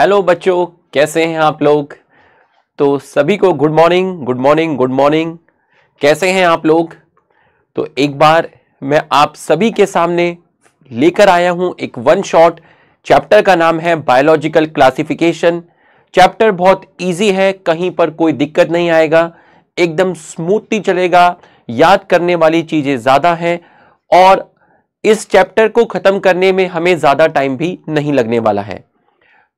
Hello बच्चों कैसे हैं आप लोग तो सभी को good morning good morning good morning कैसे हैं आप लोग तो एक बार मैं आप सभी के सामने लेकर आया हूं एक वन शॉट चैप्टर का नाम है बायोलॉजिकल क्लासिफिकेशन चैप्टर बहुत इजी है कहीं पर कोई दिक्कत नहीं आएगा एकदम स्मूथली चलेगा याद करने वाली चीज़ें ज़्यादा हैं और इस चैप्टर को ख़त्म करने में हमें ज़्यादा टाइम भी नहीं लगने वाला है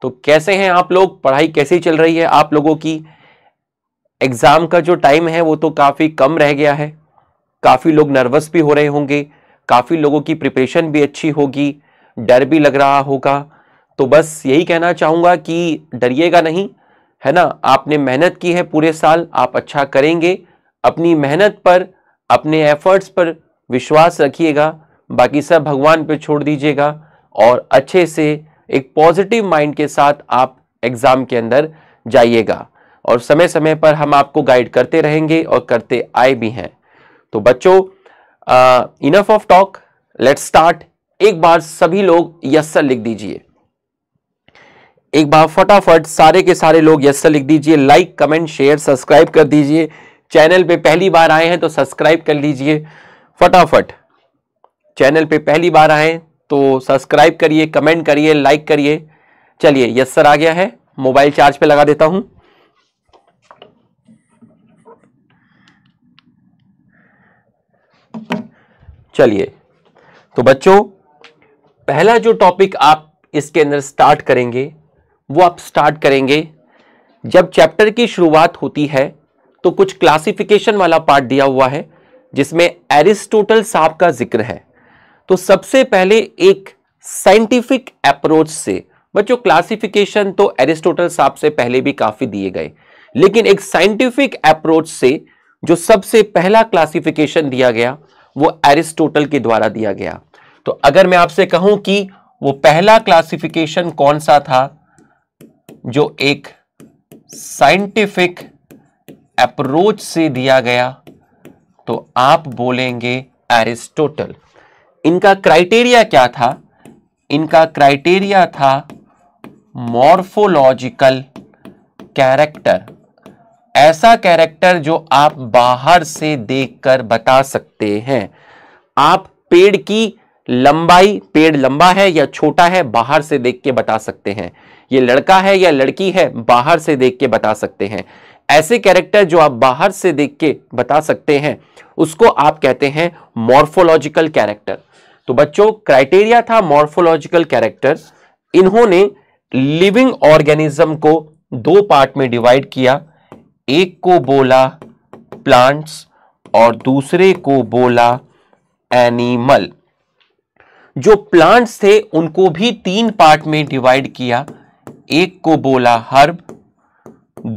तो कैसे हैं आप लोग पढ़ाई कैसी चल रही है आप लोगों की एग्ज़ाम का जो टाइम है वो तो काफ़ी कम रह गया है काफ़ी लोग नर्वस भी हो रहे होंगे काफ़ी लोगों की प्रिपरेशन भी अच्छी होगी डर भी लग रहा होगा तो बस यही कहना चाहूँगा कि डरिएगा नहीं है ना आपने मेहनत की है पूरे साल आप अच्छा करेंगे अपनी मेहनत पर अपने एफर्ट्स पर विश्वास रखिएगा बाकी सब भगवान पर छोड़ दीजिएगा और अच्छे से एक पॉजिटिव माइंड के साथ आप एग्जाम के अंदर जाइएगा और समय समय पर हम आपको गाइड करते रहेंगे और करते आए भी हैं तो बच्चों enough of talk let start एक बार सभी लोग यस्सर लिख दीजिए एक बार फटाफट सारे के सारे लोग यस्सर लिख दीजिए लाइक कमेंट शेयर सब्सक्राइब कर दीजिए चैनल पे पहली बार आए हैं तो सब्सक्राइब कर लीजिए फटाफट चैनल पे पहली बार आए तो सब्सक्राइब करिए कमेंट करिए लाइक करिए चलिए यस सर आ गया है मोबाइल चार्ज पे लगा देता हूं चलिए तो बच्चों पहला जो टॉपिक आप इसके अंदर स्टार्ट करेंगे वो आप स्टार्ट करेंगे जब चैप्टर की शुरुआत होती है तो कुछ क्लासिफिकेशन वाला पार्ट दिया हुआ है जिसमें एरिस्टोटल साहब का जिक्र है तो सबसे पहले एक साइंटिफिक अप्रोच से बच्चों क्लासिफिकेशन तो एरिस्टोटल साहब से पहले भी काफी दिए गए लेकिन एक साइंटिफिक अप्रोच से जो सबसे पहला क्लासिफिकेशन दिया गया वो एरिस्टोटल के द्वारा दिया गया तो अगर मैं आपसे कहूं कि वो पहला क्लासिफिकेशन कौन सा था जो एक साइंटिफिक अप्रोच से दिया गया तो आप बोलेंगे एरिस्टोटल इनका क्राइटेरिया क्या था इनका क्राइटेरिया था मॉर्फोलॉजिकल कैरेक्टर ऐसा कैरेक्टर जो आप बाहर से देखकर बता सकते हैं आप पेड़ की लंबाई पेड़ लंबा है या छोटा है बाहर से देख के बता सकते हैं ये लड़का है या लड़की है बाहर से देख के बता सकते हैं ऐसे कैरेक्टर जो आप बाहर से देख के बता सकते हैं उसको आप कहते हैं मॉर्फोलॉजिकल कैरेक्टर तो बच्चों क्राइटेरिया था मॉर्फोलॉजिकल कैरेक्टर इन्होंने लिविंग ऑर्गेनिज्म को दो पार्ट में डिवाइड किया एक को बोला प्लांट्स और दूसरे को बोला एनिमल जो प्लांट्स थे उनको भी तीन पार्ट में डिवाइड किया एक को बोला हर्ब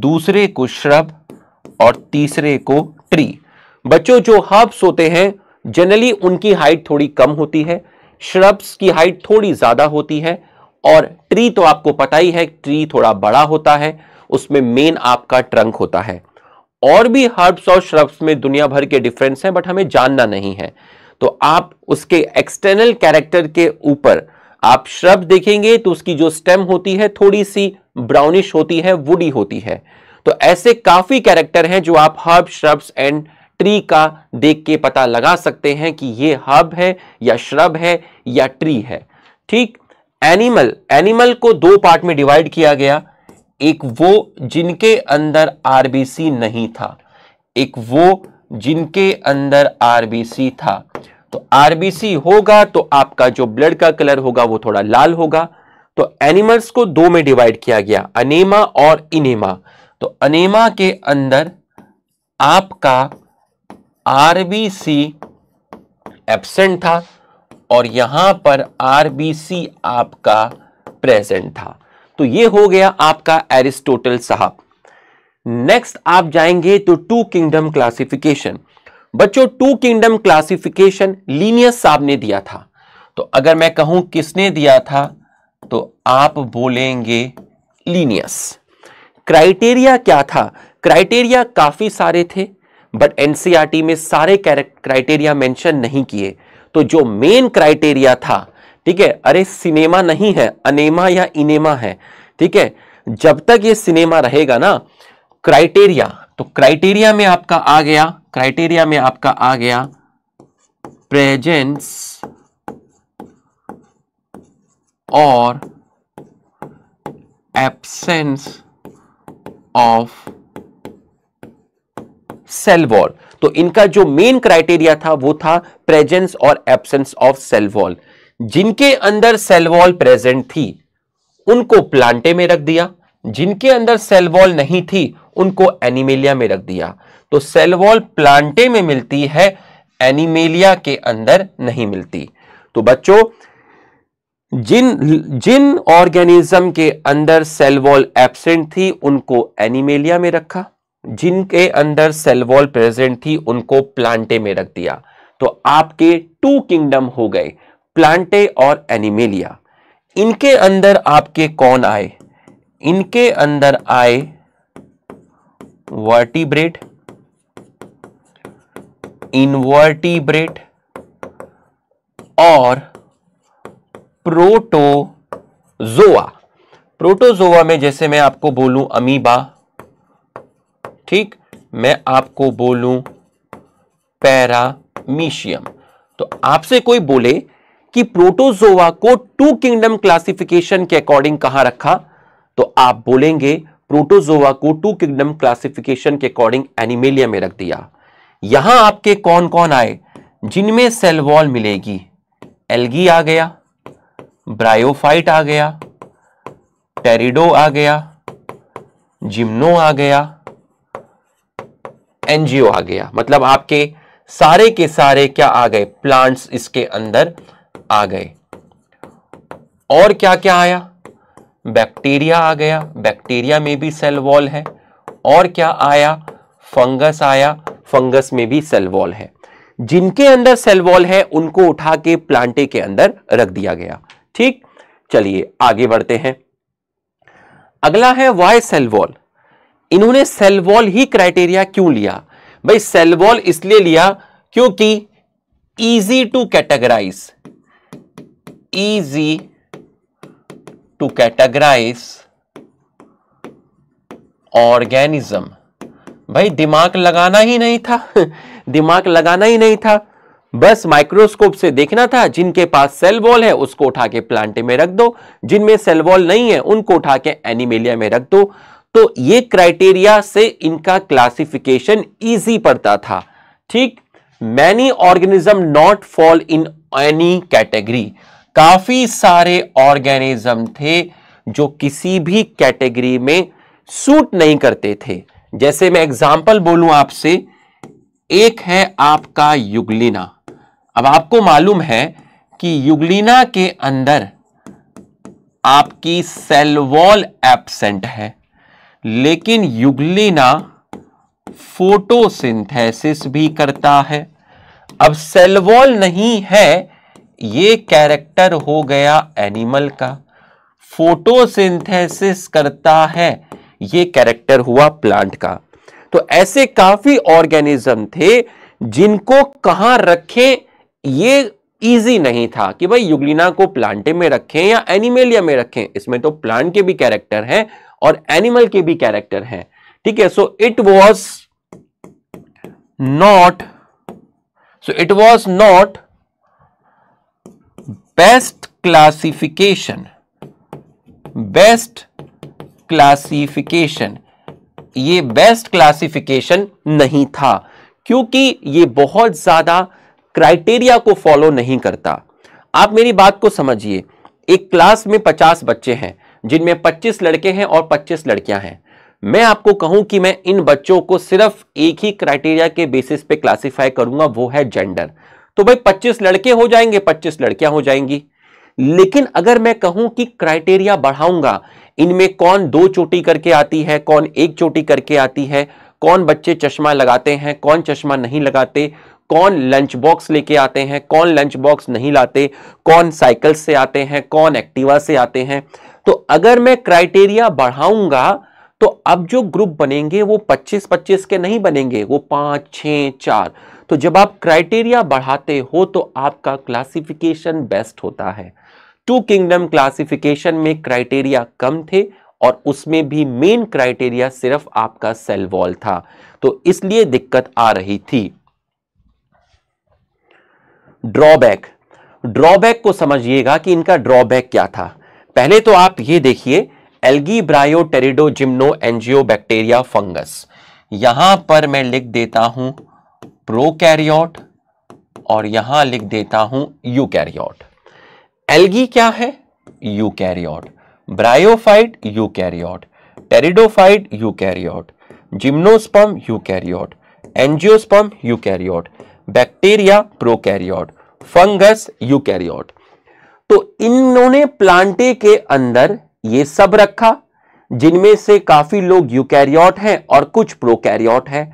दूसरे को श्रब और तीसरे को ट्री बच्चों जो हर्ब्स होते हैं जनरली उनकी हाइट थोड़ी कम होती है श्रब्स की हाइट थोड़ी ज़्यादा होती है और ट्री तो आपको पता ही है ट्री थोड़ा बड़ा होता है उसमें मेन आपका ट्रंक होता है और भी हर्ब्स और श्रब्स में दुनिया भर के डिफरेंस हैं बट हमें जानना नहीं है तो आप उसके एक्सटर्नल कैरेक्टर के ऊपर आप श्रब देखेंगे तो उसकी जो स्टेम होती है थोड़ी सी ब्राउनिश होती है वुडी होती है तो ऐसे काफी कैरेक्टर हैं जो आप हर्ब श्रब्स एंड ट्री का देख के पता लगा सकते हैं कि ये हब है या श्रब है या ट्री है ठीक एनिमल एनिमल को दो पार्ट में डिवाइड किया गया एक वो जिनके अंदर आरबीसी नहीं था एक वो जिनके अंदर आरबीसी था तो आरबीसी होगा तो आपका जो ब्लड का कलर होगा वो थोड़ा लाल होगा तो एनिमल्स को दो में डिवाइड किया गया अनेमा और इनेमा तो अनेमा के अंदर आपका आरबीसी एबसेंट था और यहां पर आरबीसी आपका प्रेजेंट था तो ये हो गया आपका एरिस्टोटल साहब नेक्स्ट आप जाएंगे तो टू किंगडम क्लासिफिकेशन बच्चों टू किंगडम क्लासिफिकेशन लीनियस साहब ने दिया था तो अगर मैं कहूं किसने दिया था तो आप बोलेंगे लीनियस क्राइटेरिया क्या था क्राइटेरिया काफी सारे थे बट एनसीईआरटी e में सारे क्राइटेरिया मेंशन नहीं किए तो जो मेन क्राइटेरिया था ठीक है अरे सिनेमा नहीं है अनेमा या इनेमा है ठीक है जब तक ये सिनेमा रहेगा ना क्राइटेरिया तो क्राइटेरिया में आपका आ गया क्राइटेरिया में आपका आ गया प्रेजेंस और एब्सेंस ऑफ सेल वॉल तो इनका जो मेन क्राइटेरिया था वो था प्रेजेंस और एब्सेंस ऑफ सेल वॉल जिनके अंदर सेल वॉल प्रेजेंट थी उनको प्लांटे में रख दिया जिनके अंदर सेल वॉल नहीं थी उनको एनिमेलिया में रख दिया तो सेल वॉल प्लांटे में मिलती है एनिमेलिया के अंदर नहीं मिलती तो बच्चों जिन जिन ऑर्गेनिज्म के अंदर सेल वॉल एब्सेंट थी उनको एनिमेलिया में रखा जिनके अंदर सेल वॉल प्रेजेंट थी उनको प्लांटे में रख दिया तो आपके टू किंगडम हो गए प्लांटे और एनिमेलिया इनके अंदर आपके कौन आए इनके अंदर आए वर्टिब्रेट इनवर्टिब्रेट और प्रोटोजोआ प्रोटोजोआ में जैसे मैं आपको बोलूं अमीबा ठीक मैं आपको बोलूं पैरामीशियम तो आपसे कोई बोले कि प्रोटोजोआ को टू किंगडम क्लासिफिकेशन के अकॉर्डिंग कहां रखा तो आप बोलेंगे प्रोटोजोआ को टू किंगडम क्लासिफिकेशन के अकॉर्डिंग एनिमेलिया में रख दिया यहां आपके कौन कौन आए जिनमें सेल वॉल मिलेगी एल्गी आ गया ब्रायोफाइट आ गया टेरिडो आ गया जिम्नो आ गया एनजीओ आ गया मतलब आपके सारे के सारे क्या आ गए प्लांट्स इसके अंदर आ गए और क्या क्या आया बैक्टीरिया आ गया बैक्टीरिया में भी सेल वॉल है और क्या आया फंगस आया फंगस में भी सेल वॉल है जिनके अंदर सेल वॉल है उनको उठा के प्लांटे के अंदर रख दिया गया ठीक चलिए आगे बढ़ते हैं अगला है वाई सेल वॉल इन्होंने सेलवॉल ही क्राइटेरिया क्यों लिया भाई सेलवॉल इसलिए लिया क्योंकि easy to categorise easy to categorise organism भाई दिमाग लगाना ही नहीं था दिमाग लगाना ही नहीं था बस माइक्रोस्कोप से देखना था जिनके पास सेल वॉल है उसको उठा के प्लांटे में रख दो जिनमें सेल वॉल नहीं है उनको उठा के एनिमेलिया में रख दो तो ये क्राइटेरिया से इनका क्लासिफिकेशन इजी पड़ता था ठीक many organism not fall in any category काफी सारे ऑर्गेनिज्म थे जो किसी भी कैटेगरी में सूट नहीं करते थे जैसे मैं एग्जाम्पल बोलूं आपसे एक है आपका युगलिना अब आपको मालूम है कि युगलिना के अंदर आपकी सेल वॉल एब्सेंट है लेकिन युगलिना फोटोसिंथेसिस भी करता है अब सेलवॉल नहीं है ये कैरेक्टर हो गया एनिमल का फोटोसिंथेसिस करता है ये कैरेक्टर हुआ प्लांट का तो ऐसे काफी ऑर्गेनिज्म थे जिनको कहां रखें ये इजी नहीं था कि भाई युगलिना को प्लांटे में रखें या एनिमेलिया में रखें इसमें तो प्लांट के भी कैरेक्टर हैं और एनिमल के भी कैरेक्टर हैं ठीक है so it was not so it was not best classification best classification ये बेस्ट क्लासिफिकेशन नहीं था क्योंकि ये बहुत ज्यादा क्राइटेरिया को फॉलो नहीं करता आप मेरी बात को समझिए एक क्लास में 50 बच्चे हैं जिनमें 25 लड़के हैं और 25 लड़कियां हैं मैं आपको कहूं कि मैं इन बच्चों को सिर्फ एक ही क्राइटेरिया के बेसिस पे क्लासिफाई करूंगा वो है जेंडर तो भाई 25 लड़के हो जाएंगे 25 लड़कियां हो जाएंगी लेकिन अगर मैं कहूं कि क्राइटेरिया बढ़ाऊंगा इनमें कौन दो चोटी करके आती है कौन एक चोटी करके आती है कौन बच्चे चश्मा लगाते हैं कौन चश्मा नहीं लगाते कौन लंच बॉक्स लेके आते हैं कौन लंच बॉक्स नहीं लाते कौन साइकिल से आते हैं कौन एक्टिवा से आते हैं तो अगर मैं क्राइटेरिया बढ़ाऊंगा तो अब जो ग्रुप बनेंगे वो 25-25 के नहीं बनेंगे वो पांच छ चार तो जब आप क्राइटेरिया बढ़ाते हो तो आपका क्लासिफिकेशन बेस्ट होता है टू किंगडम क्लासिफिकेशन में क्राइटेरिया कम थे और उसमें भी मेन क्राइटेरिया सिर्फ आपका सेल वॉल था तो इसलिए दिक्कत आ रही थी ड्रॉबैक ड्रॉबैक को समझिएगा कि इनका ड्रॉबैक क्या था पहले तो आप ये देखिए algae bryo pterido gymno angio bacteria fungus यहां पर मैं लिख देता हूं प्रोकैरियोट और यहां लिख देता हूं यूकैरियोट एल्गी क्या है eukaryote bryophyte eukaryote pteridophyte eukaryote gymnosperm eukaryote eu eukaryote bacteria prokaryote fungus eukaryote तो इन्होंने प्लांटे के अंदर ये सब रखा जिनमें से काफी लोग यूकैरियोट हैं और कुछ प्रोकैरियोट हैं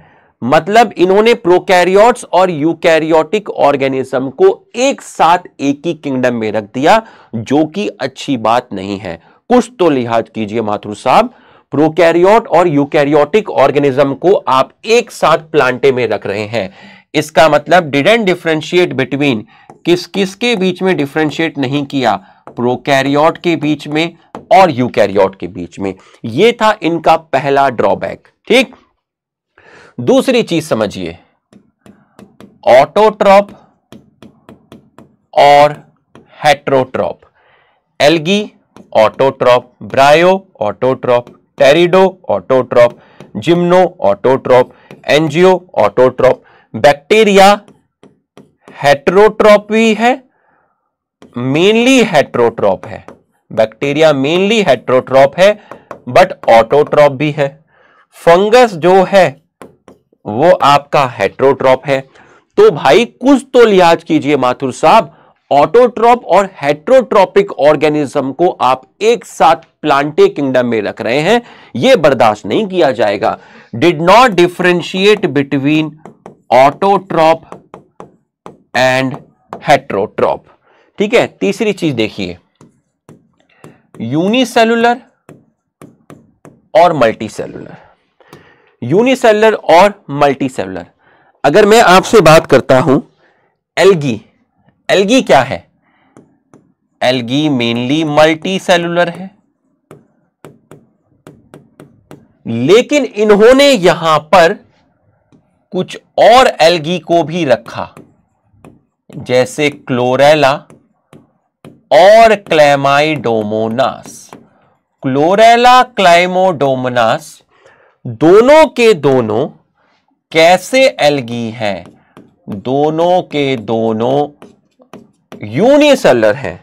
मतलब इन्होंने प्रोकैरियोट्स और यूकैरियोटिक ऑर्गेनिज्म को एक साथ एक ही किंगडम में रख दिया जो कि अच्छी बात नहीं है कुछ तो लिहाज कीजिए माथुर साहब प्रोकैरियोट और यूकैरियोटिक ऑर्गेनिज्म को आप एक साथ प्लांटे में रख रहे हैं इसका मतलब डिडेंट डिफ्रेंशिएट बिटवीन किस किस के बीच में डिफ्रेंशिएट नहीं किया प्रोकैरियोट के बीच में और यूकैरियोट के बीच में यह था इनका पहला ड्रॉबैक ठीक दूसरी चीज समझिए ऑटोट्रॉप और heterotroph algae autotroph bryo autotroph pterido autotroph gymno autotroph angio autotroph bacteria heterotrophy भी है मेनली हेट्रोट्रॉप है बैक्टीरिया मेनली हेट्रोट्रॉप है बट ऑटोट्रॉप भी है फंगस जो है वो आपका हेट्रोट्रॉप है तो भाई कुछ तो लिहाज कीजिए माथुर साहब ऑटोट्रॉप और हेट्रोट्रॉपिक ऑर्गेनिज्म को आप एक साथ प्लांटे किंगडम में रख रहे हैं यह बर्दाश्त नहीं किया जाएगा did not differentiate between autotroph and heterotroph ठीक है तीसरी चीज देखिए यूनिसेलुलर और मल्टीसेलुलर यूनिसेलुलर और मल्टीसेलुलर अगर मैं आपसे बात करता हूं एलगी एलगी क्या है एलगी मेनली मल्टीसेलुलर है लेकिन इन्होंने यहां पर कुछ और एल्गी को भी रखा जैसे क्लोरेला और क्लेमाइडोमोनास क्लोरेला क्लाइमोडोमोनास दोनों के दोनों कैसे एल्गी हैं दोनों के दोनों यूनिसेलर हैं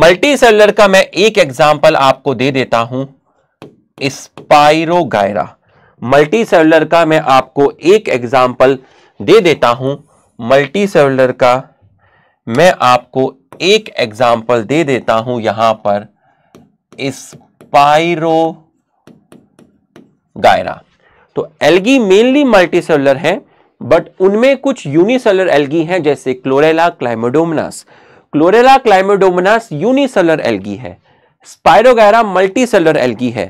मल्टी का मैं एक एग्जाम्पल आपको दे देता हूं स्पाइरोगायरा मल्टी सेलुलर का मैं आपको एक एग्जाम्पल दे देता हूं मल्टी सेलुलर का मैं आपको एक एग्जाम्पल दे देता हूं यहां पर स्पायरो गायरा तो एल्गी मेनली मल्टी सेलुलर है बट उनमें कुछ यूनिसेलर एल्गी हैं जैसे chlorella chlamydomonas chlorella chlamydomonas unicellular algae है मल्टी सेलर एल्गी है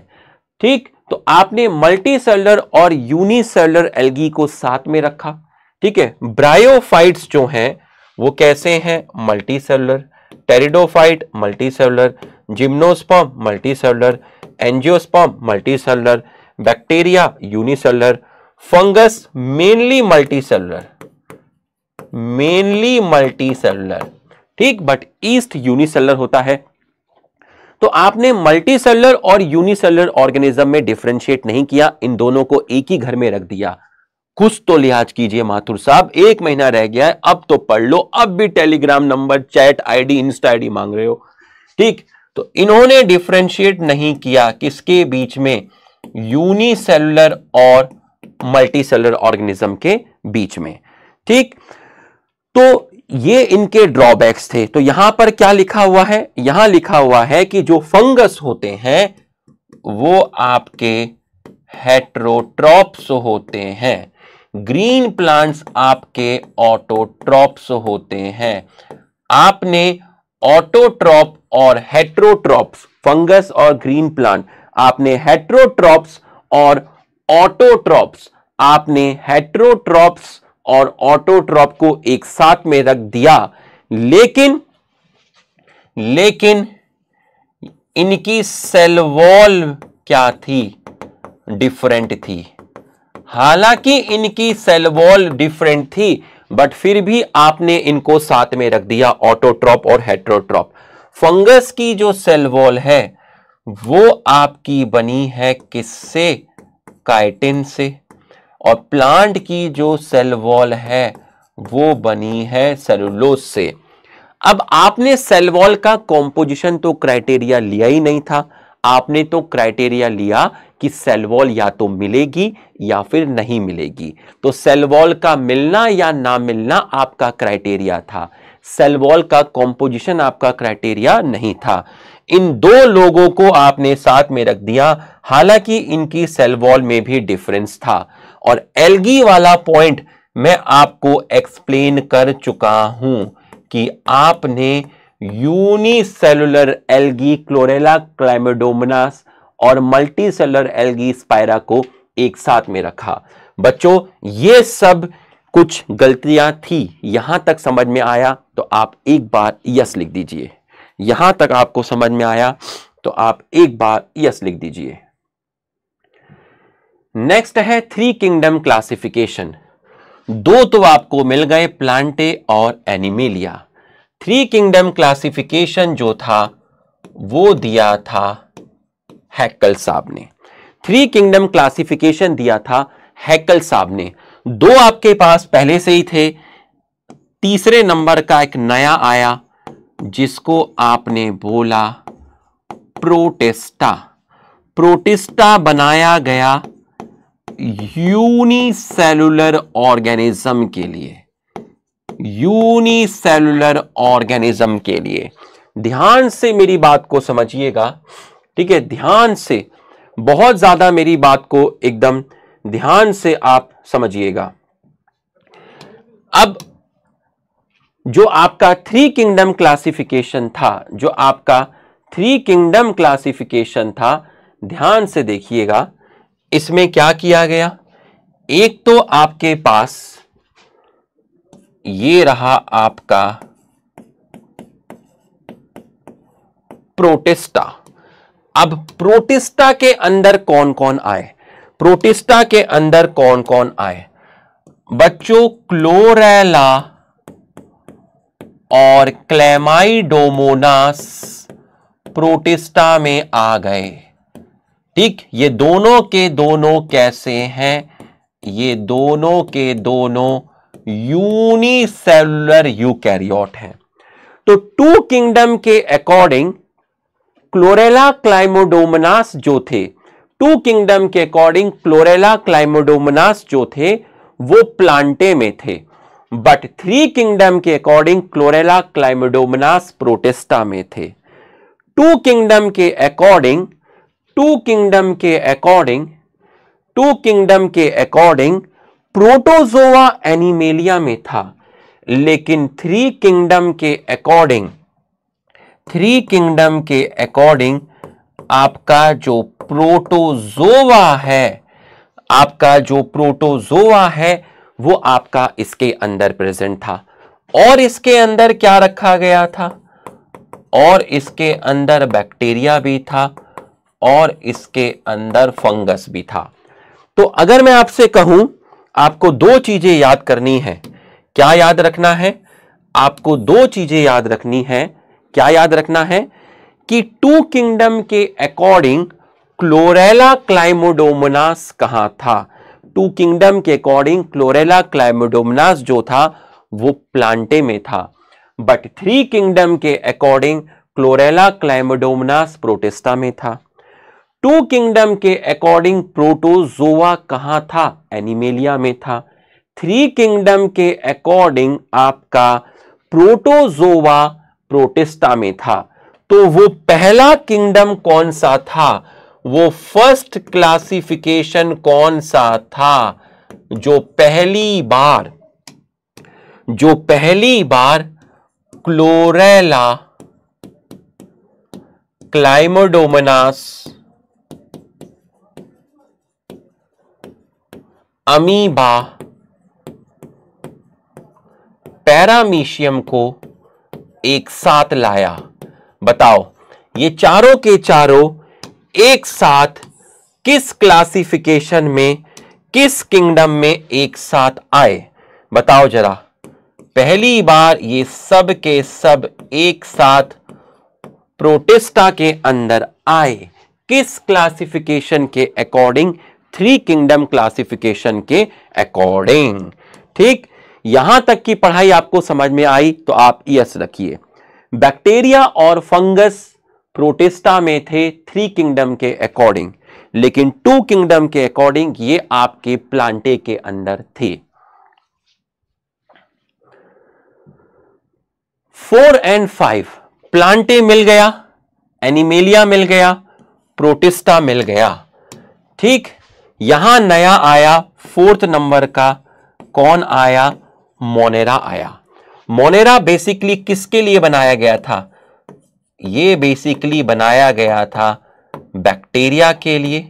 ठीक तो आपने मल्टी सेलर और यूनिसेलर एल्गी को साथ में रखा ठीक है ब्रायोफाइट्स जो हैं वो कैसे हैं multicellular pteridophyte multicellular gymnosperm multicellular angiosperm multicellular bacteria unicellular fungus mainly multicellular mainly multicellular ठीक बट ईस्ट यूनिसेलर होता है तो आपने मल्टी सेलर और यूनिसेलर ऑर्गेनिज्म में डिफ्रेंशिएट नहीं किया इन दोनों को एक ही घर में रख दिया कुछ तो लिहाज कीजिए माथुर साहब एक महीना रह गया है अब तो पढ़ लो अब भी Telegram number chat ID Insta ID मांग रहे हो ठीक तो इन्होंने डिफ्रेंशिएट नहीं किया किसके बीच में यूनिसेलुलर और सेलर ऑर्गेनिज्म के बीच में ठीक तो ये इनके ड्रॉबैक्स थे तो यहां पर क्या लिखा हुआ है यहां लिखा हुआ है कि जो फंगस होते हैं वो आपके हेट्रोट्रॉप्स होते हैं ग्रीन प्लांट्स आपके ऑटोट्रॉप्स होते हैं आपने ऑटोट्रॉप और हेट्रोट्रॉप्स फंगस और ग्रीन प्लांट आपने हेट्रोट्रॉप्स और ऑटोट्रॉप्स आपने हेट्रोट्रॉप्स और ऑटोट्रॉप को एक साथ में रख दिया लेकिन लेकिन इनकी सेल वॉल क्या थी डिफरेंट थी हालांकि इनकी सेल वॉल डिफरेंट थी बट फिर भी आपने इनको साथ में रख दिया ऑटोट्रॉप और हेट्रोट्रॉप फंगस की जो सेल वॉल है वो आपकी बनी है किससे काइटिन से और प्लांट की जो सेल वॉल है वो बनी है सेलुलोज से अब आपने सेल वॉल का कॉम्पोजिशन तो क्राइटेरिया लिया ही नहीं था आपने तो क्राइटेरिया लिया कि सेल वॉल या तो मिलेगी या फिर नहीं मिलेगी तो सेल वॉल का मिलना या ना मिलना आपका क्राइटेरिया था सेल वॉल का कॉम्पोजिशन आपका क्राइटेरिया नहीं था इन दो लोगों को आपने साथ में रख दिया हालांकि इनकी सेल वॉल में भी डिफरेंस था और एलगी वाला पॉइंट मैं आपको एक्सप्लेन कर चुका हूं कि आपने यूनिसेलुलर एलगी क्लोरेला क्लाइमेडोमनास और मल्टीसेलुलर एलगी स्पायरा को एक साथ में रखा बच्चों ये सब कुछ गलतियां थी यहां तक समझ में आया तो आप एक बार यस लिख दीजिए यहां तक आपको समझ में आया तो आप एक बार यस लिख दीजिए नेक्स्ट है थ्री किंगडम क्लासिफिकेशन दो तो आपको मिल गए प्लांटे और एनिमेलिया थ्री किंगडम क्लासिफिकेशन जो था वो दिया था हैकल साहब ने थ्री किंगडम क्लासिफिकेशन दिया था हैकल साहब ने दो आपके पास पहले से ही थे तीसरे नंबर का एक नया आया जिसको आपने बोला प्रोटेस्टा प्रोटेस्टा बनाया गया यूनिसेलुलर ऑर्गेनिज्म के लिए यूनिसेलुलर ऑर्गेनिज्म के लिए ध्यान से मेरी बात को समझिएगा ठीक है ध्यान से बहुत ज्यादा मेरी बात को एकदम ध्यान से आप समझिएगा अब जो आपका थ्री किंगडम क्लासिफिकेशन था जो आपका थ्री किंगडम क्लासिफिकेशन था ध्यान से देखिएगा इसमें क्या किया गया एक तो आपके पास ये रहा आपका प्रोटेस्टा अब प्रोटेस्टा के अंदर कौन कौन आए प्रोटेस्टा के अंदर कौन कौन आए बच्चों क्लोरेला और क्लेमाइडोमोनास प्रोटेस्टा में आ गए ठीक ये दोनों के दोनों कैसे हैं ये दोनों के दोनों यूनिसेलुलर यूकैरियोट हैं तो टू किंगडम के अकॉर्डिंग क्लोरेला क्लाइमोडोमनास जो थे टू किंगडम के अकॉर्डिंग क्लोरेला क्लाइमोडोमनास जो थे वो प्लांटे में थे बट थ्री किंगडम के अकॉर्डिंग क्लोरेला क्लाइमोडोमनास प्रोटेस्टा में थे टू किंगडम के अकॉर्डिंग टू किंगडम के अकॉर्डिंग टू किंगडम के अकॉर्डिंग प्रोटोजोआ एनिमेलिया में था लेकिन थ्री किंगडम के अकॉर्डिंग थ्री किंगडम के अकॉर्डिंग आपका जो प्रोटोजोआ है आपका जो प्रोटोजोआ है वो आपका इसके अंदर प्रेजेंट था और इसके अंदर क्या रखा गया था और इसके अंदर बैक्टीरिया भी था और इसके अंदर फंगस भी था तो अगर मैं आपसे कहूं आपको दो चीजें याद करनी है क्या याद रखना है आपको दो चीजें याद रखनी है क्या याद रखना है कि टू किंगडम के अकॉर्डिंग क्लोरेला क्लाइमोडोमनास कहाँ था टू किंगडम के अकॉर्डिंग क्लोरेला क्लाइमोडोमनास जो था वो प्लांटे में था बट थ्री किंगडम के अकॉर्डिंग क्लोरेला क्लाइमोडोमनास प्रोटेस्टा में था टू किंगडम के अकॉर्डिंग प्रोटोजोआ कहा था एनिमेलिया में था थ्री किंगडम के अकॉर्डिंग आपका प्रोटोजोआ प्रोटिस्टा में था तो वो पहला किंगडम कौन सा था वो फर्स्ट क्लासिफिकेशन कौन सा था जो पहली बार जो पहली बार क्लोरेला क्लाइमोडोमनास अमीबा पैरामीशियम को एक साथ लाया बताओ ये चारों के चारों एक साथ किस क्लासिफिकेशन में किस किंगडम में एक साथ आए बताओ जरा पहली बार ये सब के सब एक साथ प्रोटेस्टा के अंदर आए किस क्लासिफिकेशन के अकॉर्डिंग थ्री किंगडम क्लासिफिकेशन के अकॉर्डिंग ठीक यहां तक की पढ़ाई आपको समझ में आई तो आप यस रखिए बैक्टीरिया और फंगस प्रोटेस्टा में थे थ्री किंगडम के अकॉर्डिंग लेकिन टू किंगडम के अकॉर्डिंग ये आपके प्लांटे के अंदर थे फोर एंड फाइव प्लांटे मिल गया एनिमेलिया मिल गया प्रोटेस्टा मिल गया ठीक यहां नया आया फोर्थ नंबर का कौन आया मोनेरा आया मोनेरा बेसिकली किसके लिए बनाया गया था ये बेसिकली बनाया गया था बैक्टीरिया के लिए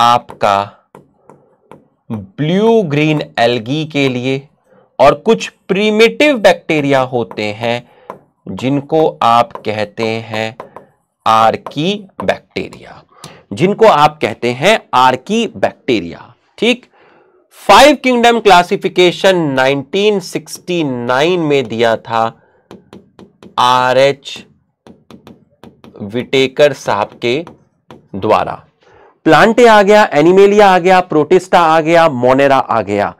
आपका ब्लू ग्रीन एल्गी के लिए और कुछ प्रीमेटिव बैक्टीरिया होते हैं जिनको आप कहते हैं आर्की बैक्टीरिया जिनको आप कहते हैं आर्की बैक्टीरिया ठीक फाइव किंगडम क्लासिफिकेशन 1969 में दिया था आर एच विटेकर साहब के द्वारा प्लांटे आ गया एनिमेलिया आ गया प्रोटिस्टा आ गया मोनेरा आ गया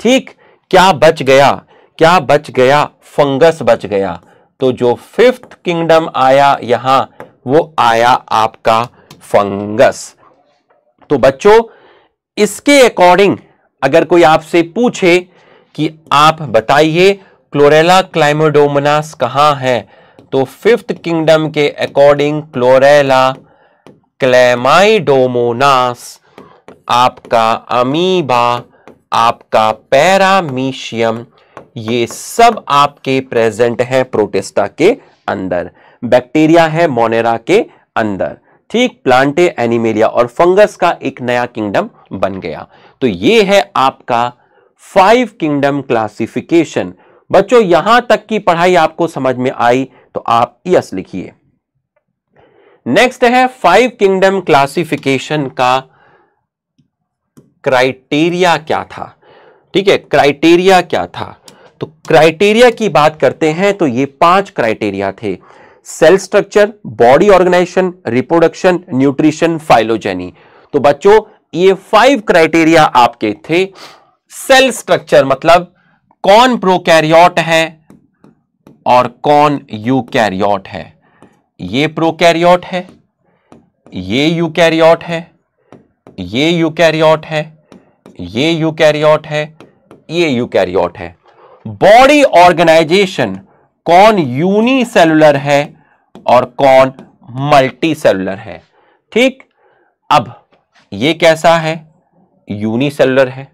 ठीक क्या बच गया क्या बच गया फंगस बच गया तो जो फिफ्थ किंगडम आया यहां वो आया आपका फंगस तो बच्चों इसके अकॉर्डिंग अगर कोई आपसे पूछे कि आप बताइए क्लोरेला क्लाइमोडोमनास कहां है तो फिफ्थ किंगडम के अकॉर्डिंग क्लोरेला क्लेमाइडोमोनास आपका अमीबा आपका पैरामीशियम ये सब आपके प्रेजेंट हैं प्रोटेस्टा के अंदर बैक्टीरिया है मोनेरा के अंदर ठीक प्लांटे एनिमेलिया और फंगस का एक नया किंगडम बन गया तो ये है आपका फाइव किंगडम क्लासिफिकेशन बच्चों यहां तक की पढ़ाई आपको समझ में आई तो आप यस लिखिए नेक्स्ट है फाइव किंगडम क्लासिफिकेशन का क्राइटेरिया क्या था ठीक है क्राइटेरिया क्या था तो क्राइटेरिया की बात करते हैं तो ये पांच क्राइटेरिया थे cell structure body organisation reproduction nutrition phylogeny तो बच्चों ये फाइव क्राइटेरिया आपके थे सेल स्ट्रक्चर मतलब कौन प्रोकैरियोट है और कौन यूकैरियोट है ये प्रोकैरियोट है ये यूकैरियोट है ये यूकैरियोट है ये यूकैरियोट है ये यूकैरियोट है बॉडी ऑर्गेनाइजेशन कौन यूनिसेलुलर है और कौन मल्टी सेलुलर है ठीक अब ये कैसा है यूनिसेलर है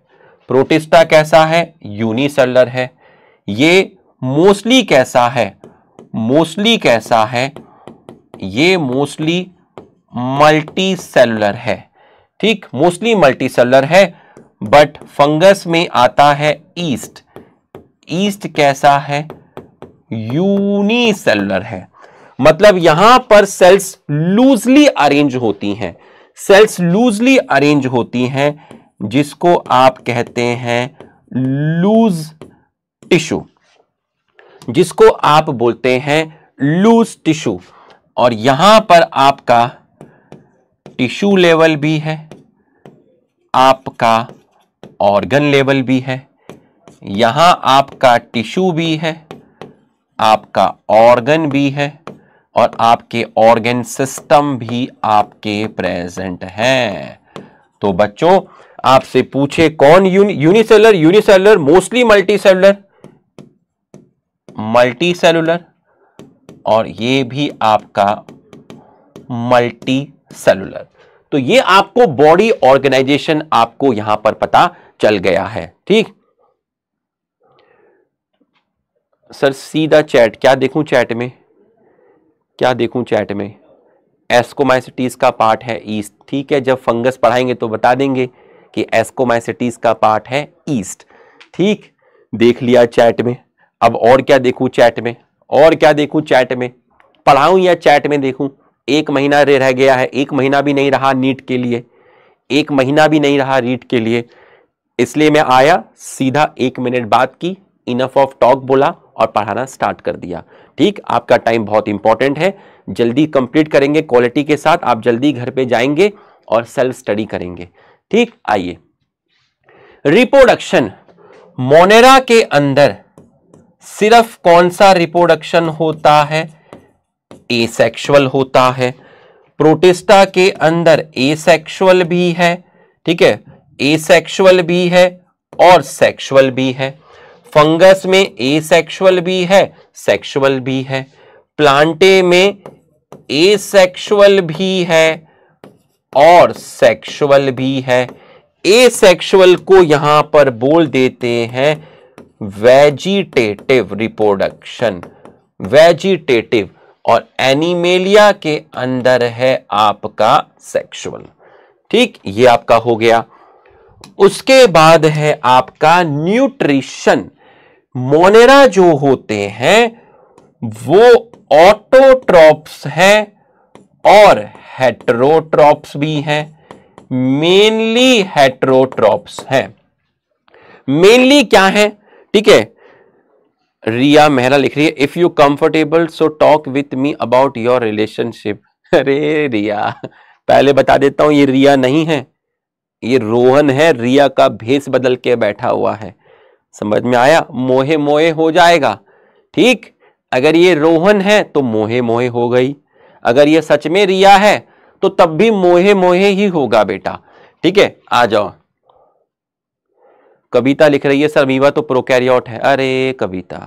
प्रोटिस्टा कैसा है यूनिसेलर है ये मोस्टली कैसा है मोस्टली कैसा है ये मोस्टली मल्टी सेलुलर है ठीक मोस्टली मल्टी सेलुलर है बट फंगस में आता है ईस्ट ईस्ट कैसा है यूनिसेलर है मतलब यहां पर सेल्स लूजली अरेंज होती हैं सेल्स लूजली अरेंज होती हैं जिसको आप कहते हैं लूज टिश्यू जिसको आप बोलते हैं लूज टिश्यू और यहां पर आपका टिश्यू लेवल भी है आपका ऑर्गन लेवल भी है यहां आपका टिश्यू भी है आपका ऑर्गन भी है और आपके ऑर्गेन सिस्टम भी आपके प्रेजेंट हैं तो बच्चों आपसे पूछे कौन unicellular unicellular mostly multicellular multicellular और ये भी आपका मल्टी सेलुलर तो ये आपको बॉडी ऑर्गेनाइजेशन आपको यहां पर पता चल गया है ठीक सर सीधा चैट क्या देखूं चैट में क्या देखूं चैट में एस्कोमाइसिटीज़ का पार्ट है ईस्ट ठीक है जब फंगस पढ़ाएंगे तो बता देंगे कि एस्कोमाइसिटीज़ का पार्ट है ईस्ट ठीक देख लिया चैट में अब और क्या देखूं चैट में और क्या देखूं चैट में पढ़ाऊं या चैट में देखूं एक महीना रे रह गया है एक महीना भी नहीं रहा नीट के लिए एक महीना भी नहीं रहा रीट के लिए इसलिए मैं आया सीधा एक मिनट बात की इनफ ऑफ टॉक बोला और पढ़ाना स्टार्ट कर दिया ठीक आपका टाइम बहुत इंपॉर्टेंट है जल्दी कंप्लीट करेंगे क्वालिटी के साथ आप जल्दी घर पे जाएंगे और सेल्फ स्टडी करेंगे ठीक आइए रिप्रोडक्शन मोनेरा के अंदर सिर्फ कौन सा रिप्रोडक्शन होता है एसेक्सुअल होता है प्रोटिस्टा के अंदर एसेक्सुअल भी है ठीक है एसेक्सुअल भी है और सेक्सुअल भी है फंगस में ए सेक्शुअल भी है सेक्शुअल भी है प्लांटे में ए सेक्शुअल भी है और सेक्शुअल भी है ए सेक्शुअल को यहां पर बोल देते हैं वेजिटेटिव रिप्रोडक्शन वेजिटेटिव और एनिमेलिया के अंदर है आपका सेक्शुअल ठीक ये आपका हो गया उसके बाद है आपका न्यूट्रिशन मोनेरा जो होते हैं वो ऑटोट्रॉप्स हैं और हेट्रोट्रॉप्स भी हैं मेनली हेट्रोट्रॉप्स हैं मेनली क्या है ठीक है रिया मेहरा लिख रही है if you comfortable so talk with me about your relationship अरे रिया पहले बता देता हूं ये रिया नहीं है ये रोहन है रिया का भेस बदल के बैठा हुआ है समझ में आया मोहे मोहे हो जाएगा ठीक अगर ये रोहन है तो मोहे मोहे हो गई अगर ये सच में रिया है तो तब भी मोहे मोहे ही होगा बेटा ठीक है आ जाओ कविता लिख रही है सर अमीबा तो प्रोकैरियोट है अरे कविता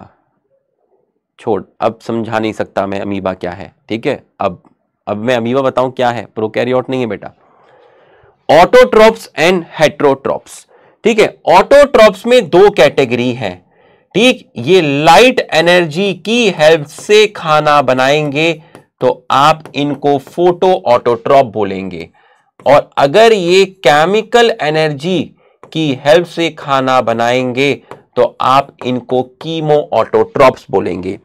छोड़ अब समझा नहीं सकता मैं अमीबा क्या है ठीक है अब अब मैं अमीबा बताऊं क्या है प्रोकैरियोट नहीं है बेटा ऑटोट्रॉप्स एंड हेट्रोट्रॉप्स ठीक है ऑटोट्रॉप्स में दो कैटेगरी है ठीक ये लाइट एनर्जी की हेल्प से खाना बनाएंगे तो आप इनको फोटो ऑटोट्रॉप बोलेंगे और अगर ये केमिकल एनर्जी की हेल्प से खाना बनाएंगे तो आप इनको कीमो ऑटोट्रॉप्स बोलेंगे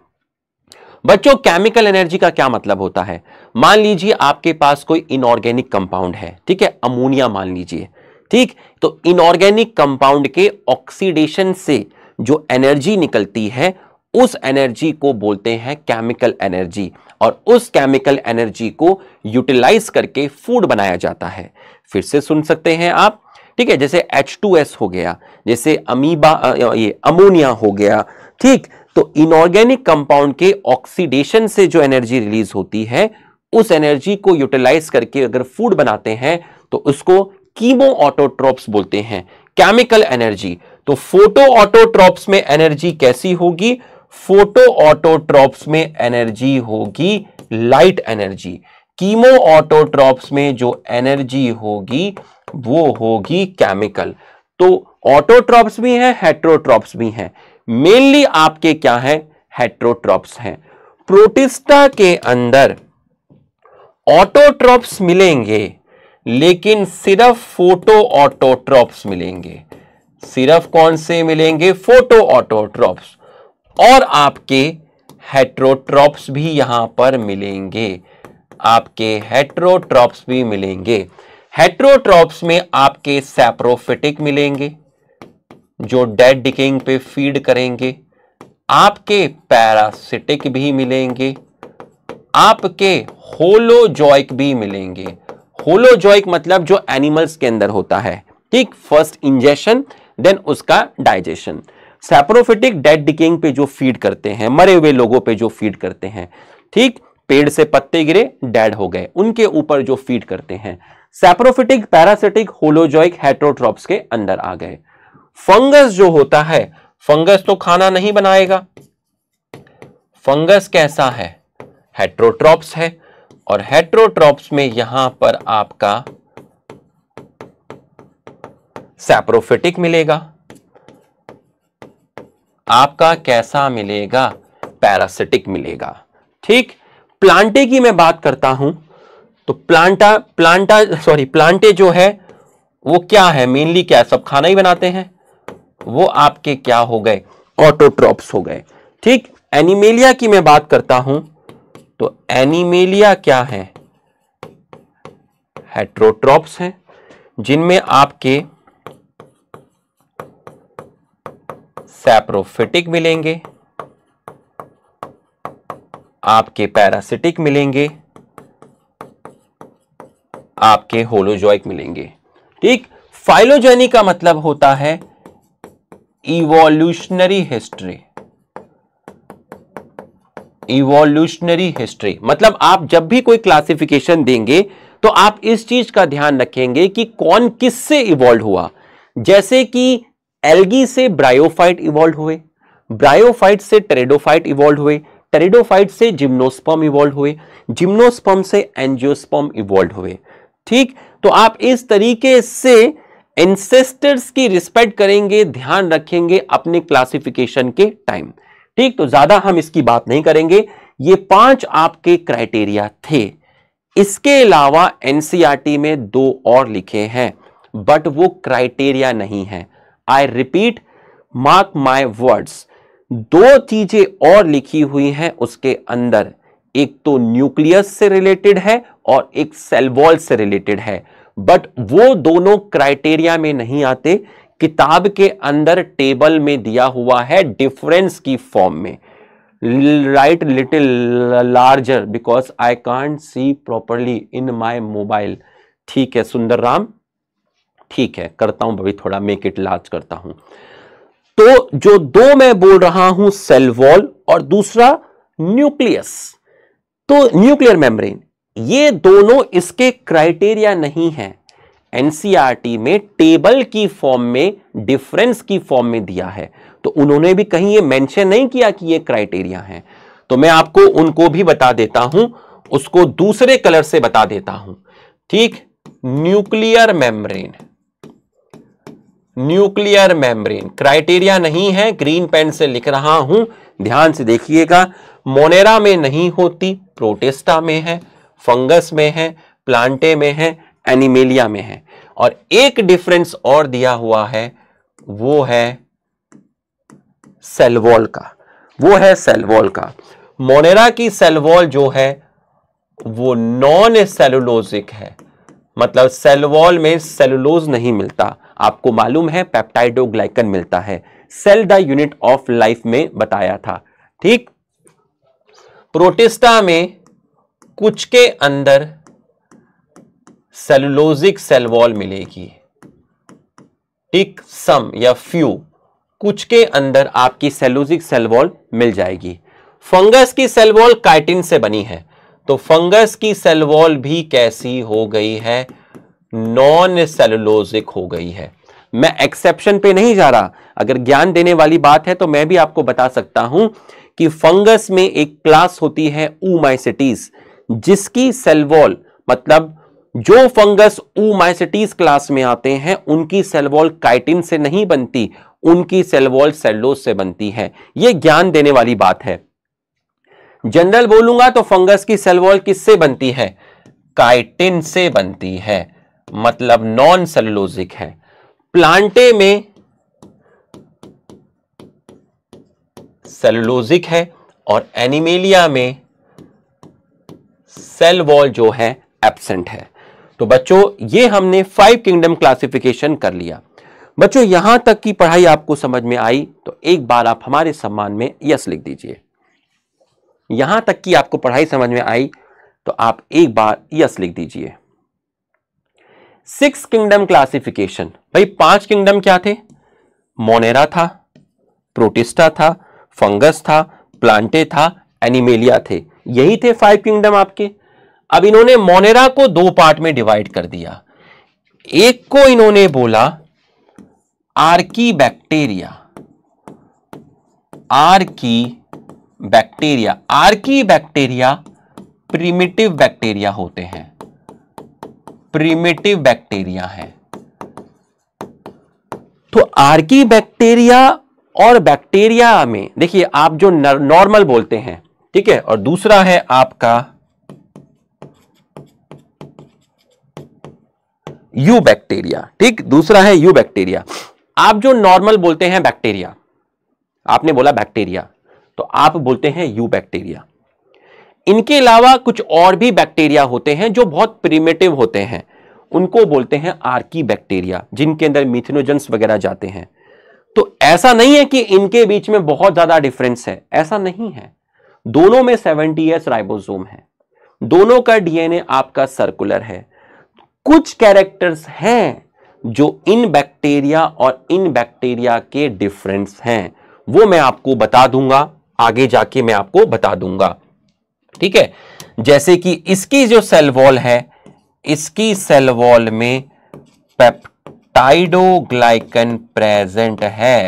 बच्चों केमिकल एनर्जी का क्या मतलब होता है मान लीजिए आपके पास कोई इनऑर्गेनिक कंपाउंड है ठीक है अमोनिया मान लीजिए ठीक तो इनऑर्गेनिक कंपाउंड के ऑक्सीडेशन से जो एनर्जी निकलती है उस एनर्जी को बोलते हैं केमिकल एनर्जी और उस केमिकल एनर्जी को यूटिलाइज करके फूड बनाया जाता है फिर से सुन सकते हैं आप ठीक है जैसे H2S हो गया जैसे अमीबा ये अमोनिया हो गया ठीक तो इनऑर्गेनिक कंपाउंड के ऑक्सीडेशन से जो एनर्जी रिलीज होती है उस एनर्जी को यूटिलाइज करके अगर फूड बनाते हैं तो उसको कीमो ऑटोट्रॉप्स बोलते हैं केमिकल एनर्जी तो फोटो ऑटोट्रॉप्स में एनर्जी कैसी होगी फोटो ऑटोट्रॉप्स में एनर्जी होगी लाइट एनर्जी कीमो ऑटोट्रॉप्स में जो एनर्जी होगी वो होगी केमिकल तो ऑटोट्रॉप्स भी हैं हेट्रोट्रॉप्स भी हैं मेनली आपके क्या हैं हेट्रोट्रॉप्स हैं प्रोटिस्टा के अंदर ऑटोट्रॉप्स मिलेंगे लेकिन सिर्फ फोटो ऑटोट्रॉप्स मिलेंगे सिर्फ कौन से मिलेंगे फोटो ऑटोट्रॉप्स और आपके हेट्रोट्रॉप्स भी यहां पर मिलेंगे आपके हेट्रोट्रॉप्स भी मिलेंगे हेट्रोट्रॉप्स में आपके सेप्रोफिटिक मिलेंगे जो डेड डिकिंग पे फीड करेंगे आपके पैरासिटिक भी मिलेंगे आपके होलोजॉइक भी मिलेंगे होलोजॉइक मतलब जो एनिमल्स के अंदर होता है ठीक फर्स्ट इंजेशन देन उसका डाइजेशन सेप्रोफिटिक डेड डिकिंग पे जो फीड करते हैं मरे हुए लोगों पे जो फीड करते हैं ठीक पेड़ से पत्ते गिरे डेड हो गए उनके ऊपर जो फीड करते हैं सेप्रोफिटिक पैरासिटिक होलोजॉइक हेट्रोट्रॉप्स के अंदर आ गए फंगस जो होता है फंगस तो खाना नहीं बनाएगा फंगस कैसा है हेट्रोट्रॉप्स है और हेट्रोट्रॉप्स में यहां पर आपका सैप्रोफिटिक मिलेगा आपका कैसा मिलेगा पैरासिटिक मिलेगा ठीक प्लांटे की मैं बात करता हूं तो प्लांटा प्लांटा सॉरी प्लांटे जो है वो क्या है मेनली क्या है सब खाना ही बनाते हैं वो आपके क्या हो गए ऑटोट्रॉप्स हो गए ठीक एनिमेलिया की मैं बात करता हूं तो एनिमेलिया क्या है हेट्रोट्रॉप्स हैं जिनमें आपके सैप्रोफिटिक मिलेंगे आपके पैरासिटिक मिलेंगे आपके होलोजॉइक मिलेंगे ठीक फाइलोजेनी का मतलब होता है इवोल्यूशनरी हिस्ट्री इवोल्यूशनरी हिस्ट्री मतलब आप जब भी कोई क्लासिफिकेशन देंगे तो आप इस चीज का ध्यान रखेंगे कि कौन किससे इवॉल्व हुआ जैसे कि एल्गी से ब्रायोफाइट इवॉल्व हुए ब्रायोफाइट से टेरेडोफाइट इवॉल्व हुए टेरेडोफाइट से जिम्नोस्पम इवॉल्व हुए जिम्नोस्पम से एंजियोस्पम इवॉल्व हुए ठीक तो आप इस तरीके से एंसेस्टर्स की रिस्पेक्ट करेंगे ध्यान रखेंगे अपने क्लासिफिकेशन के टाइम ठीक तो ज्यादा हम इसकी बात नहीं करेंगे ये पांच आपके क्राइटेरिया थे इसके अलावा एनसीआरटी e में दो और लिखे हैं बट वो क्राइटेरिया नहीं है I repeat mark my words दो चीजें और लिखी हुई हैं उसके अंदर एक तो न्यूक्लियस से रिलेटेड है और एक सेलवॉल से रिलेटेड है बट वो दोनों क्राइटेरिया में नहीं आते किताब के अंदर टेबल में दिया हुआ है डिफरेंस की फॉर्म में write little larger because I can't see properly in my mobile ठीक है सुंदर राम ठीक है करता हूं भाई थोड़ा मेक इट लार्ज करता हूं तो जो दो मैं बोल रहा हूं सेल वॉल और दूसरा न्यूक्लियस तो न्यूक्लियर मेम्ब्रेन ये दोनों इसके क्राइटेरिया नहीं है एनसीईआरटी में टेबल की फॉर्म में डिफरेंस की फॉर्म में दिया है तो उन्होंने भी कहीं ये मेंशन नहीं किया कि ये क्राइटेरिया है तो मैं आपको उनको भी बता देता हूं उसको दूसरे कलर से बता देता हूं ठीक nuclear membrane nuclear membrane criteria नहीं है ग्रीन पेन से लिख रहा हूं ध्यान से देखिएगा मोनेरा में नहीं होती प्रोटेस्टा में है फंगस में है प्लांटे में है एनिमेलिया में है और एक डिफरेंस और दिया हुआ है वो है सेलवॉल का वो है सेलवॉल का मोनेरा की सेलवॉल जो है वो नॉन सेलुलोजिक है मतलब सेलवॉल में सेलुलोज नहीं मिलता आपको मालूम है पेप्टाइडोग्लाइकन मिलता है cell the unit of life में बताया था ठीक प्रोटिस्टा में कुछ के अंदर सेलुलोजिक सेल वॉल मिलेगी एक सम या फ्यू कुछ के अंदर आपकी सेलुलोजिक सेल वॉल मिल जाएगी फंगस की सेल वॉल काइटिन से बनी है तो फंगस की सेल वॉल भी कैसी हो गई है नॉन सेलुलोजिक हो गई है मैं एक्सेप्शन पे नहीं जा रहा अगर ज्ञान देने वाली बात है तो मैं भी आपको बता सकता हूं कि फंगस में एक क्लास होती है ऊमाइसिटीज जिसकी सेल वॉल मतलब जो फंगस ऊ माइसिटीज क्लास में आते हैं उनकी सेल वॉल काइटिन से नहीं बनती उनकी सेल वॉल सेलोज से बनती है यह ज्ञान देने वाली बात है जनरल बोलूंगा तो फंगस की सेल वॉल किससे बनती है काइटिन से बनती है मतलब नॉन सेलुलोजिक है प्लांटे में सेलुलोजिक है और एनिमेलिया में सेल वॉल जो है एब्सेंट है तो बच्चों ये हमने फाइव किंगडम क्लासिफिकेशन कर लिया बच्चों यहां तक की पढ़ाई आपको समझ में आई तो एक बार आप हमारे सम्मान में यस लिख दीजिए यहां तक की आपको पढ़ाई समझ में आई तो आप एक बार यस लिख दीजिए सिक्स किंगडम क्लासिफिकेशन भाई पांच किंगडम क्या थे मोनेरा था प्रोटिस्टा था फंगस था प्लांटे था एनिमेलिया थे यही थे फाइव किंगडम आपके अब इन्होंने मोनेरा को दो पार्ट में डिवाइड कर दिया एक को इन्होंने बोला archaebacteria archaebacteria archaebacteria primitive bacteria होते हैं प्रिमिटिव बैक्टीरिया है तो आर्की बैक्टीरिया और बैक्टीरिया में देखिए आप जो नॉर्मल बोलते हैं ठीक है और दूसरा है आपका यू बैक्टीरिया ठीक दूसरा है यू बैक्टीरिया आप जो नॉर्मल बोलते हैं बैक्टीरिया आपने बोला बैक्टीरिया तो आप बोलते हैं यू बैक्टीरिया इनके अलावा कुछ और भी बैक्टीरिया होते हैं जो बहुत प्रिमेटिव होते हैं उनको बोलते हैं आर्की बैक्टीरिया जिनके अंदर मिथिनोजेंस वगैरह जाते हैं तो ऐसा नहीं है कि इनके बीच में बहुत ज्यादा डिफरेंस है ऐसा नहीं है दोनों में सेवेंटी एस राइबोसोम है दोनों का डीएनए आपका सर्कुलर है कुछ कैरेक्टर्स हैं जो इन बैक्टीरिया और इन बैक्टीरिया के डिफरेंस हैं वो मैं आपको बता दूंगा आगे जाके मैं आपको बता दूंगा ठीक है जैसे कि इसकी जो सेल वॉल है इसकी सेल वॉल में पेप्टाइडोग्लाइकन प्रेजेंट है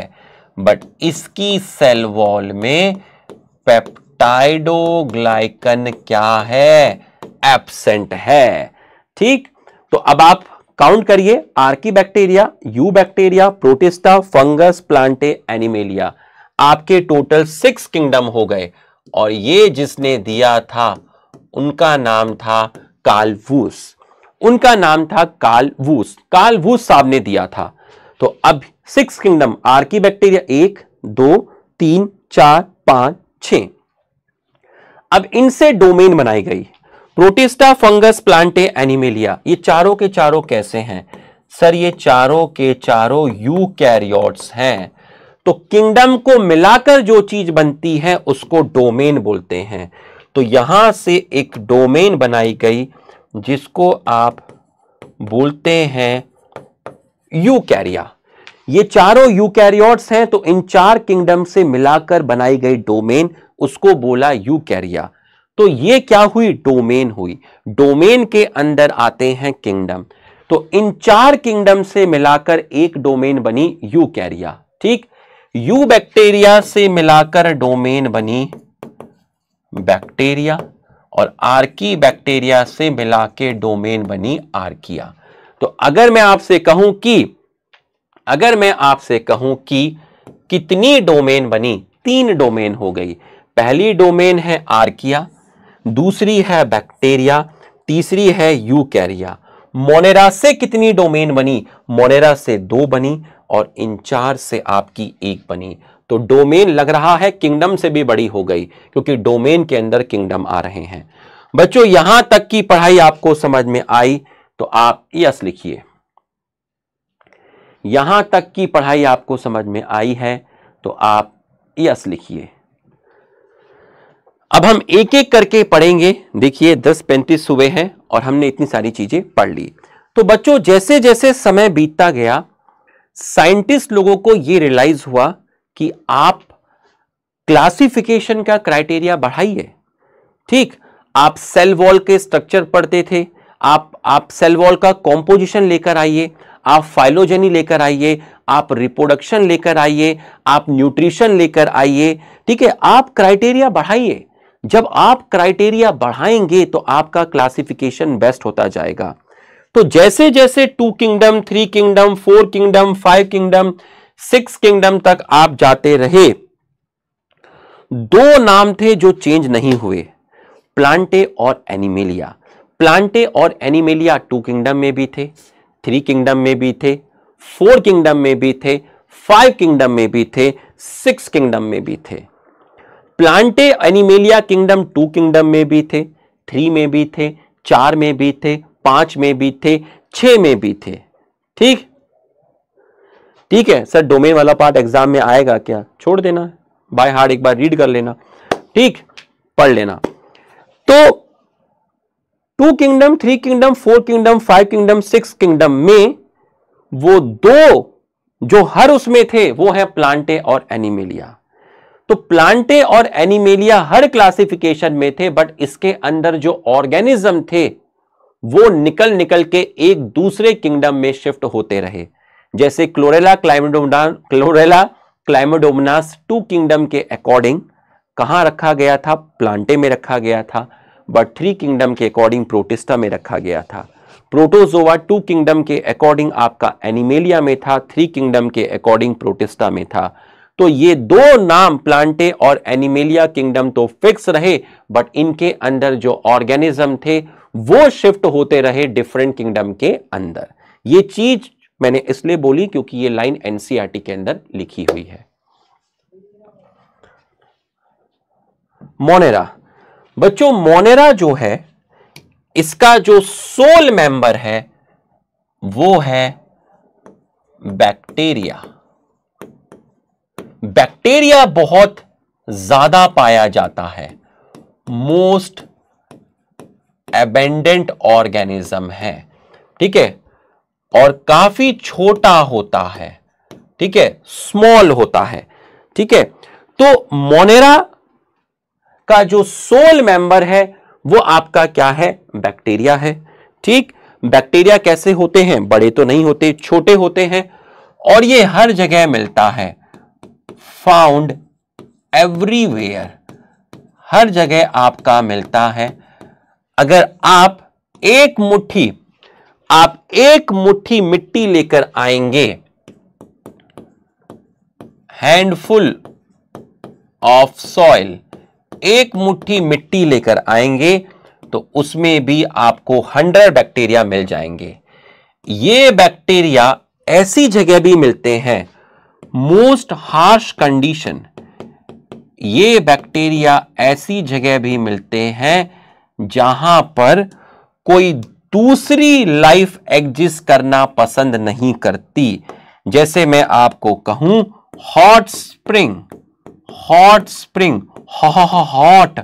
बट इसकी सेल वॉल में पेप्टाइडोग्लाइकन क्या है एब्सेंट है ठीक तो अब आप काउंट करिए archaebacteria eubacteria protista fungus plantae animalia आपके टोटल सिक्स किंगडम हो गए और ये जिसने दिया था उनका नाम था कालवूस उनका नाम था कालवूस कालवूस साहब ने दिया था तो अब सिक्स किंगडम आर्की बैक्टीरिया एक दो तीन चार पांच छ अब इनसे डोमेन बनाई गई प्रोटिस्टा फंगस प्लांटे एनिमेलिया ये चारों के चारों कैसे हैं सर ये चारों के चारों यू हैं तो किंगडम को मिलाकर जो चीज बनती है उसको डोमेन बोलते हैं तो यहां से एक डोमेन बनाई गई जिसको आप बोलते हैं यू कैरिया ये चारों यू हैं तो इन चार किंगडम से मिलाकर बनाई गई डोमेन उसको बोला यू तो ये क्या हुई डोमेन हुई डोमेन के अंदर आते हैं किंगडम तो इन चार किंगडम से मिलाकर एक डोमेन बनी यू कैरिया ठीक यू बैक्टीरिया से मिलाकर डोमेन बनी बैक्टीरिया और आर्की बैक्टीरिया से मिला के डोमेन बनी आर्किया तो अगर मैं आपसे कहूं कि अगर मैं आपसे कहूं कि कितनी डोमेन बनी तीन डोमेन हो गई पहली डोमेन है आर्किया दूसरी है बैक्टीरिया तीसरी है यूकैरिया मोनेरा से कितनी डोमेन बनी मोनेरा से दो बनी और इन चार से आपकी एक बनी तो डोमेन लग रहा है किंगडम से भी बड़ी हो गई क्योंकि डोमेन के अंदर किंगडम आ रहे हैं बच्चों यहां तक की पढ़ाई आपको समझ में आई तो आप यस लिखिए यहां तक की पढ़ाई आपको समझ में आई है तो आप यस लिखिए अब हम एक एक करके पढ़ेंगे देखिए दस पैंतीस सुबह हैं और हमने इतनी सारी चीजें पढ़ ली तो बच्चों जैसे जैसे समय बीतता गया साइंटिस्ट लोगों को ये रियलाइज हुआ कि आप क्लासिफिकेशन का क्राइटेरिया बढ़ाइए ठीक आप सेल वॉल के स्ट्रक्चर पढ़ते थे आप आप सेल वॉल का कॉम्पोजिशन लेकर आइए आप फाइलोजेनी लेकर आइए आप रिप्रोडक्शन लेकर आइए आप न्यूट्रिशन लेकर आइए ठीक है आप क्राइटेरिया बढ़ाइए जब आप क्राइटेरिया बढ़ाएंगे तो आपका क्लासिफिकेशन बेस्ट होता जाएगा तो जैसे जैसे two kingdom three kingdom four kingdom five kingdom six kingdom तक आप जाते रहे दो नाम थे जो चेंज नहीं हुए प्लांटे और एनिमेलिया प्लांटे और एनिमेलिया टू किंगडम में भी थे थ्री किंगडम में भी थे फोर किंगडम में भी थे फाइव किंगडम में भी थे सिक्स किंगडम में भी थे plantae animalia kingdom two kingdom में भी थे थ्री में भी थे चार में भी थे पांच में भी थे छ में भी थे ठीक ठीक है सर डोमेन वाला पार्ट एग्जाम में आएगा क्या छोड़ देना बाय हार्ड एक बार रीड कर लेना ठीक पढ़ लेना तो two kingdom three kingdom four kingdom five kingdom six kingdom में वो दो जो हर उसमें थे वो है प्लांटे और एनिमेलिया तो प्लांटे और एनिमेलिया हर क्लासिफिकेशन में थे बट इसके अंदर जो ऑर्गेनिज्म थे वो निकल निकल के एक दूसरे किंगडम में शिफ्ट होते रहे जैसे chlorella chlamydomonas chlorella chlamydomonas two kingdom के अकॉर्डिंग कहां रखा गया था प्लांटे में रखा गया था बट थ्री किंगडम के अकॉर्डिंग प्रोटिस्टा में रखा गया था प्रोटोजोवा टू किंगडम के अकॉर्डिंग आपका एनिमेलिया में था थ्री किंगडम के अकॉर्डिंग प्रोटिस्टा में था तो ये दो नाम प्लांटे और एनिमेलिया किंगडम तो फिक्स रहे बट इनके अंदर जो ऑर्गेनिज्म थे वो शिफ्ट होते रहे डिफरेंट किंगडम के अंदर ये चीज मैंने इसलिए बोली क्योंकि ये लाइन एनसीईआरटी e के अंदर लिखी हुई है मोनेरा बच्चों मोनेरा जो है इसका जो सोल मेंबर है वो है बैक्टीरिया बैक्टीरिया बहुत ज्यादा पाया जाता है मोस्ट एबेंडेंट ऑर्गेनिज्म है ठीक है और काफी छोटा होता है ठीक है स्मॉल होता है ठीक है तो मोनेरा का जो सोल मेंबर है वो आपका क्या है बैक्टीरिया है ठीक बैक्टीरिया कैसे होते हैं बड़े तो नहीं होते छोटे होते हैं और ये हर जगह मिलता है फाउंड एवरीवेयर हर जगह आपका मिलता है अगर आप एक मुट्ठी आप एक मुट्ठी मिट्टी लेकर आएंगे हैंडफुल ऑफ सॉइल एक मुट्ठी मिट्टी लेकर आएंगे तो उसमें भी आपको हंड्रेड बैक्टीरिया मिल जाएंगे ये बैक्टीरिया ऐसी जगह भी मिलते हैं मोस्ट हार्श कंडीशन ये बैक्टीरिया ऐसी जगह भी मिलते हैं जहां पर कोई दूसरी लाइफ एग्जिस्ट करना पसंद नहीं करती जैसे मैं आपको कहूं hot spring hot spring hot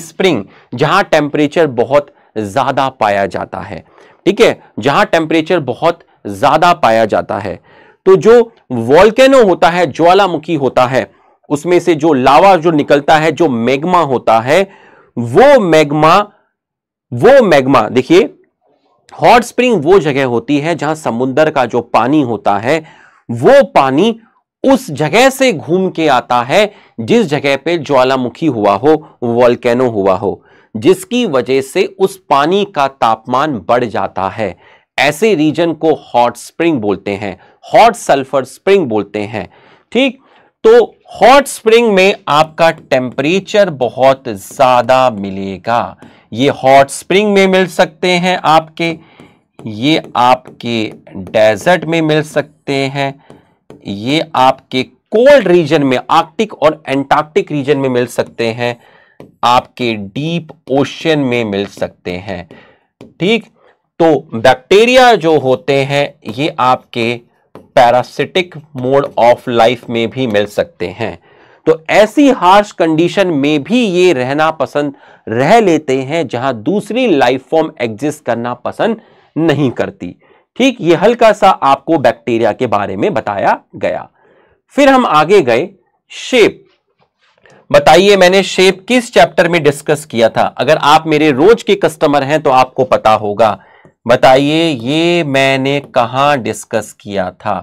spring जहां टेम्परेचर बहुत ज्यादा पाया जाता है ठीक है जहां टेम्परेचर बहुत ज्यादा पाया जाता है तो जो वॉल्केनो होता है ज्वालामुखी होता है उसमें से जो लावा जो निकलता है जो मैग्मा होता है वो मैग्मा वो मैग्मा देखिए हॉट स्प्रिंग वो जगह होती है जहां समुद्र का जो पानी होता है वो पानी उस जगह से घूम के आता है जिस जगह पे ज्वालामुखी हुआ हो वॉल्केनो हुआ हो जिसकी वजह से उस पानी का तापमान बढ़ जाता है ऐसे रीजन को हॉट स्प्रिंग बोलते हैं हॉट सल्फर स्प्रिंग बोलते हैं ठीक तो हॉट स्प्रिंग में आपका टेम्परेचर बहुत ज़्यादा मिलेगा ये हॉट स्प्रिंग में मिल सकते हैं आपके ये आपके डेजर्ट में मिल सकते हैं ये आपके कोल्ड रीजन में आर्कटिक और एंटार्कटिक रीजन में मिल सकते हैं आपके डीप ओशन में मिल सकते हैं ठीक तो बैक्टीरिया जो होते हैं ये आपके पैरासिटिक मोड ऑफ लाइफ में भी मिल सकते हैं तो ऐसी हार्श कंडीशन में भी ये रहना पसंद रह लेते हैं जहां दूसरी लाइफ फॉर्म एग्जिस्ट करना पसंद नहीं करती ठीक ये हल्का सा आपको बैक्टीरिया के बारे में बताया गया फिर हम आगे गए शेप बताइए मैंने शेप किस चैप्टर में डिस्कस किया था अगर आप मेरे रोज के कस्टमर हैं तो आपको पता होगा बताइए ये मैंने कहाँ डिस्कस किया था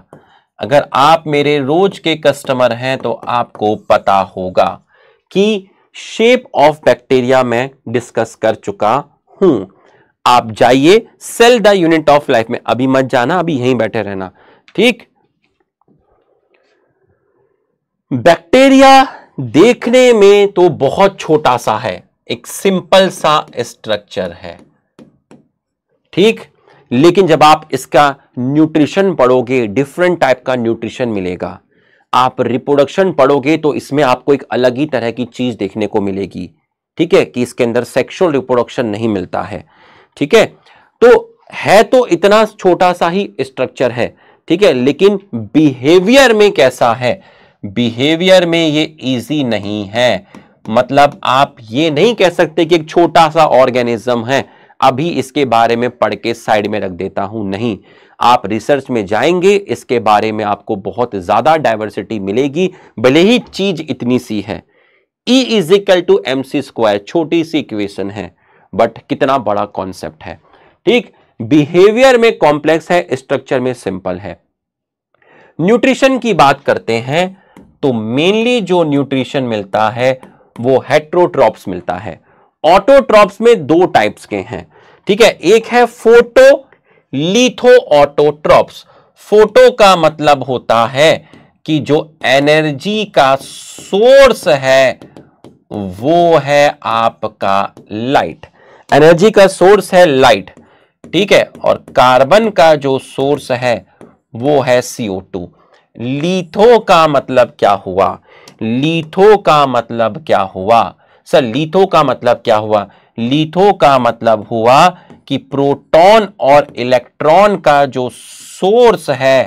अगर आप मेरे रोज के कस्टमर हैं तो आपको पता होगा कि शेप ऑफ बैक्टीरिया मैं डिस्कस कर चुका हूं आप जाइए cell the unit of life में अभी मत जाना अभी यहीं बैठे रहना ठीक बैक्टीरिया देखने में तो बहुत छोटा सा है एक सिंपल सा स्ट्रक्चर है ठीक लेकिन जब आप इसका न्यूट्रिशन पढ़ोगे डिफरेंट टाइप का न्यूट्रिशन मिलेगा आप रिप्रोडक्शन पढ़ोगे तो इसमें आपको एक अलग ही तरह की चीज़ देखने को मिलेगी ठीक है कि इसके अंदर सेक्सुअल रिप्रोडक्शन नहीं मिलता है ठीक है तो है तो इतना छोटा सा ही स्ट्रक्चर है ठीक है लेकिन बिहेवियर में कैसा है बिहेवियर में ये इजी नहीं है मतलब आप ये नहीं कह सकते कि एक छोटा सा ऑर्गेनिज्म है अभी इसके बारे में पढ़ के साइड में रख देता हूं नहीं आप रिसर्च में जाएंगे इसके बारे में आपको बहुत ज़्यादा डायवर्सिटी मिलेगी भले ही चीज़ इतनी सी है E is equal to M C square छोटी सी इक्वेशन है बट कितना बड़ा कॉन्सेप्ट है ठीक बिहेवियर में कॉम्प्लेक्स है स्ट्रक्चर में सिंपल है न्यूट्रिशन की बात करते हैं तो मेनली जो न्यूट्रिशन मिलता है वो हेट्रोट्रॉप्स मिलता है ऑटोट्रॉप्स में दो टाइप्स के हैं ठीक है एक है फोटो लिथो ऑटोट्रॉप्स फोटो का मतलब होता है कि जो एनर्जी का सोर्स है वो है आपका लाइट एनर्जी का सोर्स है लाइट ठीक है और कार्बन का जो सोर्स है वो है सीओ टू लीथो का मतलब क्या हुआ लीथो का मतलब क्या हुआ सर लीथो का मतलब क्या हुआ लीथो का मतलब हुआ कि प्रोटॉन और इलेक्ट्रॉन का जो सोर्स है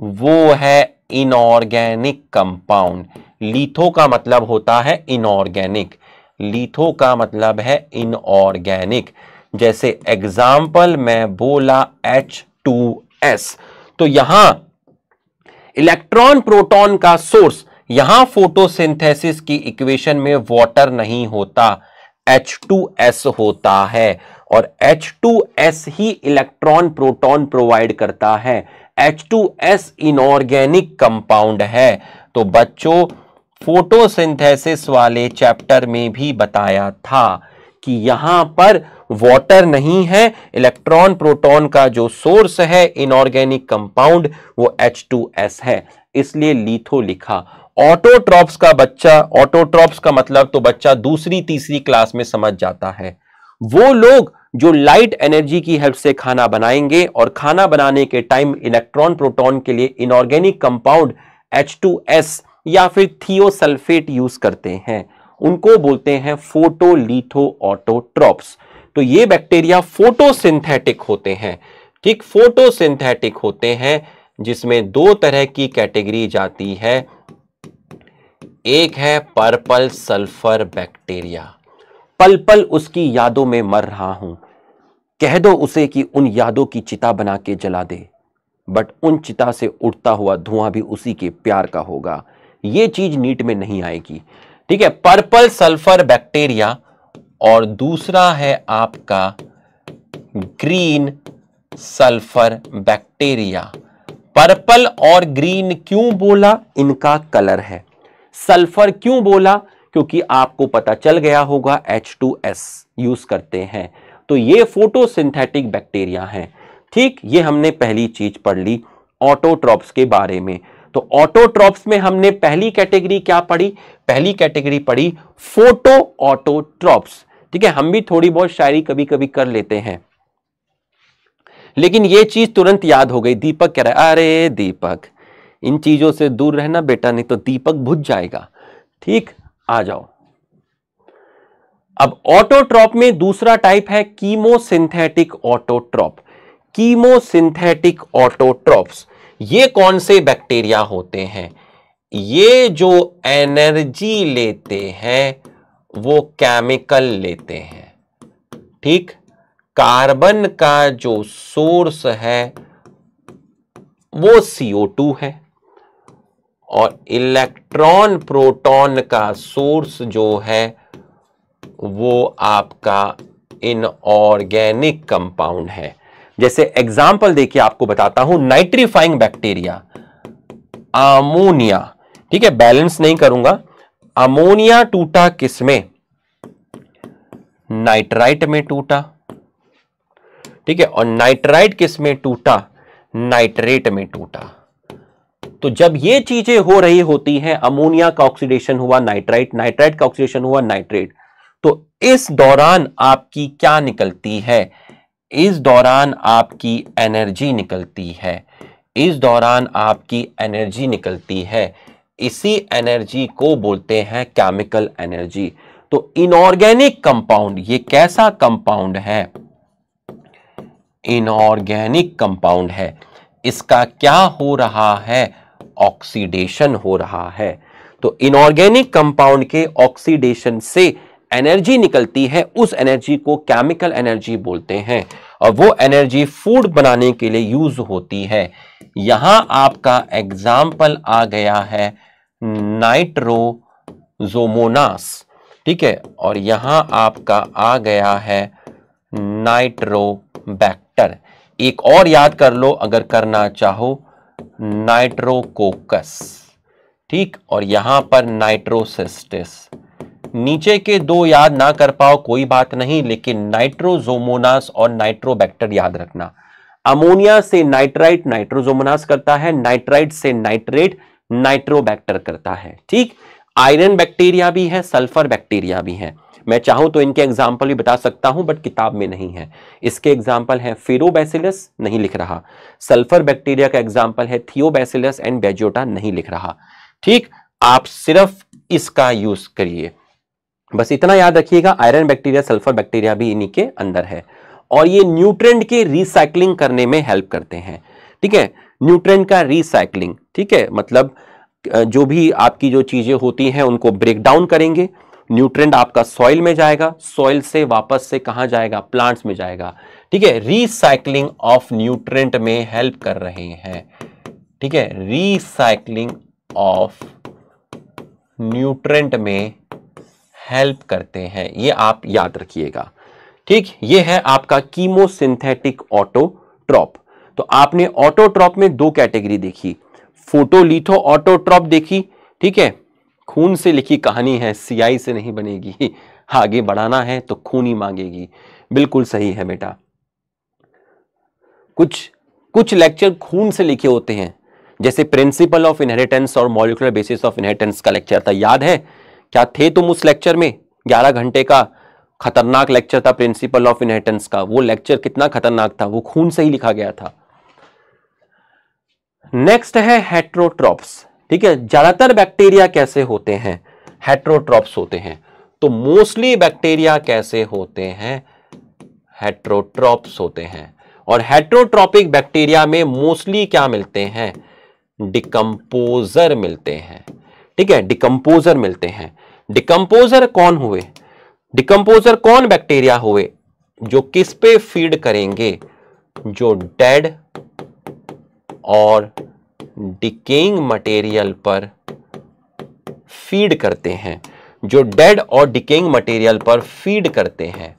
वो है इनऑर्गेनिक कंपाउंड लीथो का मतलब होता है इनऑर्गेनिक लीथो का मतलब है इनऑर्गेनिक जैसे एग्जाम्पल मैं बोला एच टू एस तो यहां इलेक्ट्रॉन प्रोटॉन का सोर्स यहां फोटोसिंथेसिस की इक्वेशन में वाटर नहीं होता H2S होता है और H2S ही इलेक्ट्रॉन प्रोटॉन प्रोवाइड करता है H2S इनऑर्गेनिक कंपाउंड है तो बच्चों फोटोसिंथेसिस वाले चैप्टर में भी बताया था कि यहां पर वाटर नहीं है इलेक्ट्रॉन प्रोटॉन का जो सोर्स है इनऑर्गेनिक कंपाउंड वो H2S है इसलिए लीथो लिखा ऑटोट्रॉप्स का बच्चा ऑटोट्रॉप्स का मतलब तो बच्चा दूसरी तीसरी क्लास में समझ जाता है वो लोग जो लाइट एनर्जी की हेल्प से खाना बनाएंगे और खाना बनाने के टाइम इलेक्ट्रॉन प्रोटॉन के लिए इनऑर्गेनिक कंपाउंड H2S या फिर थियोसल्फेट यूज करते हैं उनको बोलते हैं फोटोलिथो ऑटोट्रॉप्स तो ये बैक्टीरिया फोटोसिंथेटिक होते हैं ठीक फोटोसिंथेटिक होते हैं जिसमें दो तरह की कैटेगरी जाती है एक है पर्पल सल्फर बैक्टीरिया पल पल उसकी यादों में मर रहा हूं कह दो उसे कि उन यादों की चिता बना के जला दे बट उन चिता से उड़ता हुआ धुआं भी उसी के प्यार का होगा ये चीज नीट में नहीं आएगी ठीक है पर्पल सल्फर बैक्टीरिया और दूसरा है आपका ग्रीन सल्फर बैक्टीरिया पर्पल और ग्रीन क्यों बोला इनका कलर है सल्फर क्यों बोला क्योंकि आपको पता चल गया होगा H2S यूज करते हैं तो ये फोटोसिंथेटिक बैक्टीरिया हैं ठीक ये हमने पहली चीज पढ़ ली ऑटोट्रॉप्स के बारे में तो ऑटोट्रॉप्स में हमने पहली कैटेगरी क्या पढ़ी पहली कैटेगरी पढ़ी फोटो ऑटोट्रॉप्स ठीक है हम भी थोड़ी बहुत शायरी कभी कभी कर लेते हैं लेकिन ये चीज तुरंत याद हो गई दीपक कह रहा है अरे दीपक इन चीज़ों से दूर रहना बेटा नहीं तो दीपक बुझ जाएगा ठीक आ जाओ अब ऑटोट्रॉप में दूसरा टाइप है कीमोसिंथेटिक ऑटोट्रॉप कीमोसिंथेटिक ऑटोट्रॉप्स ये कौन से बैक्टीरिया होते हैं ये जो एनर्जी लेते हैं वो केमिकल लेते हैं ठीक कार्बन का जो सोर्स है वो CO2 है और इलेक्ट्रॉन प्रोटॉन का सोर्स जो है वो आपका इनऑर्गेनिक कंपाउंड है जैसे एग्जाम्पल देखिए आपको बताता हूं नाइट्रीफाइंग बैक्टीरिया अमोनिया ठीक है बैलेंस नहीं करूंगा अमोनिया टूटा किसमें नाइट्राइट में टूटा ठीक है और नाइट्राइट किसमें टूटा नाइट्रेट में टूटा तो जब ये चीजें हो रही होती हैं अमोनिया का ऑक्सीडेशन हुआ नाइट्राइट नाइट्राइट का ऑक्सीडेशन हुआ नाइट्रेट तो इस दौरान आपकी क्या निकलती है इस दौरान आपकी एनर्जी निकलती है इस दौरान आपकी एनर्जी निकलती है इसी एनर्जी को बोलते हैं केमिकल एनर्जी तो इनऑर्गेनिक कंपाउंड ये कैसा कंपाउंड है इनऑर्गेनिक कंपाउंड है इसका क्या हो रहा है ऑक्सीडेशन हो रहा है तो इनऑर्गेनिक कंपाउंड के ऑक्सीडेशन से एनर्जी निकलती है उस एनर्जी को केमिकल एनर्जी बोलते हैं और वो एनर्जी फूड बनाने के लिए यूज होती है यहां आपका एग्जाम्पल आ गया है नाइट्रोजोमोनास ठीक है और यहां आपका आ गया है नाइट्रोबैक्टर एक और याद कर लो अगर करना चाहो नाइट्रोकोकस ठीक और यहां पर नाइट्रोसिस्टिस नीचे के दो याद ना कर पाओ कोई बात नहीं लेकिन नाइट्रोजोमोनास और नाइट्रोबैक्टर याद रखना अमोनिया से नाइट्राइट नाइट्रोजोमोनास करता है नाइट्राइट से नाइट्रेट नाइट्रोबैक्टर करता है ठीक आयरन बैक्टीरिया भी है सल्फर बैक्टीरिया भी है मैं चाहूं तो इनके एग्जाम्पल भी बता सकता हूं बट किताब में नहीं है इसके एग्जाम्पल हैं फेरोबैसिलस नहीं लिख रहा सल्फर बैक्टीरिया का एग्जाम्पल है थियोबैसिलस एंड बेजोटा नहीं लिख रहा ठीक आप सिर्फ इसका यूज करिए बस इतना याद रखिएगा आयरन बैक्टीरिया सल्फर बैक्टीरिया भी इन्हीं के अंदर है और ये न्यूट्रेंट के रिसाइकलिंग करने में हेल्प करते हैं ठीक है न्यूट्रेंट का रिसाइकलिंग ठीक है मतलब जो भी आपकी जो चीज़ें होती हैं उनको ब्रेक डाउन करेंगे न्यूट्रेंट आपका सॉइल में जाएगा सॉइल से वापस से कहां जाएगा प्लांट्स में जाएगा ठीक है रीसाइक्लिंग ऑफ न्यूट्रेंट में हेल्प कर रहे हैं ठीक है रीसाइक्लिंग ऑफ न्यूट्रेंट में हेल्प करते हैं ये आप याद रखिएगा ठीक ये है आपका कीमोसिंथेटिक ऑटोट्रॉप तो आपने ऑटोट्रॉप में दो कैटेगरी देखी फोटोलिथो ऑटोट्रॉप देखी ठीक है खून से लिखी कहानी है सियाई से नहीं बनेगी आगे बढ़ाना है तो खून ही मांगेगी बिल्कुल सही है बेटा कुछ कुछ लेक्चर खून से लिखे होते हैं जैसे प्रिंसिपल ऑफ इनहेरिटेंस और मॉलिकुलर बेसिस ऑफ इनहेरिटेंस का लेक्चर था याद है क्या थे तुम उस लेक्चर में ग्यारह घंटे का खतरनाक लेक्चर था प्रिंसिपल ऑफ इनहेरिटेंस का वो लेक्चर कितना खतरनाक था वो खून से ही लिखा गया था नेक्स्ट है हेट्रोट्रॉप्स ठीक है ज्यादातर बैक्टीरिया कैसे होते हैं हेट्रोट्रॉप्स होते हैं तो मोस्टली बैक्टीरिया कैसे होते हैं हेट्रोट्रॉप्स होते हैं और हेट्रोट्रॉपिक बैक्टीरिया में मोस्टली क्या मिलते हैं डिकम्पोजर मिलते हैं ठीक है डिकम्पोजर मिलते हैं डिकम्पोजर कौन हुए डिकम्पोजर कौन बैक्टीरिया हुए जो किस पे फीड करेंगे जो डेड और डिकेइंग मटेरियल पर फीड करते हैं जो डेड और डिकेइंग मटेरियल पर फीड करते हैं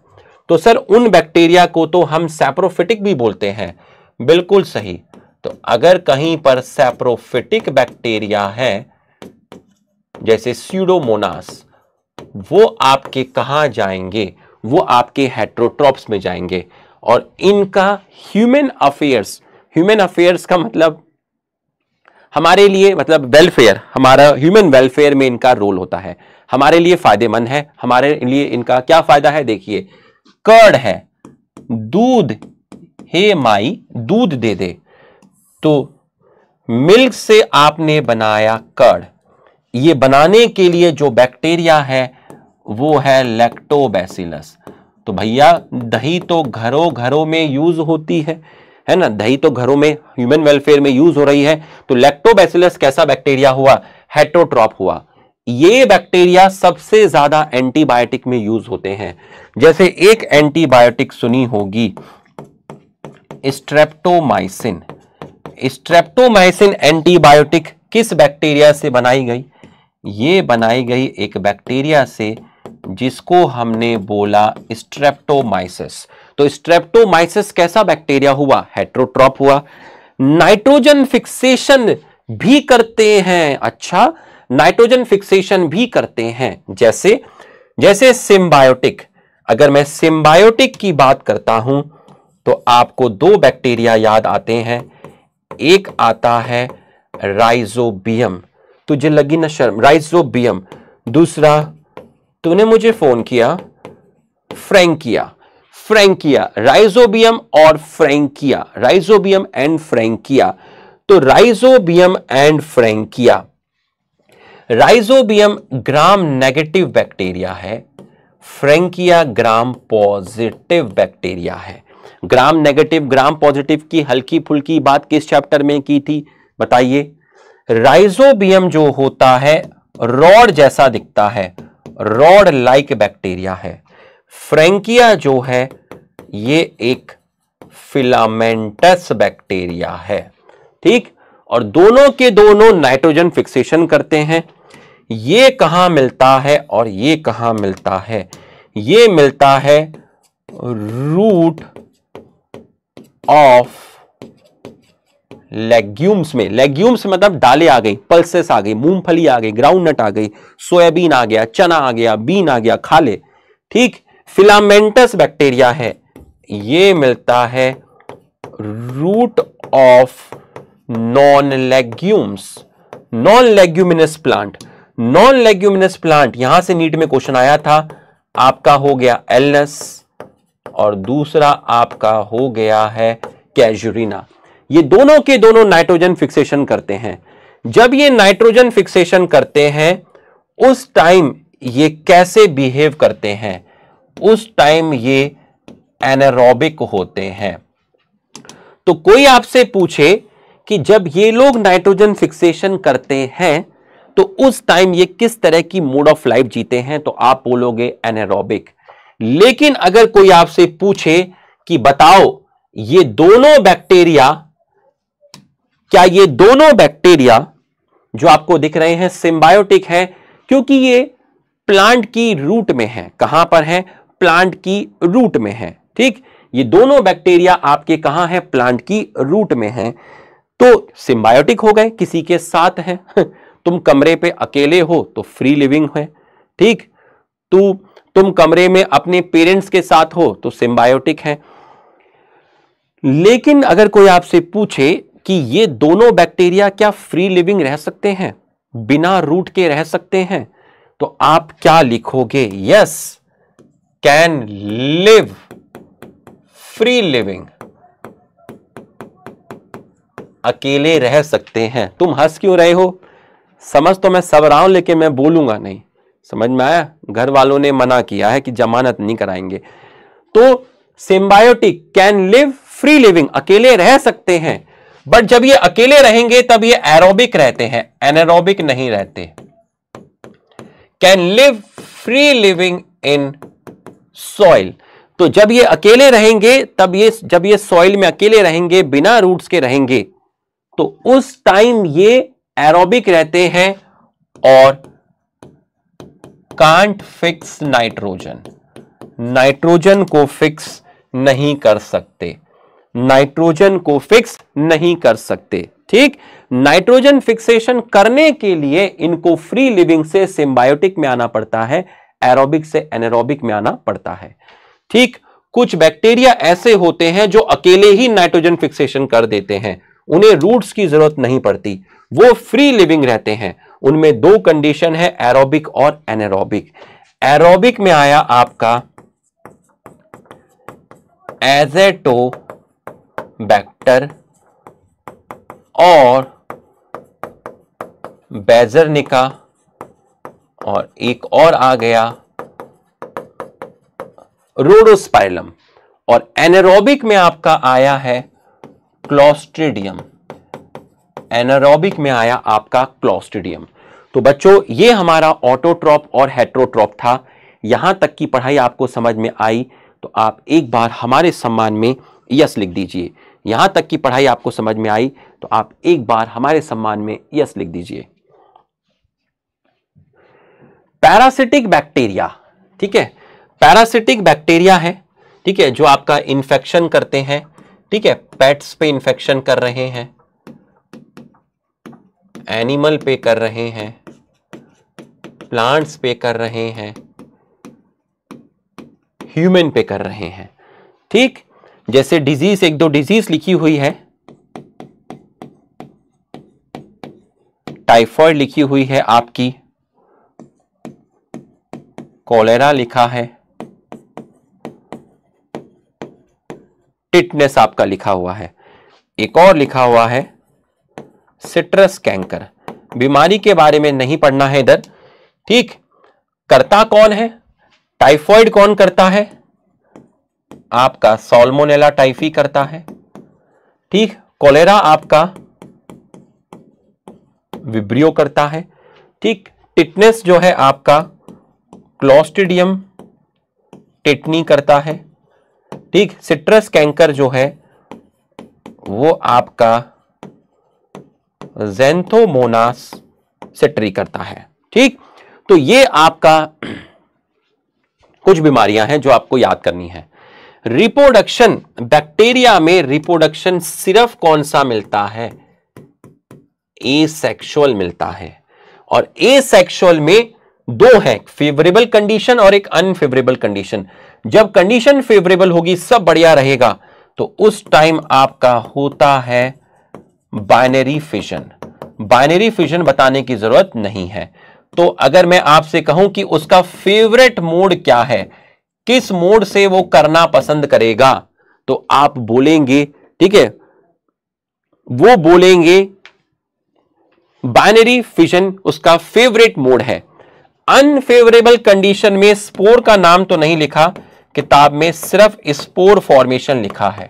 तो सर उन बैक्टीरिया को तो हम सेप्रोफिटिक भी बोलते हैं बिल्कुल सही तो अगर कहीं पर सैप्रोफिटिक बैक्टीरिया है जैसे सीडोमोनास वो आपके कहा जाएंगे वो आपके हेट्रोट्रॉप्स में जाएंगे और इनका ह्यूमन अफेयर्स ह्यूमन अफेयर्स का मतलब हमारे लिए मतलब वेलफेयर हमारा ह्यूमन वेलफेयर में इनका रोल होता है हमारे लिए फायदेमंद है हमारे लिए इनका क्या फायदा है देखिए कर्ड है दूध हे माई दूध दे दे तो मिल्क से आपने बनाया कर्ड ये बनाने के लिए जो बैक्टीरिया है वो है लैक्टोबैसिलस तो भैया दही तो घरों घरों में यूज होती है है ना दही तो घरों में ह्यूमन वेलफेयर में यूज हो रही है तो लैक्टोबैसिलस कैसा बैक्टीरिया हुआ हेट्रोट्रॉप हुआ ये बैक्टीरिया सबसे ज्यादा एंटीबायोटिक में यूज होते हैं जैसे एक एंटीबायोटिक सुनी होगी स्ट्रेप्टोमाइसिन स्ट्रेप्टोमाइसिन एंटीबायोटिक किस बैक्टीरिया से बनाई गई ये बनाई गई एक बैक्टीरिया से जिसको हमने बोला स्ट्रेप्टोमाइसिस तो स्ट्रेप्टोमाइसिस कैसा बैक्टीरिया हुआ हेट्रोट्रॉप हुआ नाइट्रोजन फिक्सेशन भी करते हैं अच्छा नाइट्रोजन फिक्सेशन भी करते हैं जैसे जैसे सिम्बायोटिक अगर मैं सिम्बायोटिक की बात करता हूं तो आपको दो बैक्टीरिया याद आते हैं एक आता है राइजोबियम तुझे लगी ना शर्म राइजोबियम दूसरा तूने मुझे फोन किया फ्रेंकिया फ्रेंकिया राइजोबियम और फ्रेंकिया राइजोबियम एंड फ्रेंकिया तो Rhizobium and Frankia Rhizobium gram negative bacteria है फ्रेंकिया ग्राम पॉजिटिव बैक्टीरिया है ग्राम नेगेटिव ग्राम पॉजिटिव की हल्की फुल्की बात किस चैप्टर में की थी बताइए राइजोबियम जो होता है रॉड जैसा दिखता है रॉड लाइक बैक्टीरिया है फ्रेंकिया जो है ये एक फिलामेंटस बैक्टीरिया है ठीक और दोनों के दोनों नाइट्रोजन फिक्सेशन करते हैं ये कहां मिलता है और ये कहां मिलता है ये मिलता है रूट ऑफ लेग्यूम्स में लेग्यूम्स मतलब डाले आ गई पल्सेस आ गई मूंगफली आ गई ग्राउंड नट आ गई सोयाबीन आ गया चना आ गया बीन आ गया खाले ठीक फिलामेंटस बैक्टीरिया है ये मिलता है root of non legumes non leguminous plant non leguminous plant यहां से नीट में क्वेश्चन आया था आपका हो गया एलनस और दूसरा आपका हो गया है कैजुरीना ये दोनों के दोनों नाइट्रोजन फिक्सेशन करते हैं जब ये नाइट्रोजन फिक्सेशन करते हैं उस टाइम ये कैसे बिहेव करते हैं उस टाइम ये एनारोबिक होते हैं तो कोई आपसे पूछे कि जब ये लोग नाइट्रोजन फिक्सेशन करते हैं तो उस टाइम ये किस तरह की मोड ऑफ लाइफ जीते हैं तो आप बोलोगे एनारोबिक लेकिन अगर कोई आपसे पूछे कि बताओ ये दोनों बैक्टीरिया क्या ये दोनों बैक्टीरिया जो आपको दिख रहे हैं सिंबायोटिक है क्योंकि ये प्लांट की रूट में है कहां पर है प्लांट की रूट में है ठीक ये दोनों बैक्टीरिया आपके कहां है प्लांट की रूट में है तो सिम्बायोटिक हो गए किसी के साथ है तुम कमरे पे अकेले हो तो फ्री लिविंग है ठीक तू तुम कमरे में अपने पेरेंट्स के साथ हो तो सिम्बायोटिक है लेकिन अगर कोई आपसे पूछे कि ये दोनों बैक्टीरिया क्या फ्री लिविंग रह सकते हैं बिना रूट के रह सकते हैं तो आप क्या लिखोगे yes can live free living अकेले रह सकते हैं तुम हंस क्यों रहे हो समझ तो मैं सब रहा हूं लेकिन मैं बोलूंगा नहीं समझ में आया घर वालों ने मना किया है कि जमानत नहीं कराएंगे तो symbiotic can live free living अकेले रह सकते हैं बट जब ये अकेले रहेंगे तब ये एरोबिक रहते हैं एनरोबिक नहीं रहते can live free living in soil तो जब ये अकेले रहेंगे तब ये जब ये सॉइल में अकेले रहेंगे बिना रूट्स के रहेंगे तो उस टाइम ये एरोबिक रहते हैं और कांट फिक्स नाइट्रोजन नाइट्रोजन को फिक्स नहीं कर सकते नाइट्रोजन को फिक्स नहीं कर सकते ठीक नाइट्रोजन फिक्सेशन करने के लिए इनको फ्री लिविंग से सिम्बायोटिक में आना पड़ता है एरोबिक से एनारोबिक में आना पड़ता है ठीक कुछ बैक्टीरिया ऐसे होते हैं जो अकेले ही नाइट्रोजन फिक्सेशन कर देते हैं उन्हें रूट्स की जरूरत नहीं पड़ती वो फ्री लिविंग रहते हैं उनमें दो कंडीशन है एरोबिक और एनारोबिक एरोबिक में आया आपका एजेटो बैक्टर और बेजरनिका और एक और आ गया रोडोस्पाइलम और एनारोबिक में आपका आया है क्लॉस्ट्रिडियम एनारोबिक में आया आपका क्लॉस्टिडियम तो बच्चों ये हमारा ऑटोट्रॉप और हेट्रोट्रॉप था यहां तक की पढ़ाई आपको समझ में आई तो आप एक बार हमारे सम्मान में यस लिख दीजिए यहां तक की पढ़ाई आपको समझ में आई तो आप एक बार हमारे सम्मान में यस लिख दीजिए पैरासिटिक बैक्टीरिया ठीक है पैरासिटिक बैक्टीरिया है ठीक है जो आपका इंफेक्शन करते हैं ठीक है पेट्स पे इंफेक्शन कर रहे हैं एनिमल पे कर रहे हैं प्लांट्स पे कर रहे हैं ह्यूमन पे कर रहे हैं ठीक जैसे डिजीज एक दो डिजीज लिखी हुई है टाइफॉइड लिखी हुई है आपकी कोलेरा लिखा है टिटनेस आपका लिखा हुआ है एक और लिखा हुआ है सिट्रस कैंकर बीमारी के बारे में नहीं पढ़ना है इधर ठीक करता कौन है टाइफॉइड कौन करता है आपका सोलमोनेला टाइफी करता है ठीक कोलेरा आपका विब्रियो करता है ठीक टिटनेस जो है आपका क्लोस्टिडियम टेटनी करता है ठीक सिट्रस कैंकर जो है वो आपका जेंथोमोनास सिट्री करता है ठीक तो ये आपका कुछ बीमारियां हैं जो आपको याद करनी है रिप्रोडक्शन बैक्टीरिया में रिप्रोडक्शन सिर्फ कौन सा मिलता है ए मिलता है और ए में दो है फेवरेबल कंडीशन और एक अनफेवरेबल कंडीशन जब कंडीशन फेवरेबल होगी सब बढ़िया रहेगा तो उस टाइम आपका होता है बाइनरी फिशन बाइनरी फिशन बताने की जरूरत नहीं है तो अगर मैं आपसे कहूं कि उसका फेवरेट मोड क्या है किस मोड से वो करना पसंद करेगा तो आप बोलेंगे ठीक है वो बोलेंगे बाइनरी फिशन उसका फेवरेट मोड है अनफेवरेबल कंडीशन में स्पोर का नाम तो नहीं लिखा किताब में सिर्फ स्पोर फॉर्मेशन लिखा है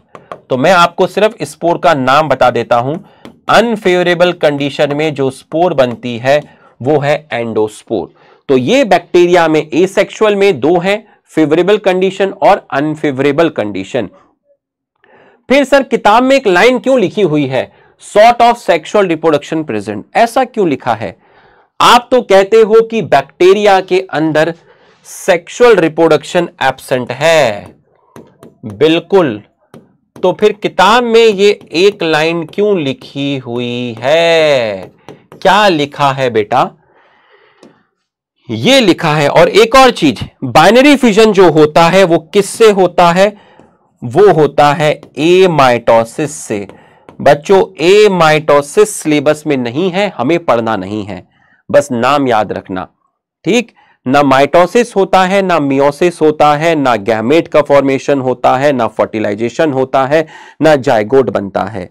तो मैं आपको सिर्फ स्पोर का नाम बता देता हूं अनफेवरेबल कंडीशन में जो स्पोर बनती है वो है एंडोस्पोर तो ये बैक्टीरिया में एसेक्सुअल में दो हैं फेवरेबल कंडीशन और अनफेवरेबल कंडीशन फिर सर किताब में एक लाइन क्यों लिखी हुई है sort of sexual reproduction present ऐसा क्यों लिखा है आप तो कहते हो कि बैक्टीरिया के अंदर सेक्सुअल रिप्रोडक्शन एब्सेंट है बिल्कुल तो फिर किताब में ये एक लाइन क्यों लिखी हुई है क्या लिखा है बेटा ये लिखा है और एक और चीज बाइनरी फिजन जो होता है वो किससे होता है वो होता है ए माइटोसिस से बच्चों ए माइटोसिस सिलेबस में नहीं है हमें पढ़ना नहीं है बस नाम याद रखना ठीक ना माइटोसिस होता है ना मियोसिस होता है ना गैमेट का फॉर्मेशन होता है ना फर्टिलाइजेशन होता है ना जायगोट बनता है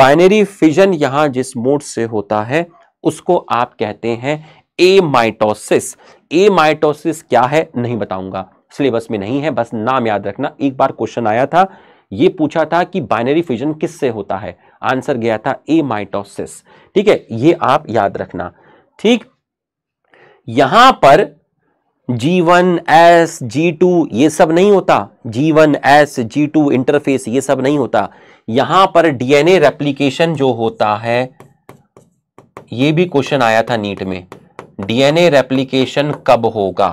बाइनरी फिजन यहां जिस मोड से होता है उसको आप कहते हैं ए माइटोसिस ए माइटोसिस क्या है नहीं बताऊंगा सिलेबस में नहीं है बस नाम याद रखना एक बार क्वेश्चन आया था ये पूछा था कि बाइनरी फिजन किससे होता है आंसर गया था ए माइटोसिस ठीक है ये आप याद रखना ठीक यहां पर G1, S, G2 ये सब नहीं होता G1, S, G2 इंटरफेस ये सब नहीं होता यहां पर डीएनए रेप्लीकेशन जो होता है ये भी क्वेश्चन आया था नीट में डीएनए रेप्लीकेशन कब होगा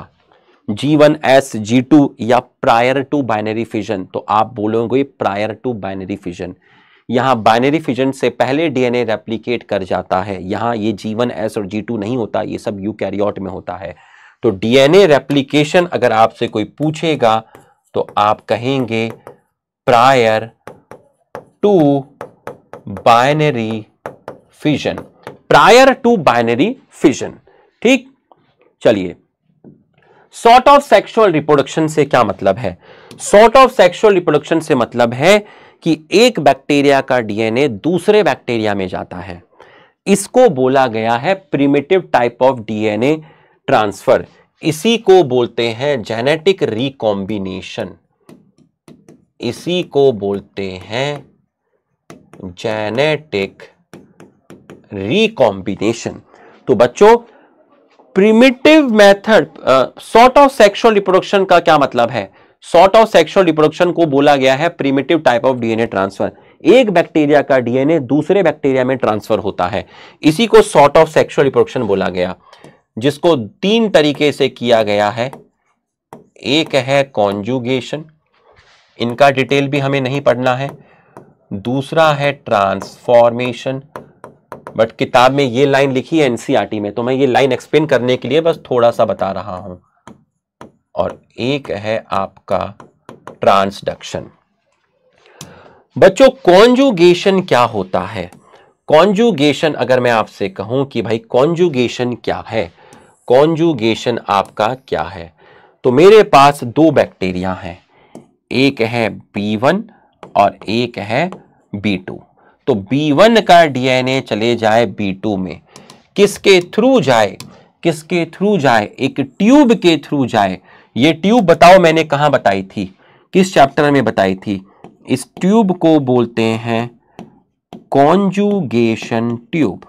G1, S, G2 या प्रायर टू बाइनरी फिजन तो आप बोलोगे प्रायर टू बाइनरी फिजन यहाँ बाइनरी फिजन से पहले डीएनए रेप्लिकेट कर जाता है यहाँ ये जीवन एस और जी टू नहीं होता ये सब यू कैरियोट में होता है तो डीएनए रेप्लिकेशन अगर आपसे कोई पूछेगा तो आप कहेंगे prior to binary fission prior to binary fission ठीक चलिए सॉर्ट ऑफ सेक्सुअल रिप्रोडक्शन से क्या मतलब है सॉर्ट ऑफ सेक्सुअल रिप्रोडक्शन से मतलब है कि एक बैक्टीरिया का डीएनए दूसरे बैक्टीरिया में जाता है इसको बोला गया है primitive type of DNA transfer इसी को बोलते हैं जेनेटिक रिकॉम्बिनेशन इसी को बोलते हैं जेनेटिक रिकॉम्बिनेशन तो बच्चों primitive method sort of sexual reproduction का क्या मतलब है सॉर्ट ऑफ सेक्सुअल रिप्रोडक्शन को बोला गया है primitive type of DNA transfer एक बैक्टीरिया का डीएनए दूसरे बैक्टीरिया में ट्रांसफर होता है इसी को सॉर्ट ऑफ सेक्सुअल रिप्रोडक्शन बोला गया जिसको तीन तरीके से किया गया है एक है कॉन्जुगेशन इनका डिटेल भी हमें नहीं पढ़ना है दूसरा है ट्रांसफॉर्मेशन बट किताब में ये लाइन लिखी है एनसीआरटी e में तो मैं ये लाइन एक्सप्लेन करने के लिए बस थोड़ा सा बता रहा हूं और एक है आपका ट्रांसडक्शन बच्चों कॉन्जुगेशन क्या होता है कॉन्जुगेशन अगर मैं आपसे कहूं कि भाई कॉन्जुगेशन क्या है कॉन्जुगेशन आपका क्या है तो मेरे पास दो बैक्टीरिया हैं एक है B1 और एक है B2 तो B1 का डीएनए चले जाए B2 में किसके थ्रू जाए किसके थ्रू जाए एक ट्यूब के थ्रू जाए ये ट्यूब बताओ मैंने कहां बताई थी किस चैप्टर में बताई थी इस ट्यूब को बोलते हैं कॉन्जुगेशन ट्यूब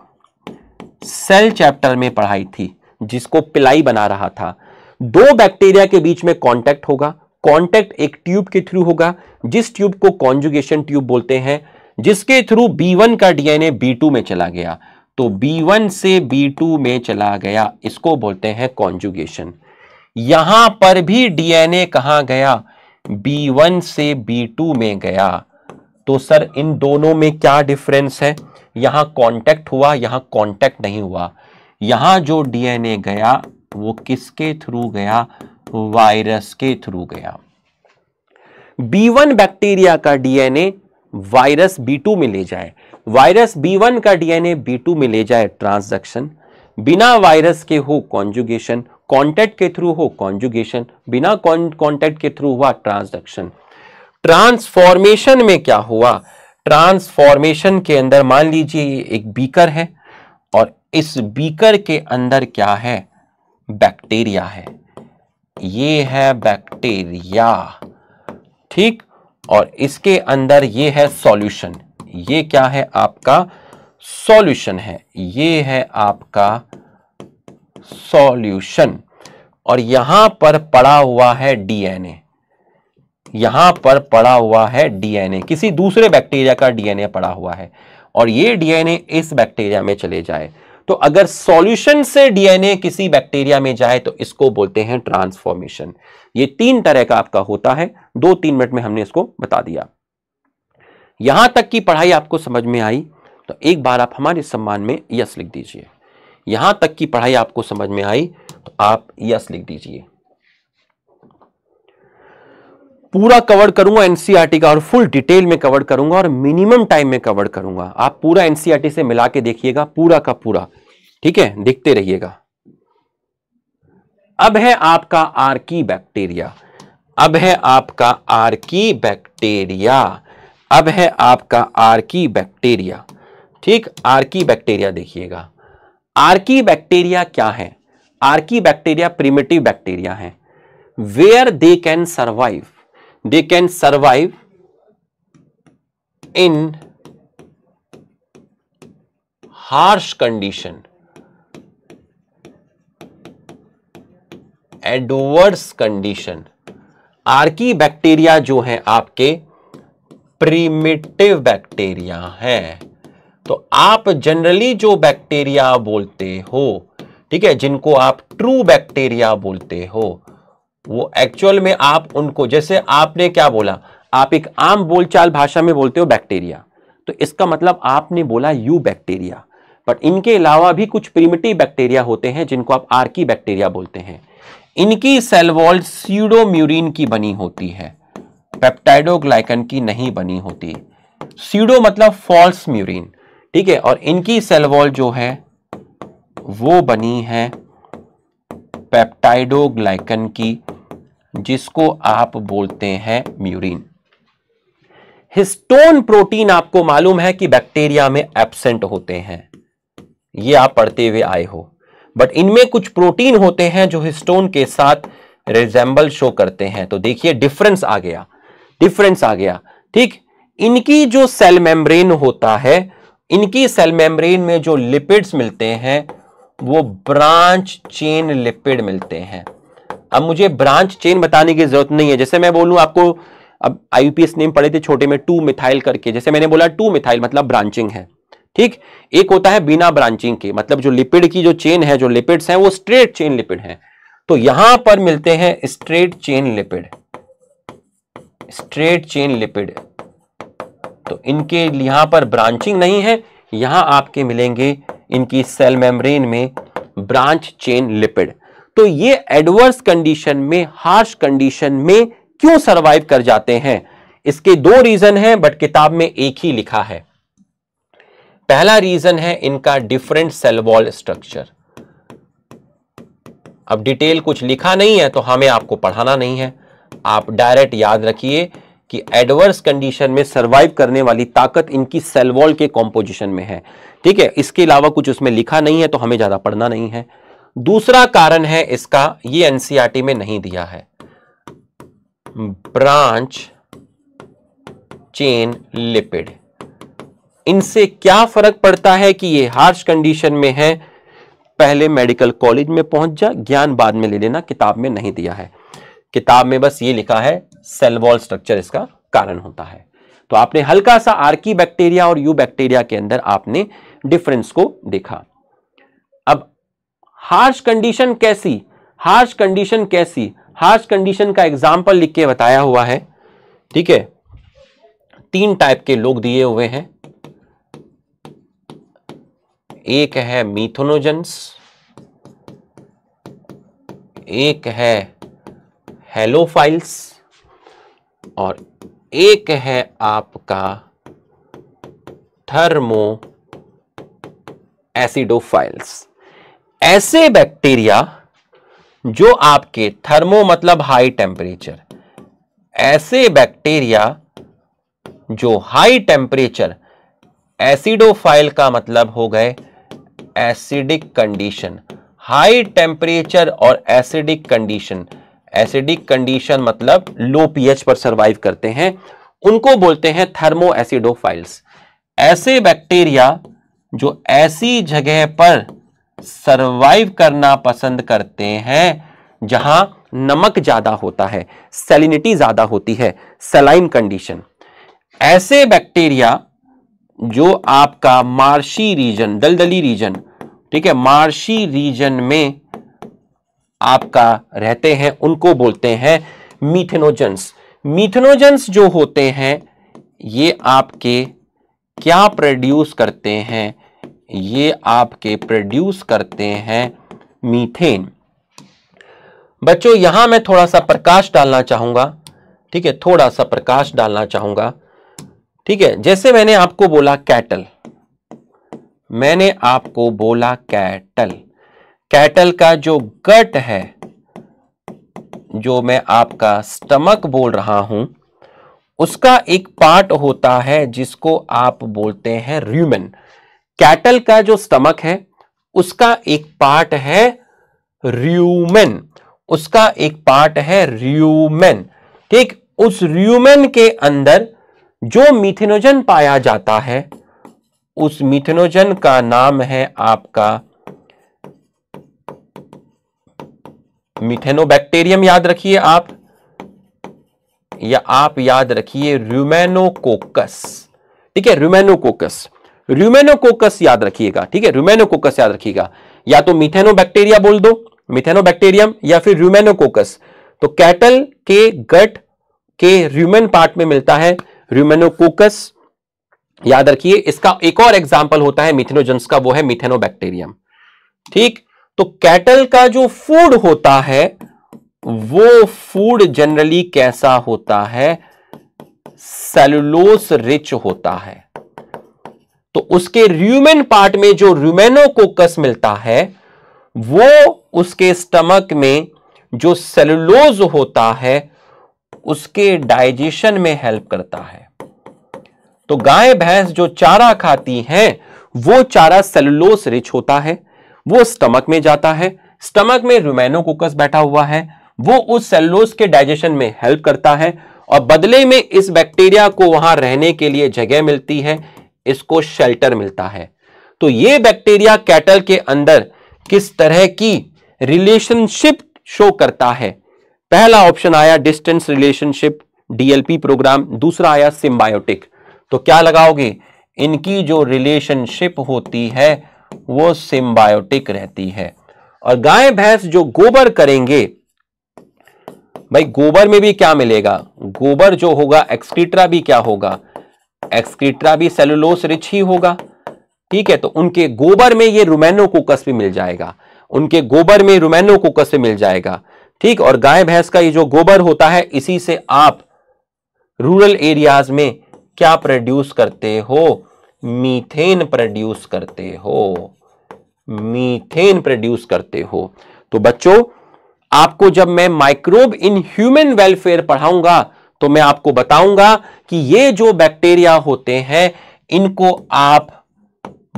सेल चैप्टर में पढ़ाई थी जिसको पिलाई बना रहा था दो बैक्टीरिया के बीच में कांटेक्ट होगा कांटेक्ट एक ट्यूब के थ्रू होगा जिस ट्यूब को कॉन्जुगेशन ट्यूब बोलते हैं जिसके थ्रू B1 का डीएनए B2 में चला गया तो B1 से B2 में चला गया इसको बोलते हैं कॉन्जुगेशन यहां पर भी डीएनए कहा गया बी वन से बी टू में गया तो सर इन दोनों में क्या डिफरेंस है यहां कांटेक्ट हुआ यहां कांटेक्ट नहीं हुआ यहां जो डीएनए गया वो किसके थ्रू गया वायरस के थ्रू गया बी वन बैक्टीरिया का डीएनए वायरस बी टू में ले जाए वायरस बी वन का डीएनए बी टू में ले जाए ट्रांसजेक्शन बिना वायरस के हो कॉन्जुगेशन कॉन्टैक्ट के थ्रू हो कॉन्जुगेशन बिना कॉन्टैक्ट के थ्रू हुआ ट्रांसडक्शन ट्रांसफॉर्मेशन में क्या हुआ ट्रांसफॉर्मेशन के अंदर मान लीजिए एक बीकर है और इस बीकर के अंदर क्या है बैक्टीरिया है ये है बैक्टीरिया ठीक और इसके अंदर ये है सॉल्यूशन ये क्या है आपका सॉल्यूशन है ये है आपका सॉल्यूशन और यहां पर पड़ा हुआ है डीएनए यहां पर पड़ा हुआ है डीएनए किसी दूसरे बैक्टीरिया का डीएनए पड़ा हुआ है और ये डीएनए इस बैक्टीरिया में चले जाए तो अगर सॉल्यूशन से डीएनए किसी बैक्टीरिया में जाए तो इसको बोलते हैं ट्रांसफॉर्मेशन ये तीन तरह का आपका होता है दो तीन मिनट में हमने इसको बता दिया यहां तक की पढ़ाई आपको समझ में आई तो एक बार आप हमारे सम्मान में यस लिख दीजिए यहां तक की पढ़ाई आपको समझ में आई तो आप यस लिख दीजिए पूरा कवर करूंगा एनसीईआरटी e का और फुल डिटेल में कवर करूंगा और मिनिमम टाइम में कवर करूंगा आप पूरा एनसीईआरटी e से मिला के देखिएगा पूरा का पूरा ठीक है देखते रहिएगा अब है आपका आर्की बैक्टीरिया अब है आपका आर्की बैक्टीरिया अब है आपका आर्की बैक्टीरिया ठीक आर्की बैक्टीरिया देखिएगा आर्की बैक्टीरिया क्या है आर्की बैक्टीरिया प्रिमेटिव बैक्टीरिया है where they can survive they can survive in harsh condition adverse condition archaebacteria जो है आपके प्रीमेटिव बैक्टीरिया है तो आप जनरली जो बैक्टीरिया बोलते हो ठीक है जिनको आप ट्रू बैक्टीरिया बोलते हो वो एक्चुअल में आप उनको जैसे आपने क्या बोला आप एक आम बोलचाल भाषा में बोलते हो बैक्टीरिया तो इसका मतलब आपने बोला यू बैक्टीरिया बट इनके अलावा भी कुछ प्रिमिटिव बैक्टीरिया होते हैं जिनको आप आर्की बैक्टीरिया बोलते हैं इनकी सेलवॉल सीडोम्यूरिन की बनी होती है पेप्टाइडोग्लाइकन की नहीं बनी होती सीडो मतलब फॉल्स म्यूरिन ठीक है और इनकी सेल वॉल जो है वो बनी है पेप्टाइडोग्लाइकन की जिसको आप बोलते हैं म्यूरिन हिस्टोन प्रोटीन आपको मालूम है कि बैक्टीरिया में एब्सेंट होते हैं ये आप पढ़ते हुए आए हो बट इनमें कुछ प्रोटीन होते हैं जो हिस्टोन के साथ रिजेंबल शो करते हैं तो देखिए डिफरेंस आ गया डिफरेंस आ गया ठीक इनकी जो सेल मेम्ब्रेन होता है इनकी सेल मेम्ब्रेन में जो लिपिड्स मिलते हैं वो ब्रांच चेन लिपिड मिलते हैं अब मुझे ब्रांच चेन बताने की जरूरत नहीं है जैसे मैं बोलूं आपको अब आईयूपीएस नेम पढ़े थे छोटे में टू मिथाइल करके जैसे मैंने बोला टू मिथाइल मतलब ब्रांचिंग है ठीक एक होता है बिना ब्रांचिंग के मतलब जो लिपिड की जो चेन है जो लिपिड्स हैं वो स्ट्रेट चेन लिपिड हैं तो यहां पर मिलते हैं straight chain lipid straight chain lipid तो इनके यहां पर ब्रांचिंग नहीं है यहां आपके मिलेंगे इनकी सेल मेम्ब्रेन में ब्रांच चेन लिपिड तो ये एडवर्स कंडीशन में हार्श कंडीशन में क्यों सरवाइव कर जाते हैं इसके दो रीजन हैं बट किताब में एक ही लिखा है पहला रीजन है इनका डिफरेंट सेल वॉल स्ट्रक्चर अब डिटेल कुछ लिखा नहीं है तो हमें आपको पढ़ाना नहीं है आप डायरेक्ट याद रखिए कि एडवर्स कंडीशन में सरवाइव करने वाली ताकत इनकी सेल वॉल के कॉम्पोजिशन में है ठीक है इसके अलावा कुछ उसमें लिखा नहीं है तो हमें ज़्यादा पढ़ना नहीं है दूसरा कारण है इसका ये एनसीआरटी e में नहीं दिया है ब्रांच चेन लिपिड इनसे क्या फर्क पड़ता है कि ये हार्श कंडीशन में है पहले मेडिकल कॉलेज में पहुंच जा ज्ञान बाद में ले लेना किताब में नहीं दिया है किताब में बस ये लिखा है सेल वॉल स्ट्रक्चर इसका कारण होता है तो आपने हल्का सा आर्की बैक्टीरिया और यू बैक्टीरिया के अंदर आपने डिफरेंस को देखा अब हार्श कंडीशन कैसी हार्श कंडीशन कैसी हार्श कंडीशन का एग्जाम्पल लिख के बताया हुआ है ठीक है तीन टाइप के लोग दिए हुए हैं एक है मीथोनोजेंस एक है हेलो फाइल्स और एक है आपका थर्मो एसिडोफाइल्स ऐसे बैक्टीरिया जो आपके थर्मो मतलब हाई टेम्परेचर ऐसे बैक्टीरिया जो हाई टेम्परेचर एसिडोफाइल का मतलब हो गए एसिडिक कंडीशन हाई टेम्परेचर और एसिडिक कंडीशन एसिडिक कंडीशन मतलब लो पीएच पर सरवाइव करते हैं उनको बोलते हैं थर्मो एसिडोफाइल्स ऐसे बैक्टीरिया जो ऐसी जगह पर सरवाइव करना पसंद करते हैं जहां नमक ज्यादा होता है सेलिनिटी ज्यादा होती है सेलाइन कंडीशन ऐसे बैक्टीरिया जो आपका मार्शी रीजन दलदली रीजन ठीक है मार्शी रीजन में आपका रहते हैं उनको बोलते हैं मीथेनोजेंस मीथेनोजेंस जो होते हैं ये आपके क्या प्रोड्यूस करते हैं ये आपके प्रोड्यूस करते हैं मीथेन बच्चों यहां मैं थोड़ा सा प्रकाश डालना चाहूंगा ठीक है थोड़ा सा प्रकाश डालना चाहूंगा ठीक है जैसे मैंने आपको बोला कैटल मैंने आपको बोला कैटल कैटल का जो गट है जो मैं आपका स्टमक बोल रहा हूं उसका एक पार्ट होता है जिसको आप बोलते हैं र्यूमेन कैटल का जो स्टमक है उसका एक पार्ट है र्यूमेन उसका एक पार्ट है र्यूमेन ठीक उस र्यूमेन के अंदर जो मिथेनोजन पाया जाता है उस मिथेनोजन का नाम है आपका मिथेनोबैक्टेरियम याद रखिए आप या आप याद रखिए रूमेनोकोकस ठीक है रूमेनोकोकस रूमेनोकोकस याद रखिएगा ठीक है रूमेनोकोकस याद रखिएगा या तो मिथेनोबैक्टेरिया बोल दो मिथेनोबैक्टेरियम या फिर रूमेनोकोकस तो कैटल के गट के र्यूमेन पार्ट में मिलता है रूमेनोकोकस याद रखिए इसका एक और एग्जाम्पल होता है मिथेनोजेंस का वो है मिथेनोबैक्टेरियम ठीक तो कैटल का जो फूड होता है वो फूड जनरली कैसा होता है सेलुलोस रिच होता है तो उसके र्यूमेन पार्ट में जो र्यूमेनोकोकस मिलता है वो उसके स्टमक में जो सेलुलोज होता है उसके डाइजेशन में हेल्प करता है तो गाय भैंस जो चारा खाती हैं वो चारा सेलुलोस रिच होता है वो स्टमक में जाता है स्टमक में कोकस बैठा हुआ है वो उस सेलुलोज के डाइजेशन में हेल्प करता है और बदले में इस बैक्टीरिया को वहां रहने के लिए जगह मिलती है इसको शेल्टर मिलता है तो ये बैक्टीरिया कैटल के अंदर किस तरह की रिलेशनशिप शो करता है पहला ऑप्शन आया डिस्टेंस रिलेशनशिप डीएलपी प्रोग्राम दूसरा आया सिम्बायोटिक तो क्या लगाओगे इनकी जो रिलेशनशिप होती है वो सिम्बायोटिक रहती है और गाय भैंस जो गोबर करेंगे भाई गोबर में भी क्या मिलेगा गोबर जो होगा एक्सक्रीट्रा भी क्या होगा एक्सक्रीट्रा भी सेलुलोस रिच ही होगा ठीक है तो उनके गोबर में ये रुमेनोकोकस भी मिल जाएगा उनके गोबर में रुमेनोकोकस भी मिल जाएगा ठीक और गाय भैंस का ये जो गोबर होता है इसी से आप रूरल एरियाज में क्या प्रोड्यूस करते हो मीथेन प्रोड्यूस करते हो मीथेन प्रोड्यूस करते हो तो बच्चों आपको जब मैं माइक्रोब इन ह्यूमन वेलफेयर पढ़ाऊंगा तो मैं आपको बताऊंगा कि ये जो बैक्टीरिया होते हैं इनको आप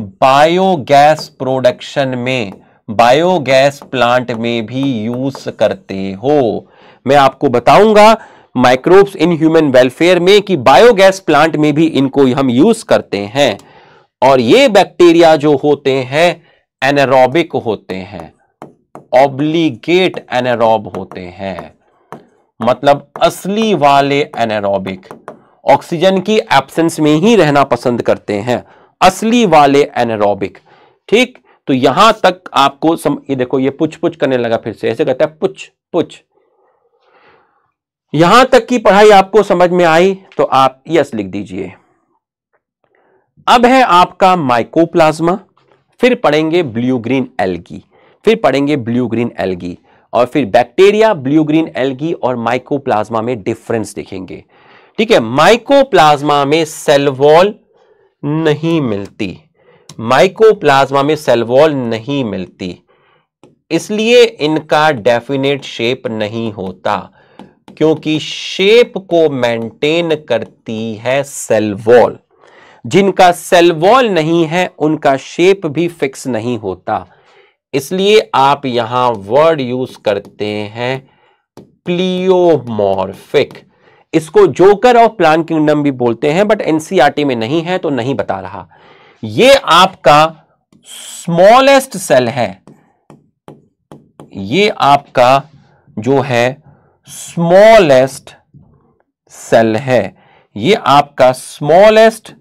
बायोगैस प्रोडक्शन में बायोगैस प्लांट में भी यूज करते हो मैं आपको बताऊंगा माइक्रोब्स इन ह्यूमन वेलफेयर में कि बायोगैस प्लांट में भी इनको हम यूज करते हैं और ये बैक्टीरिया जो होते हैं एनारोबिक होते हैं ऑब्लीगेट एनारोब होते हैं मतलब असली वाले एनारोबिक ऑक्सीजन की एब्सेंस में ही रहना पसंद करते हैं असली वाले एनारोबिक ठीक तो यहां तक आपको सम, ये देखो ये पुछ पुछ करने लगा फिर से ऐसे कहता है पुछ पुछ यहां तक की पढ़ाई आपको समझ में आई तो आप यस लिख दीजिए अब है आपका माइकोप्लाज्मा फिर पढ़ेंगे ब्लू ग्रीन एलगी फिर पढ़ेंगे ब्लू ग्रीन एलगी और फिर बैक्टीरिया ब्लू ग्रीन एलगी और माइकोप्लाज्मा में डिफरेंस देखेंगे ठीक है माइकोप्लाज्मा में सेल वॉल नहीं मिलती माइकोप्लाज्मा में सेल वॉल नहीं मिलती इसलिए इनका डेफिनेट शेप नहीं होता क्योंकि शेप को मेंटेन करती है सेल वॉल जिनका सेल वॉल नहीं है उनका शेप भी फिक्स नहीं होता इसलिए आप यहां वर्ड यूज करते हैं प्लियोमॉर्फिक इसको जोकर ऑफ प्लान किंगडम भी बोलते हैं बट एनसीआरटी e में नहीं है तो नहीं बता रहा यह आपका स्मॉलेस्ट सेल है यह आपका जो है स्मॉलेस्ट सेल है ये आपका स्मॉलेस्ट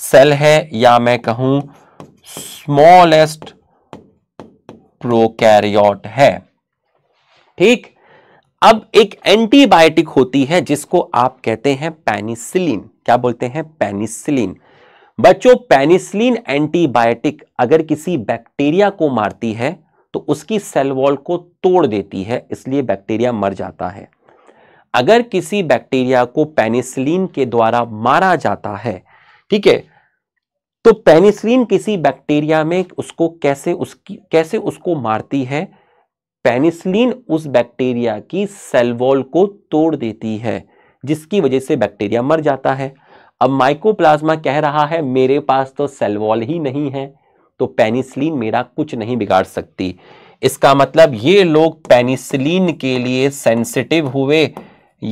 सेल है या मैं कहूं स्मॉलेस्ट प्रोकैरियोट है ठीक अब एक एंटीबायोटिक होती है जिसको आप कहते हैं पेनिसिलिन क्या बोलते हैं पेनिसिलिन बच्चों पेनिसिलिन एंटीबायोटिक अगर किसी बैक्टीरिया को मारती है तो उसकी सेल वॉल को तोड़ देती है इसलिए बैक्टीरिया मर जाता है अगर किसी बैक्टीरिया को पेनिसिलिन के द्वारा मारा जाता है ठीक है तो पेनिसिलिन किसी बैक्टीरिया में उसको कैसे उसकी कैसे उसको मारती है पेनिसिलिन उस बैक्टीरिया की सेल वॉल को तोड़ देती है जिसकी वजह से बैक्टीरिया मर जाता है अब माइकोप्लाज्मा कह रहा है मेरे पास तो सेल वॉल ही नहीं है तो पेनिसिलिन मेरा कुछ नहीं बिगाड़ सकती इसका मतलब ये लोग पेनिसिलिन के लिए सेंसिटिव हुए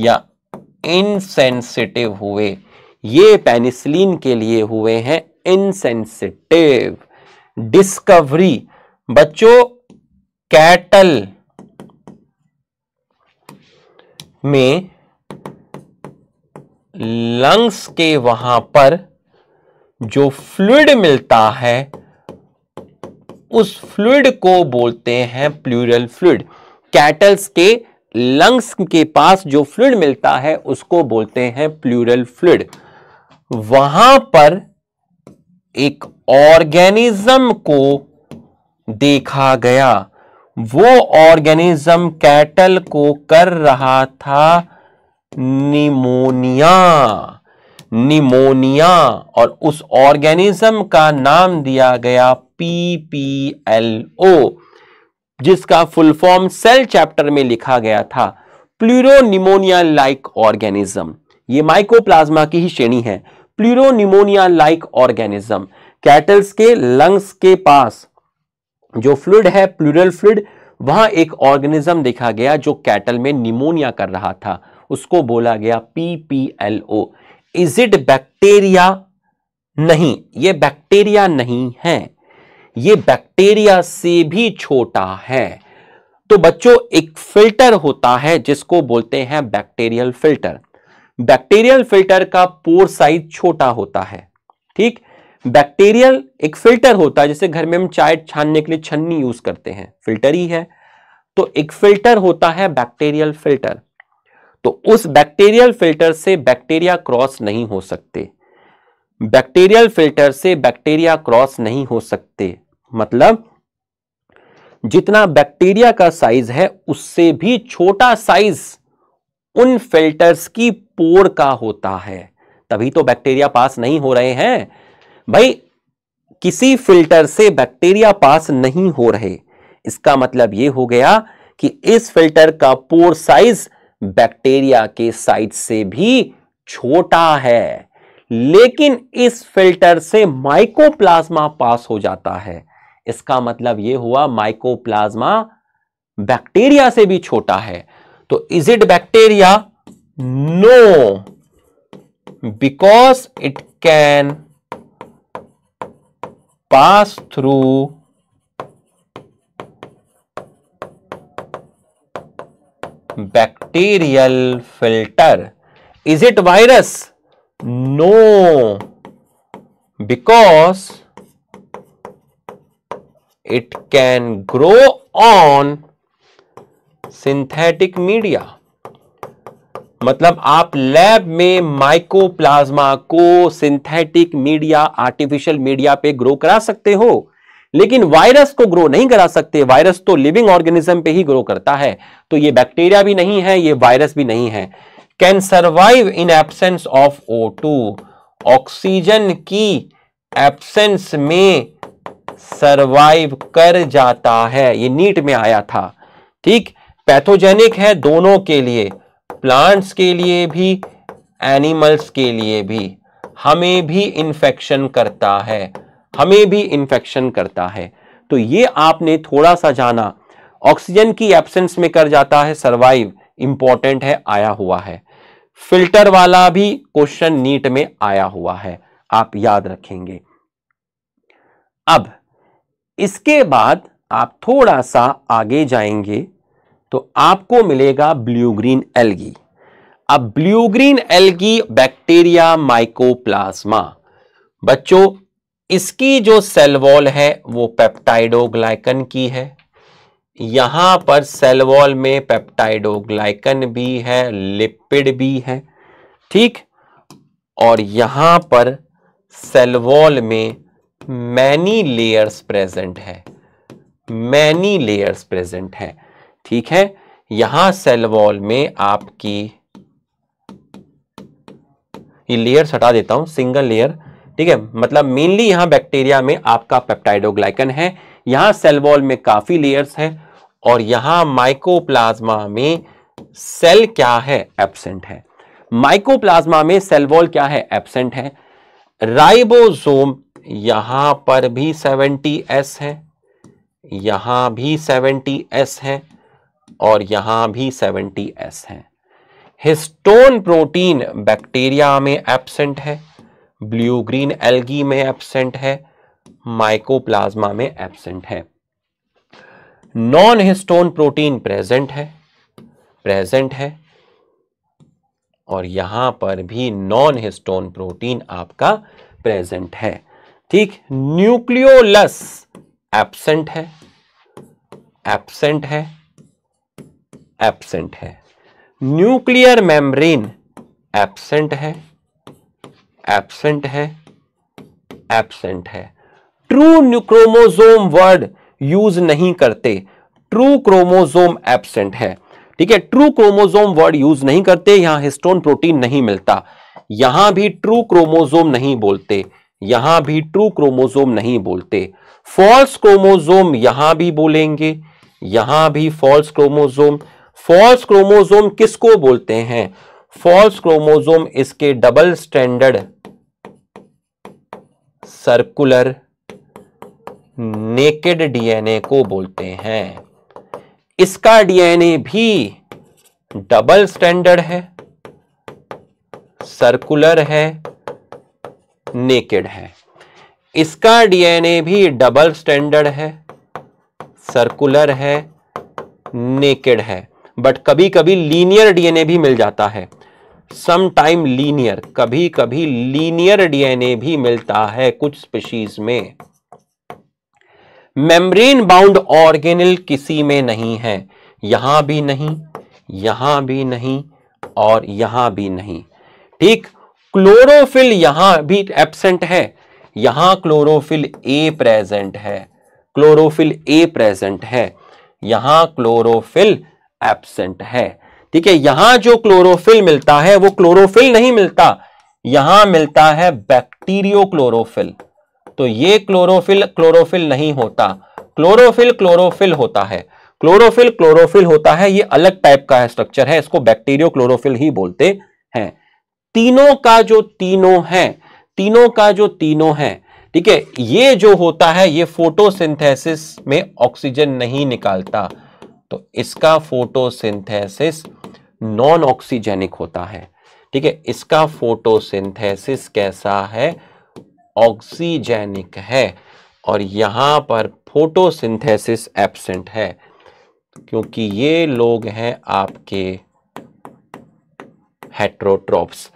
या इनसेंसिटिव हुए ये पेनिसिलिन के लिए हुए हैं इनसेंसिटिव डिस्कवरी बच्चों कैटल में लंग्स के वहां पर जो फ्लूड मिलता है उस फ्लूड को बोलते हैं प्लूरल फ्लूड कैटल्स के लंग्स के पास जो फ्लूड मिलता है उसको बोलते हैं प्लूरल फ्लूड वहां पर एक ऑर्गेनिज्म को देखा गया वो ऑर्गेनिज्म कैटल को कर रहा था निमोनिया निमोनिया और उस ऑर्गेनिज्म का नाम दिया गया पी पी एल ओ जिसका फुल फॉर्म सेल चैप्टर में लिखा गया था प्लूरोनिमोनिया लाइक ऑर्गेनिज्म ये माइकोप्लाज्मा की ही श्रेणी है प्लूरोनिमोनिया लाइक ऑर्गेनिज्म कैटल्स के लंग्स के पास जो फ्लूड है प्लूरल फ्लूड वहां एक ऑर्गेनिज्म देखा गया जो कैटल में निमोनिया कर रहा था उसको बोला गया P P L O is it bacteria नहीं ये बैक्टीरिया नहीं है ये बैक्टीरिया से भी छोटा है तो बच्चों एक फिल्टर होता है जिसको बोलते हैं बैक्टीरियल फिल्टर बैक्टीरियल फिल्टर का पोर साइज छोटा होता है ठीक बैक्टीरियल एक फिल्टर होता है जैसे घर में हम चाय छानने के लिए छन्नी यूज करते हैं फिल्टर ही है तो एक फिल्टर होता है बैक्टीरियल फिल्टर तो उस बैक्टीरियल फिल्टर से बैक्टीरिया क्रॉस नहीं हो सकते बैक्टीरियल फिल्टर से बैक्टीरिया क्रॉस नहीं हो सकते मतलब जितना बैक्टीरिया का साइज है उससे भी छोटा साइज उन फिल्टर्स की पोर का होता है तभी तो बैक्टीरिया पास नहीं हो रहे हैं भाई किसी फिल्टर से बैक्टीरिया पास नहीं हो रहे इसका मतलब यह हो गया कि इस फिल्टर का पोर साइज बैक्टीरिया के साइज से भी छोटा है लेकिन इस फिल्टर से माइकोप्लाज्मा पास हो जाता है इसका मतलब ये हुआ माइकोप्लाज्मा बैक्टीरिया से भी छोटा है तो is it bacteria no because it can pass through bacterial filter is it virus no because it can grow on synthetic media मतलब आप लैब में माइकोप्लाज्मा को सिंथेटिक मीडिया आर्टिफिशियल मीडिया पे ग्रो करा सकते हो लेकिन वायरस को ग्रो नहीं करा सकते वायरस तो लिविंग ऑर्गेनिज्म पे ही ग्रो करता है तो ये बैक्टीरिया भी नहीं है ये वायरस भी नहीं है can survive in absence of O two oxygen की एब्सेंस में सरवाइव कर जाता है ये नीट में आया था ठीक पैथोजेनिक है दोनों के लिए प्लांट्स के लिए भी एनिमल्स के लिए भी हमें भी इंफेक्शन करता है हमें भी इंफेक्शन करता है तो ये आपने थोड़ा सा जाना ऑक्सीजन की एब्सेंस में कर जाता है सरवाइव इंपॉर्टेंट है आया हुआ है फिल्टर वाला भी क्वेश्चन नीट में आया हुआ है आप याद रखेंगे अब इसके बाद आप थोड़ा सा आगे जाएंगे तो आपको मिलेगा ब्लू ग्रीन एल्गी अब blue green algae bacteria mycoplasma बच्चों इसकी जो सेल वॉल है वो पेप्टाइडोग्लाइकन की है यहां पर सेल वॉल में पेप्टाइडोग्लाइकन भी है लिपिड भी है ठीक और यहां पर सेल वॉल में मैनी लेयर्स प्रेजेंट है मैनी लेयर्स प्रेजेंट है ठीक है यहां सेल वॉल में आपकी ये लेयर्स हटा देता हूं सिंगल लेयर ठीक है मतलब मेनली यहां बैक्टीरिया में आपका पेप्टाइडोग्लाइकन है यहां सेल वॉल में काफी लेयर्स है और यहां माइकोप्लाज्मा में सेल क्या है एब्सेंट है माइकोप्लाज्मा में सेल वॉल क्या है एब्सेंट है राइबोसोम यहां पर भी सेवेंटी एस है यहां भी सेवेंटी एस है और यहां भी सेवेंटी एस है हिस्टोन प्रोटीन बैक्टीरिया में एब्सेंट है ब्लू ग्रीन एल्गी में एब्सेंट है माइकोप्लाज्मा में एब्सेंट है नॉन हिस्टोन प्रोटीन प्रेजेंट है प्रेजेंट है और यहां पर भी नॉन हिस्टोन प्रोटीन आपका प्रेजेंट है ठीक न्यूक्लियोलस एब्सेंट है एब्सेंट है एब्सेंट है न्यूक्लियर मेम्ब्रेन एब्सेंट है एब्सेंट है एब्सेंट है ट्रू न्यूक्रोमोजोम वर्ड यूज नहीं करते ट्रू क्रोमोजोम एब्सेंट है ठीक है ट्रू क्रोमोजोम वर्ड यूज नहीं करते यहां हिस्टोन प्रोटीन नहीं मिलता यहां भी ट्रू क्रोमोजोम नहीं बोलते यहां भी ट्रू क्रोमोजोम नहीं बोलते फॉल्स क्रोमोजोम यहां भी बोलेंगे यहां भी फॉल्स क्रोमोजोम फॉल्स क्रोमोजोम किसको बोलते हैं फॉल्स क्रोमोजोम इसके double standard circular naked DNA को बोलते हैं इसका डीएनए भी डबल स्टैंडर्ड है सर्कुलर है नेकेड है इसका डीएनए भी डबल स्टैंडर्ड है सर्कुलर है नेकेड है बट कभी कभी लीनियर डीएनए भी मिल जाता है सम टाइम लीनियर कभी कभी लीनियर डीएनए भी मिलता है कुछ स्पीशीज में मेम्ब्रेन बाउंड ऑर्गेनिल किसी में नहीं है यहां भी नहीं यहां भी नहीं और यहां भी नहीं ठीक क्लोरोफिल यहां भी एबसेंट है यहां क्लोरोफिल ए प्रेजेंट है क्लोरोफिल ए प्रेजेंट है यहां क्लोरोफिल एबसेंट है ठीक है यहां जो क्लोरोफिल मिलता है वो क्लोरोफिल नहीं मिलता यहां मिलता है बैक्टीरियो क्लोरोफिल तो ये क्लोरोफिल क्लोरोफिल नहीं होता क्लोरोफिल क्लोरोफिल होता है क्लोरोफिल क्लोरोफिल होता है ये अलग टाइप का है स्ट्रक्चर है इसको बैक्टीरियो क्लोरोफिल ही बोलते हैं तीनों का जो तीनों है तीनों का जो तीनों है ठीक है ये जो होता है ये फोटोसिंथेसिस में ऑक्सीजन नहीं निकालता तो इसका फोटोसिंथेसिस नॉन ऑक्सीजेनिक होता है ठीक है इसका फोटोसिंथेसिस कैसा है ऑक्सीजेनिक है और यहां पर फोटोसिंथेसिस एब्सेंट है क्योंकि ये लोग हैं आपके हेट्रोट्रॉप्स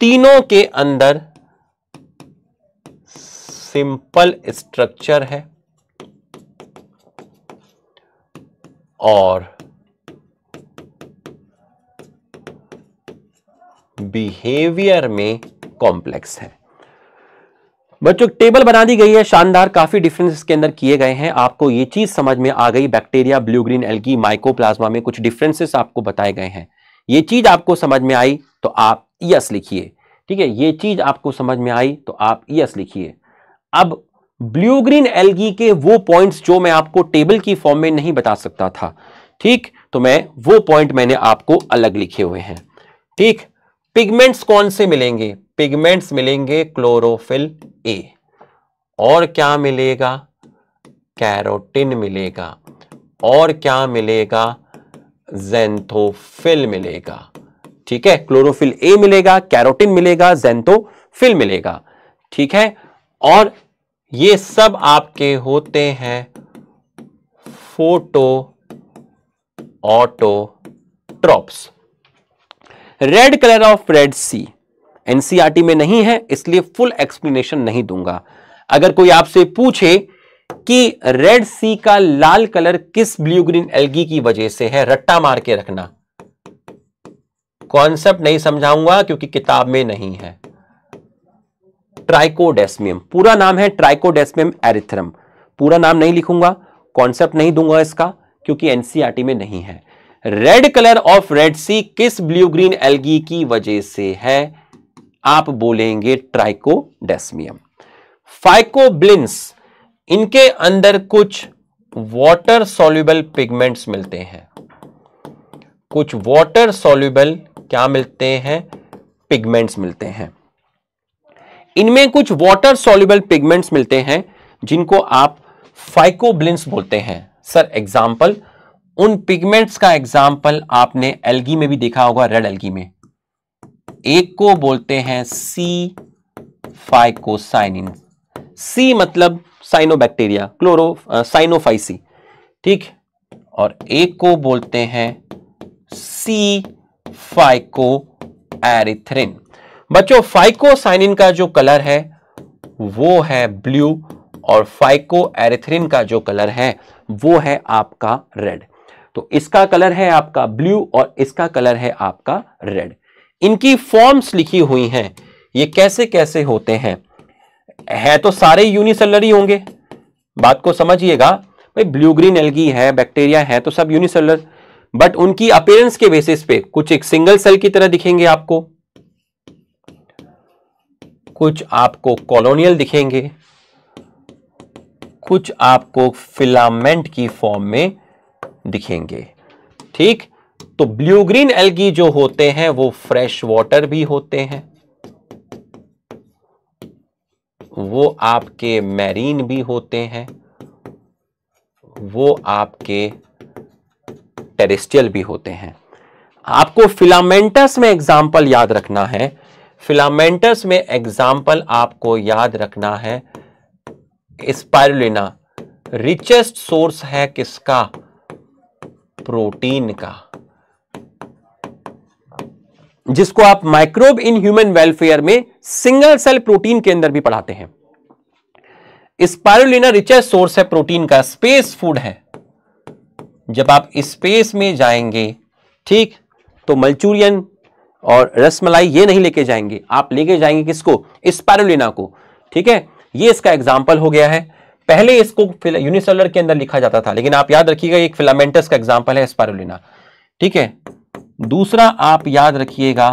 तीनों के अंदर सिंपल स्ट्रक्चर है और बिहेवियर में कॉम्प्लेक्स है बच्चों टेबल बना दी गई है शानदार काफी डिफरेंस इसके अंदर किए गए हैं आपको ये चीज समझ में आ गई bacteria blue green algae mycoplasma में कुछ डिफरेंसेस आपको बताए गए हैं ये चीज आपको समझ में आई तो आप यस e लिखिए ठीक है ये चीज आपको समझ में आई तो आप यस e लिखिए अब ब्लू ग्रीन एलगी के वो पॉइंट्स जो मैं आपको टेबल की फॉर्म में नहीं बता सकता था ठीक तो मैं वो पॉइंट मैंने आपको अलग लिखे हुए हैं ठीक पिगमेंट्स कौन से मिलेंगे पिगमेंट्स मिलेंगे क्लोरोफिल ए और क्या मिलेगा कैरोटिन मिलेगा और क्या मिलेगा जेंथोफिल मिलेगा ठीक है क्लोरोफिल ए मिलेगा कैरोटिन मिलेगा जेंटोफिल मिलेगा ठीक है और ये सब आपके होते हैं photoautotrophs red colour of Red Sea NCERT में नहीं है इसलिए फुल एक्सप्लेनेशन नहीं दूंगा अगर कोई आपसे पूछे कि रेड सी का लाल कलर किस ब्लू ग्रीन एल्गी की वजह से है रट्टा मार के रखना कॉन्सेप्ट नहीं समझाऊंगा क्योंकि किताब में नहीं है ट्राइकोडेस्मियम पूरा नाम है ट्राइकोडेस्मियम एरिथ्रम पूरा नाम नहीं लिखूंगा कॉन्सेप्ट नहीं दूंगा इसका क्योंकि एनसीआरटी e में नहीं है red colour of Red Sea किस ब्लू ग्रीन एलगी की वजह से है आप बोलेंगे ट्राइकोडेस्मियम फाइकोब्लिन्स इनके अंदर कुछ वाटर सोल्यूबल पिगमेंट्स मिलते हैं कुछ वाटर सोल्यूबल क्या मिलते हैं पिगमेंट्स मिलते हैं इनमें कुछ वाटर सोल्यूबल पिगमेंट्स मिलते हैं जिनको आप फाइकोब्लिंस बोलते हैं सर एग्जाम्पल उन पिगमेंट्स का एग्जाम्पल आपने एल्गी में भी देखा होगा रेड एल्गी में एक को बोलते हैं सी फाइकोसाइनिन सी मतलब साइनोबैक्टीरिया क्लोरो साइनोफाइसी ठीक और एक को बोलते हैं सी फाइको एरिथ्रिन बच्चों फाइकोसाइनिन का जो कलर है वो है ब्लू और फाइको एरिथ्रिन का जो कलर है वो है आपका रेड तो इसका कलर है आपका ब्लू और इसका कलर है आपका रेड इनकी फॉर्म्स लिखी हुई हैं ये कैसे कैसे होते हैं है तो सारे यूनिसेलर ही होंगे बात को समझिएगा भाई ब्लू ग्रीन एल्गी है बैक्टीरिया है तो सब यूनिसेलर बट उनकी अपेयरेंस के बेसिस पे कुछ एक सिंगल सेल की तरह दिखेंगे आपको कुछ आपको कॉलोनियल दिखेंगे कुछ आपको फिलामेंट की फॉर्म में दिखेंगे ठीक तो ब्लू ग्रीन एल्गी जो होते हैं वो फ्रेश वाटर भी होते हैं वो आपके मैरीन भी होते हैं वो आपके टेरेस्ट्रियल भी होते हैं आपको फिलामेंटस में एग्जाम्पल याद रखना है फिलामेंटस में एग्जाम्पल आपको याद रखना है स्पायरुलिना रिचेस्ट सोर्स है किसका प्रोटीन का जिसको आप माइक्रोब इन ह्यूमन वेलफेयर में सिंगल सेल प्रोटीन के अंदर भी पढ़ाते हैं स्पायरुलिना रिचेस्ट सोर्स है प्रोटीन का स्पेस फूड है जब आप स्पेस में जाएंगे ठीक तो मल्चूरियन और रसमलाई ये नहीं लेके जाएंगे आप लेके जाएंगे किसको स्पैरोना को ठीक है ये इसका एग्जाम्पल हो गया है पहले इसको यूनिसेलर के अंदर लिखा जाता था लेकिन आप याद रखिएगा एक फिलामेंटस का एग्जाम्पल है स्पैरोना ठीक है दूसरा आप याद रखिएगा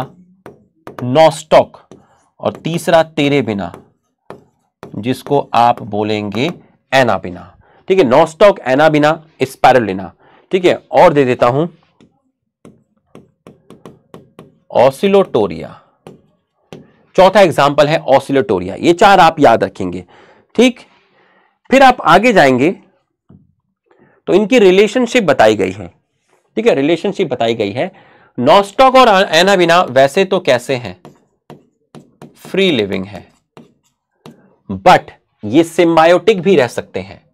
नोस्टॉक और तीसरा तेरे बिना जिसको आप बोलेंगे एना बिना ठीक है नोस्टॉक एना बिना स्पैरोना ठीक है और दे देता हूं ऑसिलोटोरिया चौथा एग्जाम्पल है ऑसिलोटोरिया ये चार आप याद रखेंगे ठीक फिर आप आगे जाएंगे तो इनकी रिलेशनशिप बताई गई है ठीक है रिलेशनशिप बताई गई है नॉस्टॉक और एनाविना वैसे तो कैसे हैं फ्री लिविंग है बट ये सिम्बायोटिक भी रह सकते हैं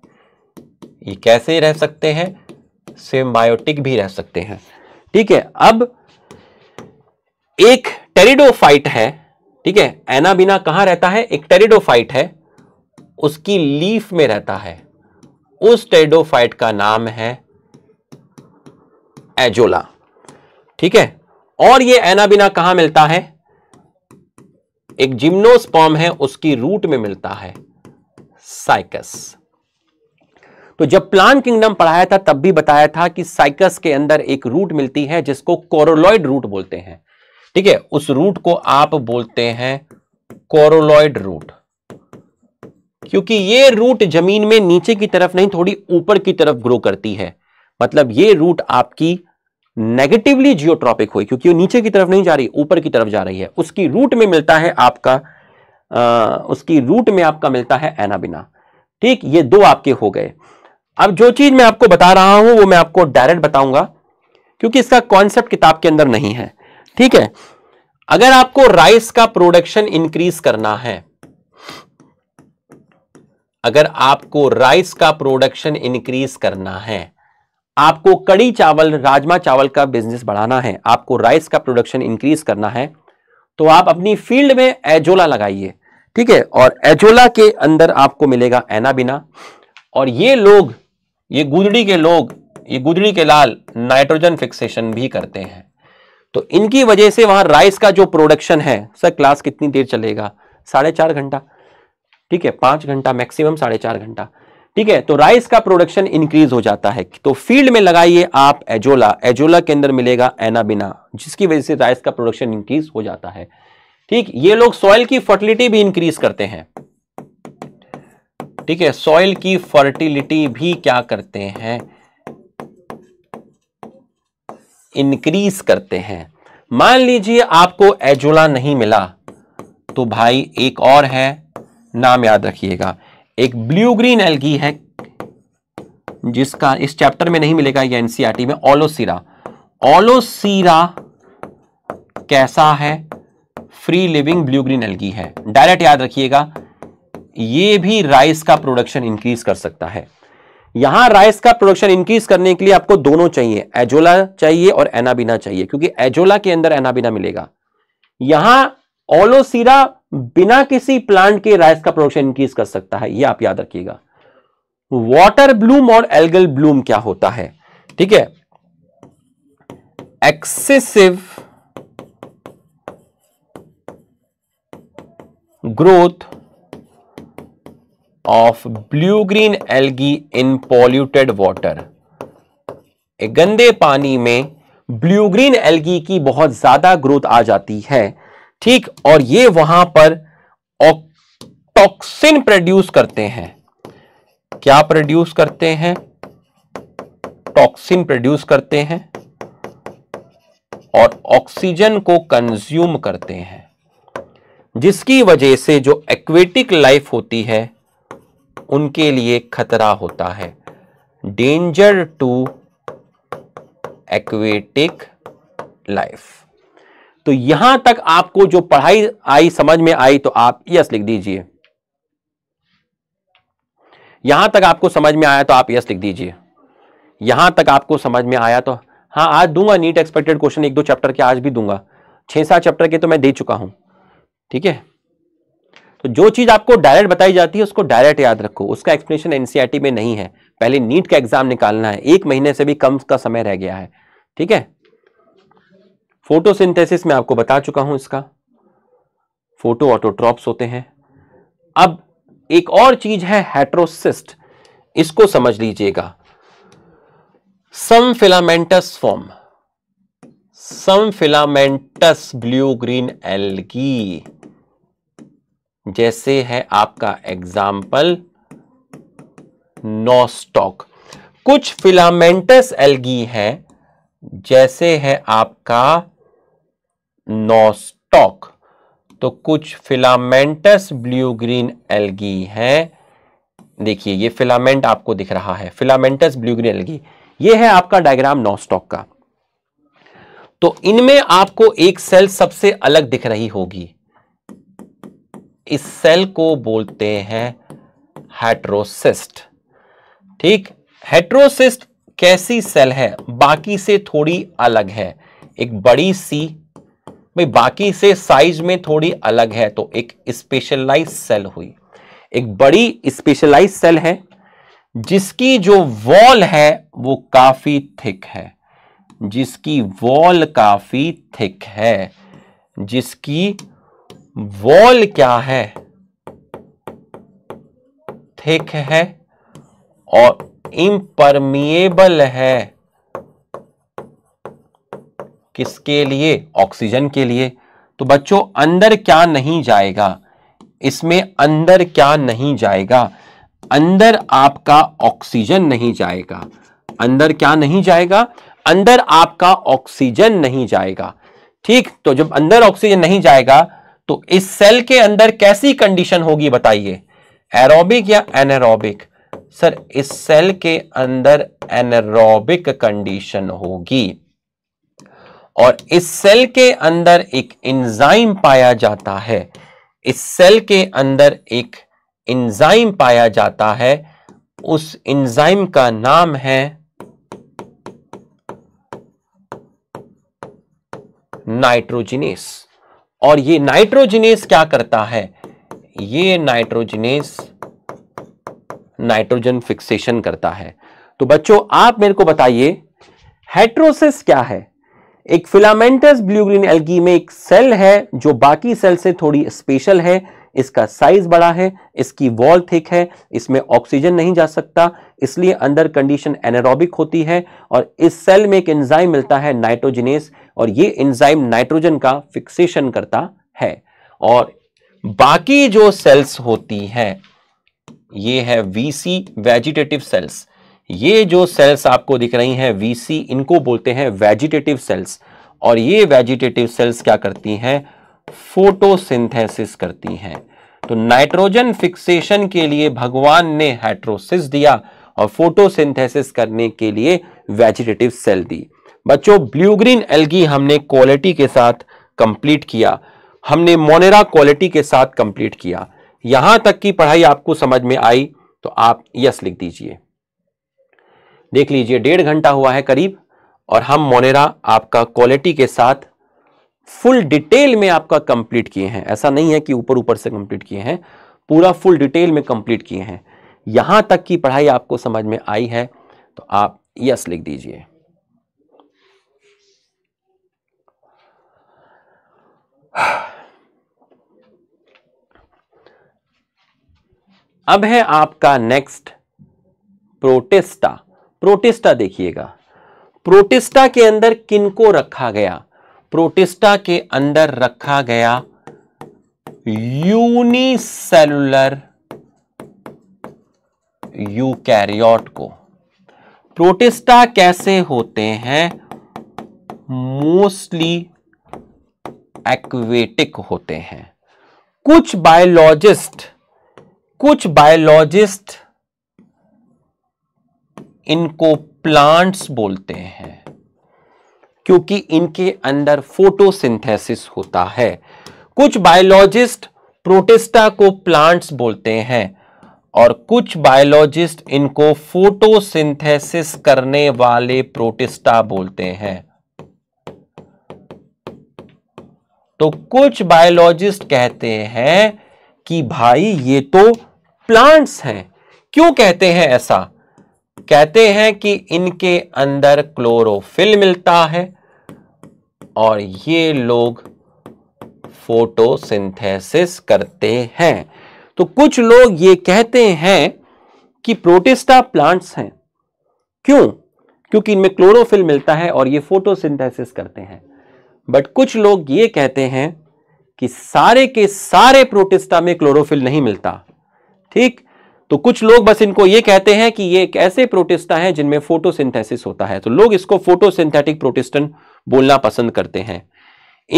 ये कैसे रह सकते हैं सिम्बायोटिक भी रह सकते हैं ठीक है अब एक टेरिडोफाइट है ठीक है बिना कहां रहता है एक टेरिडोफाइट है उसकी लीफ में रहता है उस टेरिडोफाइट का नाम है एजोला ठीक है और ये एनाबिना कहां मिलता है एक जिम्नोस्पॉम है उसकी रूट में मिलता है साइकस तो जब प्लान किंगडम पढ़ाया था तब भी बताया था कि साइकस के अंदर एक रूट मिलती है जिसको कोरोलॉइड रूट बोलते हैं ठीक है उस रूट को आप बोलते हैं कोरोलॉइड रूट क्योंकि ये रूट जमीन में नीचे की तरफ नहीं थोड़ी ऊपर की तरफ ग्रो करती है मतलब ये रूट आपकी नेगेटिवली जियोट्रॉपिक हुई क्योंकि वो नीचे की तरफ नहीं जा रही ऊपर की तरफ जा रही है उसकी रूट में मिलता है आपका आ, उसकी रूट में आपका मिलता है एनाबिना ठीक ये दो आपके हो गए अब जो चीज मैं आपको बता रहा हूं वो मैं आपको डायरेक्ट बताऊंगा क्योंकि इसका कॉन्सेप्ट किताब के अंदर नहीं है ठीक है अगर आपको राइस का प्रोडक्शन इंक्रीज करना है अगर आपको राइस का प्रोडक्शन इंक्रीज करना है आपको कड़ी चावल राजमा चावल का बिजनेस बढ़ाना है आपको राइस का प्रोडक्शन इंक्रीज करना है तो आप अपनी फील्ड में एजोला लगाइए ठीक है और एजोला के अंदर आपको मिलेगा एनाबिना और ये लोग ये गुदड़ी के लोग ये गुदड़ी के लाल नाइट्रोजन फिक्सेशन भी करते हैं तो इनकी वजह से वहां राइस का जो प्रोडक्शन है सर क्लास कितनी देर चलेगा साढ़े चार घंटा ठीक है पांच घंटा मैक्सिमम साढ़े चार घंटा ठीक है तो राइस का प्रोडक्शन इंक्रीज हो जाता है तो फील्ड में लगाइए आप एजोला एजोला के अंदर मिलेगा एनाबिना जिसकी वजह से राइस का प्रोडक्शन इंक्रीज हो जाता है ठीक ये लोग सॉइल की फर्टिलिटी भी इंक्रीज करते हैं ठीक है सॉइल की फर्टिलिटी भी क्या करते हैं इंक्रीज करते हैं मान लीजिए आपको एजोला नहीं मिला तो भाई एक और है नाम याद रखिएगा एक ब्लू ग्रीन एल्गी है जिसका इस चैप्टर में नहीं मिलेगा या एनसीआरटी e में ओलोसीरा ओलोसीरा कैसा है free living blue green algae है डायरेक्ट याद रखिएगा ये भी राइस का प्रोडक्शन इंक्रीज कर सकता है यहां राइस का प्रोडक्शन इंक्रीज करने के लिए आपको दोनों चाहिए एजोला चाहिए और एनाबिना चाहिए क्योंकि एजोला के अंदर एनाबिना मिलेगा यहां ओलोसीरा बिना किसी प्लांट के राइस का प्रोडक्शन इंक्रीज कर सकता है यह आप याद रखिएगा वॉटर ब्लूम और एल्गल ब्लूम क्या होता है ठीक है excessive growth of blue green algae in polluted water गंदे पानी में ब्लू ग्रीन एलगी की बहुत ज्यादा ग्रोथ आ जाती है ठीक और ये वहां पर टॉक्सिन प्रोड्यूस करते हैं क्या प्रोड्यूस करते हैं टॉक्सिन प्रोड्यूस करते हैं और ऑक्सीजन को कंज्यूम करते हैं जिसकी वजह से जो एक्वेटिक लाइफ होती है उनके लिए खतरा होता है डेंजर टू एक्वेटिक लाइफ तो यहां तक आपको जो पढ़ाई आई समझ में आई तो आप यस लिख दीजिए यहां तक आपको समझ में आया तो आप यस लिख दीजिए यहां तक आपको समझ में आया तो हाँ आज दूंगा नीट एक्सपेक्टेड क्वेश्चन एक दो चैप्टर के आज भी दूंगा छह सात चैप्टर के तो मैं दे चुका हूं ठीक है तो जो चीज आपको डायरेक्ट बताई जाती है उसको डायरेक्ट याद रखो उसका एक्सप्लेनेशन एनसीईआरटी e में नहीं है पहले नीट का एग्जाम निकालना है एक महीने से भी कम का समय रह गया है ठीक है फोटोसिंथेसिस में आपको बता चुका हूं इसका फोटो ऑटोट्रॉप्स होते हैं अब एक और चीज है हेट्रोसिस्ट इसको समझ लीजिएगा some filamentous form some filamentous blue green algae जैसे है आपका एग्जाम्पल नोस्टॉक कुछ फिलामेंटस एल्गी हैं जैसे है आपका नोस्टॉक तो कुछ फिलामेंटस ब्लू ग्रीन एल्गी हैं देखिए ये फिलामेंट आपको दिख रहा है फिलामेंटस ब्लू ग्रीन एल्गी ये है आपका डायग्राम नोस्टॉक का तो इनमें आपको एक सेल सबसे अलग दिख रही होगी इस सेल को बोलते हैं हेट्रोसिस्ट ठीक हेट्रोसिस्ट कैसी सेल है बाकी से थोड़ी अलग है एक बड़ी सी भाई बाकी से साइज में थोड़ी अलग है तो एक स्पेशलाइज सेल हुई एक बड़ी स्पेशलाइज सेल है जिसकी जो वॉल है वो काफी थिक है जिसकी वॉल काफी थिक है जिसकी वॉल क्या है थिक है और इम्परमिएबल है किसके लिए ऑक्सीजन के लिए तो बच्चों अंदर क्या नहीं जाएगा इसमें अंदर क्या नहीं जाएगा अंदर आपका ऑक्सीजन नहीं जाएगा अंदर क्या नहीं जाएगा अंदर आपका ऑक्सीजन नहीं जाएगा ठीक तो जब अंदर ऑक्सीजन नहीं जाएगा तो इस सेल के अंदर कैसी कंडीशन होगी बताइए एरोबिक या एनरोबिक सर इस सेल के अंदर एनरोबिक कंडीशन होगी और इस सेल के अंदर एक इंजाइम पाया जाता है इस सेल के अंदर एक इंजाइम पाया जाता है उस इंजाइम का नाम है नाइट्रोजिनेस और ये नाइट्रोजिनेस क्या करता है ये नाइट्रोजिनेस नाइट्रोजन फिक्सेशन करता है तो बच्चों आप मेरे को बताइए हेट्रोसिस क्या है एक फिलामेंटस ब्लू ग्रीन एल्गी में एक सेल है जो बाकी सेल से थोड़ी स्पेशल है इसका साइज बड़ा है इसकी वॉल थिक है इसमें ऑक्सीजन नहीं जा सकता इसलिए अंदर कंडीशन एनारोबिक होती है और इस सेल में एक एंजाइम मिलता है नाइट्रोजिनेस और ये एंजाइम नाइट्रोजन का फिक्सेशन करता है और बाकी जो सेल्स होती हैं ये है वीसी वेजिटेटिव सेल्स ये जो सेल्स आपको दिख रही हैं वीसी इनको बोलते हैं वेजिटेटिव सेल्स और ये वेजिटेटिव सेल्स क्या करती हैं फोटोसिंथेसिस करती हैं तो नाइट्रोजन फिक्सेशन के लिए भगवान ने हाइड्रोसिस दिया और फोटोसिंथेसिस करने के लिए वेजिटेटिव सेल दी बच्चों ब्लू ग्रीन एल्गी हमने क्वालिटी के साथ कंप्लीट किया हमने मोनेरा क्वालिटी के साथ कंप्लीट किया यहां तक की पढ़ाई आपको समझ में आई तो आप यस लिख दीजिए देख लीजिए डेढ़ घंटा हुआ है करीब और हम मोनेरा आपका क्वालिटी के साथ फुल डिटेल में आपका कंप्लीट किए हैं ऐसा नहीं है कि ऊपर ऊपर से कंप्लीट किए हैं पूरा फुल डिटेल में कंप्लीट किए हैं यहां तक की पढ़ाई आपको समझ में आई है तो आप यस लिख दीजिए अब है आपका नेक्स्ट प्रोटेस्टा प्रोटेस्टा देखिएगा प्रोटेस्टा के अंदर किनको रखा गया प्रोटिस्टा के अंदर रखा गया यूनिसेलुलर यूकैरियोट को प्रोटिस्टा कैसे होते हैं मोस्टली एक्वेटिक होते हैं कुछ बायोलॉजिस्ट कुछ बायोलॉजिस्ट इनको प्लांट्स बोलते हैं क्योंकि इनके अंदर फोटोसिंथेसिस होता है कुछ बायोलॉजिस्ट प्रोटेस्टा को प्लांट्स बोलते हैं और कुछ बायोलॉजिस्ट इनको फोटोसिंथेसिस करने वाले प्रोटेस्टा बोलते हैं तो कुछ बायोलॉजिस्ट कहते हैं कि भाई ये तो प्लांट्स हैं क्यों कहते हैं ऐसा कहते हैं कि इनके अंदर क्लोरोफिल मिलता है और ये लोग फोटोसिंथेसिस करते हैं तो कुछ लोग ये कहते हैं कि प्रोटिस्टा प्लांट्स हैं क्यों क्योंकि इनमें क्लोरोफिल मिलता है और ये फोटोसिंथेसिस करते हैं बट कुछ लोग ये कहते हैं कि सारे के सारे प्रोटिस्टा में क्लोरोफिल नहीं मिलता ठीक तो कुछ लोग बस इनको ये कहते हैं कि ये एक ऐसे प्रोटिस्टा है जिनमें फोटोसिंथेसिस होता है तो लोग इसको फोटोसिंथेटिक प्रोटिस्टन बोलना पसंद करते हैं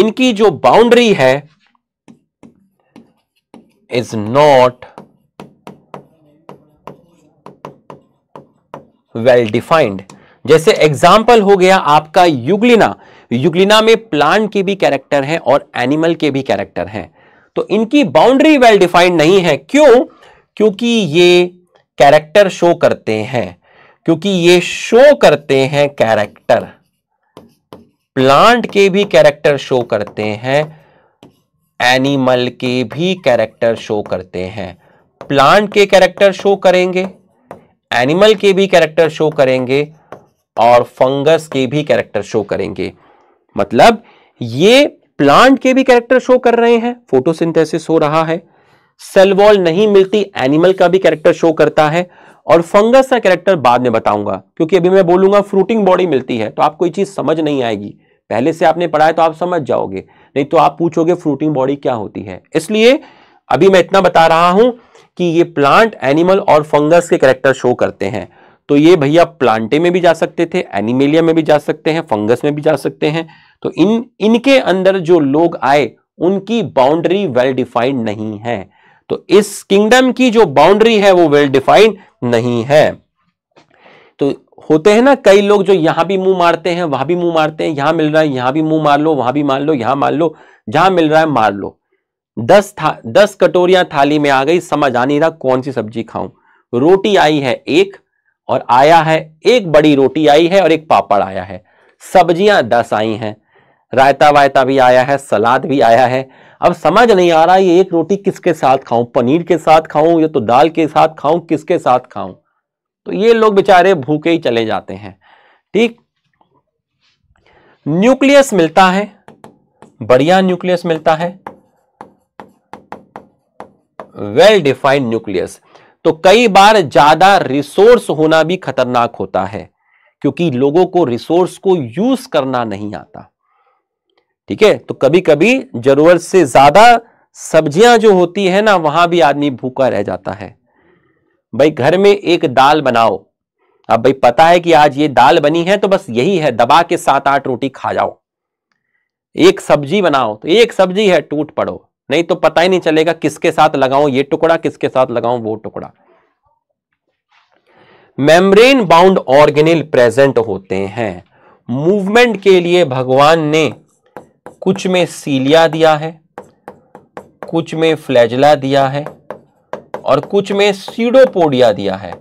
इनकी जो बाउंड्री है इज नॉट वेल डिफाइंड जैसे एग्जाम्पल हो गया आपका युगलिना युगलिना में प्लांट के भी कैरेक्टर है और एनिमल के भी कैरेक्टर है तो इनकी बाउंड्री वेल डिफाइंड नहीं है क्यों क्योंकि ये कैरेक्टर शो करते हैं क्योंकि ये शो करते हैं कैरेक्टर प्लांट के भी कैरेक्टर शो करते हैं एनिमल के भी कैरेक्टर शो करते हैं प्लांट के कैरेक्टर शो करेंगे एनिमल के भी कैरेक्टर शो करेंगे और फंगस के भी कैरेक्टर शो करेंगे मतलब ये प्लांट के भी कैरेक्टर शो कर रहे हैं फोटोसिंथेसिस हो रहा है सेल वॉल नहीं मिलती एनिमल का भी कैरेक्टर शो करता है और फंगस का कैरेक्टर बाद में बताऊंगा क्योंकि अभी मैं बोलूंगा फ्रूटिंग बॉडी मिलती है तो आपको ये चीज समझ नहीं आएगी पहले से आपने पढ़ा है तो आप समझ जाओगे नहीं तो आप पूछोगे फ्रूटिंग बॉडी क्या होती है इसलिए अभी मैं इतना बता रहा हूं कि ये प्लांट एनिमल और फंगस के कैरेक्टर शो करते हैं तो ये भैया प्लांटे में भी जा सकते थे एनिमेलिया में भी जा सकते हैं फंगस में भी जा सकते हैं तो इन इनके अंदर जो लोग आए उनकी बाउंड्री वेल डिफाइंड नहीं है तो इस किंगडम की जो बाउंड्री है वो वेल डिफाइंड नहीं है तो होते हैं ना कई लोग जो यहां भी मुंह मारते हैं वहां भी मुंह मारते हैं यहां मिल रहा है यहां भी मुंह मार लो वहां भी मार लो यहां मार लो जहां मिल रहा है मार लो दस था दस कटोरियां थाली में आ गई समझ आ नहीं रहा कौन सी सब्जी खाऊं रोटी आई है एक और आया है एक बड़ी रोटी आई है और एक पापड़ आया है सब्जियां दस आई हैं रायता वायता भी आया है सलाद भी आया है अब समझ नहीं आ रहा ये एक रोटी किसके साथ खाऊं पनीर के साथ खाऊं या तो दाल के साथ खाऊं किसके साथ खाऊं तो ये लोग बेचारे भूखे ही चले जाते हैं ठीक न्यूक्लियस मिलता है बढ़िया न्यूक्लियस मिलता है वेल डिफाइंड न्यूक्लियस तो कई बार ज्यादा रिसोर्स होना भी खतरनाक होता है क्योंकि लोगों को रिसोर्स को यूज करना नहीं आता ठीक है तो कभी कभी जरूरत से ज्यादा सब्जियां जो होती है ना वहां भी आदमी भूखा रह जाता है भाई घर में एक दाल बनाओ अब भाई पता है कि आज ये दाल बनी है तो बस यही है दबा के सात आठ रोटी खा जाओ एक सब्जी बनाओ तो एक सब्जी है टूट पड़ो नहीं तो पता ही नहीं चलेगा किसके साथ लगाऊं ये टुकड़ा किसके साथ लगाऊं वो टुकड़ा मेम्ब्रेन बाउंड ऑर्गेनिल प्रेजेंट होते हैं मूवमेंट के लिए भगवान ने कुछ में सीलिया दिया है कुछ में फ्लैजला दिया है और कुछ में सीडोपोडिया दिया है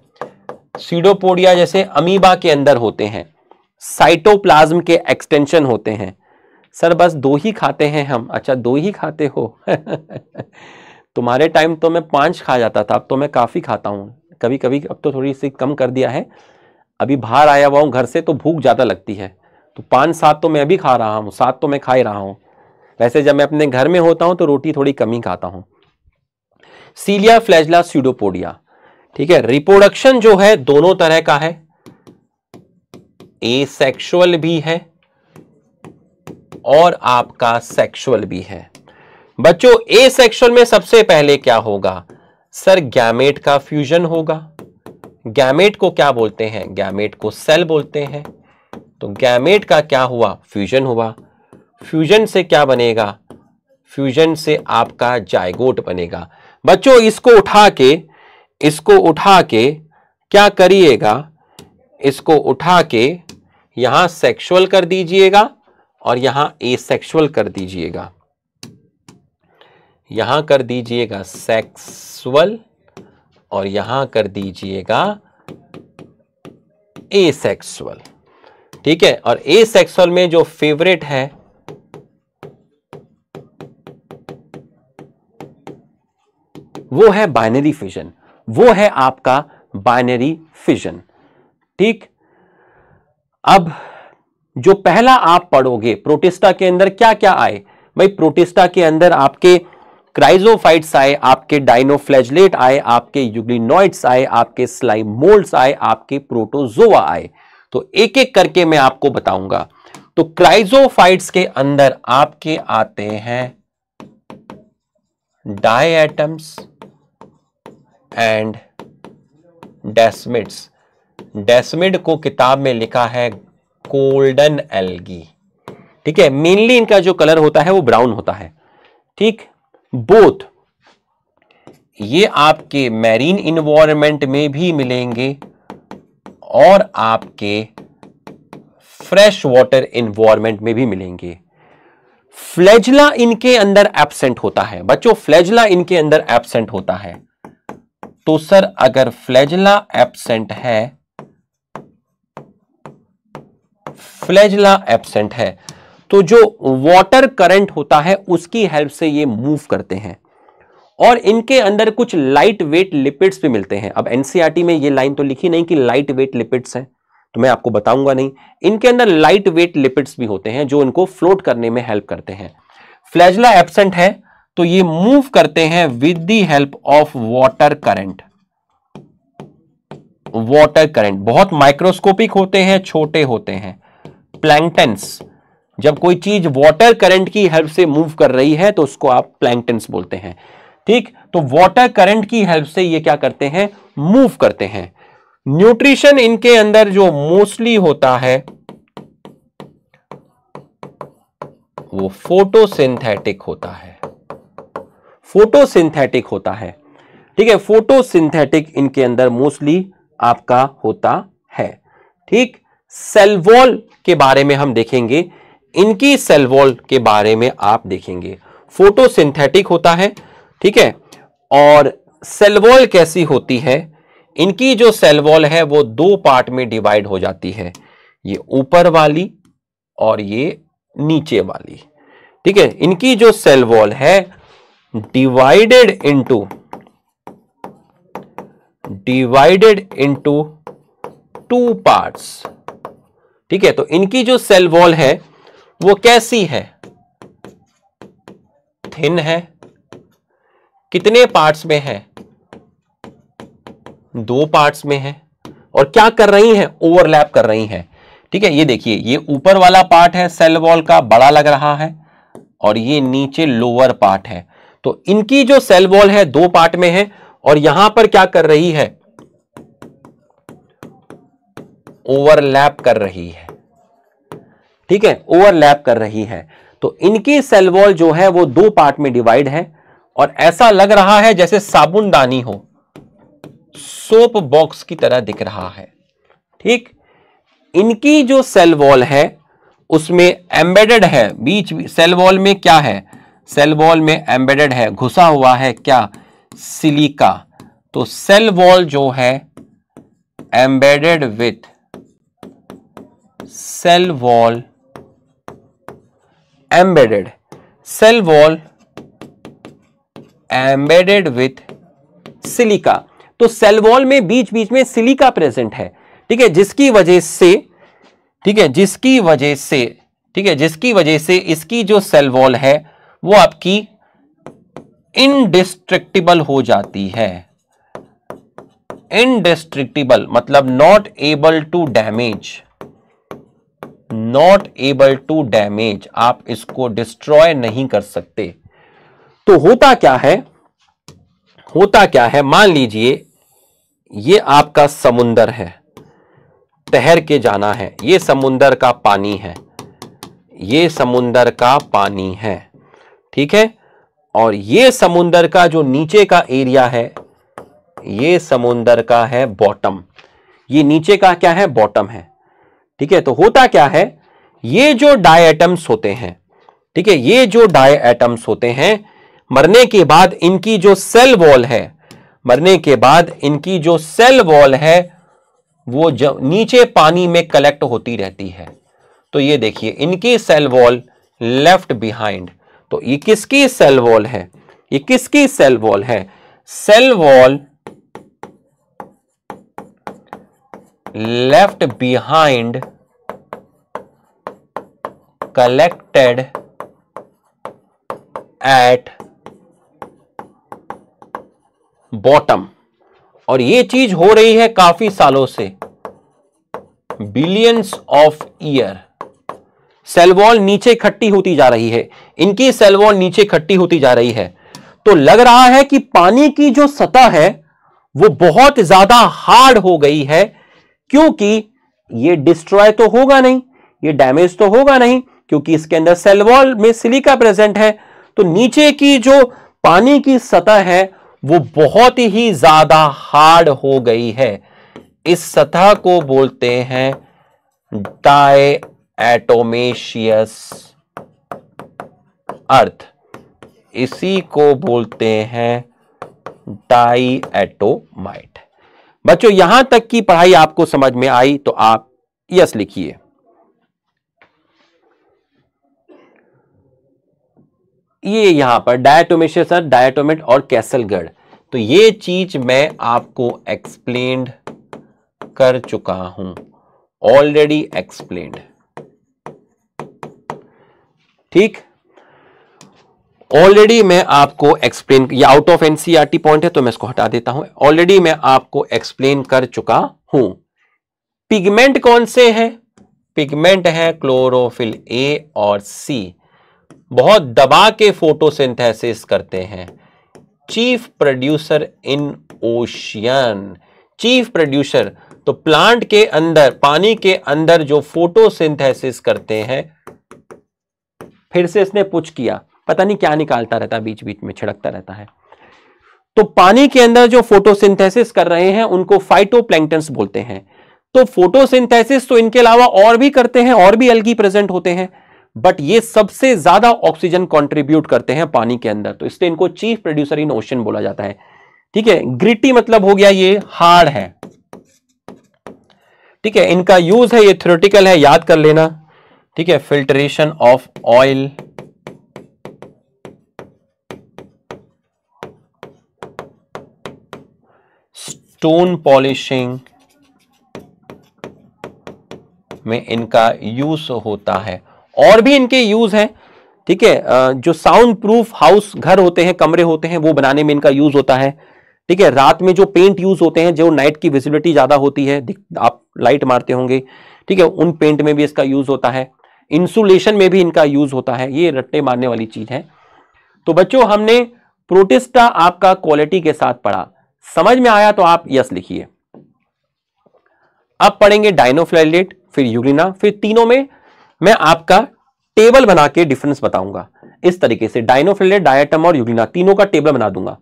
सीडोपोडिया जैसे अमीबा के अंदर होते हैं साइटोप्लाज्म के एक्सटेंशन होते हैं सर बस दो ही खाते हैं हम अच्छा दो ही खाते हो तुम्हारे टाइम तो मैं पांच खा जाता था अब तो मैं काफ़ी खाता हूँ कभी कभी अब तो थोड़ी सी कम कर दिया है अभी बाहर आया हुआ हूँ घर से तो भूख ज़्यादा लगती है तो पाँच सात तो मैं भी खा रहा हूँ सात तो मैं खा ही रहा हूँ वैसे जब मैं अपने घर में होता हूँ तो रोटी थोड़ी कमी खाता हूँ सीलिया फ्लैजला सीडोपोडिया ठीक है रिप्रोडक्शन जो है दोनों तरह का है ए सेक्शुअल भी है और आपका सेक्सुअल भी है बच्चों ए सेक्शुअल में सबसे पहले क्या होगा सर गैमेट का फ्यूजन होगा गैमेट को क्या बोलते हैं गैमेट को सेल बोलते हैं तो गैमेट का क्या हुआ फ्यूजन हुआ फ्यूजन से क्या बनेगा फ्यूजन से आपका जायगोट बनेगा बच्चों इसको उठा के इसको उठा के क्या करिएगा इसको उठा के यहां सेक्सुअल कर दीजिएगा और यहां एसेक्सुअल कर दीजिएगा यहां कर दीजिएगा सेक्सुअल और यहां कर दीजिएगा एसेक्सुअल ठीक है और ए सेक्सुअल में जो फेवरेट है वो है बाइनरी फिजन वो है आपका बाइनरी फिजन ठीक अब जो पहला आप पढ़ोगे प्रोटिस्टा के अंदर क्या क्या आए भाई प्रोटिस्टा के अंदर आपके क्राइजोफाइट्स आए आपके डायनोफ्लेजलेट आए आपके यूग्लिनॉइड्स आए आपके स्लाइम मोल्ड्स आए आपके प्रोटोजोआ आए तो एक एक करके मैं आपको बताऊंगा तो क्राइजोफाइट्स के अंदर आपके आते हैं diatoms and desmids desmid को किताब में लिखा है गोल्डन एल्गी ठीक है मेनली इनका जो कलर होता है वो ब्राउन होता है ठीक बोथ ये आपके मैरीन इन्वायरमेंट में भी मिलेंगे और आपके फ्रेश वाटर इन्वायरमेंट में भी मिलेंगे फ्लैजला इनके अंदर एबसेंट होता है बच्चों फ्लैजला इनके अंदर एबसेंट होता है तो सर अगर फ्लैजला एबसेंट है फ्लैजला एबसेंट है तो जो वाटर करंट होता है उसकी हेल्प से ये मूव करते हैं और इनके अंदर कुछ लाइट वेट लिपिड्स भी मिलते हैं अब एनसीआरटी e में ये लाइन तो लिखी नहीं कि लाइट वेट लिपिड्स हैं तो मैं आपको बताऊंगा नहीं इनके अंदर लाइट वेट लिपिड्स भी होते हैं जो इनको फ्लोट करने में हेल्प करते हैं फ्लैजला एबसेंट है तो ये मूव करते हैं with the help of water current water current बहुत माइक्रोस्कोपिक होते हैं छोटे होते हैं प्लैंकटेंस जब कोई चीज वॉटर करंट की हेल्प से मूव कर रही है तो उसको आप प्लैंकटेंस बोलते हैं ठीक तो वाटर करंट की हेल्प से ये क्या करते हैं मूव करते हैं न्यूट्रिशन इनके अंदर जो मोस्टली होता है वो फोटोसिंथेटिक होता है फोटोसिंथेटिक होता है ठीक है फोटोसिंथेटिक इनके अंदर मोस्टली आपका होता है ठीक सेलवॉल के बारे में हम देखेंगे इनकी सेलवॉल के बारे में आप देखेंगे फोटोसिंथेटिक होता है ठीक है और सेल वॉल कैसी होती है इनकी जो सेल वॉल है वो दो पार्ट में डिवाइड हो जाती है ये ऊपर वाली और ये नीचे वाली ठीक है इनकी जो सेल वॉल है divided into divided into two parts ठीक है तो इनकी जो सेल वॉल है वो कैसी है थिन है कितने पार्ट्स में है दो पार्ट्स में है और क्या कर रही हैं ओवरलैप कर रही हैं ठीक है ये देखिए ये ऊपर वाला पार्ट है सेल वॉल का बड़ा लग रहा है और ये नीचे लोअर पार्ट है तो इनकी जो सेल वॉल है दो पार्ट में है और यहां पर क्या कर रही है ओवरलैप कर रही है ठीक है ओवरलैप कर रही है तो इनकी सेल वॉल जो है वो दो पार्ट में डिवाइड है और ऐसा लग रहा है जैसे साबुनदानी हो सोप बॉक्स की तरह दिख रहा है ठीक इनकी जो सेल वॉल है उसमें एम्बेडेड है बीच सेल वॉल में क्या है सेल वॉल में एम्बेडेड है घुसा हुआ है क्या सिलिका तो सेल वॉल जो है embedded with cell wall embedded cell wall embedded with silica तो सेल वॉल में बीच बीच में सिलिका प्रेजेंट है ठीक है जिसकी वजह से ठीक है जिसकी वजह से ठीक है जिसकी वजह से इसकी जो सेल वॉल है वो आपकी इनडिस्ट्रिक्टिबल हो जाती है इनडिस्ट्रिक्टिबल मतलब not able to damage not able to damage आप इसको डिस्ट्रॉय नहीं कर सकते तो होता क्या है होता क्या है मान लीजिए ये आपका समुंदर है तहर के जाना है ये समुंदर का पानी है ये समुंदर का पानी है ठीक है और ये समुंदर का जो नीचे का एरिया है ये समुंदर का है बॉटम ये नीचे का क्या है बॉटम है ठीक है तो होता क्या है ये जो एटम्स होते हैं ठीक है ये जो एटम्स होते हैं मरने के बाद इनकी जो सेल वॉल है मरने के बाद इनकी जो सेल वॉल है वो जब नीचे पानी में कलेक्ट होती रहती है तो ये देखिए इनकी सेल वॉल लेफ्ट बिहाइंड तो ये किसकी सेल वॉल है ये किसकी सेल वॉल है cell wall left behind collected at bottom और ये चीज हो रही है काफी सालों से बिलियंस ऑफ ईयर सेलवॉल नीचे खट्टी होती जा रही है इनकी सेलवॉल नीचे खट्टी होती जा रही है तो लग रहा है कि पानी की जो सतह है वो बहुत ज्यादा हार्ड हो गई है क्योंकि ये डिस्ट्रॉय तो होगा नहीं ये डैमेज तो होगा नहीं क्योंकि इसके अंदर सेलवॉल में सिलिका प्रेजेंट है तो नीचे की जो पानी की सतह है वो बहुत ही ज़्यादा हार्ड हो गई है इस सतह को बोलते हैं डाई एटोमेशियस अर्थ इसी को बोलते हैं डाई एटोमाइट बच्चों यहां तक की पढ़ाई आपको समझ में आई तो आप यस लिखिए ये यहां पर डायटोमेशियस डायटोमेट और कैसलगढ़ तो ये चीज मैं आपको एक्सप्लेन कर चुका हूं ऑलरेडी एक्सप्लेन ठीक ऑलरेडी मैं आपको एक्सप्लेन ये आउट ऑफ एनसीईआरटी पॉइंट है तो मैं इसको हटा देता हूं ऑलरेडी मैं आपको एक्सप्लेन कर चुका हूं पिगमेंट कौन से हैं पिगमेंट है क्लोरोफिल ए और सी बहुत दबा के फोटोसिंथेसिस करते हैं chief producer in ocean chief producer तो प्लांट के अंदर पानी के अंदर जो फोटोसिंथेसिस करते हैं फिर से इसने पूछ किया पता नहीं क्या निकालता रहता बीच बीच में छिड़कता रहता है तो पानी के अंदर जो फोटोसिंथेसिस कर रहे हैं उनको फाइटोप्लैंक्टन्स बोलते हैं तो फोटोसिंथेसिस तो इनके अलावा और भी करते हैं और भी अलगी प्रेजेंट होते हैं बट ये सबसे ज्यादा ऑक्सीजन कंट्रीब्यूट करते हैं पानी के अंदर तो इसलिए इनको चीफ प्रोड्यूसर इन ओशन बोला जाता है ठीक है ग्रिटी मतलब हो गया ये हार्ड है ठीक है इनका यूज है ये थ्योरेटिकल है याद कर लेना ठीक है filtration of oil stone polishing में इनका यूज होता है और भी इनके यूज हैं ठीक है जो साउंड प्रूफ हाउस घर होते हैं कमरे होते हैं वो बनाने में इनका यूज होता है ठीक है रात में जो पेंट यूज होते हैं जो नाइट की विजिबिलिटी ज्यादा होती है आप लाइट मारते होंगे ठीक है उन पेंट में भी इसका यूज होता है इंसुलेशन में भी इनका यूज होता है ये रट्टे मारने वाली चीज है तो बच्चों हमने प्रोटेस्टा आपका क्वालिटी के साथ पढ़ा समझ में आया तो आप यस लिखिए अब पढ़ेंगे डायनोफ्लाइलेट फिर यूरिना फिर तीनों में मैं आपका टेबल बना के डिफरेंस बताऊंगा इस तरीके से डायनोफिले डायटम और यूगिना तीनों का टेबल बना दूंगा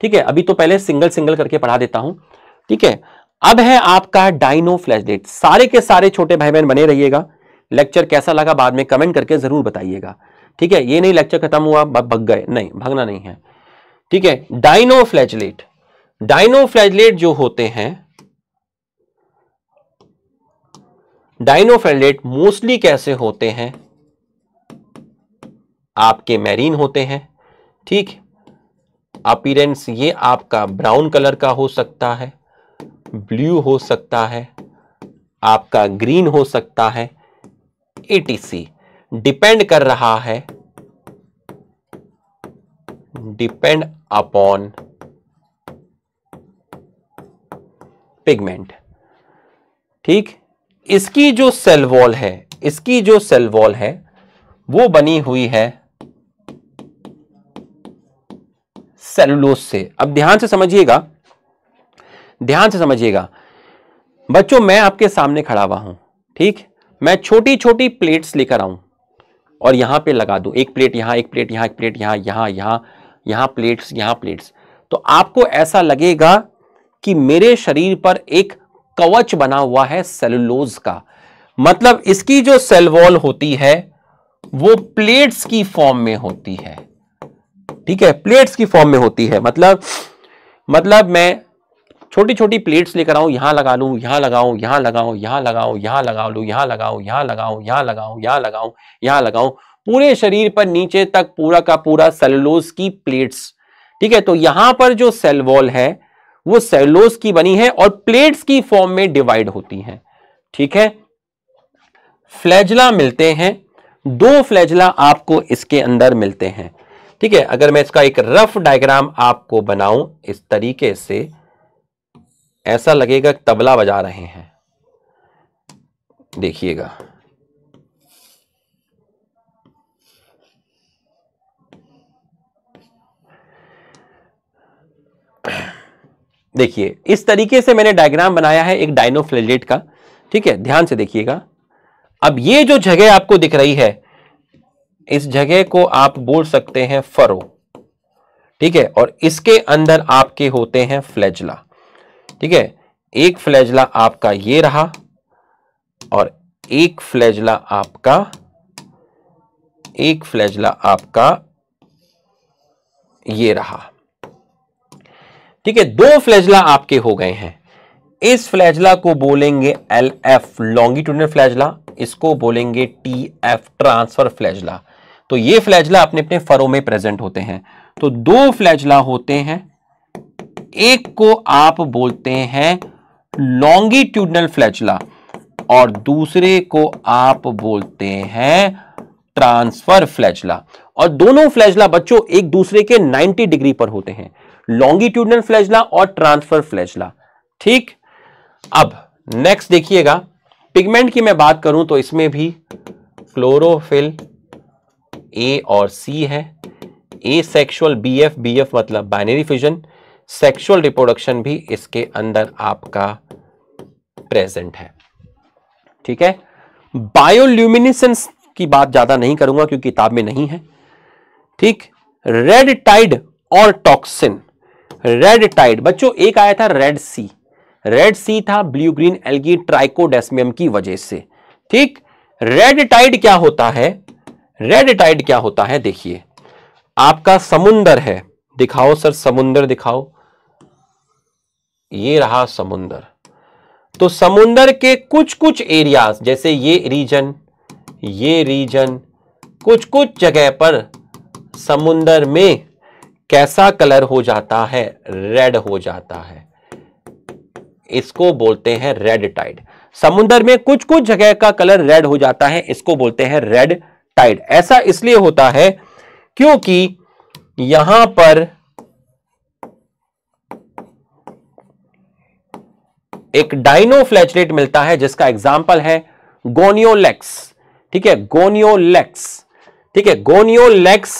ठीक है अभी तो पहले सिंगल सिंगल करके पढ़ा देता हूं ठीक है अब है आपका डाइनो फ्लैशडेट सारे के सारे छोटे भाई बहन बने रहिएगा लेक्चर कैसा लगा बाद में कमेंट करके जरूर बताइएगा ठीक है ये नहीं लेक्चर खत्म हुआ भग गए नहीं भगना नहीं है ठीक है डायनो फ्लैजलेट डाइनो फ्लैजलेट जो होते हैं डाइनोफेलेट मोस्टली कैसे होते हैं आपके मैरीन होते हैं ठीक अपीरेंस ये आपका ब्राउन कलर का हो सकता है ब्लू हो सकता है आपका ग्रीन हो सकता है एटीसी डिपेंड कर रहा है डिपेंड अपॉन पिगमेंट ठीक इसकी जो सेल वॉल है इसकी जो सेल वॉल है वो बनी हुई है सेलुलोज से अब ध्यान से समझिएगा ध्यान से समझिएगा बच्चों मैं आपके सामने खड़ा हुआ हूं ठीक मैं छोटी छोटी प्लेट्स लेकर आऊं और यहां पे लगा दू एक प्लेट यहां एक प्लेट यहां एक प्लेट यहां यहां यहां यहां प्लेट्स यहां प्लेट्स तो आपको ऐसा लगेगा कि मेरे शरीर पर एक कवच बना हुआ है सेलुलोज का मतलब इसकी जो सेल वॉल होती है वो प्लेट्स की फॉर्म में होती है ठीक है प्लेट्स की फॉर्म में होती है मतलब मतलब मैं छोटी छोटी प्लेट्स लेकर आऊं यहां लगा लू यहां लगाऊं यहां लगाऊं यहां लगाओ यहां लगा लू यहां लगाऊं यहां लगाऊं यहां लगाऊं यहां लगाऊं यहां लगाऊं पूरे शरीर पर नीचे तक पूरा का पूरा सेलुलोज की प्लेट्स ठीक है तो यहां पर जो सेल वॉल है वो सेलोस की बनी है और प्लेट्स की फॉर्म में डिवाइड होती हैं ठीक है फ्लैजला मिलते हैं दो फ्लैजला आपको इसके अंदर मिलते हैं ठीक है अगर मैं इसका एक रफ डायग्राम आपको बनाऊं इस तरीके से ऐसा लगेगा तबला बजा रहे हैं देखिएगा देखिए इस तरीके से मैंने डायग्राम बनाया है एक डायनोफ्लेजेट का ठीक है ध्यान से देखिएगा अब ये जो जगह आपको दिख रही है इस जगह को आप बोल सकते हैं फरो ठीक है और इसके अंदर आपके होते हैं फ्लैजला ठीक है एक फ्लैजला आपका ये रहा और एक फ्लैजला आपका एक फ्लैजला आपका ये रहा ठीक है दो फ्लैजला आपके हो गए हैं इस फ्लैजला को बोलेंगे एल एफ लॉन्गिट्यूडनल फ्लैजला इसको बोलेंगे टी एफ ट्रांसफर फ्लैजला तो ये फ्लैजला अपने अपने फरों में प्रेजेंट होते हैं तो दो फ्लैजला होते हैं एक को आप बोलते हैं लॉन्गिट्यूडनल फ्लैजला और दूसरे को आप बोलते हैं ट्रांसफर फ्लैजला और दोनों फ्लैजला बच्चों एक दूसरे के 90 डिग्री पर होते हैं लॉन्गिट्यूडनल फ्लैजला और ट्रांसफर फ्लैजला ठीक अब नेक्स्ट देखिएगा पिगमेंट की मैं बात करूं तो इसमें भी क्लोरोफिल ए और सी है asexual B F B F मतलब बाइनरी फ्यूजन सेक्शुअल रिप्रोडक्शन भी इसके अंदर आपका प्रेजेंट है ठीक है बायोल्यूमिनेसेंस की बात ज्यादा नहीं करूंगा क्योंकि किताब में नहीं है ठीक रेड टाइड और टॉक्सिन रेड टाइड बच्चों एक आया था रेड सी रेड सी था ब्लू ग्रीन एल्गी ट्राइकोडेसमियम की वजह से ठीक रेड टाइड क्या होता है रेड टाइड क्या होता है देखिए आपका समुंदर है दिखाओ सर समुंदर दिखाओ ये रहा समुंदर तो समुंदर के कुछ कुछ एरियाज जैसे ये रीजन ये रीजन कुछ कुछ जगह पर समुंदर में कैसा कलर हो जाता है रेड हो जाता है इसको बोलते हैं रेड टाइड समुद्र में कुछ कुछ जगह का कलर रेड हो जाता है इसको बोलते हैं रेड टाइड ऐसा इसलिए होता है क्योंकि यहां पर एक डाइनो फ्लैचरेट मिलता है जिसका एग्जाम्पल है गोनियोलेक्स ठीक है गोनियोलेक्स ठीक है गोनियोलेक्स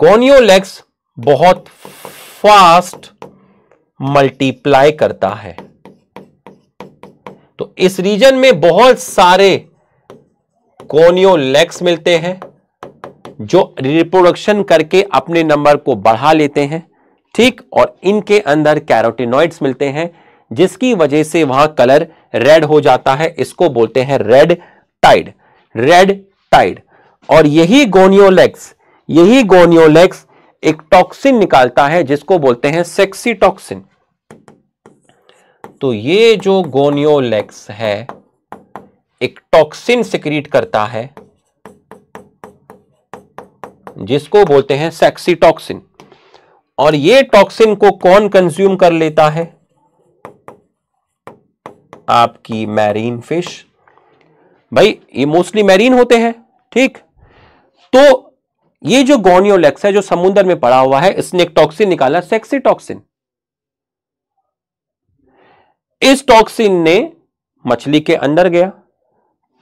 गोनियोलेक्स बहुत फास्ट मल्टीप्लाई करता है तो इस रीजन में बहुत सारे गोनियोलेक्स मिलते हैं जो रिप्रोडक्शन करके अपने नंबर को बढ़ा लेते हैं ठीक और इनके अंदर कैरोटिनॉइड्स मिलते हैं जिसकी वजह से वहां कलर रेड हो जाता है इसको बोलते हैं रेड टाइड रेड टाइड और यही गोनियोलेक्स यही गोनियोलेक्स एक टॉक्सिन निकालता है जिसको बोलते हैं सेक्सी टॉक्सिन तो ये जो गोनियोलेक्स है एक टॉक्सिन सिक्रीट करता है जिसको बोलते हैं सेक्सी टॉक्सिन और ये टॉक्सिन को कौन कंज्यूम कर लेता है आपकी मैरीन फिश भाई ये मोस्टली मैरीन होते हैं ठीक तो ये जो गोनियोलेक्स है जो समुद्र में पड़ा हुआ है इसने एक टॉक्सिन निकाला सेक्सी टॉक्सिन इस टॉक्सिन ने मछली के अंदर गया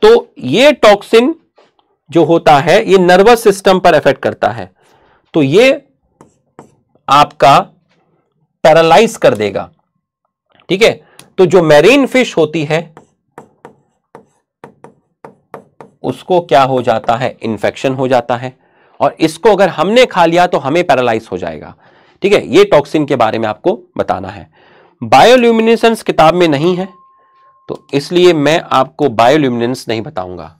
तो ये टॉक्सिन जो होता है ये नर्वस सिस्टम पर इफेक्ट करता है तो ये आपका पैरालाइज कर देगा ठीक है तो जो मैरीन फिश होती है उसको क्या हो जाता है इंफेक्शन हो जाता है और इसको अगर हमने खा लिया तो हमें पैरालाइज हो जाएगा ठीक है ये टॉक्सिन के बारे में आपको बताना है बायोल्यूमिनेशंस किताब में नहीं है तो इसलिए मैं आपको बायोल्यूमिनेंस नहीं बताऊंगा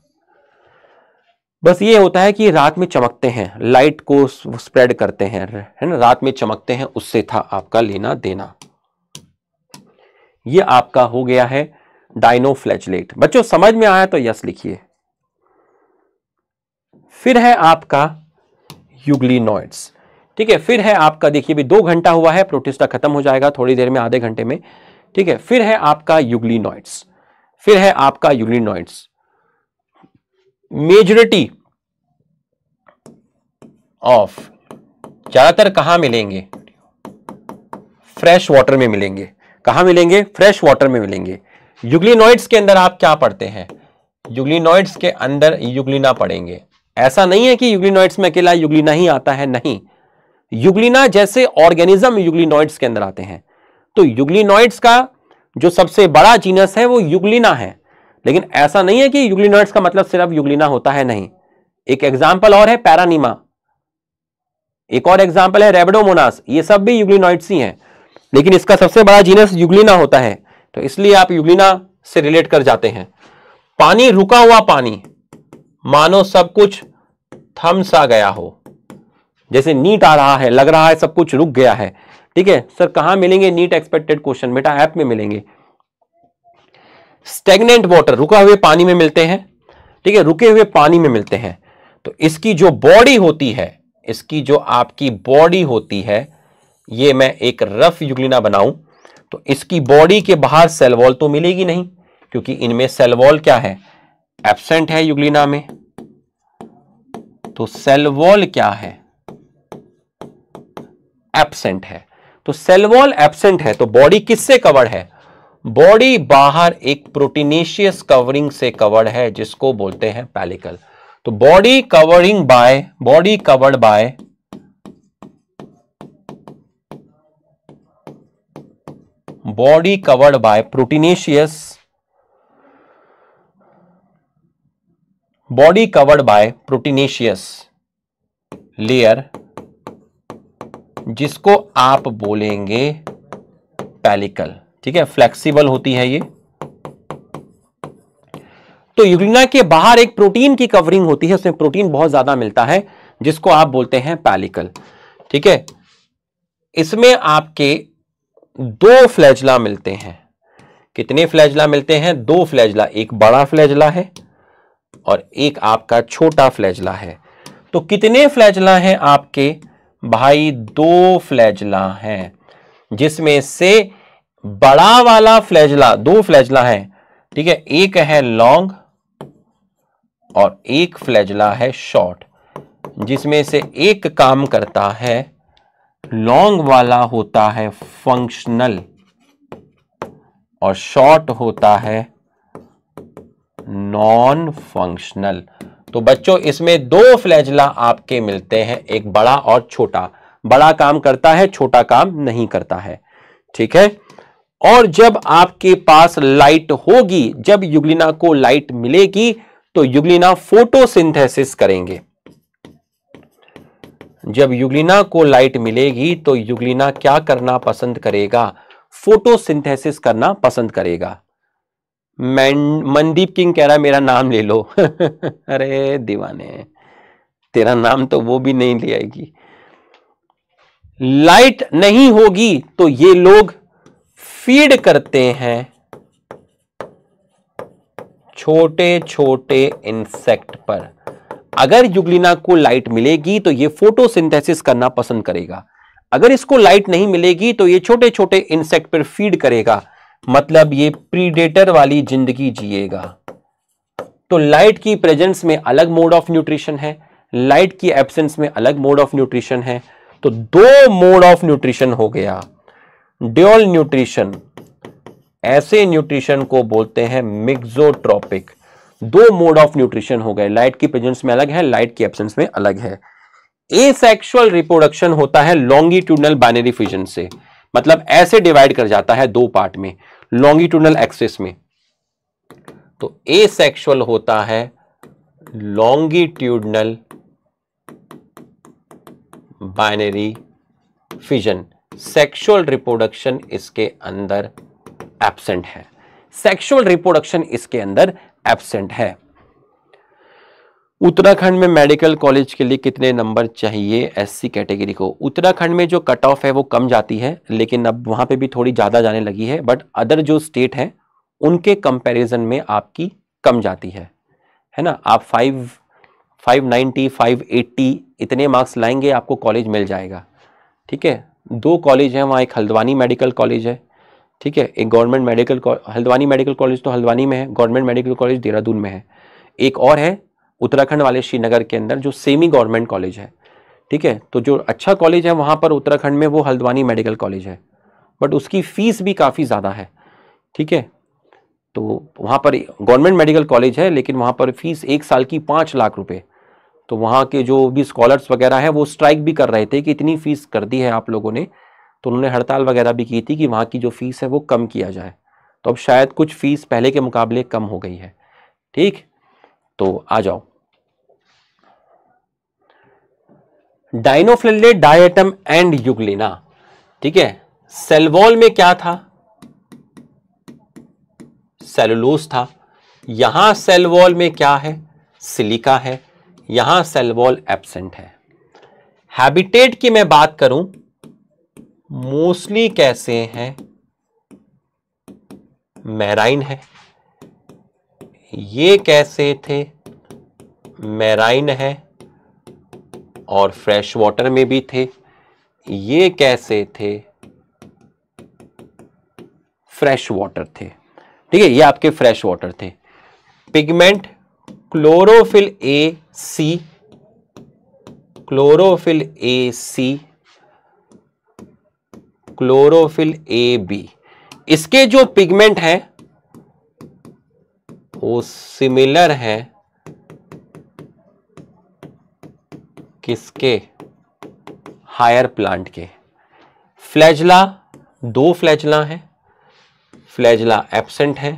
बस ये होता है कि रात में चमकते हैं लाइट को स्प्रेड करते हैं है ना रात में चमकते हैं उससे था आपका लेना देना ये आपका हो गया है डायनोफ्लैचलेट बच्चों समझ में आया तो यस लिखिए फिर है आपका यूग्लिनॉइड्स ठीक है फिर है आपका देखिए अभी दो घंटा हुआ है प्रोटिस्टा खत्म हो जाएगा थोड़ी देर में आधे घंटे में ठीक है फिर है आपका यूग्लिनॉइड्स फिर है आपका यूग्लिनॉइड्स मेजोरिटी ऑफ ज्यादातर कहां मिलेंगे फ्रेश वाटर में मिलेंगे कहां मिलेंगे फ्रेश वाटर में मिलेंगे यूग्लिनॉइड्स के अंदर आप क्या पढ़ते हैं यूग्लिनॉइड्स के अंदर यूग्लिना पढ़ेंगे ऐसा नहीं है कि यूग्लिनॉइड्स में अकेला यूग्लिना ही आता है नहीं यूग्लिना जैसे ऑर्गेनिज्म यूग्लिनॉइड्स के अंदर आते हैं तो यूग्लिनॉइड्स का जो सबसे बड़ा जीनस है वो यूग्लिना है लेकिन ऐसा नहीं है कि यूग्लिनॉइड्स का मतलब सिर्फ यूग्लिना होता है नहीं एक एग्जाम्पल और है पैरानीमा एक और एग्जाम्पल है रेबडोमोनास ये सब भी यूग्लिनॉइड्स ही हैं लेकिन इसका सबसे बड़ा जीनस यूग्लिना होता है तो इसलिए आप यूग्लिना से रिलेट कर जाते हैं पानी रुका हुआ पानी मानो सब कुछ थम सा गया हो जैसे नीट आ रहा है लग रहा है सब कुछ रुक गया है ठीक है सर कहां मिलेंगे नीट एक्सपेक्टेड क्वेश्चन बेटा ऐप में मिलेंगे स्टेगनेंट वाटर रुका हुए पानी में मिलते हैं ठीक है रुके हुए पानी में मिलते हैं तो इसकी जो बॉडी होती है इसकी जो आपकी बॉडी होती है ये मैं एक रफ युगलिना बनाऊं तो इसकी बॉडी के बाहर सेलवॉल तो मिलेगी नहीं क्योंकि इनमें सेलवॉल क्या है एबसेंट है युगलिना में तो सेल वॉल क्या है एबसेंट है तो सेल वॉल एब्सेंट है तो बॉडी किससे कवर है बॉडी बाहर एक प्रोटीनेशियस कवरिंग से कवर्ड है जिसको बोलते हैं पैलिकल तो body covering by body covered by body covered by proteinaceous body covered by proteinaceous layer जिसको आप बोलेंगे पैलिकल ठीक है फ्लेक्सिबल होती है ये तो यूरिना के बाहर एक प्रोटीन की कवरिंग होती है उसमें प्रोटीन बहुत ज्यादा मिलता है जिसको आप बोलते हैं पैलिकल ठीक है इसमें आपके दो फ्लैजला मिलते हैं कितने फ्लैजला मिलते हैं दो फ्लैजला एक बड़ा फ्लैजला है और एक आपका छोटा फ्लैजला है तो कितने फ्लैजला हैं आपके भाई दो फ्लैजला हैं जिसमें से बड़ा वाला फ्लैजला दो फ्लैजला है ठीक है एक है लॉन्ग और एक फ्लैजला है शॉर्ट जिसमें से एक काम करता है लॉन्ग वाला होता है फंक्शनल और शॉर्ट होता है नॉन फंक्शनल तो बच्चों इसमें दो फ्लैजला आपके मिलते हैं एक बड़ा और छोटा बड़ा काम करता है छोटा काम नहीं करता है ठीक है और जब आपके पास लाइट होगी जब युगलिना को लाइट मिलेगी तो युगलिना फोटोसिंथेसिस करेंगे जब युगलिना को लाइट मिलेगी तो युगलिना क्या करना पसंद करेगा फोटोसिंथेसिस करना पसंद करेगा मनदीप किंग कह रहा है मेरा नाम ले लो अरे दीवाने तेरा नाम तो वो भी नहीं ले आएगी लाइट नहीं होगी तो ये लोग फीड करते हैं छोटे छोटे इंसेक्ट पर अगर जुगलिना को लाइट मिलेगी तो ये फोटोसिंथेसिस करना पसंद करेगा अगर इसको लाइट नहीं मिलेगी तो ये छोटे छोटे इंसेक्ट पर फीड करेगा मतलब ये प्रीडेटर वाली जिंदगी जिएगा तो लाइट की प्रेजेंस में अलग मोड ऑफ न्यूट्रिशन है लाइट की एब्सेंस में अलग मोड ऑफ न्यूट्रिशन है तो दो मोड ऑफ न्यूट्रिशन हो गया ड्योल न्यूट्रिशन ऐसे न्यूट्रिशन को बोलते हैं मिक्सोट्रॉपिक दो मोड ऑफ न्यूट्रिशन हो गए लाइट की प्रेजेंस में अलग है लाइट की एब्सेंस में अलग है एसेक्सुअल रिप्रोडक्शन होता है लॉन्गिट्यूडनल बाइनरी फिजन से मतलब ऐसे डिवाइड कर जाता है दो पार्ट में लॉन्गिट्यूडनल एक्सेस में तो ए सेक्शुअल होता है longitudinal binary fission sexual reproduction इसके अंदर एबसेंट है सेक्शुअल रिप्रोडक्शन इसके अंदर एब्सेंट है उत्तराखंड में मेडिकल कॉलेज के लिए कितने नंबर चाहिए एससी कैटेगरी को उत्तराखंड में जो कट ऑफ है वो कम जाती है लेकिन अब वहाँ पे भी थोड़ी ज़्यादा जाने लगी है बट अदर जो स्टेट हैं उनके कंपैरिजन में आपकी कम जाती है है ना आप five five ninety five eighty इतने मार्क्स लाएंगे आपको कॉलेज मिल जाएगा ठीक है दो कॉलेज हैं वहाँ एक हल्द्वानी मेडिकल कॉलेज है ठीक है एक government medical Haldwani medical college तो हल्द्वानी में है गवर्नमेंट मेडिकल कॉलेज देहरादून में है एक और है उत्तराखंड वाले श्रीनगर के अंदर जो सेमी गवर्नमेंट कॉलेज है ठीक है तो जो अच्छा कॉलेज है वहाँ पर उत्तराखंड में वो हल्द्वानी मेडिकल कॉलेज है बट उसकी फ़ीस भी काफ़ी ज़्यादा है ठीक है तो वहाँ पर गवर्नमेंट मेडिकल कॉलेज है लेकिन वहाँ पर फ़ीस एक साल की पाँच लाख रुपए तो वहाँ के जो भी स्कॉलर्स वगैरह हैं वो स्ट्राइक भी कर रहे थे कि इतनी फ़ीस कर दी है आप लोगों ने तो उन्होंने हड़ताल वगैरह भी की थी कि वहाँ की जो फ़ीस है वो कम किया जाए तो अब शायद कुछ फ़ीस पहले के मुकाबले कम हो गई है ठीक तो आ जाओ डायनोफ्लेट डायटम एंड युगलिना ठीक है सेलवॉल में क्या था सेलुलोस था यहां सेलवॉल में क्या है सिलिका है यहां सेलवॉल एबसेंट है हैबिटेट की मैं बात करूं मोस्टली कैसे हैं मैराइन है ये कैसे थे मैराइन है और फ्रेश वाटर में भी थे ये कैसे थे फ्रेश वाटर थे ठीक है ये आपके फ्रेश वाटर थे pigment chlorophyll A C chlorophyll A C chlorophyll A B इसके जो पिगमेंट हैं वो सिमिलर हैं किसके हायर प्लांट के फ्लैजला दो फ्लैजला है फ्लैजला एब्सेंट है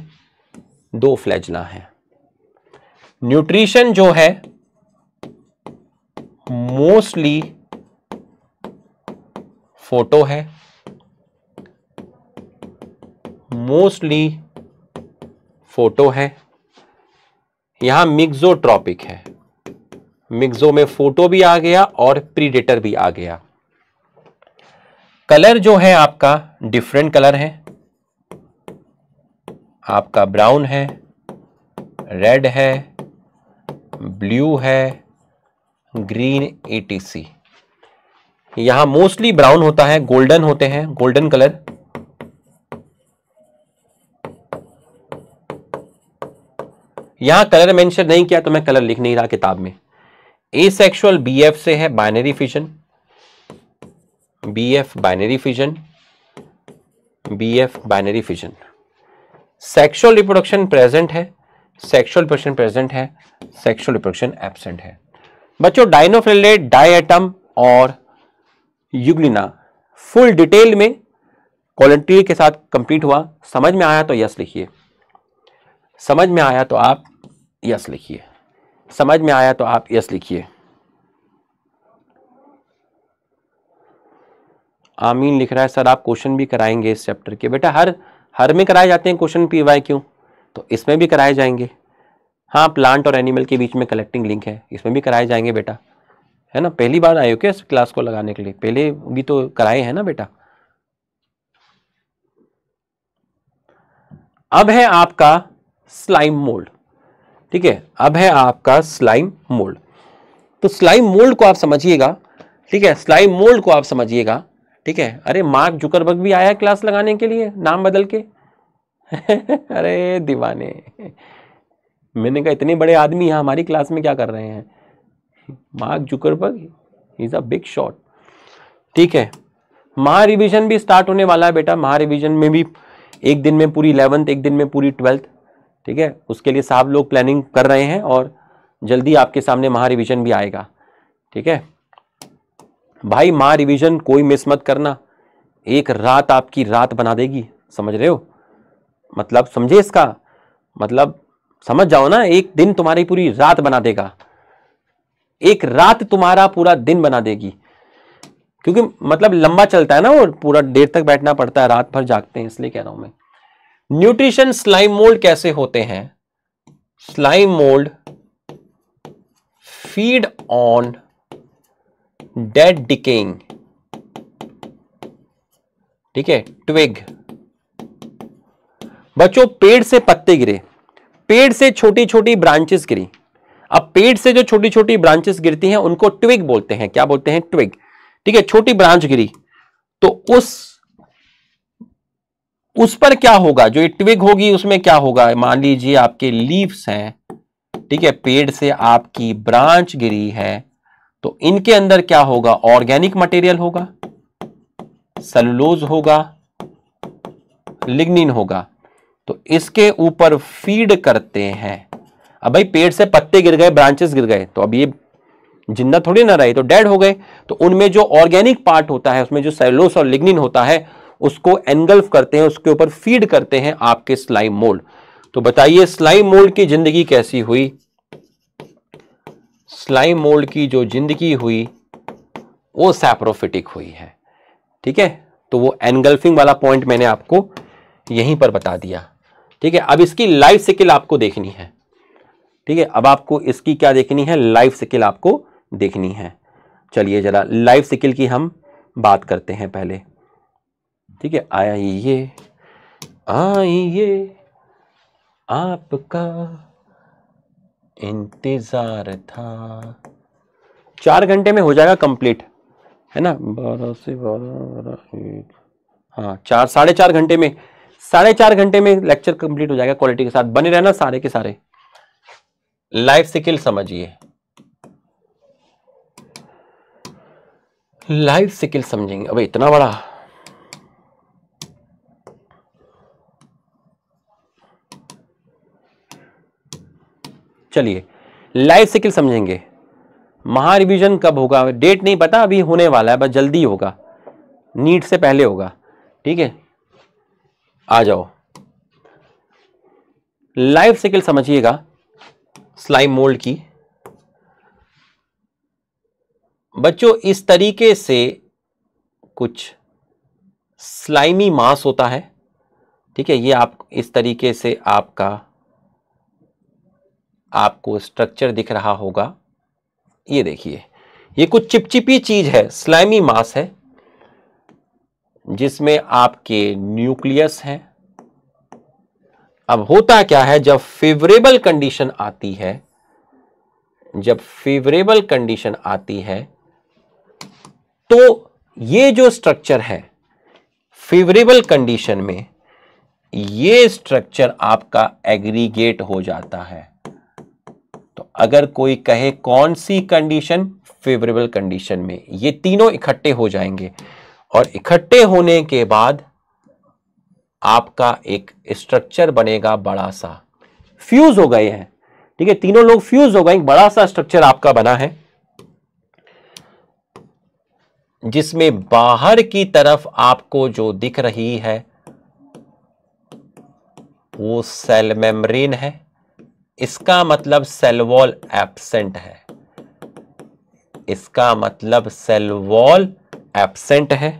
दो फ्लैजला है न्यूट्रिशन जो है मोस्टली फोटो है मोस्टली फोटो है यहां मिक्सोट्रॉपिक है मिक्सो में फोटो भी आ गया और प्रीडेटर भी आ गया कलर जो है आपका डिफरेंट कलर है आपका ब्राउन है रेड है ब्लू है ग्रीन एटीसी यहां मोस्टली ब्राउन होता है गोल्डन होते हैं गोल्डन कलर यहां कलर मेंशन नहीं किया तो मैं कलर लिख नहीं रहा किताब में ए सेक्शुअल बी एफ से है binary fission B F binary fission B F binary fission sexual reproduction present है सेक्सुअल रिप्रोडक्शन प्रेजेंट है सेक्सुअल रिप्रोडक्शन एबसेंट है बच्चों डाइनोफिलेट डायटम और युगलिना फुल डिटेल में क्वालिटी के साथ कंप्लीट हुआ समझ में आया तो यस लिखिए समझ में आया तो आप यस लिखिए समझ में आया तो आप यस लिखिए आमीन लिख रहा है सर आप क्वेश्चन भी कराएंगे इस चैप्टर के बेटा हर हर में कराए जाते हैं क्वेश्चन पी वाई क्यों तो इसमें भी कराए जाएंगे हाँ प्लांट और एनिमल के बीच में कलेक्टिंग लिंक है इसमें भी कराए जाएंगे बेटा है ना पहली बार आयो क्या क्लास को लगाने के लिए पहले भी तो कराए हैं ना बेटा अब है आपका स्लाइम मोल्ड ठीक है अब है आपका स्लाइम मोल्ड तो स्लाइम मोल्ड को आप समझिएगा ठीक है स्लाइम मोल्ड को आप समझिएगा ठीक है अरे मार्क जुकरबर्ग भी आया है क्लास लगाने के लिए नाम बदल के अरे दीवाने मैंने कहा इतने बड़े आदमी यहाँ हमारी क्लास में क्या कर रहे हैं Mark Zuckerberg is a big shot ठीक है महा रिविज़न भी स्टार्ट होने वाला है बेटा महा रिविज़न में भी एक दिन में पूरी इलेवंथ एक दिन में पूरी ट्वेल्थ ठीक है उसके लिए साहब लोग प्लानिंग कर रहे हैं और जल्दी आपके सामने महा रिविज़न भी आएगा ठीक है भाई महा रिविज़न कोई मिस मत करना एक रात आपकी रात बना देगी समझ रहे हो मतलब समझे इसका मतलब समझ जाओ ना एक दिन तुम्हारी पूरी रात बना देगा एक रात तुम्हारा पूरा दिन बना देगी क्योंकि मतलब लंबा चलता है ना और पूरा देर तक बैठना पड़ता है रात भर जागते हैं इसलिए कह रहा हूँ मैं न्यूट्रिशन स्लाइम मोल्ड कैसे होते हैं slime mould feed on dead decaying ठीक है ट्विग बच्चों पेड़ से पत्ते गिरे पेड़ से छोटी छोटी ब्रांचेस गिरी अब पेड़ से जो छोटी छोटी ब्रांचेस गिरती हैं उनको ट्विग बोलते हैं क्या बोलते हैं ट्विग ठीक है छोटी ब्रांच गिरी तो उस उस पर क्या होगा जो ट्विग होगी उसमें क्या होगा मान लीजिए आपके लीव्स हैं ठीक है पेड़ से आपकी ब्रांच गिरी है तो इनके अंदर क्या होगा ऑर्गेनिक मटेरियल होगा सेलुलोज होगा लिग्निन होगा तो इसके ऊपर फीड करते हैं अब भाई पेड़ से पत्ते गिर गए ब्रांचेस गिर गए तो अब ये जिंदा थोड़ी ना रहे तो डेड हो गए तो उनमें जो ऑर्गेनिक पार्ट होता है उसमें जो सेलुलोज और लिग्निन होता है उसको एनगल्फ करते हैं उसके ऊपर फीड करते हैं आपके स्लाइम मोल्ड तो बताइए स्लाइम मोल्ड की जिंदगी कैसी हुई स्लाइम मोल्ड की जो जिंदगी हुई वो सैप्रोफिटिक हुई है ठीक है तो वो एनगल्फिंग वाला पॉइंट मैंने आपको यहीं पर बता दिया ठीक है अब इसकी लाइफ स्किल आपको देखनी है ठीक है अब आपको इसकी क्या देखनी है लाइफ स्किल आपको देखनी है चलिए ज़रा लाइफ स्किल की हम बात करते हैं पहले ठीक है आइए आइए आपका इंतज़ार था चार घंटे में हो जाएगा कंप्लीट है ना बारह से बारह बारह एक हाँ चार साढ़े चार घंटे में साढ़े चार घंटे में लेक्चर कंप्लीट हो जाएगा क्वालिटी के साथ बने रहना सारे के सारे लाइफ स्किल समझिए लाइफ स्किल समझेंगे अबे इतना बड़ा चलिए लाइफ साइकिल समझेंगे महारिविजन कब होगा डेट नहीं पता अभी होने वाला है बस जल्दी होगा नीट से पहले होगा ठीक है आ जाओ लाइफ साइकिल समझिएगा स्लाइम मोल्ड की बच्चों इस तरीके से कुछ स्लाइमी मास होता है ठीक है ये आप इस तरीके से आपका आपको स्ट्रक्चर दिख रहा होगा ये देखिए ये कुछ चिपचिपी चीज है स्लाइमी मास है जिसमें आपके न्यूक्लियस हैं अब होता क्या है जब फेवरेबल कंडीशन आती है जब फेवरेबल कंडीशन आती है तो ये जो स्ट्रक्चर है फेवरेबल कंडीशन में ये स्ट्रक्चर आपका एग्रीगेट हो जाता है अगर कोई कहे कौन सी कंडीशन फेवरेबल कंडीशन में ये तीनों इकट्ठे हो जाएंगे और इकट्ठे होने के बाद आपका एक स्ट्रक्चर बनेगा बड़ा सा फ्यूज हो गए हैं ठीक है तीनों लोग फ्यूज हो गए बड़ा सा स्ट्रक्चर आपका बना है जिसमें बाहर की तरफ आपको जो दिख रही है वो सेल मेम्ब्रेन है इसका मतलब सेल वॉल एबसेंट है इसका मतलब सेल वॉल एबसेंट है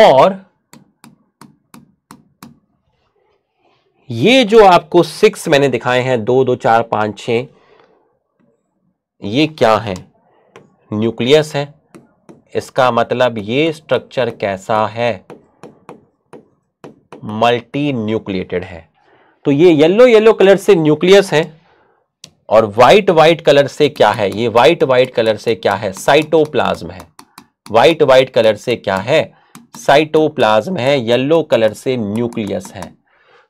और ये जो आपको सिक्स मैंने दिखाए हैं दो दो चार पांच छ ये क्या है न्यूक्लियस है इसका मतलब ये स्ट्रक्चर कैसा है मल्टी न्यूक्लिएटेड है तो ये येलो येलो कलर से न्यूक्लियस है और वाइट व्हाइट कलर से क्या है ये व्हाइट व्हाइट कलर से क्या है साइटोप्लाज्म है व्हाइट व्हाइट कलर से क्या है साइटोप्लाज्म है येलो कलर से न्यूक्लियस है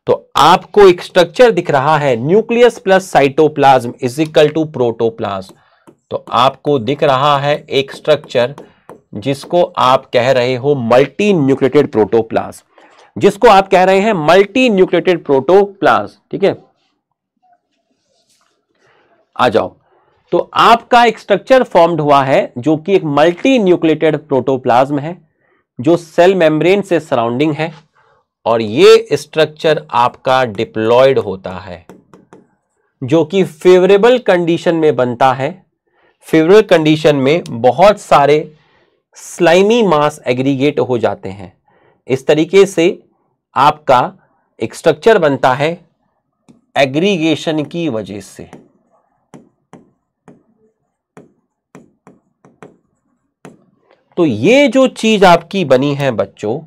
तो आपको एक स्ट्रक्चर दिख रहा है nucleus plus cytoplasm is equal to protoplasm तो आपको दिख रहा है एक स्ट्रक्चर जिसको आप कह रहे हो मल्टी न्यूक्लिएटेड प्रोटोप्लाज्म जिसको आप कह रहे हैं मल्टी न्यूक्लेटेड प्रोटोप्लाज ठीक है आ जाओ तो आपका एक स्ट्रक्चर फॉर्म्ड हुआ है जो कि एक मल्टी न्यूक्लेटेड प्रोटोप्लाज्म है जो सेल मेम्ब्रेन से सराउंडिंग है और ये स्ट्रक्चर आपका डिप्लॉयड होता है जो कि फेवरेबल कंडीशन में बनता है फेवरेबल कंडीशन में बहुत सारे स्लाइमी मास एग्रीगेट हो जाते हैं इस तरीके से आपका एक स्ट्रक्चर बनता है एग्रीगेशन की वजह से तो ये जो चीज आपकी बनी है बच्चों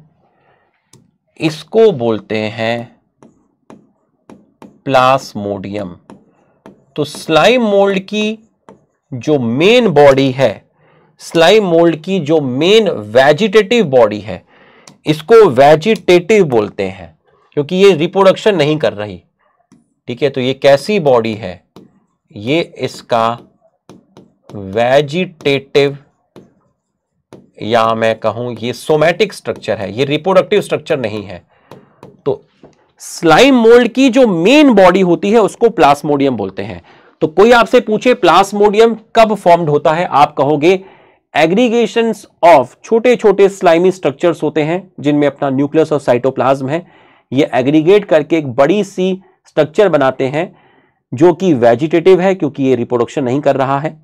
इसको बोलते हैं प्लास्मोडियम तो स्लाइम मोल्ड की जो मेन बॉडी है स्लाइम मोल्ड की जो मेन वेजिटेटिव बॉडी है इसको वेजिटेटिव बोलते हैं क्योंकि ये रिप्रोडक्शन नहीं कर रही ठीक है तो ये कैसी बॉडी है ये इसका वेजिटेटिव या मैं कहूं ये सोमेटिक स्ट्रक्चर है ये रिप्रोडक्टिव स्ट्रक्चर नहीं है तो स्लाइम मोल्ड की जो मेन बॉडी होती है उसको प्लास्मोडियम बोलते हैं तो कोई आपसे पूछे प्लास्मोडियम कब फॉर्म्ड होता है आप कहोगे एग्रीगेशन ऑफ छोटे छोटे स्लाइमी स्ट्रक्चर्स होते हैं जिनमें अपना न्यूक्लियस और साइटोप्लाज्म है ये एग्रीगेट करके एक बड़ी सी स्ट्रक्चर बनाते हैं जो कि वेजिटेटिव है क्योंकि ये रिप्रोडक्शन नहीं कर रहा है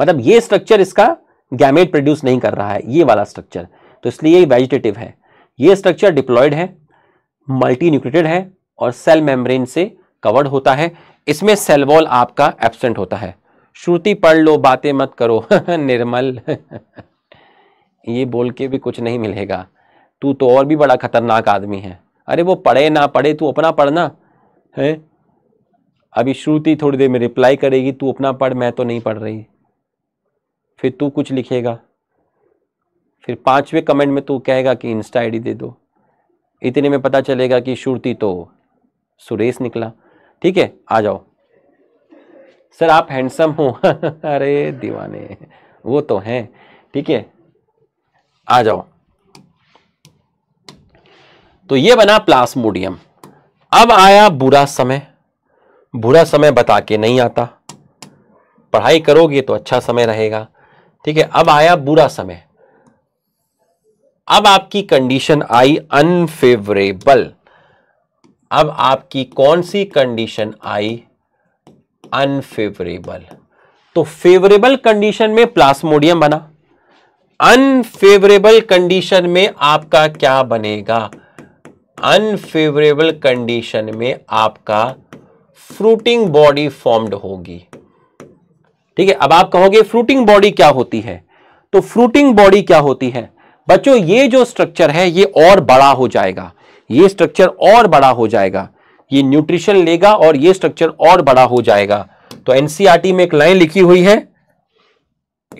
मतलब ये स्ट्रक्चर इसका गैमेट प्रोड्यूस नहीं कर रहा है ये वाला स्ट्रक्चर तो इसलिए ये वेजिटेटिव है ये स्ट्रक्चर डिप्लॉयड है मल्टी है और सेल मेम्ब्रेन से कवर्ड होता है इसमें सेल वॉल आपका एबसेंट होता है श्रुति पढ़ लो बातें मत करो निर्मल ये बोल के भी कुछ नहीं मिलेगा तू तो और भी बड़ा खतरनाक आदमी है अरे वो पढ़े ना पढ़े तू अपना पढ़ना है अभी श्रुति थोड़ी देर में रिप्लाई करेगी तू अपना पढ़ मैं तो नहीं पढ़ रही फिर तू कुछ लिखेगा फिर पांचवें कमेंट में तू कहेगा कि इंस्टा आईडी दे दो इतने में पता चलेगा कि श्रुति तो सुरेश निकला ठीक है आ जाओ सर आप हैंडसम हो अरे दीवाने वो तो हैं ठीक है आ जाओ तो ये बना प्लास्मोडियम अब आया बुरा समय बुरा समय बता के नहीं आता पढ़ाई करोगे तो अच्छा समय रहेगा ठीक है अब आया बुरा समय अब आपकी कंडीशन आई अनफेवरेबल अब आपकी कौन सी कंडीशन आई अनफेवरेबल तो फेवरेबल कंडीशन में प्लास्मोडियम बना अनफेवरेबल कंडीशन में आपका क्या बनेगा अनफेवरेबल कंडीशन में आपका फ्रूटिंग बॉडी फॉर्म्ड होगी ठीक है अब आप कहोगे फ्रूटिंग बॉडी क्या होती है तो फ्रूटिंग बॉडी क्या होती है बच्चों ये जो स्ट्रक्चर है ये और बड़ा हो जाएगा ये स्ट्रक्चर और बड़ा हो जाएगा ये न्यूट्रिशन लेगा और ये स्ट्रक्चर और बड़ा हो जाएगा तो एनसीआरटी e में एक लाइन लिखी हुई है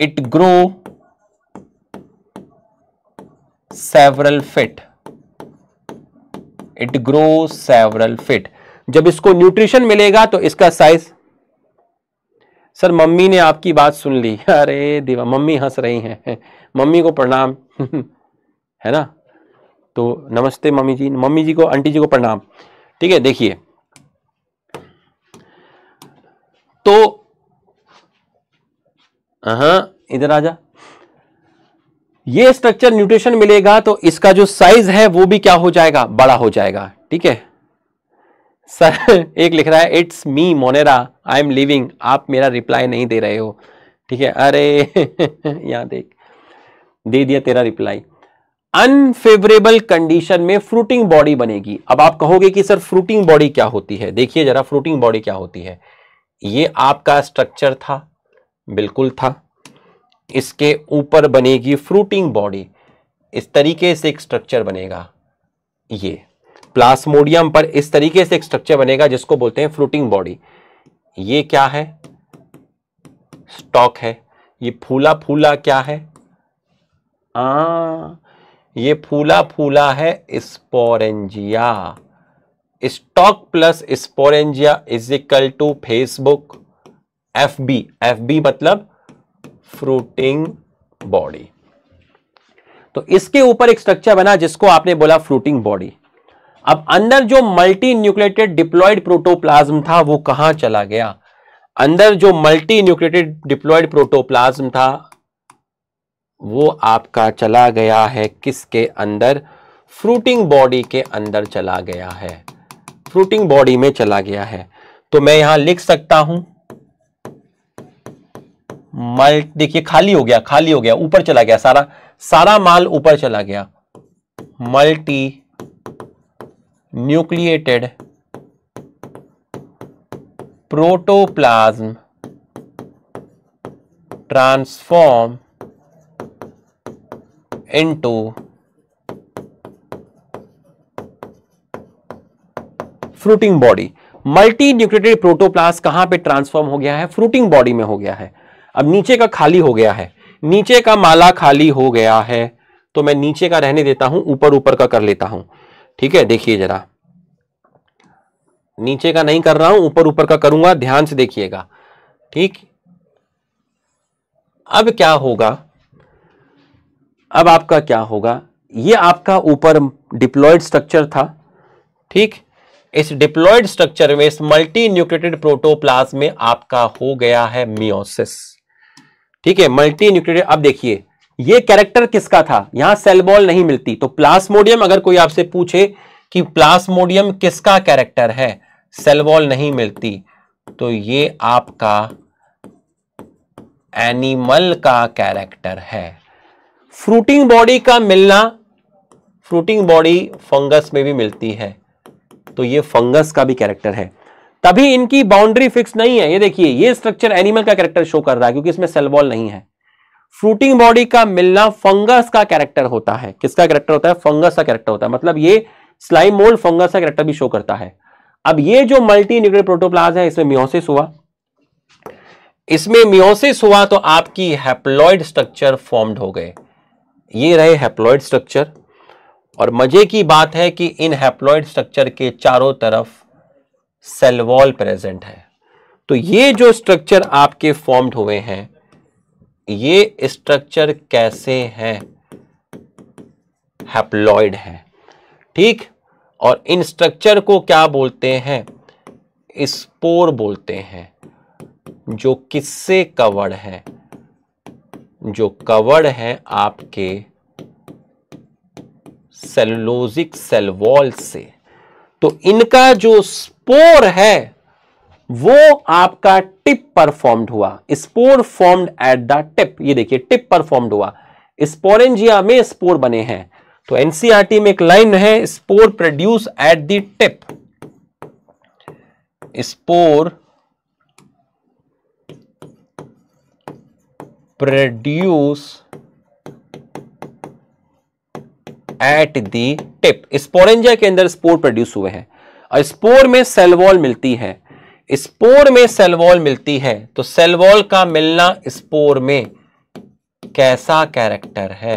it grow several feet it grow several feet जब इसको न्यूट्रिशन मिलेगा तो इसका साइज सर मम्मी ने आपकी बात सुन ली अरे दीवा मम्मी हंस रही हैं मम्मी को प्रणाम है ना तो नमस्ते मम्मी जी मम्मी जी को आंटी जी को प्रणाम ठीक है देखिए तो हाँ इधर आ जा ये स्ट्रक्चर न्यूट्रिशन मिलेगा तो इसका जो साइज है वो भी क्या हो जाएगा बड़ा हो जाएगा ठीक है सर एक लिख रहा है it's me Monera I am living आप मेरा रिप्लाई नहीं दे रहे हो ठीक है अरे यहां देख दे दिया तेरा रिप्लाई अनफेवरेबल कंडीशन में फ्रूटिंग बॉडी बनेगी अब आप कहोगे कि सर फ्रूटिंग बॉडी क्या होती है देखिए जरा फ्रूटिंग बॉडी क्या होती है ये आपका स्ट्रक्चर था बिल्कुल था इसके ऊपर बनेगी फ्रूटिंग बॉडी इस तरीके से एक स्ट्रक्चर बनेगा ये प्लास्मोडियम पर इस तरीके से एक स्ट्रक्चर बनेगा जिसको बोलते हैं फ्रूटिंग बॉडी ये क्या है स्टॉक है ये फूला फूला क्या है आ ये फूला फूला है sporangia stalk plus sporangia is equal to Facebook F B F B मतलब फ्रूटिंग बॉडी तो इसके ऊपर एक स्ट्रक्चर बना जिसको आपने बोला फ्रूटिंग बॉडी अब अंदर जो मल्टी न्यूक्लेटेड डिप्लॉयड प्रोटोप्लाज्म था वो कहां चला गया अंदर जो मल्टी न्यूक्लेटेड डिप्लॉयड प्रोटोप्लाज्म था वो आपका चला गया है किसके अंदर फ्रूटिंग बॉडी के अंदर चला गया है फ्रूटिंग बॉडी में चला गया है तो मैं यहां लिख सकता हूं मल देखिए खाली हो गया खाली हो गया ऊपर चला गया सारा सारा माल ऊपर चला गया multi nucleated protoplasm transform into fruiting body multi nucleated protoplast कहां पे ट्रांसफॉर्म हो गया है फ्रूटिंग बॉडी में हो गया है अब नीचे का खाली हो गया है नीचे का माला खाली हो गया है तो मैं नीचे का रहने देता हूं ऊपर ऊपर का कर लेता हूं ठीक है देखिए जरा नीचे का नहीं कर रहा हूं ऊपर ऊपर का करूंगा ध्यान से देखिएगा ठीक अब क्या होगा अब आपका क्या होगा ये आपका ऊपर डिप्लॉयड स्ट्रक्चर था ठीक इस डिप्लॉयड स्ट्रक्चर में इस मल्टी न्यूक्लिएटेड प्रोटोप्लाज में आपका हो गया है मियोसिस ठीक है मल्टी न्यूक्रेटेड अब देखिए ये कैरेक्टर किसका था यहां सेल बॉल नहीं मिलती तो प्लास्मोडियम अगर कोई आपसे पूछे कि प्लास्मोडियम किसका कैरेक्टर है सेल नहीं मिलती तो ये आपका एनिमल का कैरेक्टर है फ्रूटिंग बॉडी का मिलना फ्रूटिंग बॉडी फंगस में भी मिलती है तो ये फंगस का भी कैरेक्टर है तभी इनकी बाउंड्री फिक्स नहीं है ये देखिए ये स्ट्रक्चर एनिमल का कैरेक्टर शो कर रहा है क्योंकि इसमें सेलवॉल नहीं है फ्रूटिंग बॉडी का मिलना फंगस का कैरेक्टर होता है किसका कैरेक्टर होता है फंगस का कैरेक्टर होता है मतलब ये स्लाइम मोल्ड फंगस का कैरेक्टर भी शो करता है अब ये जो मल्टी न्यूक्लियर प्रोटोप्लाज है इसमें मियोसिस हुआ इसमें मियोसिस हुआ तो आपकी हैप्लॉइड स्ट्रक्चर फॉर्म्ड हो गए ये रहे हैप्लॉयड स्ट्रक्चर और मजे की बात है कि इन हैप्लॉयड स्ट्रक्चर के चारों तरफ सेल वॉल प्रेजेंट है तो ये जो स्ट्रक्चर आपके फॉर्म्ड हुए हैं ये स्ट्रक्चर कैसे हैं हैप्लॉयड है ठीक और इन स्ट्रक्चर को क्या बोलते हैं स्पोर बोलते हैं जो किससे कवर्ड है जो कवर्ड है आपके सेलुलोजिक सेल वॉल से तो इनका जो स्पोर है वो आपका टिप पर फॉर्म्ड हुआ spore formed at the tip ये देखिए टिप पर फॉर्म्ड हुआ स्पोरेंजिया में स्पोर बने हैं तो एनसीआरटी e में एक लाइन है spore produce at the tip spore produce at the tip sporangia के अंदर स्पोर प्रोड्यूस हुए हैं और स्पोर में सेलवॉल मिलती है स्पोर में सेलवॉल मिलती है तो सेलवॉल का मिलना स्पोर में कैसा कैरेक्टर है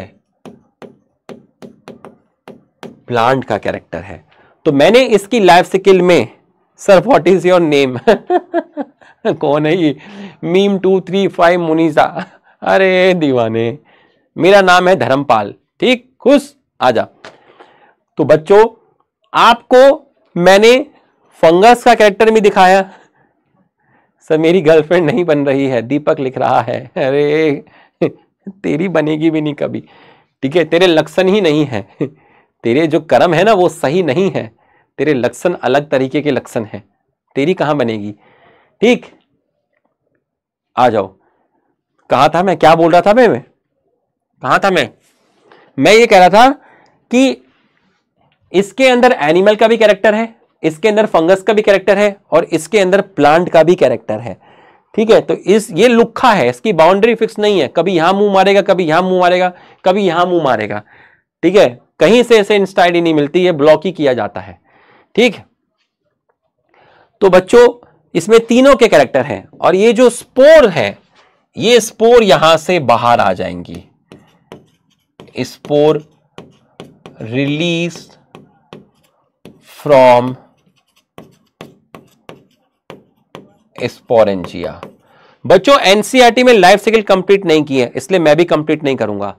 प्लांट का कैरेक्टर है तो मैंने इसकी लाइफ स्किल में sir what is your name कौन है ये मीम टू थ्री फाइव मुनीजा अरे दीवाने मेरा नाम है धर्मपाल ठीक खुश आ जा तो बच्चों आपको मैंने फंगस का कैरेक्टर भी दिखाया सर मेरी गर्लफ्रेंड नहीं बन रही है दीपक लिख रहा है अरे तेरी बनेगी भी नहीं कभी ठीक है तेरे लक्षण ही नहीं है तेरे जो कर्म है ना वो सही नहीं है तेरे लक्षण अलग तरीके के लक्षण है तेरी कहाँ बनेगी ठीक आ जाओ कहा था मैं क्या बोल रहा था मैं मैं कहा था मैं मैं ये कह रहा था कि इसके अंदर एनिमल का भी कैरेक्टर है इसके अंदर फंगस का भी कैरेक्टर है और इसके अंदर प्लांट का भी कैरेक्टर है ठीक है तो इस ये लुखा है इसकी बाउंड्री फिक्स नहीं है कभी यहां मुंह मारेगा कभी यहां मुंह मारेगा कभी यहां मुंह मारेगा ठीक है कहीं से ऐसे इंस्टाइडी नहीं मिलती है ब्लॉक ही किया जाता है ठीक तो बच्चों इसमें तीनों के कैरेक्टर हैं और ये जो स्पोर है ये स्पोर यहां से बाहर आ जाएंगी स्पोर रिलीज फ्रॉम स्पोरेंजिया बच्चों एनसीआरटी में लाइफ साइकिल कंप्लीट नहीं की है इसलिए मैं भी कंप्लीट नहीं करूंगा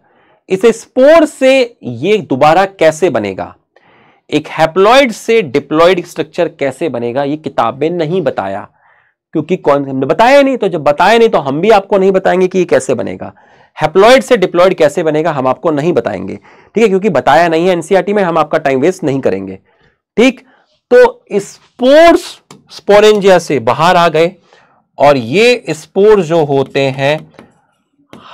इस स्पोर से ये दोबारा कैसे बनेगा एक हैप्लॉइड से डिप्लॉइड स्ट्रक्चर कैसे बनेगा ये किताबें नहीं बताया क्योंकि कौन हमने बताया नहीं तो जब बताया नहीं तो हम भी आपको नहीं बताएंगे कि ये कैसे बनेगा हेप्लॉइड से डिप्लॉयड कैसे बनेगा हम आपको नहीं बताएंगे ठीक है क्योंकि बताया नहीं है एनसीआरटी e में हम आपका टाइम वेस्ट नहीं करेंगे ठीक तो स्पोर्स स्पोरेंजिया से बाहर आ गए और ये स्पोर जो होते हैं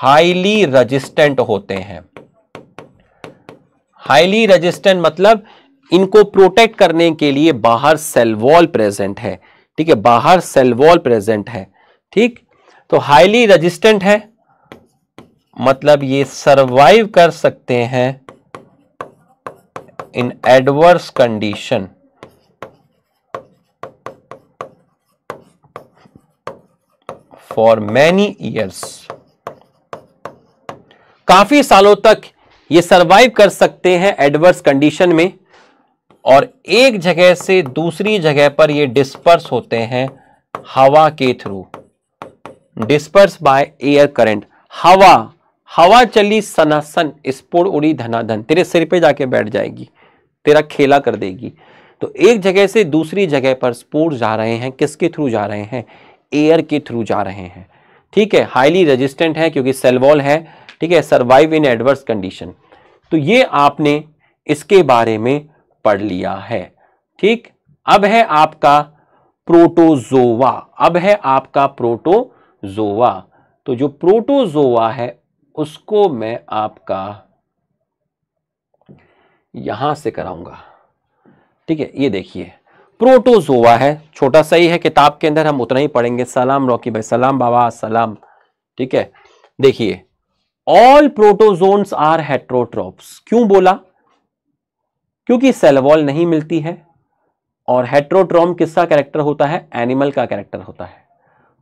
हाईली रजिस्टेंट होते हैं हाईली रजिस्टेंट मतलब इनको प्रोटेक्ट करने के लिए बाहर सेलवॉल प्रेजेंट है ठीक है बाहर सेल वॉल प्रेजेंट है ठीक तो हाईली रजिस्टेंट है मतलब ये सरवाइव कर सकते हैं in adverse condition for many years काफी सालों तक ये सरवाइव कर सकते हैं एडवर्स कंडीशन में और एक जगह से दूसरी जगह पर ये डिस्पर्स होते हैं हवा के through disperse by air current हवा हवा चली सनासन स्पोर्ट उड़ी धनाधन तेरे सिर पे जाके बैठ जाएगी तेरा खेला कर देगी तो एक जगह से दूसरी जगह पर स्पोर्ट जा रहे हैं किसके थ्रू जा रहे हैं एयर के थ्रू जा रहे हैं ठीक है हाईली रजिस्टेंट है क्योंकि सेलवॉल है ठीक है सर्वाइव इन एडवर्स कंडीशन तो ये आपने इसके बारे में पढ़ लिया है ठीक अब है आपका प्रोटोजोवा अब है आपका प्रोटोजोवा तो जो प्रोटोजोवा है उसको मैं आपका यहां से कराऊंगा ठीक है ये देखिए प्रोटोजोवा है छोटा सा ही है किताब के अंदर हम उतना ही पढ़ेंगे सलाम रॉकी भाई सलाम बाबा सलाम ठीक है देखिए ऑल प्रोटोजोन्स आर हेट्रोट्रॉप्स क्यों बोला क्योंकि सेल वॉल नहीं मिलती है और हेट्रोट्रॉम किसका कैरेक्टर होता है एनिमल का कैरेक्टर होता है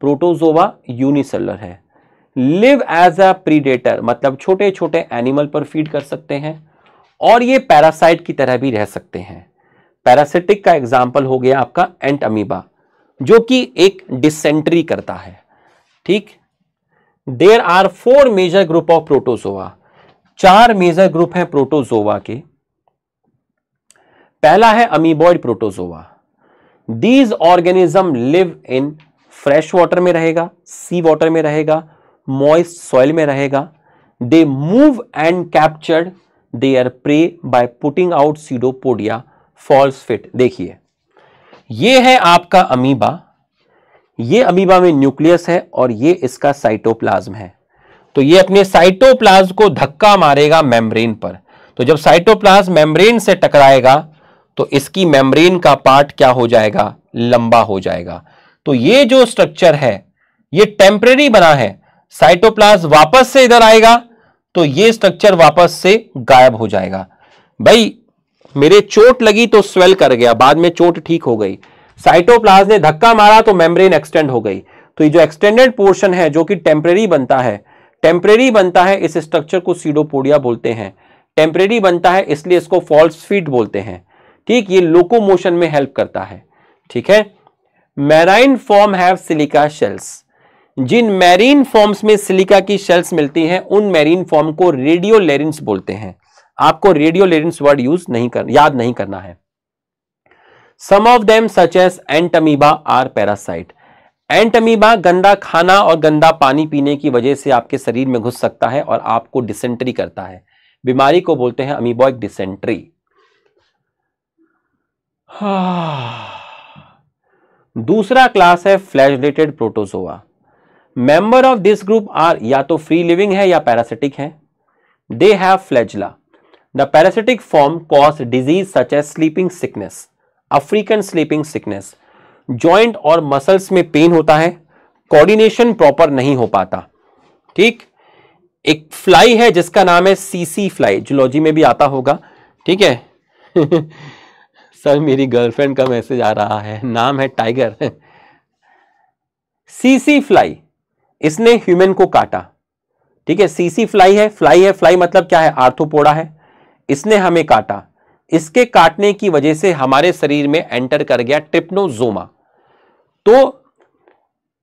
प्रोटोजोवा यूनिसेलर है लिव एज अ प्रीडेटर मतलब छोटे छोटे एनिमल पर फीड कर सकते हैं और ये पैरासाइट की तरह भी रह सकते हैं पैरासिटिक का एग्जाम्पल हो गया आपका एंट अमीबा जो कि एक डिसेंट्री करता है ठीक there are four major group of protozoa चार मेजर ग्रुप हैं प्रोटोजोवा के पहला है amoeboid protozoa these organism live in fresh water में रहेगा सी वाटर में रहेगा मॉइस्ट सॉइल में रहेगा they move and captured they are prey by putting out pseudopodia false feet देखिए ये है आपका अमीबा ये अमीबा में न्यूक्लियस है और ये इसका साइटोप्लाज्म है तो ये अपने साइटोप्लाज्म को धक्का मारेगा मेम्ब्रेन पर तो जब साइटोप्लाज्म मेम्ब्रेन से टकराएगा तो इसकी मेम्ब्रेन का पार्ट क्या हो जाएगा लंबा हो जाएगा तो ये जो स्ट्रक्चर है ये टेम्परेरी बना है साइटोप्लाज वापस से इधर आएगा तो ये स्ट्रक्चर वापस से गायब हो जाएगा भाई मेरे चोट लगी तो स्वेल कर गया बाद में चोट ठीक हो गई साइटोप्लाज ने धक्का मारा तो मेम्ब्रेन एक्सटेंड हो गई तो ये जो एक्सटेंडेड पोर्शन है जो कि टेम्परेरी बनता है टेम्परेरी बनता है इस स्ट्रक्चर को सीडोपोडिया बोलते हैं टेम्परेरी बनता है इसलिए इसको फॉल्स फीट बोलते हैं ठीक ये लोकोमोशन में हेल्प करता है ठीक है marine form have silica shells जिन मैरीन फॉर्म्स में सिलिका की शेल्स मिलती हैं उन मैरीन फॉर्म को रेडियोलेरिंस बोलते हैं आपको रेडियोलेरिंस वर्ड यूज नहीं कर याद नहीं करना है some of them such as entamoeba are parasite entamoeba गंदा खाना और गंदा पानी पीने की वजह से आपके शरीर में घुस सकता है और आपको डिसेंट्री करता है बीमारी को बोलते हैं अमीबॉइक डिसेंट्री दूसरा क्लास है flagellated protozoa member of this group are या तो फ्री लिविंग है या पैरासिटिक है they have flagella the parasitic form cause disease such as sleeping sickness African sleeping sickness joint और मसल्स में पेन होता है कोऑर्डिनेशन प्रॉपर नहीं हो पाता ठीक एक फ्लाई है जिसका नाम है सीसी फ्लाई जुलॉजी में भी आता होगा ठीक है सर मेरी गर्लफ्रेंड का मैसेज आ रहा है नाम है टाइगर सीसी फ्लाई इसने ह्यूमन को काटा ठीक है सीसी फ्लाई है फ्लाई है फ्लाई मतलब क्या है आर्थोपोड़ा है इसने हमें काटा इसके काटने की वजह से हमारे शरीर में एंटर कर गया ट्रिप्नोजोमा तो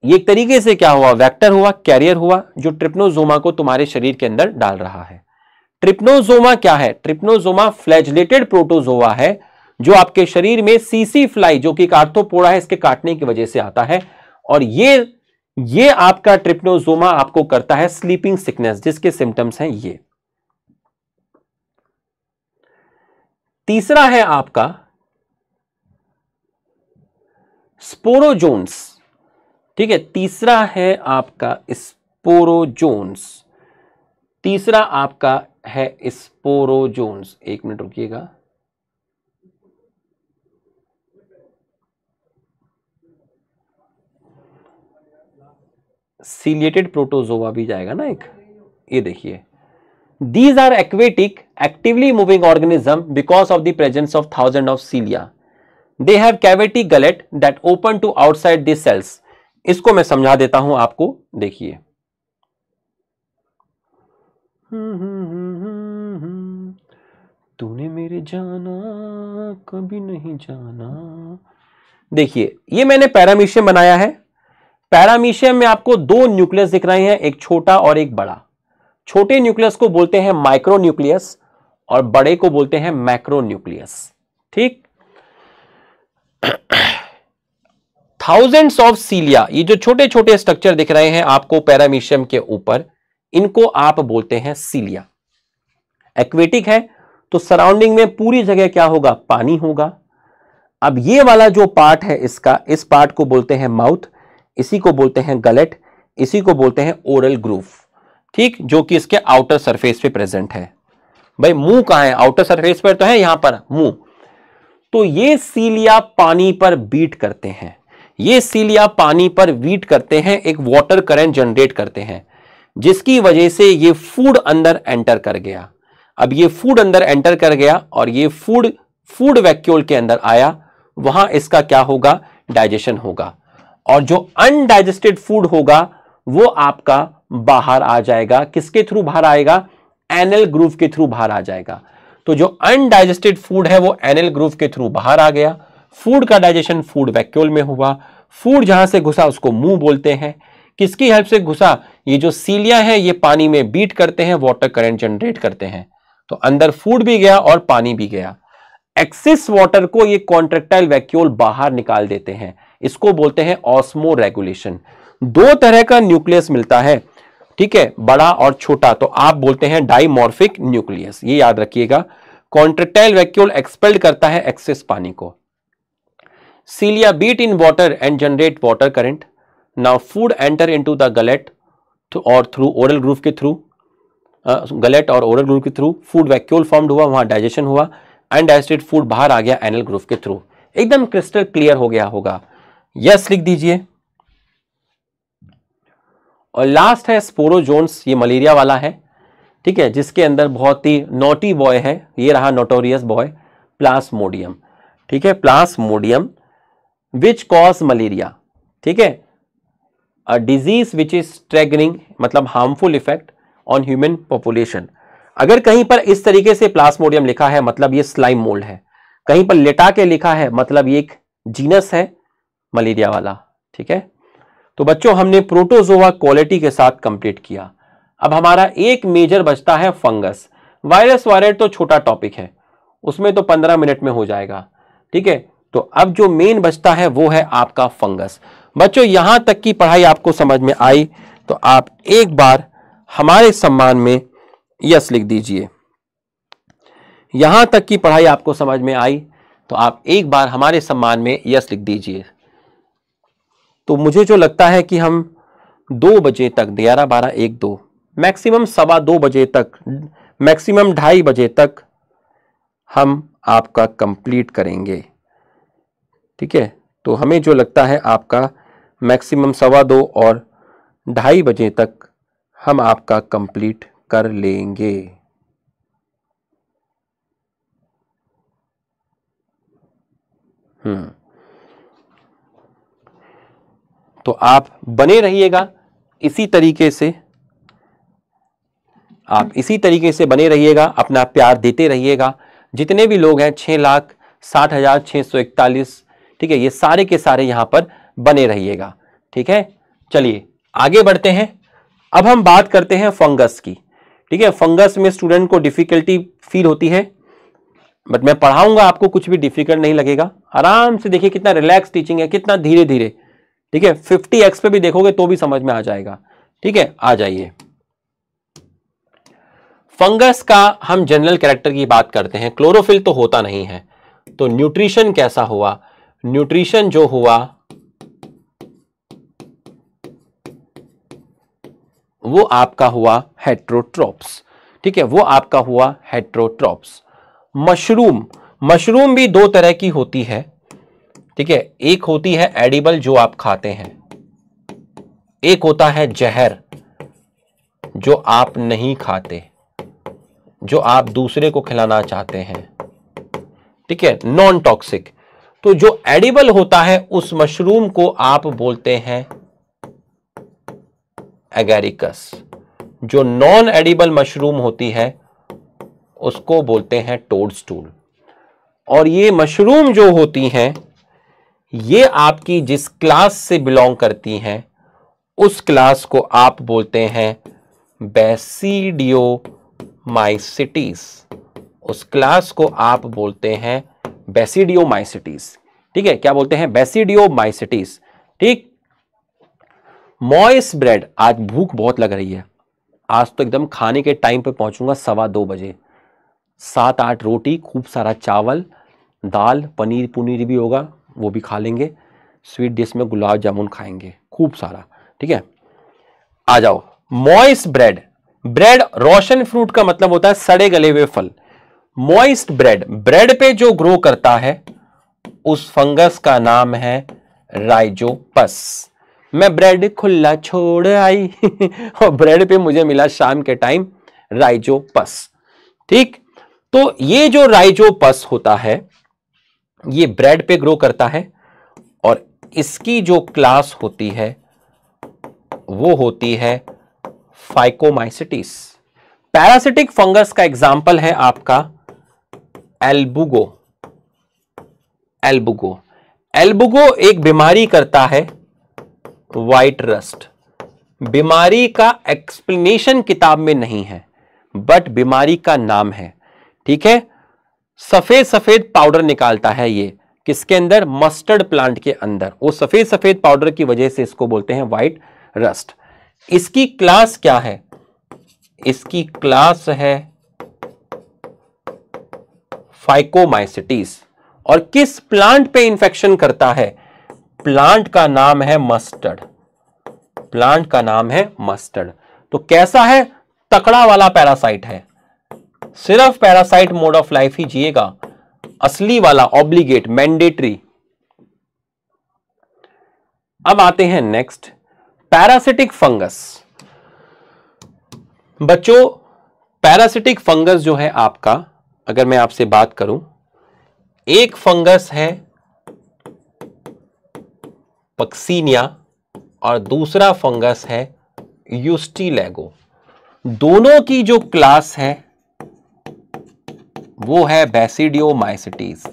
ये एक तरीके से क्या हुआ वेक्टर हुआ कैरियर हुआ जो ट्रिप्नोजोमा को तुम्हारे शरीर के अंदर डाल रहा है ट्रिप्नोजोमा क्या है ट्रिप्नोजोमा फ्लैजलेटेड प्रोटोजोआ है जो आपके शरीर में सीसी फ्लाई जो कि आर्थोपोड़ा है इसके काटने की वजह से आता है और ये ये आपका ट्रिप्नोजोमा आपको करता है स्लीपिंग सिकनेस जिसके सिम्टम्स हैं ये तीसरा है आपका स्पोरोजोन्स ठीक है तीसरा है आपका स्पोरोजोन्स तीसरा आपका है स्पोरोजोन्स एक मिनट रुकिएगा सीलिएटेड प्रोटोजोवा भी जाएगा ना एक ये देखिए these are aquatic actively moving organism because of the presence of thousand of cilia they have cavity gullet that open to outside this cells इसको मैं समझा देता हूं आपको देखिए हम्म, हम्म, हम्म, तूने मेरे जाना कभी नहीं जाना देखिए ये मैंने पैरामीशियम बनाया है पैरामीशियम में आपको दो न्यूक्लियस दिख रहे हैं एक छोटा और एक बड़ा छोटे न्यूक्लियस को बोलते हैं माइक्रो न्यूक्लियस और बड़े को बोलते हैं मैक्रो न्यूक्लियस ठीक थाउजेंड्स ऑफ सीलिया ये जो छोटे छोटे स्ट्रक्चर दिख रहे हैं आपको पैरामीशियम के ऊपर इनको आप बोलते हैं सीलिया एक्वेटिक है तो सराउंडिंग में पूरी जगह क्या होगा पानी होगा अब ये वाला जो पार्ट है इसका इस पार्ट को बोलते हैं माउथ इसी को बोलते हैं गलेट इसी को बोलते हैं ओरल ग्रूव ठीक जो कि इसके आउटर सरफेस पे प्रेजेंट है भाई मुंह कहा है आउटर सरफेस पर तो है यहां पर मुंह तो ये सीलिया पानी पर बीट करते हैं ये सीलिया पानी पर बीट करते हैं एक वाटर करंट जनरेट करते हैं जिसकी वजह से ये फूड अंदर एंटर कर गया अब ये फूड अंदर एंटर कर गया और ये फूड फूड वैक्यूल के अंदर आया वहां इसका क्या होगा डाइजेशन होगा और जो अनडाइजेस्टेड फूड होगा वो आपका बाहर आ जाएगा किसके थ्रू बाहर आएगा एनल ग्रूव के थ्रू बाहर आ जाएगा तो जो अनडाइजेस्टेड फूड है वो एनल ग्रूव के थ्रू बाहर आ गया फूड का डाइजेशन फूड वैक्यूल में हुआ फूड जहां से घुसा उसको मुंह बोलते हैं किसकी हेल्प से घुसा ये जो सीलिया है ये पानी में बीट करते हैं वाटर करंट जनरेट करते हैं तो अंदर फूड भी गया और पानी भी गया एक्सिस वाटर को ये कॉन्ट्रेक्टाइल वैक्यूल बाहर निकाल देते हैं इसको बोलते हैं ऑस्मो रेगुलेशन दो तरह का न्यूक्लियस मिलता है ठीक है बड़ा और छोटा तो आप बोलते हैं डाइमोर्फिक न्यूक्लियस ये याद रखिएगा कॉन्ट्रेक्टाइल वैक्यूल एक्सपेल्ड करता है एक्सेस पानी को cilia beat in water and generate water current now food enter into the gullet और थ्रू ओरल ग्रूव के थ्रू गलेट और ओरल ग्रूव के थ्रू फूड वैक्यूल फॉर्म हुआ वहां डाइजेशन हुआ एंड अनडाइजेस्टेड फूड बाहर आ गया एनल ग्रूव के थ्रू एकदम क्रिस्टल क्लियर हो गया होगा यस लिख दीजिए और लास्ट है स्पोरोजोन्स ये मलेरिया वाला है ठीक है जिसके अंदर बहुत ही नोटी बॉय है ये रहा नोटोरियस बॉय प्लास्मोडियम ठीक है प्लास्मोडियम विच कॉज मलेरिया ठीक है a disease which is straining मतलब harmful effect on human population अगर कहीं पर इस तरीके से प्लास्मोडियम लिखा है मतलब ये स्लाइम मोल्ड है कहीं पर लेटा के लिखा है मतलब ये एक जीनस है मलेरिया वाला ठीक है तो बच्चों हमने प्रोटोजोवा क्वालिटी के साथ कंप्लीट किया अब हमारा एक मेजर बचता है फंगस वायरस वायरस तो छोटा टॉपिक है उसमें तो पंद्रह मिनट में हो जाएगा ठीक है तो अब जो मेन बचता है वो है आपका फंगस बच्चों यहां तक की पढ़ाई आपको समझ में आई तो आप एक बार हमारे सम्मान में यस लिख दीजिए यहां तक की पढ़ाई आपको समझ में आई तो आप एक बार हमारे सम्मान में यस लिख दीजिए तो मुझे जो लगता है कि हम दो बजे तक ग्यारह बारह एक दो मैक्सिमम सवा दो बजे तक मैक्सिमम ढाई बजे तक हम आपका कंप्लीट करेंगे ठीक है तो हमें जो लगता है आपका मैक्सिमम सवा दो और ढाई बजे तक हम आपका कंप्लीट कर लेंगे हम्म तो आप बने रहिएगा इसी तरीके से आप इसी तरीके से बने रहिएगा अपना प्यार देते रहिएगा जितने भी लोग हैं छः लाख साठ हज़ार छः सौ इकतालीस ठीक है ये सारे के सारे यहाँ पर बने रहिएगा ठीक है चलिए आगे बढ़ते हैं अब हम बात करते हैं फंगस की ठीक है फंगस में स्टूडेंट को डिफ़िकल्टी फील होती है बट मैं पढ़ाऊंगा आपको कुछ भी डिफिकल्ट नहीं लगेगा आराम से देखिए कितना रिलैक्स टीचिंग है कितना धीरे धीरे ठीक है फिफ्टी एक्स पे भी देखोगे तो भी समझ में आ जाएगा ठीक है आ जाइए फंगस का हम जनरल कैरेक्टर की बात करते हैं क्लोरोफिल तो होता नहीं है तो न्यूट्रिशन कैसा हुआ न्यूट्रिशन जो हुआ वो आपका हुआ हेट्रोट्रॉप्स ठीक है वो आपका हुआ हेट्रोट्रॉप्स मशरूम मशरूम भी दो तरह की होती है ठीक है एक होती है एडिबल जो आप खाते हैं एक होता है जहर जो आप नहीं खाते जो आप दूसरे को खिलाना चाहते हैं ठीक है नॉन टॉक्सिक तो जो एडिबल होता है उस मशरूम को आप बोलते हैं एगेरिकस जो नॉन एडिबल मशरूम होती है उसको बोलते हैं टोड स्टूल और ये मशरूम जो होती हैं ये आपकी जिस क्लास से बिलोंग करती हैं उस क्लास को आप बोलते हैं बेसिडियो माइसिटीज उस क्लास को आप बोलते हैं बेसिडियो माइसिटीज ठीक है क्या बोलते हैं बेसिडियो माइसिटीज ठीक मॉइस ब्रेड आज भूख बहुत लग रही है आज तो एकदम खाने के टाइम पे पहुंचूंगा सवा दो बजे सात आठ रोटी खूब सारा चावल दाल पनीर पुनीर भी होगा वो भी खा लेंगे स्वीट डिश में गुलाब जामुन खाएंगे खूब सारा ठीक है आ जाओ मॉइस्ट ब्रेड ब्रेड रोशन फ्रूट का मतलब होता है सड़े गले हुए फल मॉइस्ट ब्रेड ब्रेड पे जो ग्रो करता है उस फंगस का नाम है राइजोपस मैं ब्रेड खुला छोड़ आई और ब्रेड पे मुझे मिला शाम के टाइम राइजोपस ठीक तो ये जो राइजोपस होता है ये ब्रेड पे ग्रो करता है और इसकी जो क्लास होती है वो होती है फाइकोमाइसिटिस पैरासिटिक फंगस का एग्जाम्पल है आपका एल्बुगो एल्बुगो एल्बुगो एक बीमारी करता है वाइट रस्ट बीमारी का एक्सप्लेनेशन किताब में नहीं है बट बीमारी का नाम है ठीक है सफेद सफेद पाउडर निकालता है ये किसके अंदर मस्टर्ड प्लांट के अंदर वो सफेद सफेद पाउडर की वजह से इसको बोलते हैं व्हाइट रस्ट इसकी क्लास क्या है इसकी क्लास है फाइकोमाइसिटीज और किस प्लांट पे इंफेक्शन करता है प्लांट का नाम है मस्टर्ड प्लांट का नाम है मस्टर्ड तो कैसा है तकड़ा वाला पैरासाइट है सिर्फ पैरासाइट मोड ऑफ लाइफ ही जिएगा असली वाला ऑब्लीगेट मैंडेटरी अब आते हैं नेक्स्ट पैरासिटिक फंगस बच्चों पैरासिटिक फंगस जो है आपका अगर मैं आपसे बात करूं एक फंगस है पक्सीनिया और दूसरा फंगस है यूस्टीलेगो दोनों की जो क्लास है वो है बेसिडियोमाइसिटीज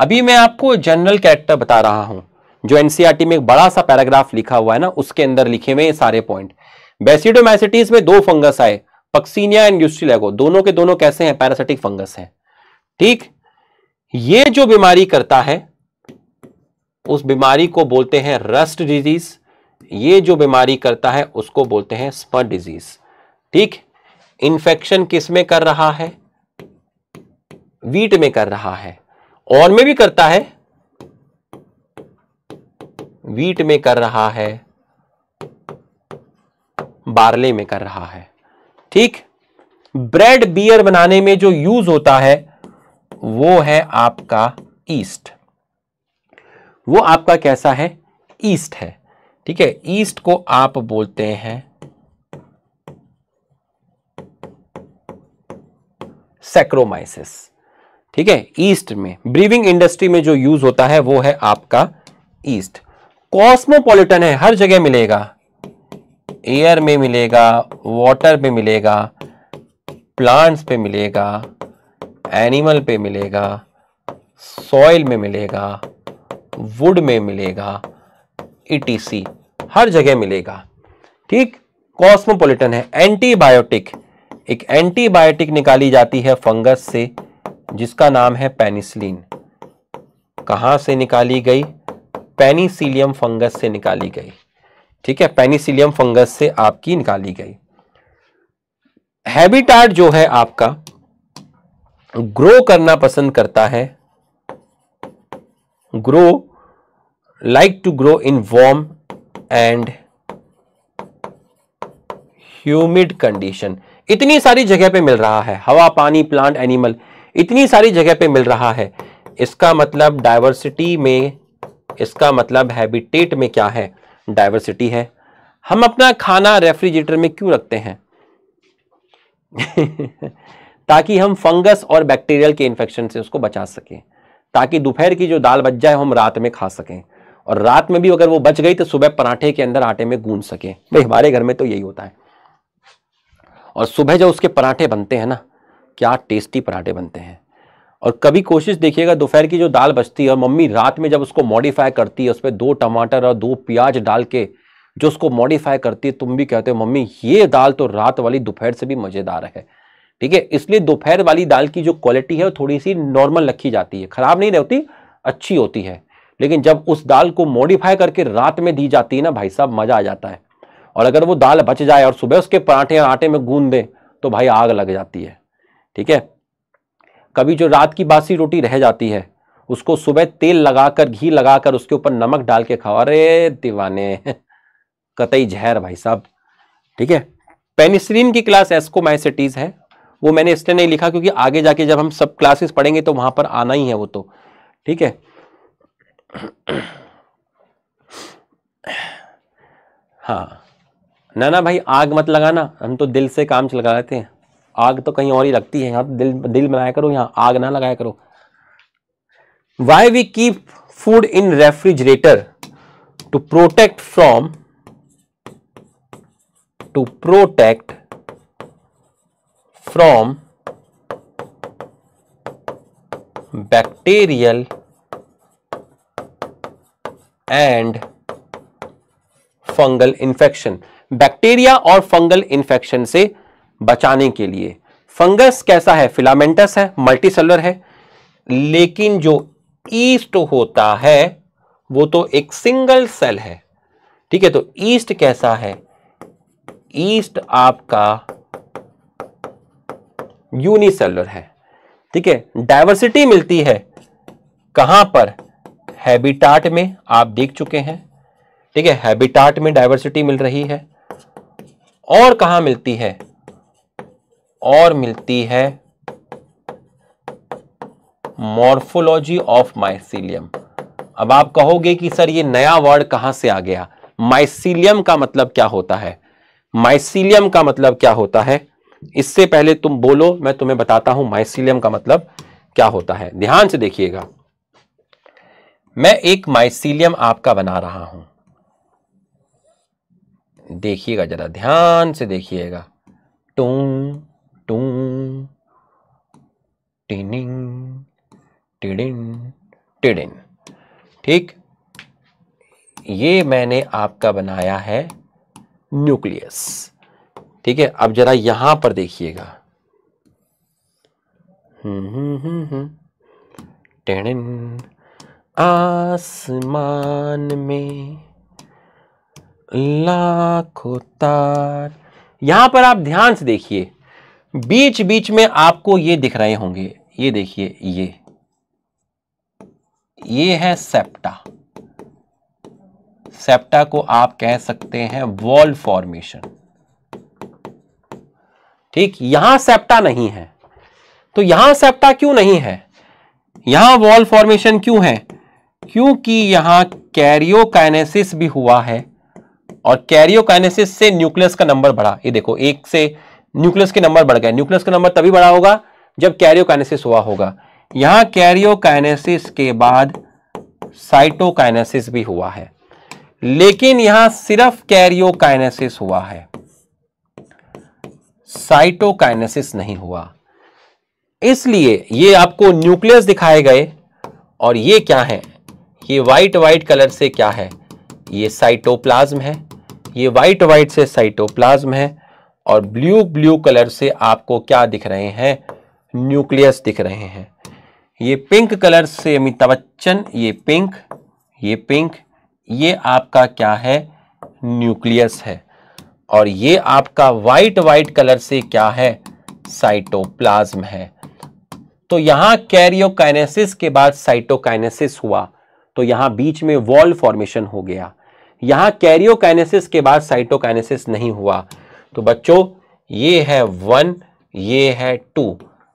अभी मैं आपको जनरल कैरेक्टर बता रहा हूं जो एनसीआरटी e में एक बड़ा सा पैराग्राफ लिखा हुआ है ना उसके अंदर लिखे हुए सारे पॉइंट बेसिडोमाइसिटीज में दो फंगस आए पक्सीनिया एंड यूस्टिलेगो दोनों के दोनों कैसे हैं पैरासिटिक फंगस हैं ठीक ये जो बीमारी करता है उस बीमारी को बोलते हैं रस्ट डिजीज ये जो बीमारी करता है उसको बोलते हैं स्पर डिजीज ठीक इंफेक्शन किसमें कर रहा है वीट में कर रहा है और में भी करता है वीट में कर रहा है बारले में कर रहा है ठीक ब्रेड बियर बनाने में जो यूज होता है वो है आपका ईस्ट वो आपका कैसा है ईस्ट है ठीक है ईस्ट को आप बोलते हैं सेक्रोमाइसिस ठीक है ईस्ट में ब्रीविंग इंडस्ट्री में जो यूज होता है वो है आपका ईस्ट कॉस्मोपोलिटन है हर जगह मिलेगा एयर में मिलेगा वाटर में मिलेगा प्लांट्स पे मिलेगा एनिमल पे मिलेगा सॉइल में मिलेगा वुड में मिलेगा इटीसी हर जगह मिलेगा ठीक कॉस्मोपोलिटन है एंटीबायोटिक एक एंटीबायोटिक निकाली जाती है फंगस से जिसका नाम है पेनिसिलिन कहाँ से निकाली गई पेनिसिलियम फंगस से निकाली गई ठीक है पेनिसिलियम फंगस से आपकी निकाली गई हैबिटाट जो है आपका ग्रो करना पसंद करता है grow like to grow in warm and humid condition इतनी सारी जगह पे मिल रहा है हवा पानी प्लांट एनिमल इतनी सारी जगह पे मिल रहा है इसका मतलब डाइवर्सिटी में इसका मतलब हैबिटेट में क्या है डाइवर्सिटी है हम अपना खाना रेफ्रिजरेटर में क्यों रखते हैं ताकि हम फंगस और बैक्टीरियल के इन्फेक्शन से उसको बचा सकें ताकि दोपहर की जो दाल बच जाए हम रात में खा सकें और रात में भी अगर वो बच गई तो सुबह पराठे के अंदर आटे में गूंज सके भाई हमारे घर में तो यही होता है और सुबह जो उसके पराठे बनते हैं ना क्या टेस्टी पराठे बनते हैं और कभी कोशिश देखिएगा दोपहर की जो दाल बचती है और मम्मी रात में जब उसको मॉडिफाई करती है उस पर दो टमाटर और दो प्याज डाल के जो उसको मॉडिफाई करती है तुम भी कहते हो मम्मी ये दाल तो रात वाली दोपहर से भी मज़ेदार है ठीक है इसलिए दोपहर वाली दाल की जो क्वालिटी है वो थोड़ी सी नॉर्मल रखी जाती है ख़राब नहीं रहती अच्छी होती है लेकिन जब उस दाल को मॉडिफाई करके रात में दी जाती है ना भाई साहब मज़ा आ जाता है और अगर वो दाल बच जाए और सुबह उसके पराठे आटे में गूंद दें तो भाई आग लग जाती है ठीक है कभी जो रात की बासी रोटी रह जाती है उसको सुबह तेल लगाकर घी लगाकर उसके ऊपर नमक डाल के खाओ अरे दीवाने कतई जहर भाई साहब ठीक है पेनिसिलिन की क्लास एस्कोमाइसिटीज है वो मैंने इसलिए नहीं लिखा क्योंकि आगे जाके जब हम सब क्लासेस पढ़ेंगे तो वहां पर आना ही है वो तो ठीक है हाँ ना ना भाई आग मत लगाना हम तो दिल से काम लगा लेते हैं आग तो कहीं और ही लगती है यहाँ दिल दिल बनाया करो यहाँ आग ना लगाया करो why we keep food in refrigerator to protect from to protect from bacterial and fungal infection bacteria और फंगल इन्फेक्शन से बचाने के लिए फंगस कैसा है फिलामेंटस है मल्टीसेलर है लेकिन जो ईस्ट होता है वो तो एक सिंगल सेल है ठीक है तो ईस्ट कैसा है ईस्ट आपका यूनिसेलर है ठीक है डायवर्सिटी मिलती है कहां पर हैबिटाट में आप देख चुके हैं ठीक है हैबिटाट में डायवर्सिटी मिल रही है और कहा मिलती है और मिलती है मॉर्फोलॉजी ऑफ माइसिलियम अब आप कहोगे कि सर ये नया वर्ड कहां से आ गया माइसिलियम का मतलब क्या होता है माइसिलियम का मतलब क्या होता है इससे पहले तुम बोलो मैं तुम्हें बताता हूं माइसिलियम का मतलब क्या होता है ध्यान से देखिएगा मैं एक माइसिलियम आपका बना रहा हूं देखिएगा जरा ध्यान से देखिएगा टू टू टिनिंग टिडिन टिडिन ठीक ये मैंने आपका बनाया है न्यूक्लियस ठीक है अब जरा यहां पर देखिएगा हम्म, हम्म, हम्म, टिडिन आसमान में लाखों तार यहां पर आप ध्यान से देखिए बीच बीच में आपको ये दिख रहे होंगे ये देखिए ये ये है सेप्टा सेप्टा को आप कह सकते हैं वॉल फॉर्मेशन ठीक यहां सेप्टा नहीं है तो यहां सेप्टा क्यों नहीं है यहां वॉल फॉर्मेशन क्यों है क्योंकि यहां कैरियोकाइनेसिस भी हुआ है और कैरियोकाइनेसिस से न्यूक्लियस का नंबर बढ़ा ये देखो एक से न्यूक्लियस के नंबर बढ़ गए न्यूक्लियस का नंबर तभी बढ़ा होगा जब कैरियोकाइनेसिस हुआ होगा यहां कैरियोकाइनेसिस के बाद साइटोकाइनेसिस भी हुआ है लेकिन यहां सिर्फ कैरियोकाइनेसिस हुआ है साइटोकाइनेसिस नहीं हुआ इसलिए ये आपको न्यूक्लियस दिखाए गए और ये क्या है ये व्हाइट व्हाइट कलर से क्या है ये साइटोप्लाज्म है ये व्हाइट व्हाइट से साइटोप्लाज्म है और ब्लू ब्लू कलर से आपको क्या दिख रहे हैं न्यूक्लियस दिख रहे हैं ये पिंक कलर से अमिताभ बच्चन ये पिंक ये पिंक ये आपका क्या है न्यूक्लियस है और ये आपका वाइट वाइट कलर से क्या है साइटोप्लाज्म है तो यहां कैरियोकाइनेसिस के बाद साइटोकाइनेसिस हुआ तो यहां बीच में वॉल फॉर्मेशन हो गया यहां कैरियोकाइनेसिस के बाद साइटोकाइनेसिस नहीं हुआ तो बच्चों ये है वन ये है टू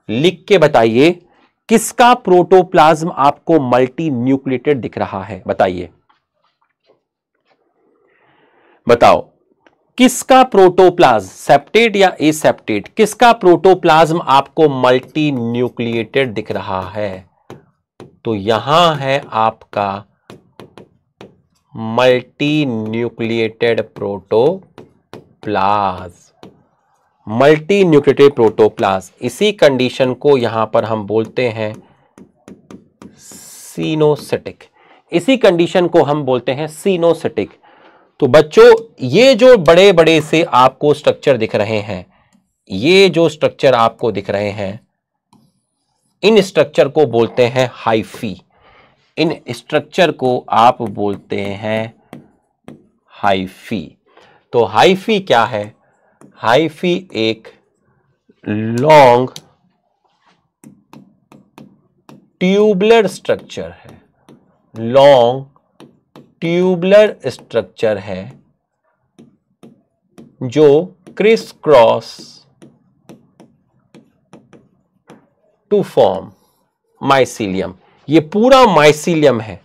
लिख के बताइए किसका प्रोटोप्लाज्म आपको मल्टी न्यूक्लिएटेड दिख रहा है बताइए बताओ किसका प्रोटोप्लाज्म सेप्टेट या एसेप्टेट किसका प्रोटोप्लाज्म आपको मल्टी न्यूक्लिएटेड दिख रहा है तो यहां है आपका multi nucleated protoplasm multi nucleated protoplasm इसी कंडीशन को यहां पर हम बोलते हैं सीनोसिटिक इसी कंडीशन को हम बोलते हैं सीनोसिटिक तो बच्चों ये जो बड़े बड़े से आपको स्ट्रक्चर दिख रहे हैं ये जो स्ट्रक्चर आपको दिख रहे हैं इन स्ट्रक्चर को बोलते हैं हाइफी इन स्ट्रक्चर को आप बोलते हैं हाइफी तो हाइफी क्या है हाइफी एक लॉन्ग ट्यूबलर स्ट्रक्चर है लॉन्ग ट्यूबलर स्ट्रक्चर है जो criss cross to form mycelium ये पूरा माइसिलियम है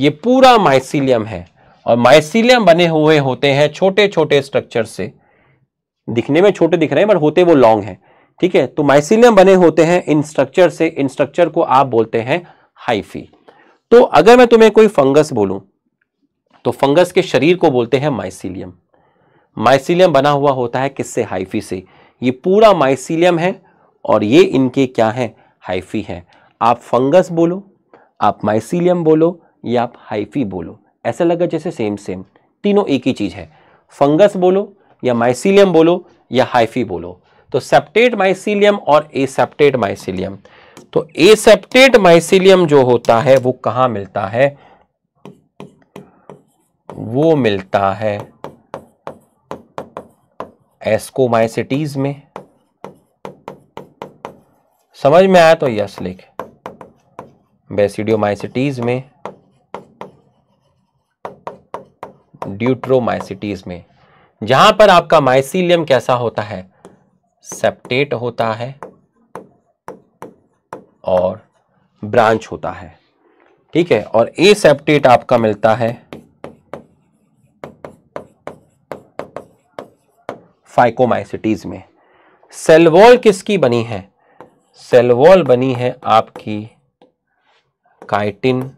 ये पूरा माइसिलियम है और माइसिलियम बने हुए होते हैं छोटे छोटे स्ट्रक्चर से दिखने में छोटे दिख रहे हैं बट होते वो लॉन्ग है ठीक है तो माइसिलियम बने होते हैं इन स्ट्रक्चर से इन स्ट्रक्चर को आप बोलते हैं हाइफी तो अगर मैं तुम्हें कोई फंगस बोलूं तो फंगस के शरीर को बोलते हैं माइसिलियम माइसिलियम बना हुआ होता है किससे हाइफी से ये पूरा माइसिलियम है और ये इनके क्या है हाइफी है आप फंगस बोलो आप माइसिलियम बोलो या आप हाइफी बोलो ऐसा लगा जैसे सेम सेम तीनों एक ही चीज़ है फंगस बोलो या माइसिलियम बोलो या हाइफी बोलो तो सेप्टेट माइसिलियम और एसेप्टेट माइसिलियम तो एसेप्टेट माइसिलियम जो होता है वो कहाँ मिलता है वो मिलता है एस्कोमाइसिटीज में समझ में आया तो यस लिख बेसिडियोमाइसिटीज में ड्यूट्रोमाइसिटीज में जहां पर आपका माइसिलियम कैसा होता है सेप्टेट होता है और ब्रांच होता है ठीक है और ए सेप्टेट आपका मिलता है फाइकोमाइसिटीज में सेल वॉल किसकी बनी है सेल वॉल बनी है आपकी काइटिन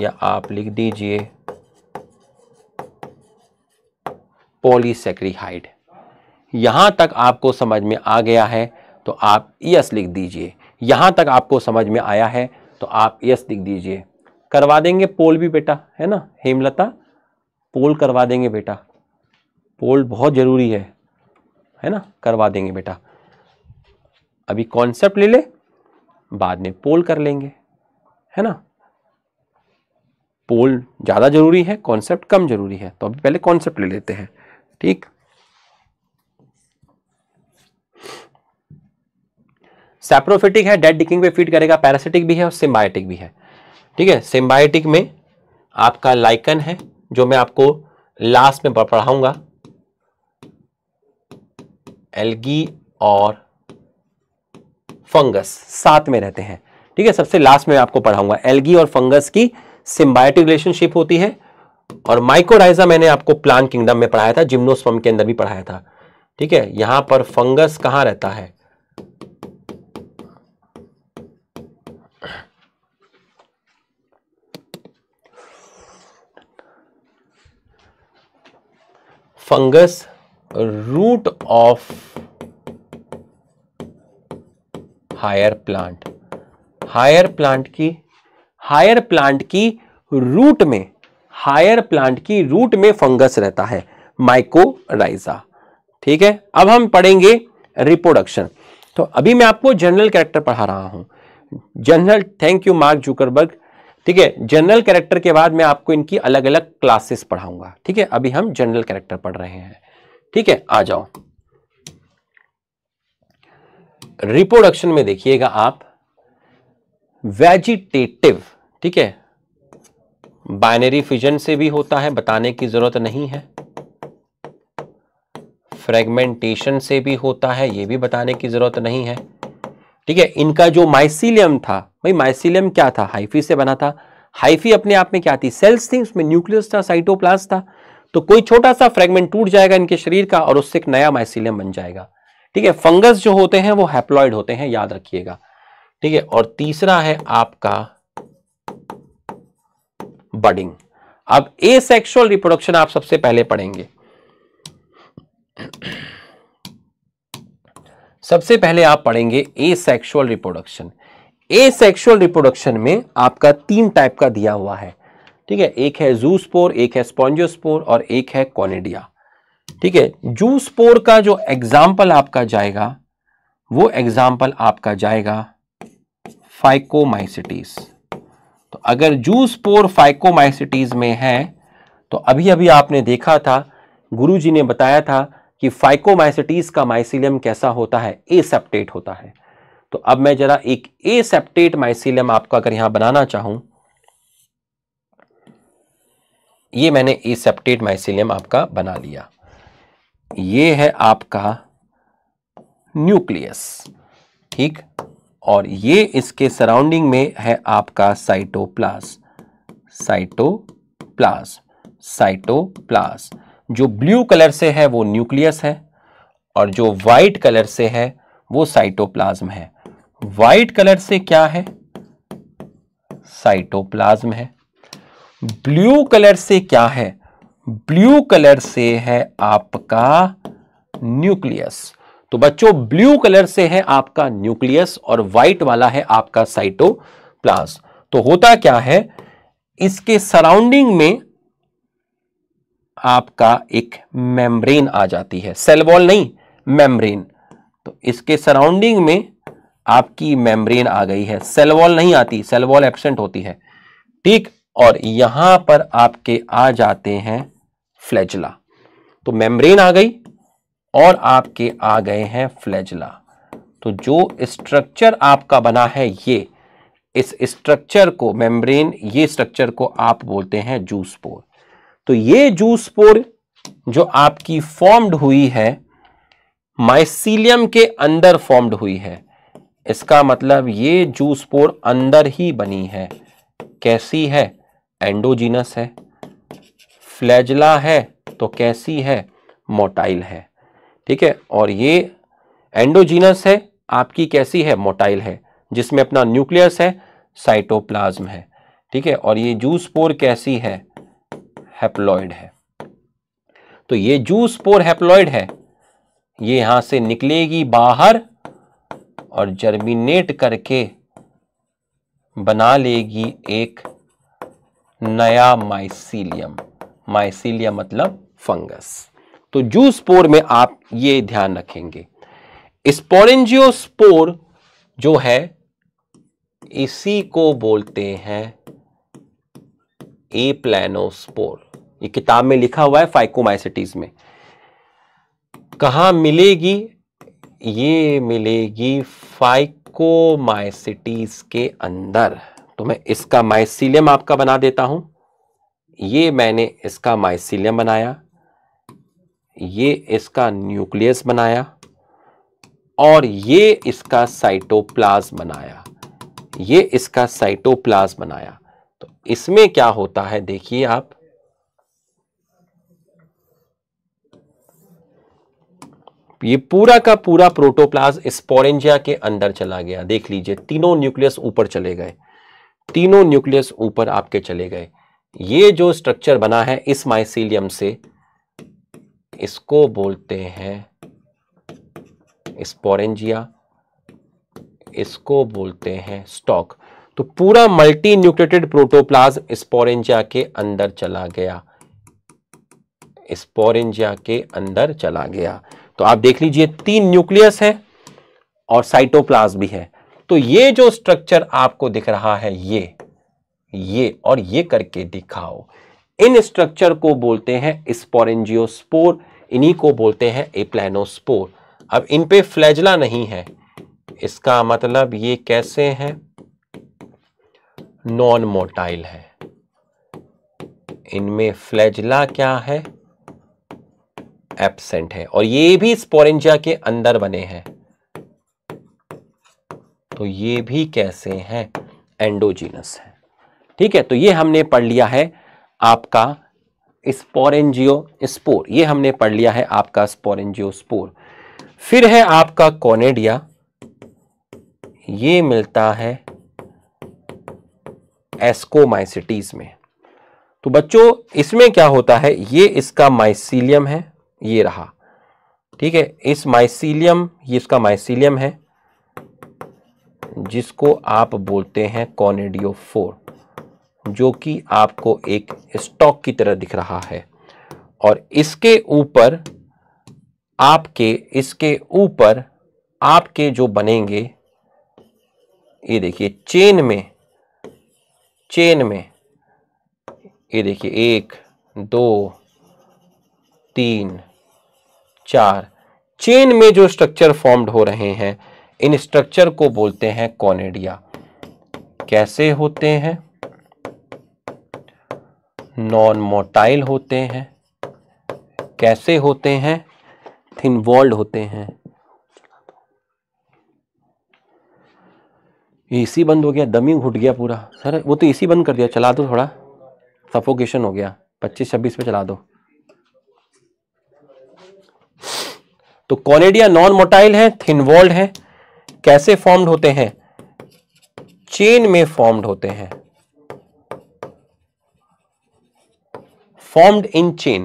या आप लिख दीजिए पॉलीसेक्रीहाइड यहां तक आपको समझ में आ गया है तो आप यस लिख दीजिए यहां तक आपको समझ में आया है तो आप यस लिख दीजिए करवा देंगे पोल भी बेटा है ना हेमलता पोल करवा देंगे बेटा पोल बहुत ज़रूरी है है ना करवा देंगे बेटा अभी कॉन्सेप्ट ले ले बाद में पोल कर लेंगे है ना पोल ज़्यादा ज़रूरी है कॉन्सेप्ट कम ज़रूरी है तो अभी पहले कॉन्सेप्ट ले लेते हैं ठीक सेप्रोफिटिक है डेड डिकिंग पे फीड करेगा पैरासिटिक भी है और सिम्बायोटिक भी है ठीक है सिम्बायोटिक में आपका लाइकन है जो मैं आपको लास्ट में पढ़ाऊंगा एल्गी और फंगस साथ में रहते हैं ठीक है सबसे लास्ट में आपको पढ़ाऊंगा एल्गी और फंगस की सिम्बायोटिक रिलेशनशिप होती है और माइकोराइजा मैंने आपको प्लांट किंगडम में पढ़ाया था जिम्नोस्पम के अंदर भी पढ़ाया था ठीक है यहां पर फंगस कहां रहता है fungus root of higher plant higher plant की हायर प्लांट की रूट में हायर प्लांट की रूट में फंगस रहता है माइकोराइजा ठीक है अब हम पढ़ेंगे रिप्रोडक्शन तो अभी मैं आपको जनरल कैरेक्टर पढ़ा रहा हूं general thank you Mark Zuckerberg ठीक है जनरल कैरेक्टर के बाद मैं आपको इनकी अलग अलग क्लासेस पढ़ाऊंगा ठीक है अभी हम जनरल कैरेक्टर पढ़ रहे हैं ठीक है आ जाओ रिप्रोडक्शन में देखिएगा आप वेजिटेटिव ठीक है बाइनरी फिजन से भी होता है बताने की ज़रूरत नहीं है फ्रेगमेंटेशन से भी होता है यह भी बताने की ज़रूरत नहीं है ठीक है इनका जो माइसिलियम था भाई माइसिलियम क्या था हाइफी से बना था हाइफी अपने आप में क्या थी सेल्स थी उसमें न्यूक्लियस था साइटोप्लास था तो कोई छोटा सा फ्रेगमेंट टूट जाएगा इनके शरीर का और उससे एक नया माइसिलियम बन जाएगा ठीक है फंगस जो होते हैं वो हैप्लॉइड होते हैं याद रखिएगा ठीक है और तीसरा है आपका बडिंग अब ए सेक्सुअल रिप्रोडक्शन आप सबसे पहले पढ़ेंगे सबसे पहले आप पढ़ेंगे asexual reproduction asexual reproduction में आपका तीन टाइप का दिया हुआ है ठीक है एक है जू स्पोर एक है स्पॉन्जोस्पोर और एक है कॉनेडिया ठीक है जू स्पोर का जो एग्जाम्पल आपका जाएगा वो एग्जाम्पल आपका जाएगा फाइकोमाइसिटीज़ तो अगर जूस पोर फाइकोमाइसिटीज़ में है तो अभी अभी आपने देखा था गुरु जी ने बताया था कि फाइकोमाइसिटीज़ का माइसिलियम कैसा होता है एसेप्टेट होता है तो अब मैं ज़रा एक एसेप्टेट माइसिलियम आपको अगर यहां बनाना चाहूं ये मैंने एसेप्टेट माइसिलियम आपका बना लिया ये है आपका न्यूक्लियस ठीक और ये इसके सराउंडिंग में है आपका साइटोप्लास साइटोप्लास साइटोप्लास जो ब्लू कलर से है वो न्यूक्लियस है और जो वाइट कलर से है वो साइटोप्लाज्म है वाइट कलर से क्या है साइटोप्लाज्म है ब्लू कलर से क्या है ब्लू कलर से है आपका न्यूक्लियस तो बच्चों ब्लू कलर से है आपका न्यूक्लियस और व्हाइट वाला है आपका साइटोप्लाज्म तो होता क्या है इसके सराउंडिंग में आपका एक मेम्ब्रेन आ जाती है सेल वॉल नहीं मेम्ब्रेन तो इसके सराउंडिंग में आपकी मेम्ब्रेन आ गई है सेल वॉल नहीं आती सेल वॉल एबसेंट होती है ठीक और यहां पर आपके आ जाते हैं फ्लैजला तो मेम्ब्रेन आ गई और आपके आ गए हैं फ्लैजला तो जो स्ट्रक्चर आपका बना है ये इस स्ट्रक्चर को मेम्ब्रेन ये स्ट्रक्चर को आप बोलते हैं जूस पोर तो ये जूस पोर जो आपकी फॉर्म्ड हुई है माइसिलियम के अंदर फॉर्म्ड हुई है इसका मतलब ये जूस पोर अंदर ही बनी है कैसी है एंडोजीनस है फ्लैजला है तो कैसी है मोटाइल है ठीक है और ये एंडोजीनस है आपकी कैसी है मोटाइल है जिसमें अपना न्यूक्लियस है साइटोप्लाज्म है ठीक है और ये जूस पोर कैसी है हैप्लॉइड है तो ये जूस पोर हैप्लॉइड है ये यहां से निकलेगी बाहर और जर्मिनेट करके बना लेगी एक नया माइसीलियम माइसीलियम मतलब फंगस तो जू स्पोर में आप ये ध्यान रखेंगे स्पोरेंजियो स्पोर जो है इसी को बोलते हैं ए स्पोर ये किताब में लिखा हुआ है फाइकोमाइसिटीज में कहा मिलेगी ये मिलेगी फाइकोमाइसिटीज के अंदर तो मैं इसका माइसिलियम आपका बना देता हूं ये मैंने इसका माइसिलियम बनाया ये इसका न्यूक्लियस बनाया और ये इसका साइटोप्लाज बनाया ये इसका साइटोप्लाज बनाया तो इसमें क्या होता है देखिए आप ये पूरा का पूरा प्रोटोप्लाज स्पोरेंजिया के अंदर चला गया देख लीजिए तीनों न्यूक्लियस ऊपर चले गए तीनों न्यूक्लियस ऊपर आपके चले गए ये जो स्ट्रक्चर बना है इस माइसीलियम से इसको बोलते हैं स्पोरेंजिया इसको बोलते हैं स्टॉक तो पूरा मल्टी न्यूक्लेटेड प्रोटोप्लाज स्पोरेंजिया के अंदर चला गया स्पोरेंजिया के अंदर चला गया तो आप देख लीजिए तीन न्यूक्लियस है और साइटोप्लाज भी है तो ये जो स्ट्रक्चर आपको दिख रहा है ये ये और ये करके दिखाओ इन स्ट्रक्चर को बोलते हैं स्पोरेंजियोस्पोर इन्हीं को बोलते हैं प्लानोस्पोर अब इन पे फ्लैजला नहीं है इसका मतलब ये कैसे हैं नॉन मोटाइल है इनमें फ्लैजला क्या है एबसेंट है और ये भी स्पोरेंजिया के अंदर बने हैं तो ये भी कैसे हैं एंडोजीनस है ठीक है तो ये हमने पढ़ लिया है आपका स्पोरेंजियो स्पोर ये हमने पढ़ लिया है आपका स्पोरेंजियो स्पोर फिर है आपका कॉनेडिया ये मिलता है एस्कोमाइसिटीज में तो बच्चों इसमें क्या होता है ये इसका माइसिलियम है ये रहा ठीक है इस माइसिलियम ये इसका माइसिलियम है जिसको आप बोलते हैं कॉनेडियो फोर जो कि आपको एक स्टॉक की तरह दिख रहा है और इसके ऊपर आपके इसके ऊपर आपके जो बनेंगे ये देखिए चेन में चेन में ये देखिए एक दो तीन चार चेन में जो स्ट्रक्चर फॉर्म्ड हो रहे हैं इन स्ट्रक्चर को बोलते हैं कॉनेडिया कैसे होते हैं नॉन मोटाइल होते हैं कैसे होते हैं थिन वॉल्ड होते हैं एसी बंद हो गया दमी घुट गया पूरा सर वो तो एसी बंद कर दिया चला दो थोड़ा सफोकेशन हो गया पच्चीस छब्बीस पे चला दो तो कॉनेडिया नॉन मोटाइल है थिन वॉल्ड है कैसे फॉर्म्ड होते हैं चेन में फॉर्म्ड होते हैं फॉर्म्ड इन चेन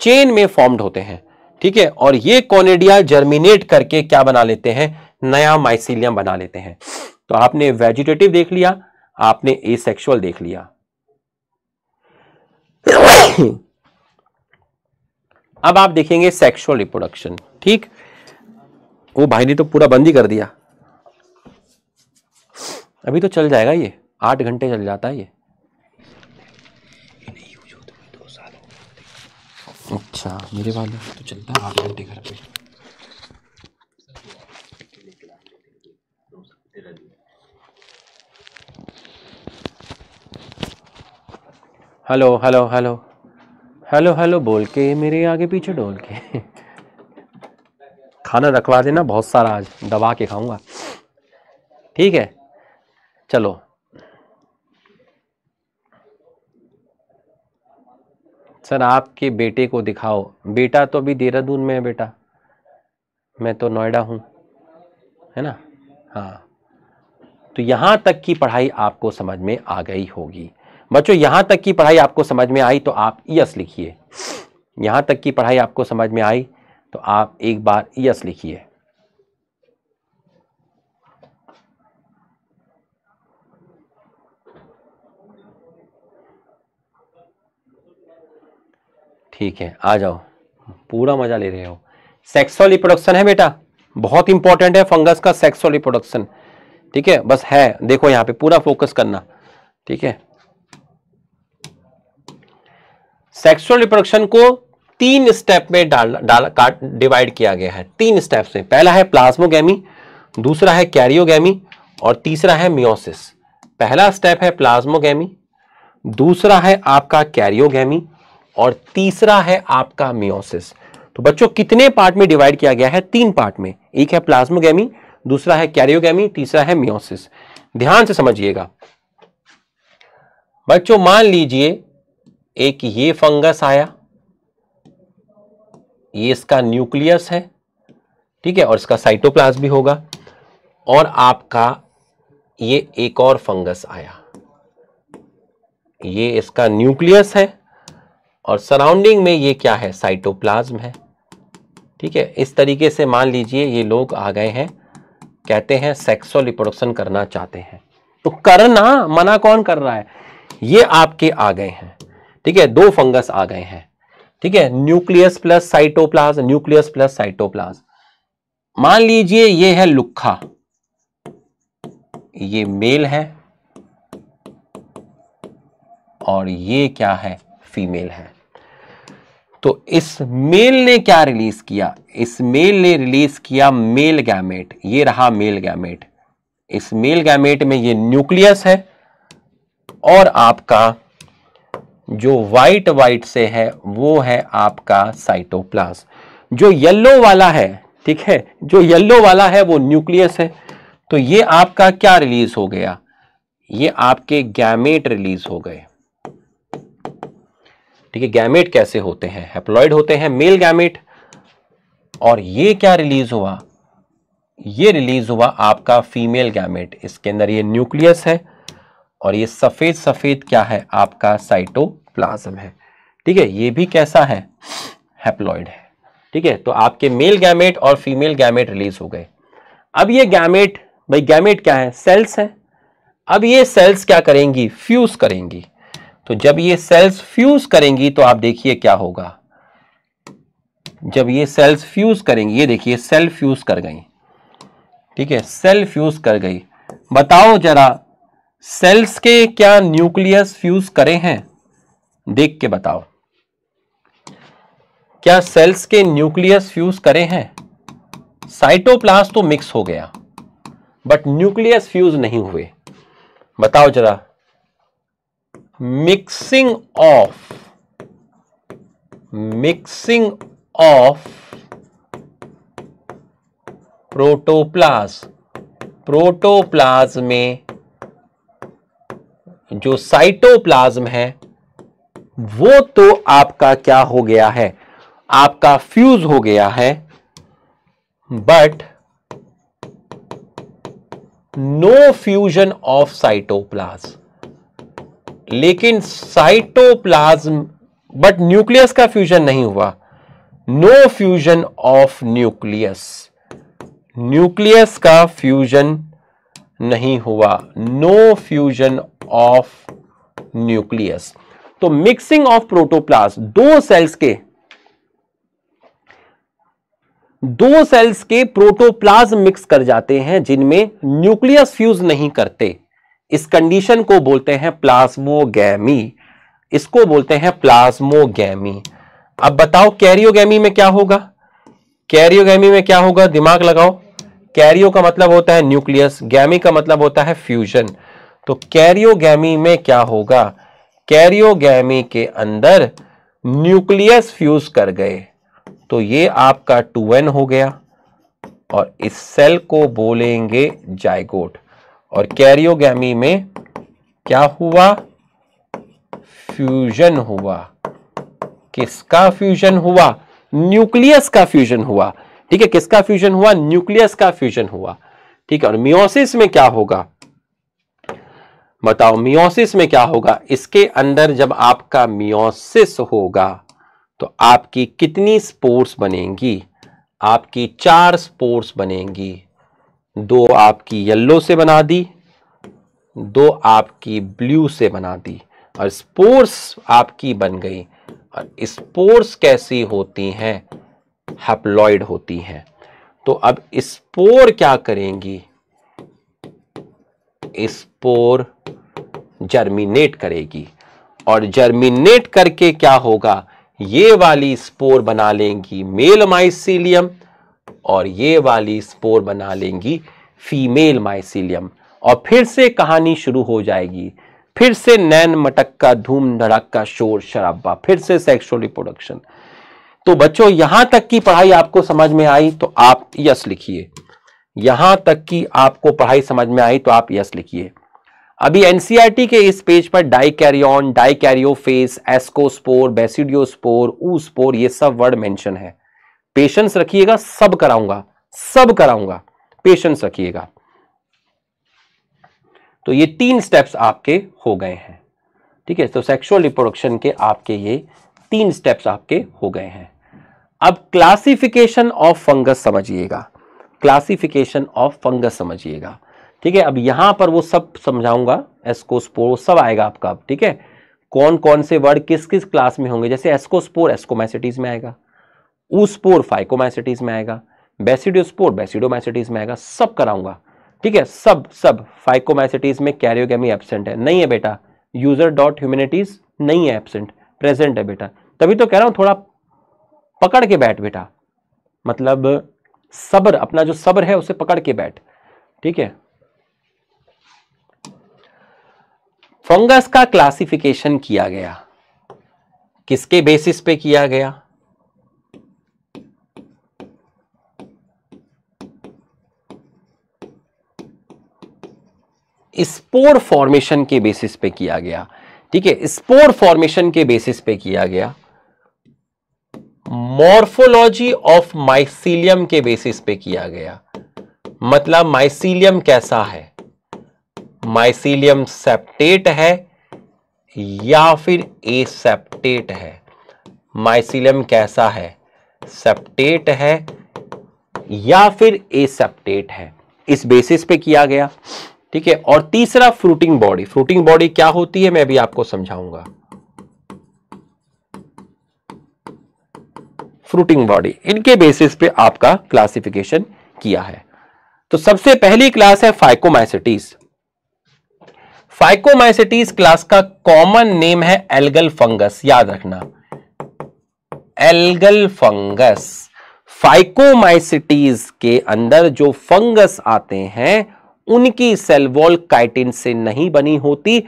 चेन में फॉर्म्ड होते हैं ठीक है और ये कॉनेडिया जर्मिनेट करके क्या बना लेते हैं नया माइसिलियम बना लेते हैं तो आपने वेजिटेटिव देख लिया आपने एसेक्सुअल देख लिया अब आप देखेंगे सेक्सुअल रिप्रोडक्शन ठीक वो भाई ने तो पूरा बंद ही कर दिया अभी तो चल जाएगा ये आठ घंटे चल जाता है ये अच्छा मेरे वाले तो चलता है आठ घंटे घर पे hello hello hello hello hello बोल के मेरे आगे पीछे डोल के खाना रखवा देना बहुत सारा आज दबा के खाऊंगा ठीक है चलो सर आपके बेटे को दिखाओ बेटा तो अभी देहरादून में है बेटा मैं तो नोएडा हूँ है ना हाँ तो यहाँ तक की पढ़ाई आपको समझ में आ गई होगी बच्चों यहाँ तक की पढ़ाई आपको समझ में आई तो आप यस e लिखिए यहाँ तक की पढ़ाई आपको समझ में आई तो आप एक बार यस e लिखिए ठीक है आ जाओ पूरा मजा ले रहे हो सेक्सुअल रिप्रोडक्शन है बेटा बहुत इंपॉर्टेंट है फंगस का सेक्सुअल रिप्रोडक्शन ठीक है बस है देखो यहां पे पूरा फोकस करना ठीक है सेक्सुअल रिप्रोडक्शन को तीन स्टेप में डाल डाल काट डिवाइड किया गया है तीन स्टेप में पहला है प्लाज्मोगेमी दूसरा है कैरियोगेमी और तीसरा है मियोसिस पहला स्टेप है प्लाज्मोगेमी दूसरा है आपका कैरियोगेमी और तीसरा है आपका मियोसिस तो बच्चों कितने पार्ट में डिवाइड किया गया है तीन पार्ट में एक है प्लाज्मोगेमी दूसरा है कैरियोगेमी तीसरा है मियोसिस ध्यान से समझिएगा बच्चों मान लीजिए एक ये फंगस आया ये इसका न्यूक्लियस है ठीक है और इसका साइटोप्लाज्म भी होगा और आपका ये एक और फंगस आया ये इसका न्यूक्लियस है और सराउंडिंग में ये क्या है साइटोप्लाज्म है ठीक है इस तरीके से मान लीजिए ये लोग आ गए हैं कहते हैं सेक्सुअल रिप्रोडक्शन करना चाहते हैं तो करना मना कौन कर रहा है ये आपके आ गए हैं ठीक है दो फंगस आ गए हैं ठीक है nucleus plus cytoplasm nucleus plus cytoplasm मान लीजिए ये है लुखा ये मेल है और ये क्या है फीमेल है तो इस मेल ने क्या रिलीज किया इस मेल ने रिलीज किया मेल गैमेट ये रहा मेल गैमेट इस मेल गैमेट में ये न्यूक्लियस है और आपका जो वाइट वाइट से है वो है आपका साइटोप्लास जो येलो वाला है ठीक है जो येलो वाला है वो न्यूक्लियस है तो ये आपका क्या रिलीज हो गया ये आपके गैमेट रिलीज हो गए ठीक है गैमेट कैसे होते हैं हेप्लॉइड होते हैं मेल गैमेट और ये क्या रिलीज हुआ ये रिलीज हुआ आपका फीमेल गैमेट इसके अंदर ये न्यूक्लियस है और ये सफ़ेद सफ़ेद क्या है आपका साइटोप्लाज्म है ठीक है ये भी कैसा है हेप्लॉइड है ठीक है तो आपके मेल गैमेट और फीमेल गैमेट रिलीज हो गए अब ये गैमेट भाई गैमेट क्या है सेल्स है अब ये सेल्स क्या करेंगी फ्यूज करेंगी तो जब ये सेल्स फ्यूज करेंगी तो आप देखिए क्या होगा जब ये सेल्स फ्यूज करेंगी ये देखिए सेल फ्यूज कर गई ठीक है सेल फ्यूज कर गई बताओ जरा सेल्स के क्या न्यूक्लियस फ्यूज करे हैं देख के बताओ क्या सेल्स के न्यूक्लियस फ्यूज करे हैं साइटोप्लास्ट तो मिक्स हो गया बट न्यूक्लियस फ्यूज नहीं हुए बताओ जरा mixing of mixing of protoplasm protoplasm में जो साइटोप्लाज्म है वो तो आपका क्या हो गया है आपका फ्यूज हो गया है but no fusion of cytoplasm लेकिन साइटोप्लाज्म बट न्यूक्लियस का फ्यूजन नहीं हुआ no fusion of nucleus nucleus का फ्यूजन नहीं हुआ नो फ्यूजन ऑफ न्यूक्लियस तो मिक्सिंग ऑफ प्रोटोप्लास्ट दो सेल्स के दो सेल्स के प्रोटोप्लाज्म मिक्स कर जाते हैं जिनमें न्यूक्लियस फ्यूज नहीं करते इस कंडीशन को बोलते हैं प्लाज्मोगैमी इसको बोलते हैं प्लाज्मोगैमी अब बताओ कैरियोगैमी में क्या होगा कैरियोगैमी में क्या होगा दिमाग लगाओ कैरियो का मतलब होता है न्यूक्लियस गैमी का मतलब होता है फ्यूजन तो कैरियोगैमी में क्या होगा कैरियोगैमी के अंदर न्यूक्लियस फ्यूज कर गए तो ये आपका 2n हो गया और इस सेल को बोलेंगे जायगोट और कैरियोगी में क्या हुआ फ्यूजन हुआ किसका फ्यूजन हुआ न्यूक्लियस का फ्यूजन हुआ ठीक है किसका फ्यूजन हुआ न्यूक्लियस का फ्यूजन हुआ ठीक है और मियोसिस में क्या होगा बताओ मियोसिस में क्या होगा इसके अंदर जब आपका मियोसिस होगा तो आपकी कितनी स्पोर्ट्स बनेंगी आपकी चार स्पोर्स बनेंगी दो आपकी येल्लो से बना दी दो आपकी ब्लू से बना दी और स्पोर्स आपकी बन गई और स्पोर्स कैसी होती हैं हैप्लॉइड होती हैं तो अब स्पोर क्या करेंगी स्पोर जर्मिनेट करेगी और जर्मिनेट करके क्या होगा ये वाली स्पोर बना लेंगी मेल माइसिलियम और ये वाली स्पोर बना लेंगी फीमेल माइसिलियम और फिर से कहानी शुरू हो जाएगी फिर से नैन मटक्का धूम का शोर शराबा फिर से सेक्सुअल रिप्रोडक्शन तो बच्चों यहां तक की पढ़ाई आपको समझ में आई तो आप यस लिखिए यहां तक की आपको पढ़ाई समझ में आई तो आप यस लिखिए अभी एनसीईआरटी e के इस पेज पर dikaryon dikaryophase ascospore basidiospore oospore ये सब वर्ड मेंशन है पेशेंस रखिएगा सब कराऊंगा सब कराऊंगा पेशेंस रखिएगा तो ये तीन स्टेप्स आपके हो गए हैं ठीक है तो सेक्सुअल रिप्रोडक्शन के आपके ये तीन स्टेप्स आपके हो गए हैं अब क्लासिफिकेशन ऑफ फंगस समझिएगा क्लासिफिकेशन ऑफ फंगस समझिएगा ठीक है अब यहां पर वो सब समझाऊंगा एस्कोस्पोर सब आएगा आपका अब ठीक है कौन कौन से वर्ड किस किस क्लास में होंगे जैसे एस्कोस्पोर एस्कोमैसिटीज में आएगा ऊस्पोर फाइकोमाइसिटीज में आएगा बेसिडियोस्पोर बेसिडोमाइसिटीज में आएगा सब कराऊंगा ठीक है सब सब फाइकोमाइसिटीज में कैरियोगेमी एबसेंट है नहीं है बेटा यूजर डॉट ह्यूमिनिटीज नहीं है एबसेंट प्रेजेंट है बेटा तभी तो कह रहा हूं थोड़ा पकड़ के बैठ बेटा मतलब सब्र अपना जो सब्र है उसे पकड़ के बैठ ठीक है फंगस का क्लासिफिकेशन किया गया किसके बेसिस पे किया गया स्पोर फॉर्मेशन के बेसिस पे किया गया ठीक है स्पोर फॉर्मेशन के बेसिस पे किया गया मॉर्फोलॉजी ऑफ माइसिलियम के बेसिस पे किया गया मतलब माइसिलियम कैसा है माइसिलियम सेप्टेट है या फिर एसेप्टेट है माइसिलियम कैसा है सेप्टेट है या फिर एसेप्टेट है इस बेसिस पे किया गया ठीक है और तीसरा फ्रूटिंग बॉडी फ्रूटिंग बॉडी क्या होती है मैं भी आपको समझाऊंगा फ्रूटिंग बॉडी इनके बेसिस पे आपका क्लासिफिकेशन किया है तो सबसे पहली क्लास है फाइकोमाइसिटीज फाइकोमाइसिटीज क्लास का कॉमन नेम है एल्गल फंगस याद रखना एल्गल फंगस फाइकोमाइसिटीज के अंदर जो फंगस आते हैं उनकी सेल वॉल काइटिन से नहीं बनी होती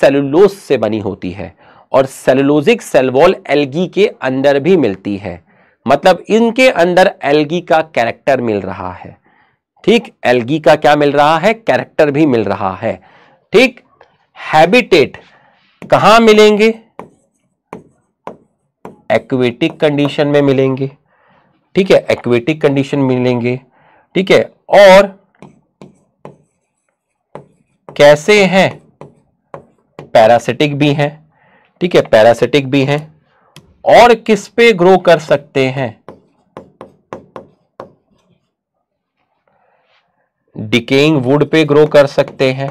सेलुलोज से बनी होती है और सेलुलोजिक सेल वॉल एल्गी के अंदर भी मिलती है मतलब इनके अंदर एल्गी का कैरेक्टर मिल रहा है ठीक एल्गी का क्या मिल रहा है कैरेक्टर भी मिल रहा है ठीक हैबिटेट कहां मिलेंगे एक्वेटिक कंडीशन में मिलेंगे ठीक है एक्वेटिक कंडीशन मिलेंगे ठीक है और कैसे हैं पैरासिटिक भी हैं ठीक है पैरासिटिक भी हैं और किस पे ग्रो कर सकते हैं डिकेइंग वुड पे ग्रो कर सकते हैं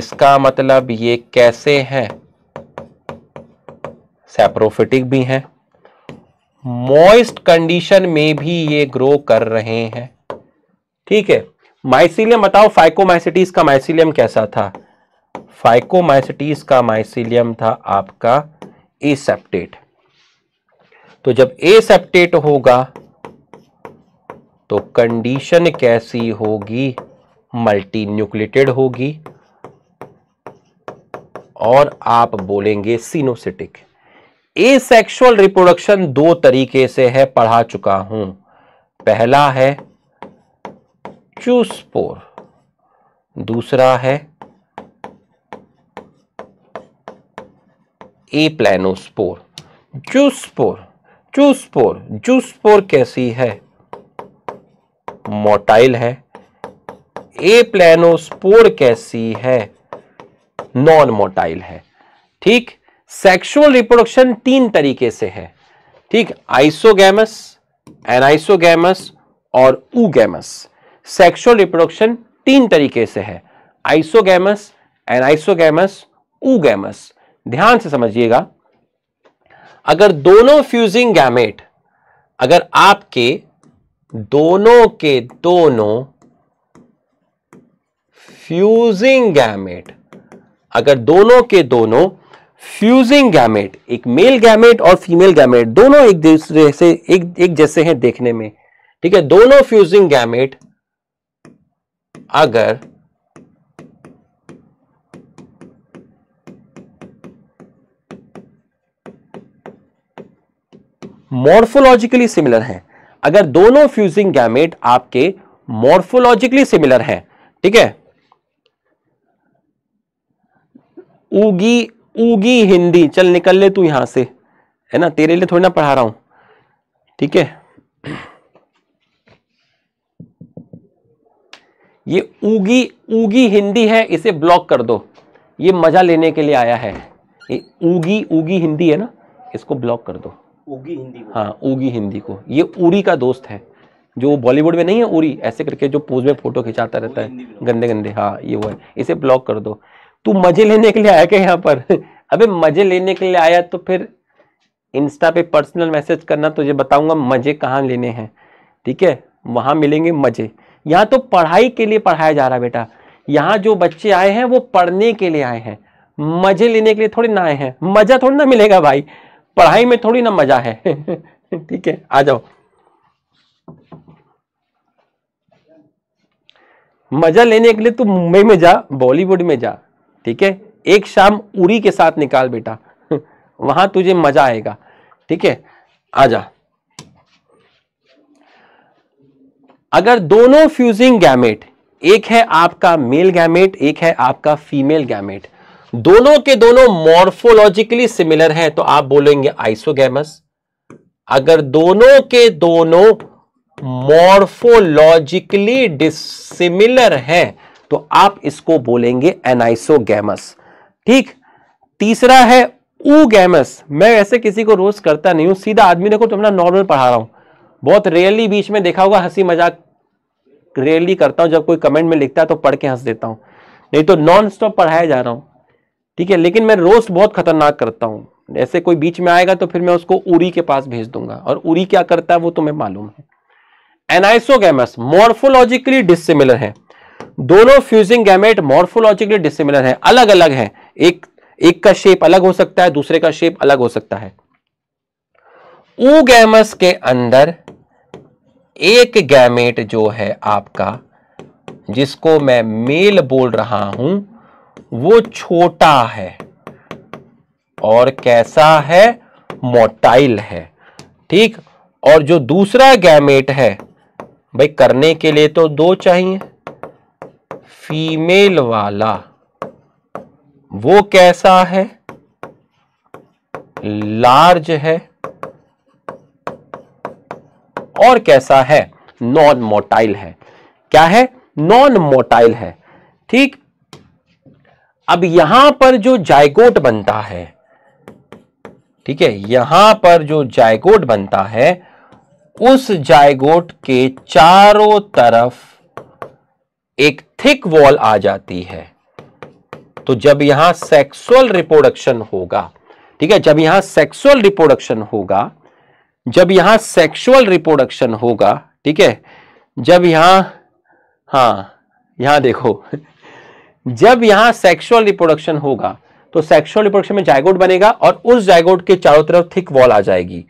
इसका मतलब ये कैसे हैं सेप्रोफिटिक भी हैं मॉइस्ट कंडीशन में भी ये ग्रो कर रहे हैं ठीक है माइसिलियम बताओ फाइकोमाइसिटीज का माइसिलियम कैसा था फाइकोमाइसिटीज का माइसिलियम था आपका एसेप्टेट तो जब एसेप्टेट होगा तो कंडीशन कैसी होगी मल्टी न्यूक्लेटेड होगी और आप बोलेंगे सीनोसिटिक ए रिप्रोडक्शन दो तरीके से है पढ़ा चुका हूं पहला है चूसपोर दूसरा है ए प्लेनोस्पोर जूसपोर चूसपोर जूसपोर कैसी है मोटाइल है ए प्लेनोस्पोर कैसी है नॉन मोटाइल है ठीक सेक्सुअल रिप्रोडक्शन तीन तरीके से है ठीक आइसोगैमस एनाइसोगैमस और उगैमस सेक्सुअल रिप्रोडक्शन तीन तरीके से है आइसोगैमस एनाइसोगैमस ऊगैमस ध्यान से समझिएगा अगर दोनों फ्यूजिंग गैमेट अगर आपके दोनों के दोनों फ्यूजिंग गैमेट अगर दोनों के दोनों फ्यूजिंग गैमेट एक मेल गैमेट और फीमेल गैमेट दोनों एक दूसरे से एक एक जैसे हैं देखने में ठीक है दोनों फ्यूजिंग गैमेट अगर मॉर्फोलॉजिकली सिमिलर हैं अगर दोनों फ्यूजिंग गैमेट आपके मॉर्फोलॉजिकली सिमिलर हैं ठीक है उगी उगी हिंदी चल निकल ले तू यहां से है ना तेरे लिए थोड़ी ना पढ़ा रहा हूं ठीक है ये ऊगी ऊगी हिंदी है इसे ब्लॉक कर दो ये मज़ा लेने के लिए आया है ये ऊगी ऊगी हिंदी है ना इसको ब्लॉक कर दो ऊगी हिंदी हाँ ऊगी हिंदी को ये उरी का दोस्त है जो बॉलीवुड में नहीं है उरी ऐसे करके जो पोज में फोटो खिंचाता रहता है गंदे गंदे हाँ ये वो है इसे ब्लॉक कर दो तू मजे लेने के लिए आया क्या यहाँ पर अबे मजे लेने के लिए आया तो फिर इंस्टा पे पर्सनल मैसेज करना तुझे बताऊंगा मजे कहाँ लेने हैं ठीक है वहाँ मिलेंगे मजे यहाँ तो पढ़ाई के लिए पढ़ाया जा रहा है बेटा यहाँ जो बच्चे आए हैं वो पढ़ने के लिए आए हैं मजे लेने के लिए थोड़ी ना आए हैं मजा थोड़ी ना मिलेगा भाई पढ़ाई में थोड़ी ना मजा है ठीक है आ जाओ मजा लेने के लिए तू मुंबई में जा बॉलीवुड में जा ठीक है एक शाम उरी के साथ निकाल बेटा वहां तुझे मजा आएगा ठीक है आ जा अगर दोनों फ्यूजिंग गैमेट एक है आपका मेल गैमेट एक है आपका फीमेल गैमेट दोनों के दोनों मॉर्फोलॉजिकली सिमिलर हैं तो आप बोलेंगे आइसोगैमस अगर दोनों के दोनों मॉर्फोलॉजिकली डिसिमिलर हैं तो आप इसको बोलेंगे एनाइसोगैमस ठीक तीसरा है गैमस मैं ऐसे किसी को रोज करता नहीं हूं सीधा आदमी देखो तुमने नॉर्मल पढ़ा रहा हूं बहुत रेयरली बीच में देखा होगा हंसी मजाक रेयरली करता हूँ जब कोई कमेंट में लिखता है तो पढ़ के हंस देता हूँ नहीं तो नॉन स्टॉप पढ़ाया जा रहा हूँ ठीक है लेकिन मैं रोस्ट बहुत खतरनाक करता हूँ ऐसे कोई बीच में आएगा तो फिर मैं उसको उरी के पास भेज दूंगा और उरी क्या करता है वो तुम्हें मालूम है एनाइसोगेमस मॉर्फोलॉजिकली डिसिमिलर है दोनों फ्यूजिंग गैमेट मॉर्फोलॉजिकली डिसिमिलर है अलग अलग है एक एक का शेप अलग हो सकता है दूसरे का शेप अलग हो सकता है ऊगैमस के अंदर एक गैमेट जो है आपका जिसको मैं मेल बोल रहा हूं वो छोटा है और कैसा है मोटाइल है ठीक और जो दूसरा गैमेट है भाई करने के लिए तो दो चाहिए फीमेल वाला वो कैसा है लार्ज है और कैसा है नॉन मोटाइल है क्या है नॉन मोटाइल है ठीक अब यहां पर जो जायकोट बनता है ठीक है यहां पर जो जायकोट बनता है उस जायगोट के चारों तरफ एक थिक वॉल आ जाती है तो जब यहां सेक्सुअल रिप्रोडक्शन होगा ठीक है जब यहां सेक्सुअल रिप्रोडक्शन होगा जब यहां सेक्सुअल रिप्रोडक्शन होगा ठीक है जब यहां हा यहां देखो जब यहां सेक्सुअल रिप्रोडक्शन होगा तो सेक्सुअल रिप्रोडक्शन में जायगोट बनेगा और उस जायगोट के चारों तरफ थिक वॉल आ जाएगी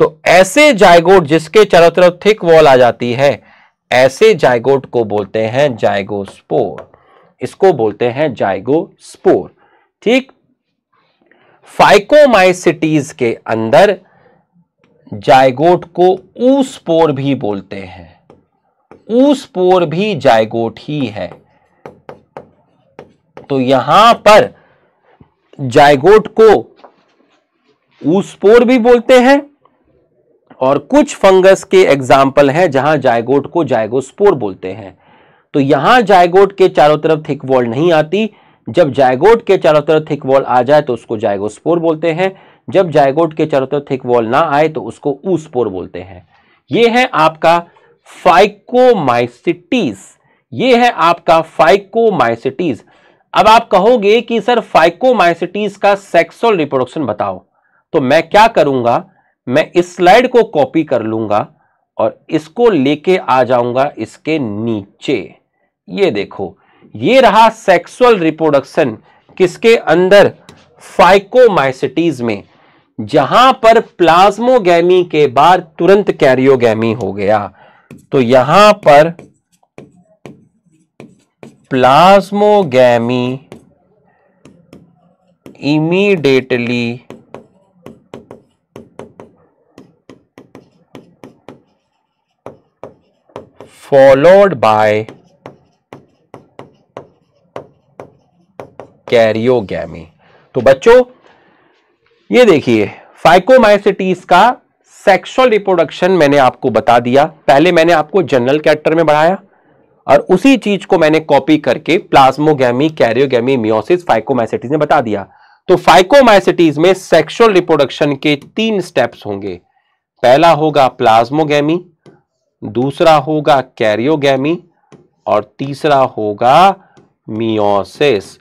तो ऐसे जायगोट जिसके चारों तरफ थिक वॉल आ जाती है ऐसे जायगोट को बोलते हैं जायगोस्पोर इसको बोलते हैं जायगोस्पोर ठीक फाइकोमाइसिटीज के अंदर जायगोट को ऊस्पोर भी बोलते हैं ऊस्पोर भी जायगोट ही है तो यहां पर जायगोट को ऊस्पोर भी बोलते हैं और कुछ फंगस के एग्जाम्पल हैं जहां जायगोट को जायगोस्पोर बोलते हैं तो यहां जायगोट के चारों तरफ थिक वॉल नहीं आती जब जायगोट के चारों तरफ थिक वॉल आ जाए तो उसको जायगोस्पोर बोलते हैं जब जायगोट के चारों थिक वॉल ना आए तो उसको ऊसपोर बोलते हैं ये है आपका फाइकोमाइसिटीज ये है आपका फाइकोमाइसिटीज अब आप कहोगे कि सर फाइकोमाइसिटीज का सेक्सुअल रिप्रोडक्शन बताओ तो मैं क्या करूंगा मैं इस स्लाइड को कॉपी कर लूंगा और इसको लेके आ जाऊंगा इसके नीचे ये देखो ये रहा सेक्सुअल रिप्रोडक्शन किसके अंदर फाइकोमाइसिटीज में जहां पर प्लाज्मोगैमी के बाद तुरंत कैरियोगैमी हो गया तो यहां पर plasmogamy immediately followed by karyogamy तो बच्चों ये देखिए फाइकोमाइसिटीज का सेक्सुअल रिप्रोडक्शन मैंने आपको बता दिया पहले मैंने आपको जनरल कैरेक्टर में बढ़ाया और उसी चीज को मैंने कॉपी करके प्लाज्मोगैमी कैरियोगैमी मियोसिस फाइकोमाइसिटीज ने बता दिया तो फाइकोमाइसिटीज में सेक्सुअल रिप्रोडक्शन के तीन स्टेप्स होंगे पहला होगा प्लाज्मोगैमी दूसरा होगा कैरियोगैमी और तीसरा होगा मियोसिस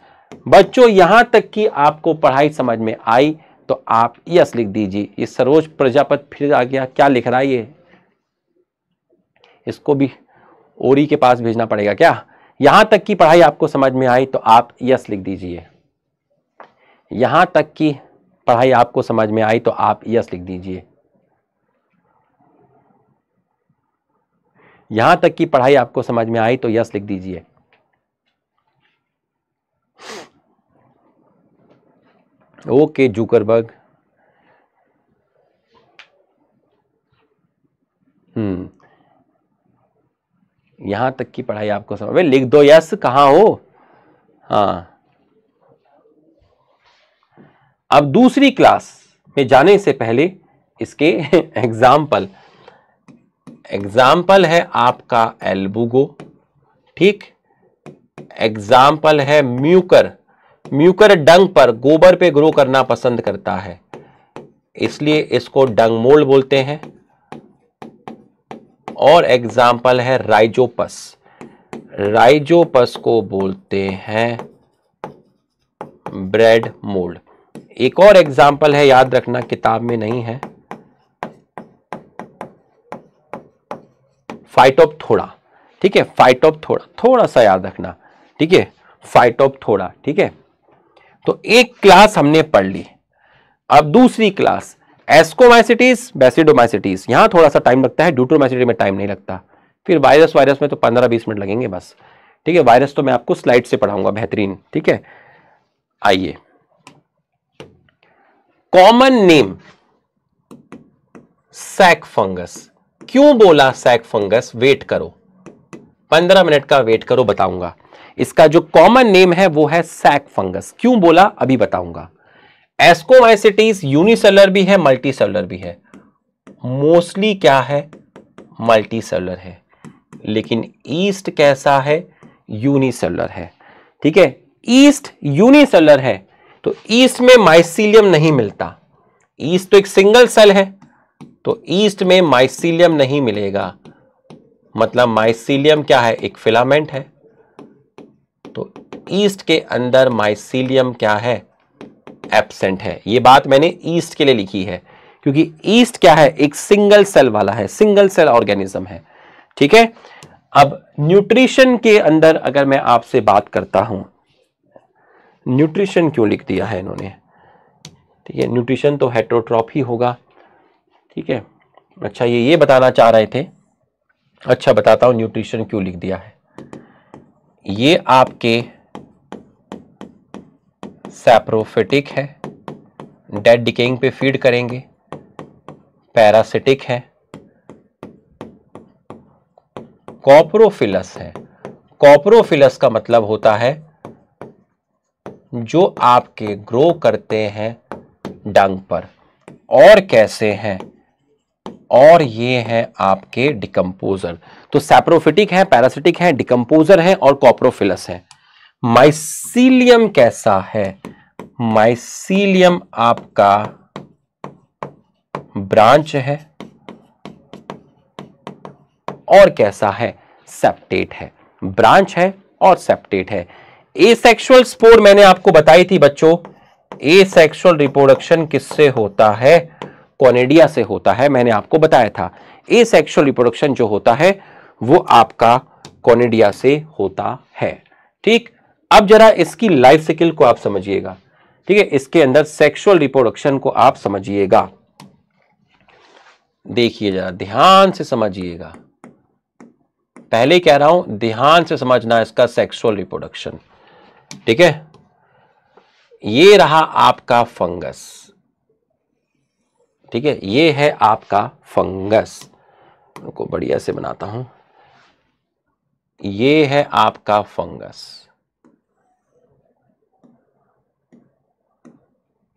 बच्चों यहां तक कि आपको पढ़ाई समझ में आई तो आप यस लिख दीजिए ये सरोज प्रजापत फिर आ गया क्या लिख रहा है ये इसको भी ओरी के पास भेजना पड़ेगा क्या यहां तक की पढ़ाई आपको समझ में आई तो आप यस लिख दीजिए यहां तक की पढ़ाई आपको समझ में आई तो आप यस लिख दीजिए यहां तक की पढ़ाई आपको समझ में आई तो यस लिख दीजिए ओके जूकरबर्ग हम्म यहां तक की पढ़ाई आपको समझ लिख दो यस कहा हो हाँ अब दूसरी क्लास में जाने से पहले इसके एग्जाम्पल एग्जाम्पल है आपका एल्बुगो ठीक एग्जाम्पल है म्यूकर म्यूकर डंग पर गोबर पे ग्रो करना पसंद करता है इसलिए इसको डंग मोल्ड बोलते हैं और एग्जाम्पल है राइजोपस राइजोपस को बोलते हैं ब्रेड मोल्ड एक और एग्जाम्पल है याद रखना किताब में नहीं है फाइटोप थोड़ा ठीक है फाइटोप थोड़ा थोड़ा सा याद रखना ठीक है फाइटोप थोड़ा ठीक है तो एक क्लास हमने पढ़ ली अब दूसरी क्लास एस्कोमाइसिटीज बेसिडोमाइसिटीज यहां थोड़ा सा टाइम लगता है ड्यूट्रोमाइसिटी में टाइम नहीं लगता फिर वायरस वायरस में तो पंद्रह बीस मिनट लगेंगे बस ठीक है वायरस तो मैं आपको स्लाइड से पढ़ाऊंगा बेहतरीन ठीक है आइए कॉमन नेम सैक फंगस क्यों बोला सैक फंगस वेट करो पंद्रह मिनट का वेट करो बताऊंगा इसका जो कॉमन नेम है वो है सैक फंगस क्यों बोला अभी बताऊंगा एस्कोमाइसिटीज यूनिसेलर भी है मल्टी भी है मोस्टली क्या है मल्टी है लेकिन ईस्ट कैसा है यूनिसेलर है ठीक है ईस्ट यूनिसेलर है तो ईस्ट में माइसिलियम नहीं मिलता ईस्ट तो एक सिंगल सेल है तो ईस्ट में माइसिलियम नहीं मिलेगा मतलब माइसिलियम क्या है एक फिलामेंट है ईस्ट के अंदर माइसीलियम क्या है एबसेंट है ये बात मैंने ईस्ट के लिए लिखी है क्योंकि ईस्ट क्या है एक सिंगल सेल वाला है सिंगल सेल ऑर्गेनिज्म है ठीक है अब न्यूट्रिशन के अंदर अगर मैं आपसे बात करता हूं न्यूट्रिशन क्यों लिख दिया है इन्होंने ठीक है न्यूट्रिशन तो हेट्रोट्रॉप ही होगा ठीक है अच्छा ये ये बताना चाह रहे थे अच्छा बताता हूं न्यूट्रिशन क्यों लिख दिया है ये आपके सैप्रोफिटिक है डेड डिकेइंग पे फीड करेंगे पैरासिटिक है कॉप्रोफिलस है कॉप्रोफिलस का मतलब होता है जो आपके ग्रो करते हैं डंग पर और कैसे हैं और ये हैं आपके डिकम्पोजर तो सैप्रोफिटिक है पैरासिटिक है डिकम्पोजर है और कॉप्रोफिलस है माइसिलियम कैसा है माइसीलियम आपका ब्रांच है और कैसा है सेप्टेट है ब्रांच है और सेप्टेट है एसेक्सुअल स्पोर मैंने आपको बताई थी बच्चों एसेक्सुअल रिप्रोडक्शन किससे होता है कॉनेडिया से होता है मैंने आपको बताया था एसेक्सुअल रिप्रोडक्शन जो होता है वो आपका कॉनेडिया से होता है ठीक अब जरा इसकी लाइफ साइकिल को आप समझिएगा ठीक है इसके अंदर सेक्सुअल रिप्रोडक्शन को आप समझिएगा देखिए जरा ध्यान से समझिएगा पहले कह रहा हूं ध्यान से समझना इसका सेक्सुअल रिप्रोडक्शन ठीक है ये रहा आपका फंगस ठीक है ये है आपका फंगस को बढ़िया से बनाता हूं ये है आपका फंगस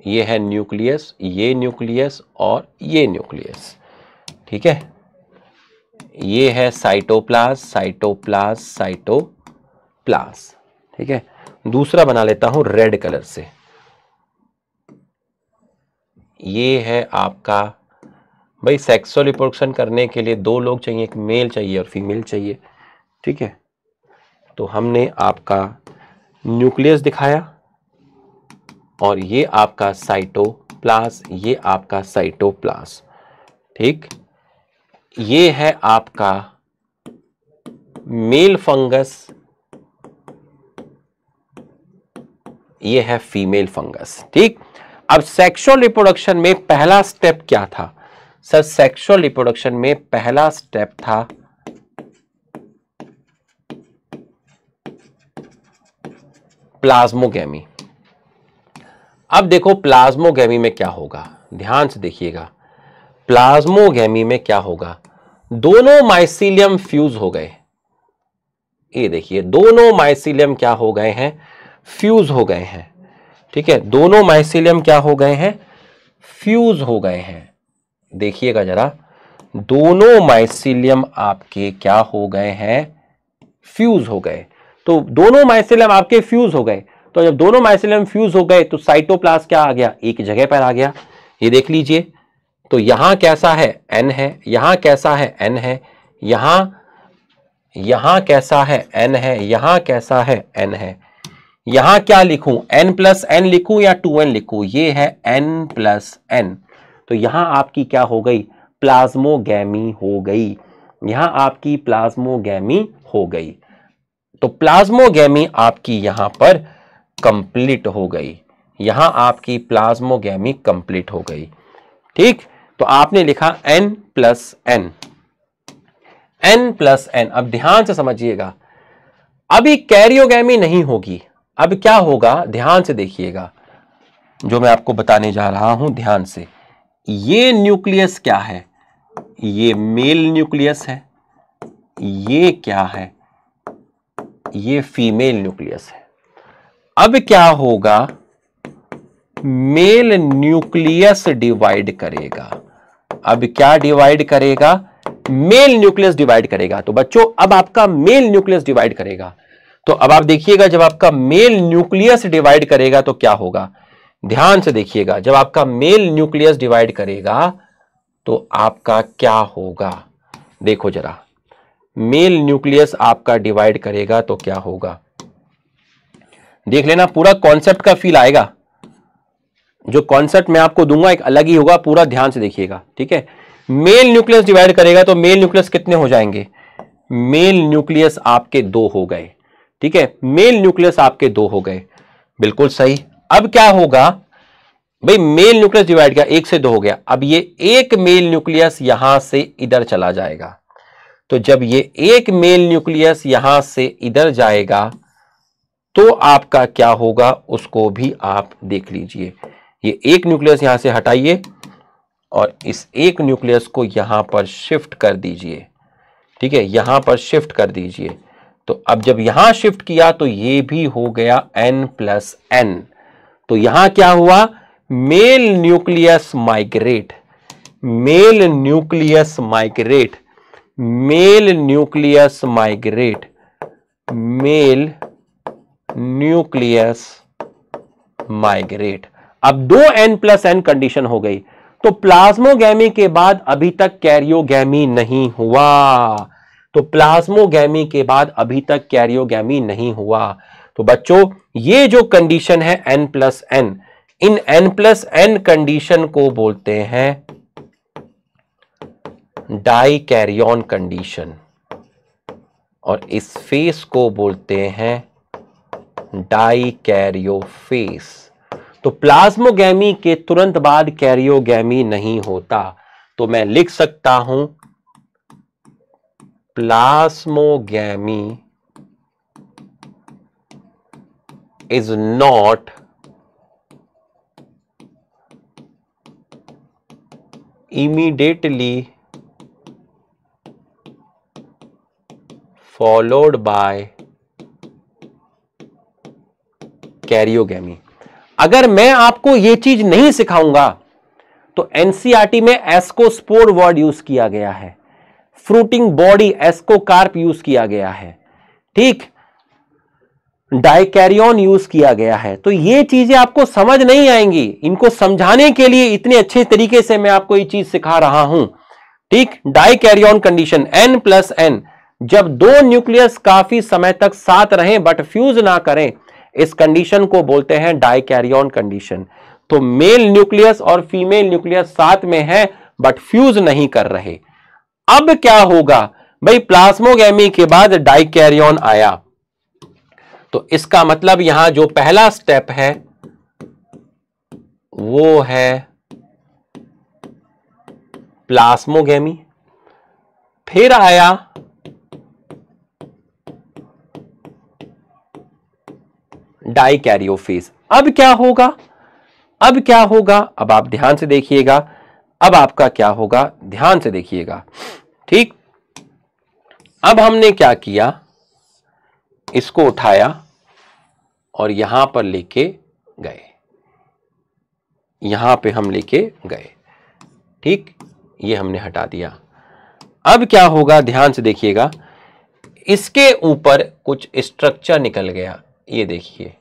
ये है न्यूक्लियस ये न्यूक्लियस और ये न्यूक्लियस ठीक है ये है साइटोप्लास साइटोप्लास साइटोप्लास ठीक है दूसरा बना लेता हूं रेड कलर से ये है आपका भाई सेक्सुअल रिप्रोडक्शन करने के लिए दो लोग चाहिए एक मेल चाहिए और फीमेल चाहिए ठीक है तो हमने आपका न्यूक्लियस दिखाया और ये आपका साइटोप्लास ये आपका साइटोप्लास ठीक ये है आपका मेल फंगस ये है फीमेल फंगस ठीक अब सेक्सुअल रिप्रोडक्शन में पहला स्टेप क्या था सर सेक्सुअल रिप्रोडक्शन में पहला स्टेप था प्लाज्मोगेमी अब देखो प्लाज्मोगेमी में क्या होगा ध्यान से देखिएगा प्लाज्मोगेमी में क्या होगा दोनों माइसिलियम फ्यूज हो गए ये देखिए दोनों माइसिलियम क्या हो गए हैं फ्यूज हो गए हैं ठीक है दोनों माइसिलियम क्या हो गए हैं फ्यूज हो गए हैं देखिएगा जरा दोनों माइसिलियम आपके क्या हो गए हैं फ्यूज हो गए तो दोनों माइसिलियम आपके फ्यूज हो गए तो जब दोनों माइसिलियम फ्यूज हो गए तो साइटोप्लास क्या आ गया एक जगह पर आ गया ये देख लीजिए तो यहां कैसा है एन है यहां कैसा है एन है यहां यहां कैसा है एन है यहां कैसा है एन है यहां क्या लिखूं एन प्लस एन लिखूं या टू एन लिखूं ये है एन प्लस एन तो यहां आपकी क्या हो गई प्लाज्मोगैमी हो गई यहां आपकी प्लाज्मोगैमी हो गई तो प्लाज्मोगैमी आपकी यहां पर कंप्लीट हो गई यहां आपकी प्लाज्मोगेमी कंप्लीट हो गई ठीक तो आपने लिखा n plus N N plus n अब ध्यान से समझिएगा अभी कैरियोगेमी नहीं होगी अब क्या होगा ध्यान से देखिएगा जो मैं आपको बताने जा रहा हूं ध्यान से ये न्यूक्लियस क्या है ये मेल न्यूक्लियस है ये क्या है ये फीमेल न्यूक्लियस है अब क्या होगा मेल न्यूक्लियस डिवाइड करेगा अब क्या डिवाइड करेगा मेल न्यूक्लियस डिवाइड करेगा तो बच्चों अब आपका मेल न्यूक्लियस डिवाइड करेगा तो अब आप देखिएगा जब आपका मेल न्यूक्लियस डिवाइड करेगा तो क्या होगा ध्यान से देखिएगा जब आपका मेल न्यूक्लियस डिवाइड करेगा तो आपका क्या होगा देखो जरा मेल न्यूक्लियस आपका डिवाइड करेगा तो क्या होगा देख लेना पूरा कॉन्सेप्ट का फील आएगा जो कॉन्सेप्ट मैं आपको दूंगा एक अलग ही होगा पूरा ध्यान से देखिएगा ठीक है मेल न्यूक्लियस डिवाइड करेगा तो मेल न्यूक्लियस कितने हो जाएंगे मेल न्यूक्लियस आपके दो हो गए ठीक है मेल न्यूक्लियस आपके दो हो गए बिल्कुल सही अब क्या होगा भाई मेल न्यूक्लियस डिवाइड किया एक से दो हो गया अब ये एक मेल न्यूक्लियस यहां से इधर चला जाएगा तो जब ये एक मेल न्यूक्लियस यहां से इधर जाएगा तो आपका क्या होगा उसको भी आप देख लीजिए ये एक न्यूक्लियस यहां से हटाइए और इस एक न्यूक्लियस को यहां पर शिफ्ट कर दीजिए ठीक है यहां पर शिफ्ट कर दीजिए तो अब जब यहां शिफ्ट किया तो ये भी हो गया एन प्लस एन तो यहां क्या हुआ male nucleus migrate male nucleus migrate male nucleus migrate male nucleus migrate अब दो एन प्लस एन कंडीशन हो गई तो प्लाज्मोगैमी के बाद अभी तक कैरियोगैमी नहीं हुआ तो प्लाज्मोगैमी के बाद अभी तक कैरियोगैमी नहीं हुआ तो बच्चों ये जो कंडीशन है एन प्लस एन इन एन प्लस एन कंडीशन को बोलते हैं डाई कैरियन कंडीशन और इस फेस को बोलते हैं डाइकैरियोफेस तो प्लाज्मोगैमी के तुरंत बाद कैरियोगैमी नहीं होता तो मैं लिख सकता हूं plasmogamy is not immediately followed by karyogamy अगर मैं आपको यह चीज नहीं सिखाऊंगा तो एनसीआरटी e में स्पोर वर्ड यूज किया गया है फ्रूटिंग बॉडी कार्प यूज किया गया है ठीक डायकैरियन यूज किया गया है तो ये चीजें आपको समझ नहीं आएंगी इनको समझाने के लिए इतने अच्छे तरीके से मैं आपको ये चीज सिखा रहा हूं ठीक dikaryon condition n plus n जब दो न्यूक्लियस काफी समय तक साथ रहें बट फ्यूज ना करें इस कंडीशन को बोलते हैं डाइकैरियन कंडीशन तो मेल न्यूक्लियस और फीमेल न्यूक्लियस साथ में है बट फ्यूज नहीं कर रहे अब क्या होगा भाई प्लाज्मोगेमी के बाद डाइकैरियन आया तो इसका मतलब यहां जो पहला स्टेप है वो है प्लास्मोगेमी फिर आया डाइकैरियोफेज अब क्या होगा अब क्या होगा अब आप ध्यान से देखिएगा अब आपका क्या होगा ध्यान से देखिएगा ठीक अब हमने क्या किया इसको उठाया और यहां पर लेके गए यहां पे हम लेके गए ठीक ये हमने हटा दिया अब क्या होगा ध्यान से देखिएगा इसके ऊपर कुछ स्ट्रक्चर निकल गया ये देखिए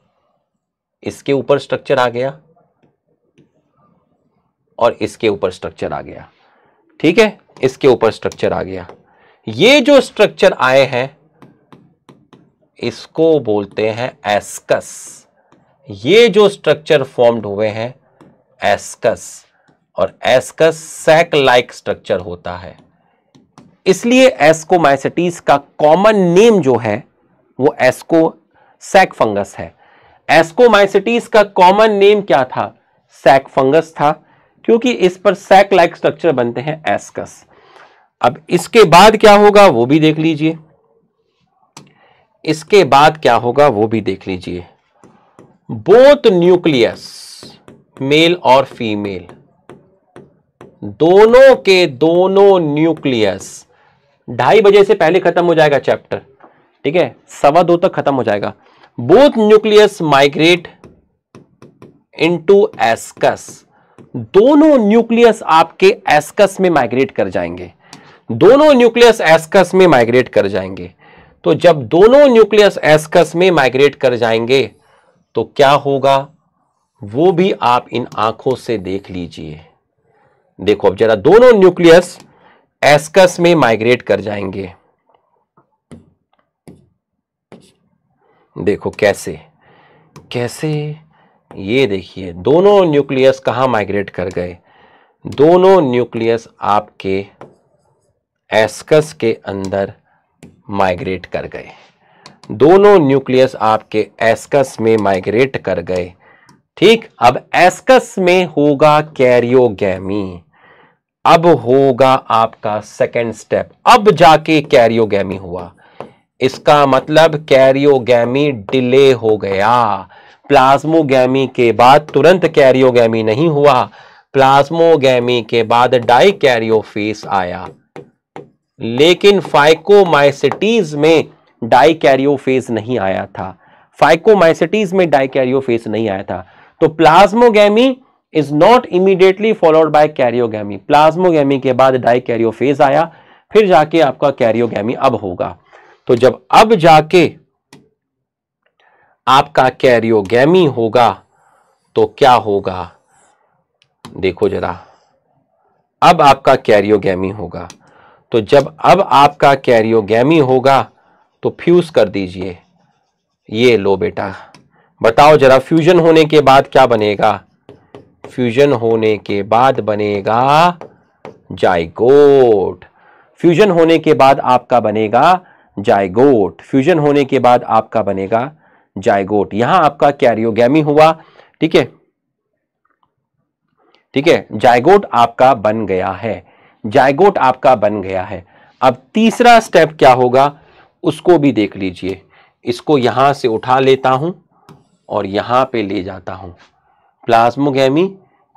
इसके ऊपर स्ट्रक्चर आ गया और इसके ऊपर स्ट्रक्चर आ गया ठीक है इसके ऊपर स्ट्रक्चर आ गया ये जो स्ट्रक्चर आए हैं इसको बोलते हैं एस्कस ये जो स्ट्रक्चर फॉर्म्ड हुए हैं एस्कस और एस्कस सैक लाइक स्ट्रक्चर होता है इसलिए एस्कोमाइसिटीज का कॉमन नेम जो है वो एस्को सैक फंगस है एस्कोमाइसिटीज का कॉमन नेम क्या था सैक फंगस था क्योंकि इस पर सैक लाइक स्ट्रक्चर बनते हैं एस्कस अब इसके बाद क्या होगा वो भी देख लीजिए इसके बाद क्या होगा वो भी देख लीजिए बोथ न्यूक्लियस मेल और फीमेल दोनों के दोनों न्यूक्लियस ढाई बजे से पहले खत्म हो जाएगा चैप्टर ठीक है सवा दो तक खत्म हो जाएगा both nucleus migrate into ascus दोनों न्यूक्लियस आपके एस्कस में माइग्रेट कर जाएंगे दोनों न्यूक्लियस एस्कस में माइग्रेट कर जाएंगे तो जब दोनों न्यूक्लियस एस्कस में माइग्रेट कर जाएंगे तो क्या होगा वो भी आप इन आंखों से देख लीजिए देखो अब जरा दोनों न्यूक्लियस एस्कस में माइग्रेट कर जाएंगे देखो कैसे कैसे ये देखिए दोनों न्यूक्लियस कहाँ माइग्रेट कर गए दोनों न्यूक्लियस आपके एस्कस के अंदर माइग्रेट कर गए दोनों न्यूक्लियस आपके एस्कस में माइग्रेट कर गए ठीक अब एस्कस में होगा कैरियोगैमी अब होगा आपका सेकेंड स्टेप अब जाके कैरियोगैमी हुआ इसका मतलब कैरियोगैमी डिले हो गया प्लाज्मोगी के बाद तुरंत कैरियोगैमी नहीं हुआ प्लाज्मोगी के बाद डाई फेस आया लेकिन फाइकोमाइसिटीज में डाई कैरियोफेस नहीं आया था फाइकोमाइसिटीज में डाई फेस नहीं आया था तो plasmogamy is not immediately followed by karyogamy plasmogamy के बाद डाई कैरियोफेज आया फिर जाके आपका कैरियोगैमी अब होगा तो जब अब जाके आपका कैरियोगी होगा तो क्या होगा देखो जरा अब आपका कैरियोगी होगा तो जब अब आपका कैरियोगी होगा तो फ्यूज कर दीजिए ये लो बेटा बताओ जरा फ्यूजन होने के बाद क्या बनेगा फ्यूजन होने के बाद बनेगा जाइगोट फ्यूजन होने के बाद आपका बनेगा जायगोट फ्यूजन होने के बाद आपका बनेगा जायगोट यहां आपका कैरियोगी हुआ ठीक है ठीक है जायगोट आपका बन गया है जायगोट आपका बन गया है अब तीसरा स्टेप क्या होगा उसको भी देख लीजिए इसको यहां से उठा लेता हूं और यहां पे ले जाता हूं प्लाज्मोगी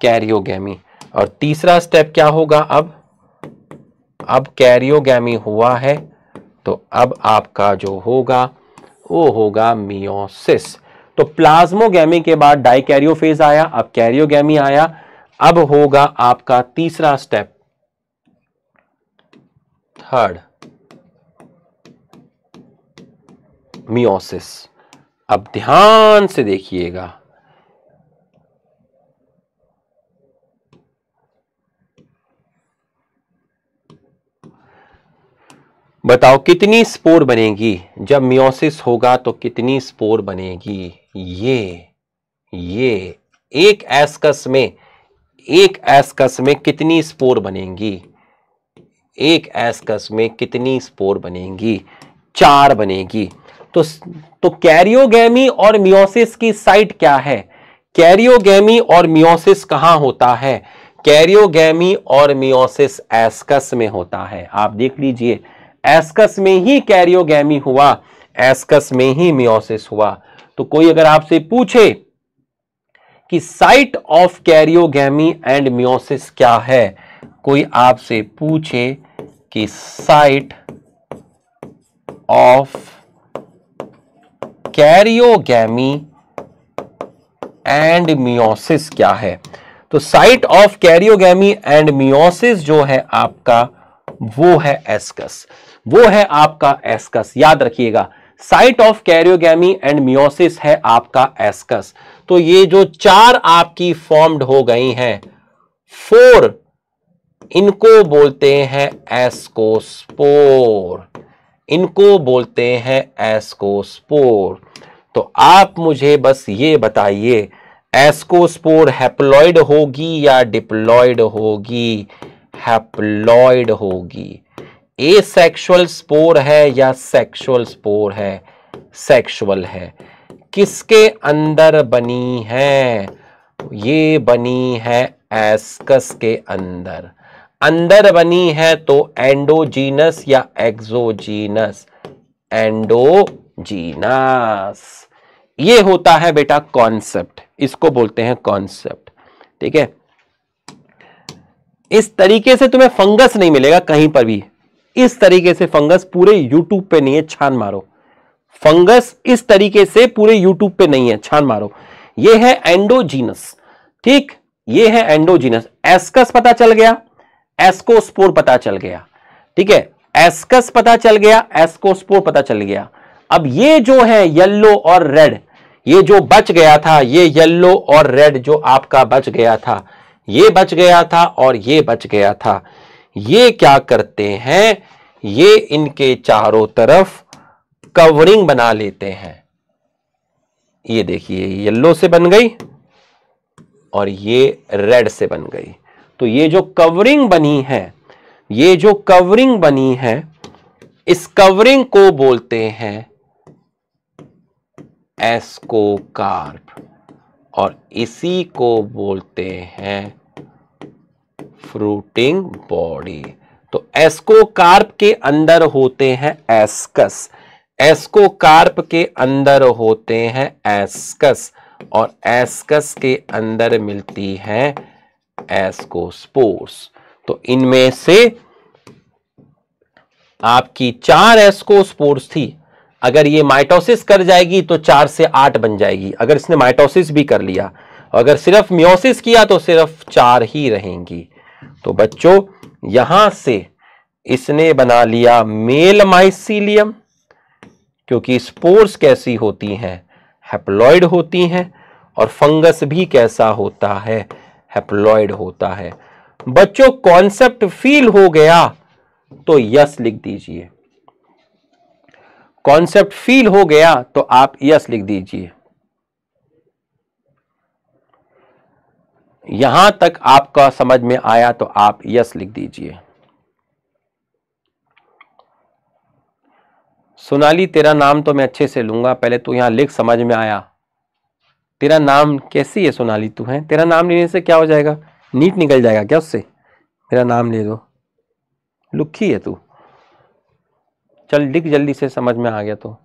कैरियोगी और तीसरा स्टेप क्या होगा अब अब कैरियोगैमी हुआ है तो अब आपका जो होगा वो होगा मियोसिस तो प्लाज्मोगेमी के बाद डाइकैरियोफेज आया अब कैरियोगेमी आया अब होगा आपका तीसरा स्टेप थर्ड मियोसिस अब ध्यान से देखिएगा बताओ कितनी स्पोर बनेगी जब मियोसिस होगा तो कितनी स्पोर बनेगी ये ये एक एस्कस में एक एस्कस में कितनी स्पोर बनेगी एक एस्कस में कितनी स्पोर बनेगी चार बनेगी तो तो कैरियोगेमी और मियोसिस की साइट क्या है कैरियोगेमी और मियोसिस कहां होता है कैरियोगेमी और मियोसिस एस्कस में होता है आप देख लीजिए एस्कस में ही कैरियोगी हुआ एस्कस में ही मियोसिस हुआ तो कोई अगर आपसे पूछे कि site of karyogamy and meiosis क्या है कोई आपसे पूछे कि site of karyogamy and meiosis क्या है तो site of karyogamy and meiosis जो है आपका वो है एस्कस वो है आपका एस्कस याद रखिएगा site of karyogamy and meiosis है आपका एस्कस तो ये जो चार आपकी फॉर्म्ड हो गई हैं फोर इनको बोलते हैं एस्कोस्पोर इनको बोलते हैं एस्कोस्पोर तो आप मुझे बस ये बताइए एस्कोस्पोर हैप्लॉइड होगी या डिप्लॉयड होगी हैप्लॉयड होगी ए सेक्शुअल स्पोर है या सेक्शुअल स्पोर है सेक्शुअल है किसके अंदर बनी है ये बनी है एस्कस के अंदर अंदर बनी है तो एंडोजीनस या एक्सोजीनस एंडोजीनस ये होता है बेटा कॉन्सेप्ट इसको बोलते हैं कॉन्सेप्ट ठीक है इस तरीके से तुम्हें फंगस नहीं मिलेगा कहीं पर भी इस तरीके से फंगस पूरे यूट्यूब पे नहीं है छान मारो फंगस इस तरीके से पूरे यूट्यूब पे नहीं है छान मारो ये है एंडोजीनस ठीक ये है एंडोजीनस एस्कस पता चल गया एस्कोस्पोर पता चल गया ठीक है एस्कस पता चल गया एस्कोस्पोर पता चल गया अब ये जो है येल्लो और रेड ये जो बच गया था ये येल्लो और रेड जो आपका बच गया था ये बच गया था और ये बच गया था ये क्या करते हैं ये इनके चारों तरफ कवरिंग बना लेते हैं ये देखिए येलो से बन गई और ये रेड से बन गई तो ये जो कवरिंग बनी है ये जो कवरिंग बनी है इस कवरिंग को बोलते हैं एस्कोकार्प और इसी को बोलते हैं फ्रूटिंग बॉडी तो एस्कोकार्प के अंदर होते हैं एस्कस एस्कोकार्प के अंदर होते हैं एस्कस और एस्कस के अंदर मिलती है एस्कोस्पोर्स तो इनमें से आपकी चार एस्कोस्पोर्स थी अगर ये माइटोसिस कर जाएगी तो चार से आठ बन जाएगी अगर इसने माइटोसिस भी कर लिया अगर सिर्फ म्योसिस किया तो सिर्फ चार ही रहेंगी तो बच्चों यहां से इसने बना लिया मेल माइसीलियम क्योंकि स्पोर्स कैसी होती हैं हैप्लॉयड होती हैं और फंगस भी कैसा होता है हैप्लॉयड होता है बच्चों कॉन्सेप्ट फील हो गया तो यस लिख दीजिए कॉन्सेप्ट फील हो गया तो आप यस लिख दीजिए यहां तक आपका समझ में आया तो आप यस लिख दीजिए सोनाली तेरा नाम तो मैं अच्छे से लूंगा पहले तू यहां लिख समझ में आया तेरा नाम कैसी है सोनाली तू है तेरा नाम लेने से क्या हो जाएगा नीट निकल जाएगा क्या उससे मेरा नाम ले दो लुखी है तू चल लिख जल्दी से समझ में आ गया तो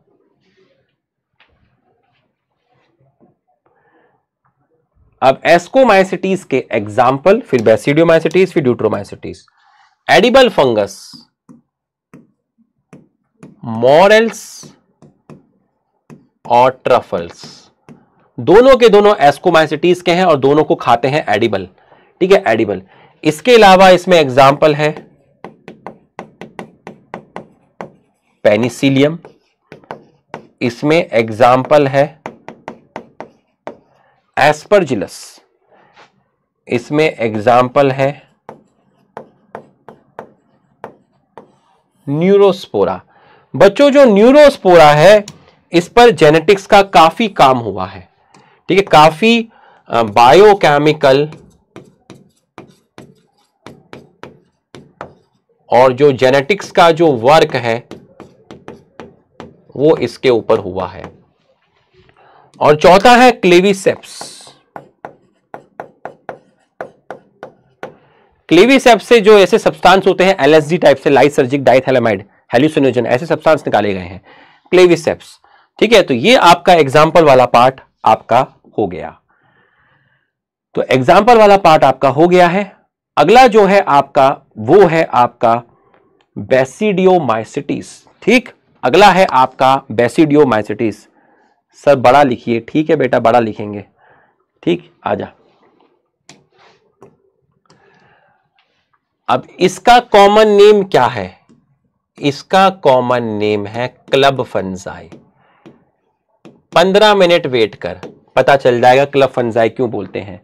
अब एस्कोमाइसिटीज के एग्जाम्पल फिर बेसिडियोमाइसिटीज फिर ड्यूट्रोमाइसिटीज एडिबल फंगस मॉरल्स और ट्रफल्स दोनों के दोनों एस्कोमाइसिटीज के हैं और दोनों को खाते हैं एडिबल ठीक है एडिबल इसके अलावा इसमें एग्जाम्पल है पेनिसिलियम इसमें एग्जाम्पल है एस्परजिलस इसमें एग्जाम्पल है न्यूरोस्पोरा बच्चों जो न्यूरोस्पोरा है इस पर जेनेटिक्स का काफी काम हुआ है ठीक है काफी बायोकेमिकल और जो जेनेटिक्स का जो वर्क है वो इसके ऊपर हुआ है और चौथा है क्लेविसेप्स क्लेविसेप्स से जो ऐसे सब्सटेंस होते हैं एलएसडी टाइप से लाइसर्जिक डाइथेलामाइड हेल्यूसिनोजन ऐसे सब्सटेंस निकाले गए हैं क्लेविसेप्स ठीक है तो ये आपका एग्जाम्पल वाला पार्ट आपका हो गया तो एग्जाम्पल वाला पार्ट आपका हो गया है अगला जो है आपका वो है आपका बेसिडियोमाइसिटीज ठीक अगला है आपका बेसिडियोमाइसिटीज सर बड़ा लिखिए ठीक है बेटा बड़ा लिखेंगे ठीक जा अब इसका कॉमन नेम क्या है इसका कॉमन नेम है क्लब फंजाई पंद्रह मिनट वेट कर पता चल जाएगा क्लब फंजाई क्यों बोलते हैं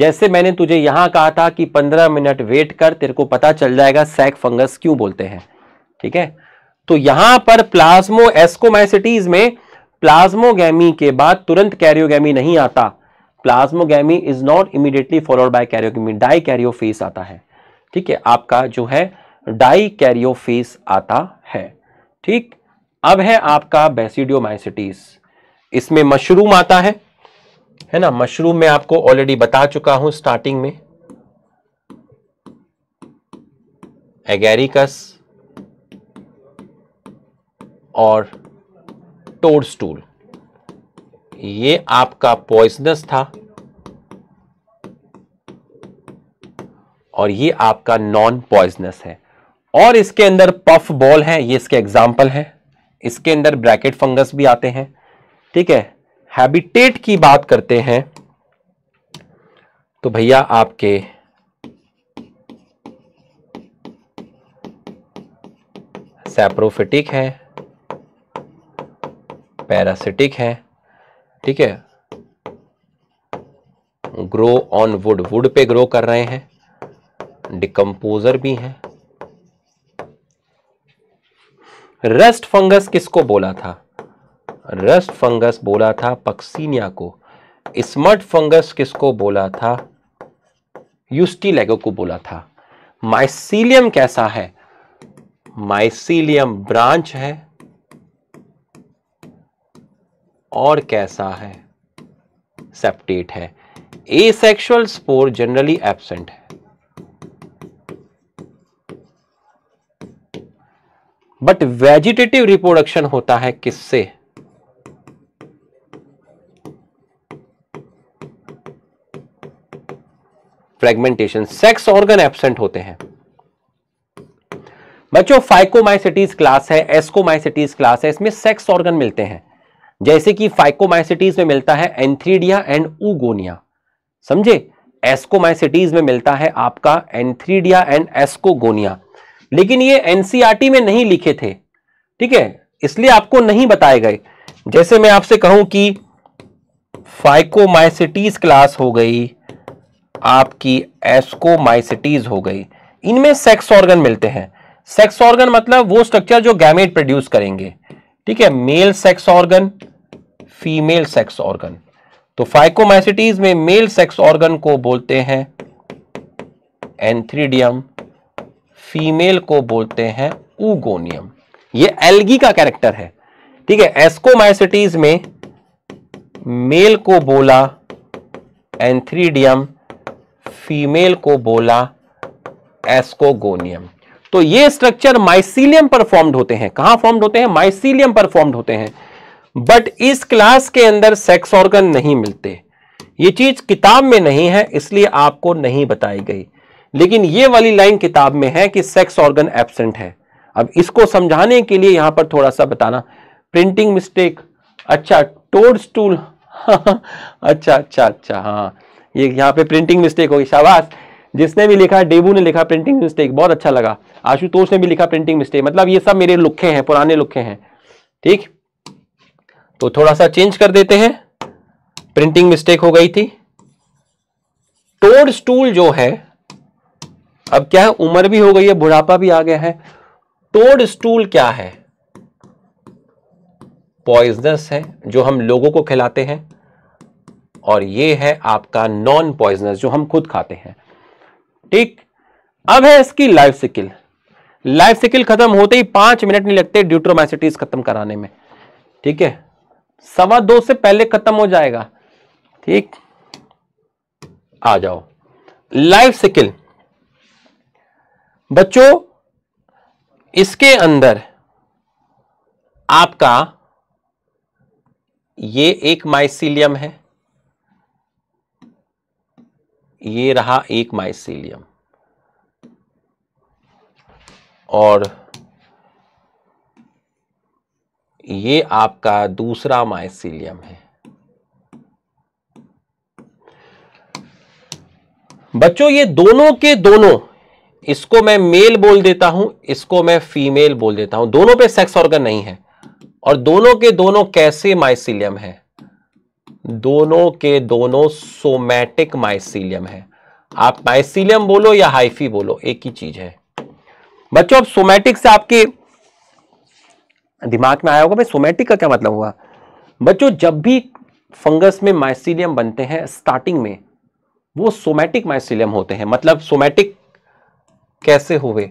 जैसे मैंने तुझे यहां कहा था कि पंद्रह मिनट वेट कर तेरे को पता चल जाएगा सैक फंगस क्यों बोलते हैं ठीक है तो यहां पर प्लाज्मो एस्कोमाइसिटीज में प्लाज्मोगैमी के बाद तुरंत कैरियोगैमी नहीं आता plasmogamy is not immediately followed by karyogamy dikaryophase आता है ठीक है आपका जो है डाई कैरियोफेस आता है ठीक अब है आपका बेसिडियोमाइसिटीज इसमें मशरूम आता है है ना मशरूम में आपको ऑलरेडी बता चुका हूं स्टार्टिंग में एगेरिकस और टोड स्टूल ये आपका पॉइसनस था और ये आपका नॉन पॉइजनस है और इसके अंदर पफ बॉल है ये इसके एग्जाम्पल है इसके अंदर ब्रैकेट फंगस भी आते हैं ठीक है हैबिटेट की बात करते हैं तो भैया आपके सेप्रोफिटिक है पैरासिटिक है ठीक है ग्रो ऑन वुड वुड पे ग्रो कर रहे हैं डिकम्पोजर भी हैं रस्ट फंगस किसको बोला था रस्ट फंगस बोला था पक्सीनिया को स्मर्ट फंगस किसको बोला था यूस्टीलेगो को बोला था माइसीलियम कैसा है माइसीलियम ब्रांच है और कैसा है सेप्टेट है asexual spore generally absent है बट वेजिटेटिव रिप्रोडक्शन होता है किससे फ्रेगमेंटेशन सेक्स ऑर्गन एब्सेंट होते हैं बच्चों फाइकोमाइसिटीज क्लास है एस्कोमाइसिटीज क्लास है इसमें सेक्स ऑर्गन मिलते हैं जैसे कि फाइकोमाइसिटीज में मिलता है एंथ्रीडिया एंड उगोनिया समझे एस्कोमाइसिटीज में मिलता है आपका एंथ्रीडिया एंड एस्कोगोनिया लेकिन ये एनसीआरटी e में नहीं लिखे थे ठीक है इसलिए आपको नहीं बताए गए जैसे मैं आपसे कहूं कि फाइकोमाइसिटीज क्लास हो गई आपकी एस्कोमाइसिटीज हो गई इनमें सेक्स ऑर्गन मिलते हैं सेक्स ऑर्गन मतलब वो स्ट्रक्चर जो गैमेट प्रोड्यूस करेंगे ठीक है male sex organ female sex organ तो फाइकोमाइसिटीज में मेल सेक्स ऑर्गन को बोलते हैं एंथ्रीडियम फीमेल को बोलते हैं उगोनियम ये एल्गी का कैरेक्टर है ठीक है एस्कोमाइसिटीज में मेल को बोला एंथ्रीडियम फीमेल को बोला एस्कोगोनियम तो ये स्ट्रक्चर माइसीलियम पर फॉर्म्ड होते हैं कहां फॉर्म्ड होते हैं माइसीलियम पर फॉर्म्ड होते हैं बट इस क्लास के अंदर सेक्स ऑर्गन नहीं मिलते ये चीज किताब में नहीं है इसलिए आपको नहीं बताई गई लेकिन ये वाली लाइन किताब में है कि सेक्स ऑर्गन एबसेंट है अब इसको समझाने के लिए यहां पर थोड़ा सा बताना प्रिंटिंग मिस्टेक अच्छा टोड स्टूल अच्छा अच्छा अच्छा हाँ ये यहाँ पे प्रिंटिंग मिस्टेक होगी शाबाश जिसने भी लिखा डेबू ने लिखा प्रिंटिंग मिस्टेक बहुत अच्छा लगा आशुतोष ने भी लिखा प्रिंटिंग मिस्टेक मतलब ये सब मेरे लुखे हैं पुराने लुखे हैं ठीक तो थोड़ा सा चेंज कर देते हैं प्रिंटिंग मिस्टेक हो गई थी टोड स्टूल जो है अब क्या है उम्र भी हो गई है बुढ़ापा भी आ गया है टोड स्टूल क्या है पॉइजनस है जो हम लोगों को खिलाते हैं और ये है आपका नॉन पॉइजनस जो हम खुद खाते हैं ठीक अब है इसकी लाइफ सिकिल लाइफ सिकिल खत्म होते ही पांच मिनट नहीं लगते ड्यूट्रोमाइसिटीज खत्म कराने में ठीक है सवा दो से पहले खत्म हो जाएगा ठीक आ जाओ लाइफ सिकिल बच्चों इसके अंदर आपका ये एक माइसिलियम है ये रहा एक माइसिलियम और ये आपका दूसरा माइसिलियम है बच्चों ये दोनों के दोनों इसको मैं मेल बोल देता हूं इसको मैं फीमेल बोल देता हूं दोनों पे सेक्स ऑर्गन नहीं है और दोनों के दोनों कैसे माइसिलियम है दोनों के दोनों सोमैटिक माइसिलियम है आप माइसिलियम बोलो या हाइफी बोलो एक ही चीज है बच्चों अब सोमैटिक से आपके दिमाग में आया होगा भाई सोमैटिक का क्या मतलब हुआ बच्चों जब भी फंगस में माइसिलियम बनते हैं स्टार्टिंग में वो सोमैटिक माइसिलियम होते हैं मतलब सोमैटिक कैसे हुए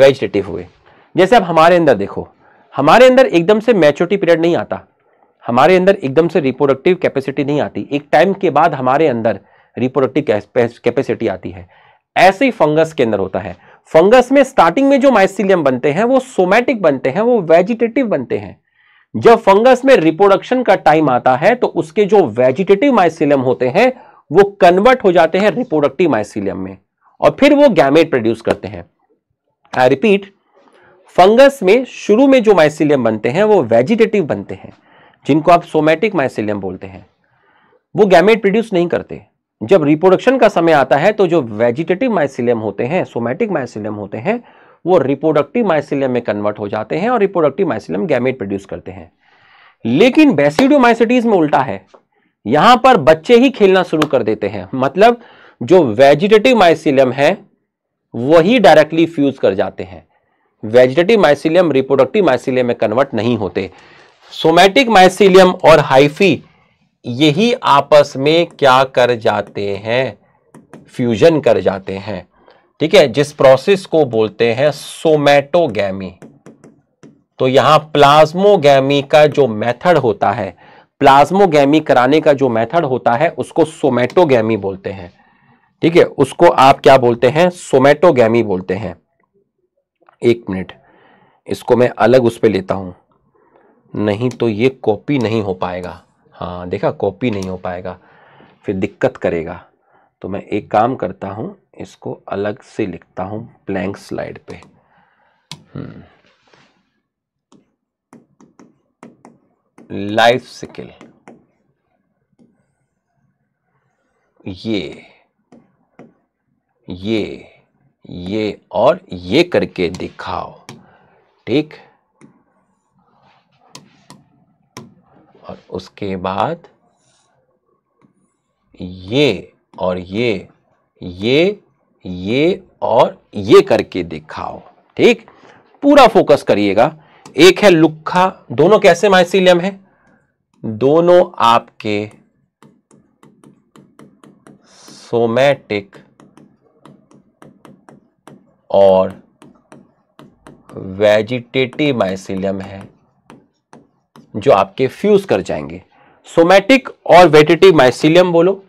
वेजिटेटिव हुए जैसे अब हमारे अंदर देखो हमारे अंदर एकदम से मैच्योरिटी पीरियड नहीं आता हमारे अंदर एकदम से रिप्रोडक्टिव कैपेसिटी नहीं आती एक टाइम के बाद हमारे अंदर रिप्रोडक्टिव कैपेसिटी आती है ऐसे ही फंगस के अंदर होता है फंगस में स्टार्टिंग में जो माइसिलियम बनते हैं वो सोमैटिक बनते हैं वो वेजिटेटिव बनते हैं जब फंगस में रिप्रोडक्शन का टाइम आता है तो उसके जो वेजिटेटिव माइसिलियम होते हैं वो कन्वर्ट हो जाते हैं रिप्रोडक्टिव माइसिलियम में और फिर वो गैमेट प्रोड्यूस करते हैं आई रिपीट फंगस में शुरू में जो माइसिलियम बनते हैं वो वेजिटेटिव बनते हैं जिनको आप सोमैटिक माइसिलियम बोलते हैं वो गैमेट प्रोड्यूस नहीं करते जब रिप्रोडक्शन का समय आता है तो जो वेजिटेटिव माइसिलियम होते हैं सोमैटिक माइसिलियम होते हैं वो रिप्रोडक्टिव माइसिलियम में कन्वर्ट हो जाते हैं और रिप्रोडक्टिव माइसिलियम गैमेट प्रोड्यूस करते हैं लेकिन बेसिडियोमाइसिटीज में उल्टा है यहां पर बच्चे ही खेलना शुरू कर देते हैं मतलब जो वेजिटेटिव माइसिलियम है वही डायरेक्टली फ्यूज कर जाते हैं वेजिटेटिव माइसिलियम रिप्रोडक्टिव माइसिलियम में कन्वर्ट नहीं होते सोमैटिक माइसिलियम और हाइफी यही आपस में क्या कर जाते हैं फ्यूजन कर जाते हैं ठीक है जिस प्रोसेस को बोलते हैं सोमेटोगैमी तो यहां प्लाज्मोगैमी का जो मेथड होता है प्लाज्मोगैमी कराने का जो मेथड होता है उसको सोमेटोगैमी बोलते हैं ठीक है उसको आप क्या बोलते हैं सोमेटोगैमी बोलते हैं एक मिनट इसको मैं अलग उस पर लेता हूं नहीं तो ये कॉपी नहीं हो पाएगा हाँ देखा कॉपी नहीं हो पाएगा फिर दिक्कत करेगा तो मैं एक काम करता हूँ इसको अलग से लिखता हूँ ब्लैंक स्लाइड पे लाइफ हम्म। सिकिल ये ये ये और ये करके दिखाओ ठीक और उसके बाद ये और ये ये ये और ये करके दिखाओ ठीक पूरा फोकस करिएगा एक है लुखा दोनों कैसे माइसिलियम है दोनों आपके सोमैटिक और वेजिटेटिव माइसिलियम है जो आपके फ्यूज कर जाएंगे सोमैटिक और वेटेटिव माइसिलियम बोलो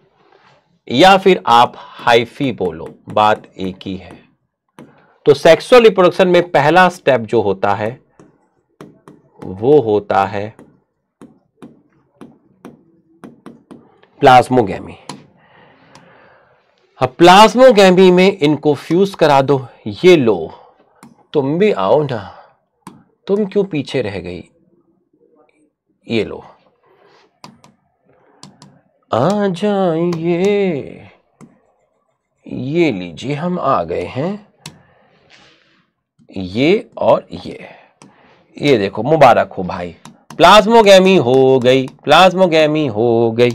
या फिर आप हाइफी बोलो बात एक ही है तो सेक्सुअल रिप्रोडक्शन में पहला स्टेप जो होता है वो होता है प्लाज्मोगैमी अब प्लाज्मोगैमी में इनको फ्यूज करा दो ये लो तुम भी आओ ना तुम क्यों पीछे रह गई ये लो आ जाइए ये लीजिए हम आ गए हैं ये और ये ये देखो मुबारक हो भाई प्लाज्मोगैमी हो गई प्लाज्मोगैमी हो गई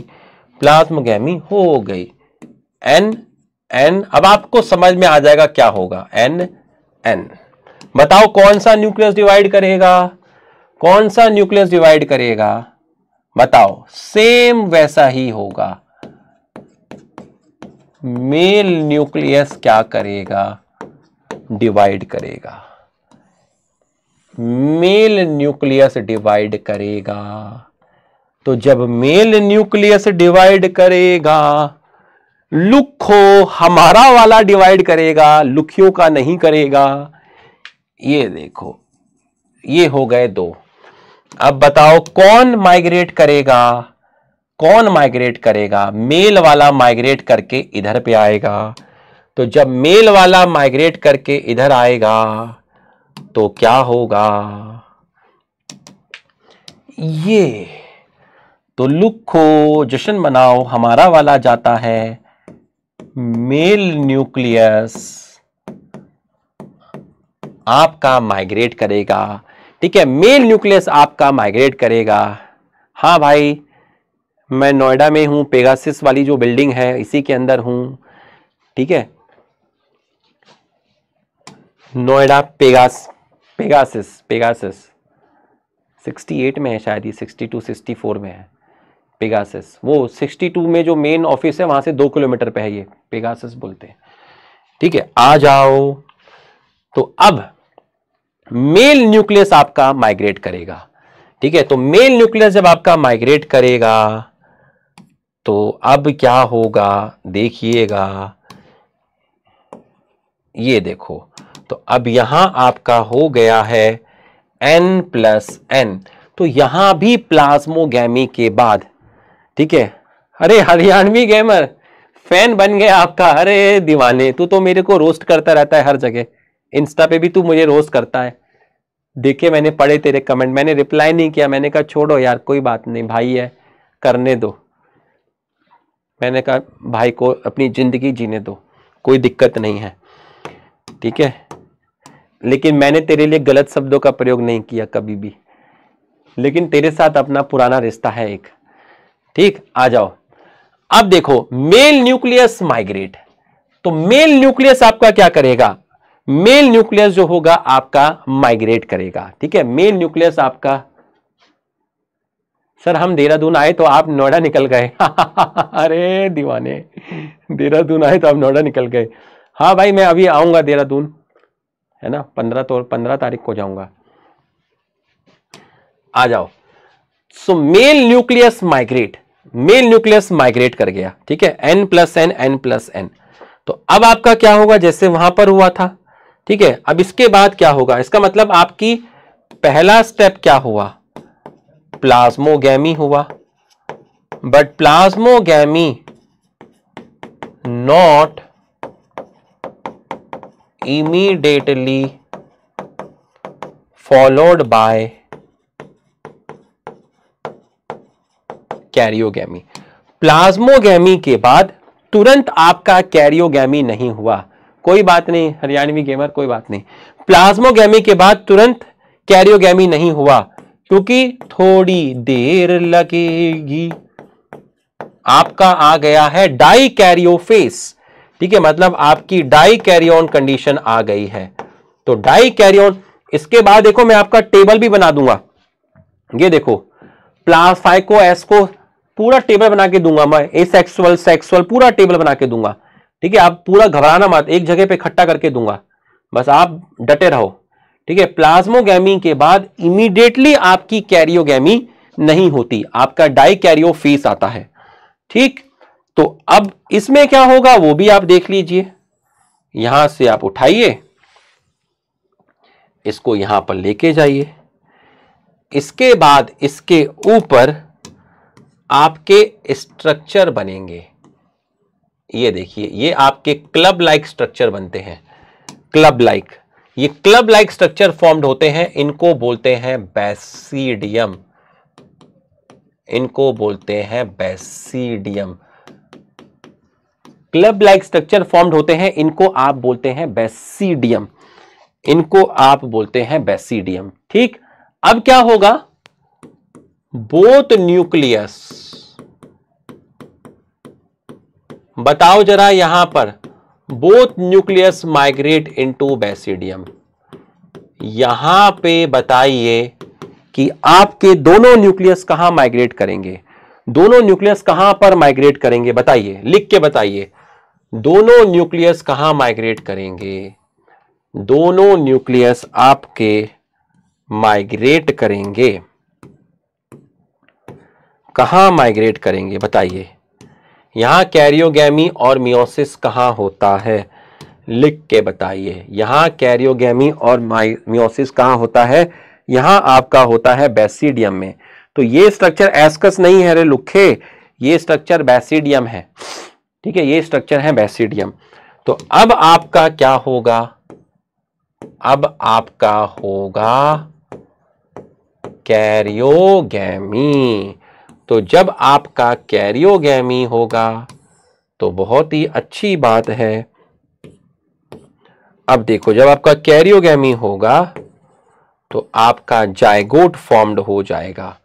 प्लाज्मोगैमी हो गई एन एन अब आपको समझ में आ जाएगा क्या होगा एन एन बताओ कौन सा न्यूक्लियस डिवाइड करेगा कौन सा न्यूक्लियस डिवाइड करेगा बताओ सेम वैसा ही होगा मेल न्यूक्लियस क्या करेगा डिवाइड करेगा मेल न्यूक्लियस डिवाइड करेगा तो जब मेल न्यूक्लियस डिवाइड करेगा लुखो हमारा वाला डिवाइड करेगा लुखियों का नहीं करेगा ये देखो ये हो गए दो अब बताओ कौन माइग्रेट करेगा कौन माइग्रेट करेगा मेल वाला माइग्रेट करके इधर पे आएगा तो जब मेल वाला माइग्रेट करके इधर आएगा तो क्या होगा ये तो लुखो जश्न मनाओ हमारा वाला जाता है मेल न्यूक्लियस आपका माइग्रेट करेगा ठीक है मेल न्यूक्लियस आपका माइग्रेट करेगा हाँ भाई मैं नोएडा में हूँ पेगासिस वाली जो बिल्डिंग है इसी के अंदर हूँ ठीक है नोएडा पेगास पेगासिस पेगासिस 68 में है शायद ये 62 64 में है पेगासिस वो 62 में जो मेन ऑफिस है वहाँ से दो किलोमीटर पे है ये पेगासिस बोलते हैं ठीक है आ जाओ तो अब मेल न्यूक्लियस आपका माइग्रेट करेगा ठीक है तो मेल न्यूक्लियस जब आपका माइग्रेट करेगा तो अब क्या होगा देखिएगा ये देखो तो अब यहां आपका हो गया है एन प्लस एन तो यहां भी प्लाज्मोगैमी के बाद ठीक है अरे हरियाणवी गेमर फैन बन गया आपका अरे दीवाने तू तो मेरे को रोस्ट करता रहता है हर जगह इंस्टा पे भी तू मुझे रोस्ट करता है देखे मैंने पढ़े तेरे कमेंट मैंने रिप्लाई नहीं किया मैंने कहा छोड़ो यार कोई बात नहीं भाई है करने दो मैंने कहा भाई को अपनी ज़िंदगी जीने दो कोई दिक्कत नहीं है ठीक है लेकिन मैंने तेरे लिए गलत शब्दों का प्रयोग नहीं किया कभी भी लेकिन तेरे साथ अपना पुराना रिश्ता है एक ठीक आ जाओ अब देखो मेल न्यूक्लियस माइग्रेट तो मेल न्यूक्लियस आपका क्या करेगा मेल न्यूक्लियस जो होगा आपका माइग्रेट करेगा ठीक है मेल न्यूक्लियस आपका सर हम देहरादून आए तो आप नोएडा निकल गए अरे दीवाने देहरादून आए तो आप नोएडा निकल गए हाँ भाई मैं अभी आऊंगा देहरादून है ना पंद्रह तो पंद्रह तारीख को जाऊंगा आ जाओ so male nucleus migrate male nucleus migrate कर गया ठीक है N plus N N plus N तो अब आपका क्या होगा जैसे वहां पर हुआ था ठीक है अब इसके बाद क्या होगा इसका मतलब आपकी पहला स्टेप क्या हुआ प्लाज्मोगैमी हुआ but plasmogamy not immediately followed by karyogamy plasmogamy के बाद तुरंत आपका कैरियोगैमी नहीं हुआ कोई बात नहीं हरियाणवी गेमर कोई बात नहीं प्लाज्मोगेमी के बाद तुरंत कैरियोगेमी नहीं हुआ क्योंकि थोड़ी देर लगेगी आपका आ गया है डाई कैरियोफेस ठीक है मतलब आपकी डाई कैरियोन कंडीशन आ गई है तो डाई कैरियोन इसके बाद देखो मैं आपका टेबल भी बना दूंगा ये देखो प्लास फाइको एस को पूरा टेबल बना के दूंगा मैं एसेक्सुअल सेक्सुअल पूरा टेबल बना के दूंगा ठीक है आप पूरा घबराना मत एक जगह पे इकट्ठा करके दूंगा बस आप डटे रहो ठीक है प्लाज्मोगैमी के बाद इमीडिएटली आपकी कैरियोगैमी नहीं होती आपका डाई कैरियो फीस आता है ठीक तो अब इसमें क्या होगा वो भी आप देख लीजिए यहां से आप उठाइए इसको यहां पर लेके जाइए इसके बाद इसके ऊपर आपके स्ट्रक्चर बनेंगे ये देखिए ये आपके क्लब लाइक स्ट्रक्चर बनते हैं क्लब लाइक ये क्लब लाइक स्ट्रक्चर फॉर्म्ड होते हैं इनको बोलते हैं बेसिडियम इनको बोलते हैं basidium club like structure formed होते हैं इनको आप बोलते हैं बेसिडियम इनको आप बोलते हैं बेसिडियम ठीक अब क्या होगा बोथ न्यूक्लियस बताओ जरा यहां पर both nucleus migrate into basidium यहां पे बताइए कि आपके दोनों न्यूक्लियस कहां माइग्रेट करेंगे दोनों न्यूक्लियस कहां पर माइग्रेट करेंगे बताइए लिख के बताइए दोनों न्यूक्लियस कहां माइग्रेट करेंगे दोनों न्यूक्लियस आपके माइग्रेट करेंगे कहां माइग्रेट करेंगे बताइए यहाँ कैरियोगी और मियोसिस कहाँ होता है लिख के बताइए यहाँ कैरियोगी और मियोसिस कहाँ होता है यहाँ आपका होता है बेसिडियम में तो ये स्ट्रक्चर एस्कस नहीं है रे लुखे ये स्ट्रक्चर बेसिडियम है ठीक है ये स्ट्रक्चर है बेसिडियम तो अब आपका क्या होगा अब आपका होगा कैरियोगी तो जब आपका कैरियोगी होगा तो बहुत ही अच्छी बात है अब देखो जब आपका कैरियोगी होगा तो आपका जायगोट फॉर्म्ड हो जाएगा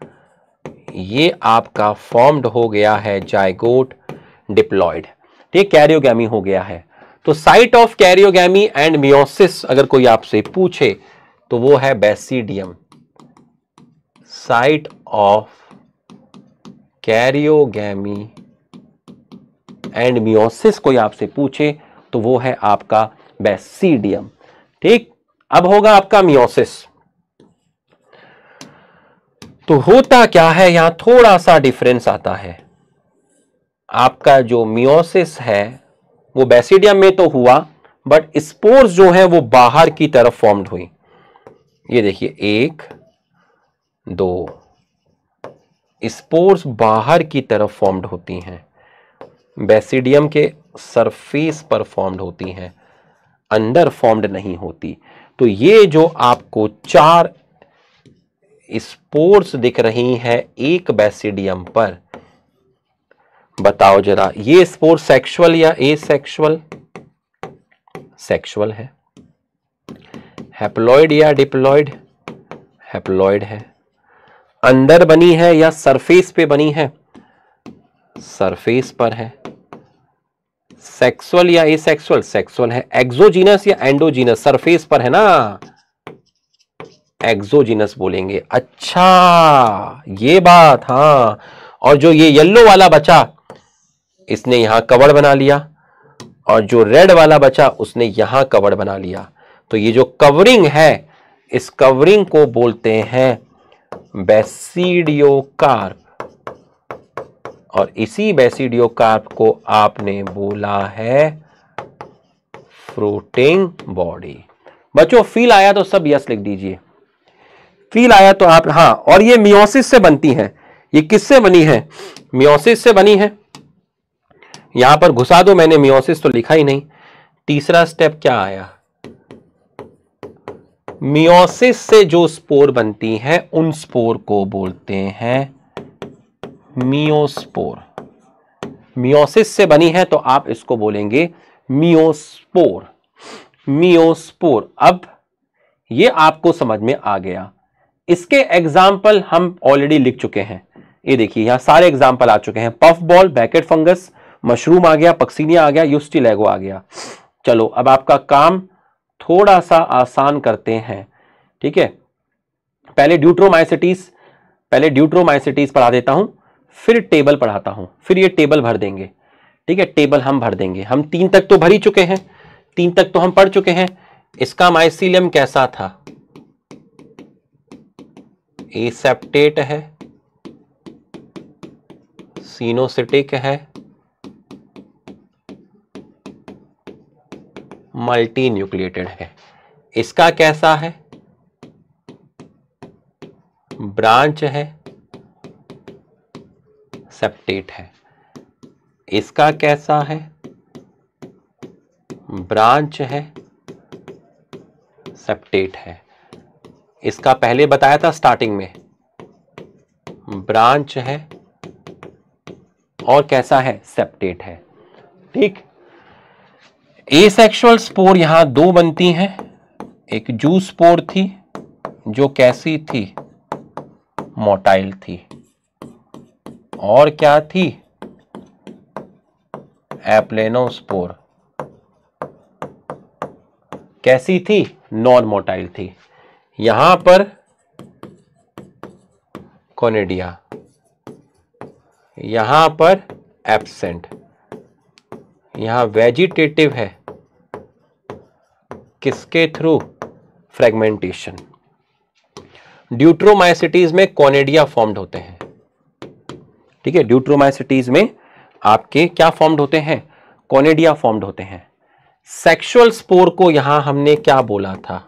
ये आपका फॉर्म्ड हो गया है जायगोट डिप्लॉयड ठीक कैरियोगी हो गया है तो site of karyogamy and meiosis अगर कोई आपसे पूछे तो वो है basidium site of karyogamy and meiosis कोई आपसे पूछे तो वो है आपका बेसिडियम ठीक अब होगा आपका मियोसिस तो होता क्या है यहां थोड़ा सा डिफरेंस आता है आपका जो मियोसिस है वो बेसिडियम में तो हुआ बट स्पोर्स जो है वो बाहर की तरफ फॉर्म्ड हुई ये देखिए एक दो स्पोर्स बाहर की तरफ फॉर्म्ड होती हैं बेसिडियम के सरफेस पर फॉर्म्ड होती हैं अंदर फॉर्म्ड नहीं होती तो ये जो आपको चार स्पोर्स दिख रही हैं एक बेसिडियम पर बताओ जरा ये स्पोर सेक्सुअल या ए सेक्सुअल सेक्सुअल है हैप्लॉइड या डिप्लॉइड हैप्लॉइड है अंदर बनी है या सरफेस पे बनी है सरफेस पर है सेक्सुअल या एसेक्सुअल सेक्सुअल है एक्सोजीनस या एंडोजीनस सरफेस पर है ना एक्सोजीनस बोलेंगे अच्छा ये बात हाँ और जो ये येलो वाला बचा इसने यहां कवर बना लिया और जो रेड वाला बचा उसने यहां कवर बना लिया तो ये जो कवरिंग है इस कवरिंग को बोलते हैं बेसिडियोकार्प और इसी बेसिडियोकार्प को आपने बोला है फ्रूटिंग बॉडी बच्चों फील आया तो सब यस लिख दीजिए फील आया तो आप हाँ और ये मियोसिस से बनती है ये किससे बनी है मियोसिस से बनी है यहां पर घुसा दो मैंने मियोसिस तो लिखा ही नहीं तीसरा स्टेप क्या आया मियोसिस से जो स्पोर बनती है उन स्पोर को बोलते हैं मियोस्पोर मियोसिस से बनी है तो आप इसको बोलेंगे मियोस्पोर मियोस्पोर अब ये आपको समझ में आ गया इसके एग्जाम्पल हम ऑलरेडी लिख चुके हैं ये देखिए यहां सारे एग्जाम्पल आ चुके हैं puff ball bracket fungus mushroom आ गया पक्सीनिया आ गया यूस्टिलेगो आ गया चलो अब आपका काम थोड़ा सा आसान करते हैं ठीक है पहले ड्यूट्रोमाइसिटीज पहले ड्यूट्रोमाइसिटीज पढ़ा देता हूं फिर टेबल पढ़ाता हूं फिर ये टेबल भर देंगे ठीक है टेबल हम भर देंगे हम तीन तक तो भर ही चुके हैं तीन तक तो हम पढ़ चुके हैं इसका माइसिलियम कैसा था एसेप्टेट है सीनोसिटिक है मल्टी न्यूक्लिएटेड है इसका कैसा है ब्रांच है सेप्टेट है इसका कैसा है ब्रांच है सेप्टेट है इसका पहले बताया था स्टार्टिंग में ब्रांच है और कैसा है सेप्टेट है ठीक एसेक्सुअल स्पोर यहां दो बनती हैं एक जू स्पोर थी जो कैसी थी मोटाइल थी और क्या थी एप्लेनोस्पोर कैसी थी नॉन मोटाइल थी यहां पर कोनेडिया यहां पर एब्सेंट यहां वेजिटेटिव है किसके थ्रू फ्रेगमेंटेशन ड्यूट्रोमाइसिटीज में कॉनेडिया फॉर्म्ड होते हैं ठीक है ड्यूट्रोमाइसिटीज में आपके क्या फॉर्म्ड होते हैं कॉनेडिया फॉर्म्ड होते हैं सेक्सुअल स्पोर को यहां हमने क्या बोला था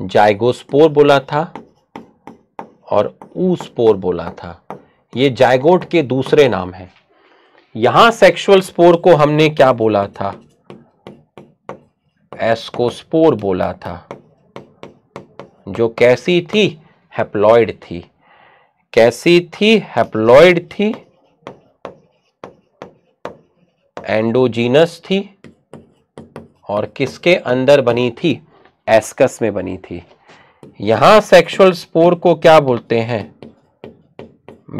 जायगोस्पोर बोला था और ऊस्पोर बोला था ये जायगोट के दूसरे नाम है यहां सेक्सुअल स्पोर को हमने क्या बोला था एस्कोस्पोर बोला था जो कैसी थी हेप्लॉइड थी कैसी थी हेप्लॉइड थी एंडोजीनस थी और किसके अंदर बनी थी एस्कस में बनी थी यहां सेक्सुअल स्पोर को क्या बोलते हैं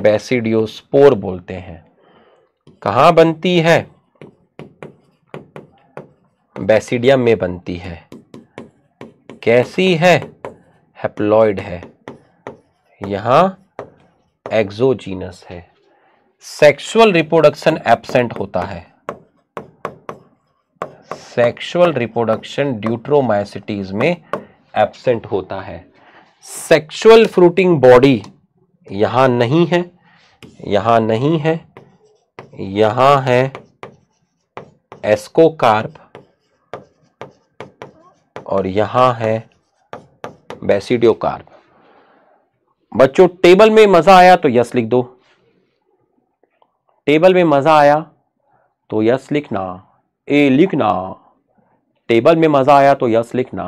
बेसिडियोस्पोर बोलते हैं कहां बनती है बेसिडियम में बनती है कैसी है हेप्लॉइड है यहाँ एक्सोजीनस है सेक्सुअल रिप्रोडक्शन एब्सेंट होता है सेक्सुअल रिप्रोडक्शन ड्यूट्रोमाइसिटीज में एब्सेंट होता है सेक्सुअल फ्रूटिंग बॉडी यहां नहीं है यहां नहीं है यहां है एस्कोकार्प और यहां है बेसिडियो कार्ब बच्चों टेबल में मज़ा आया तो यस लिख दो टेबल में मज़ा आया तो यस लिखना ए लिखना टेबल में मज़ा आया तो यस लिखना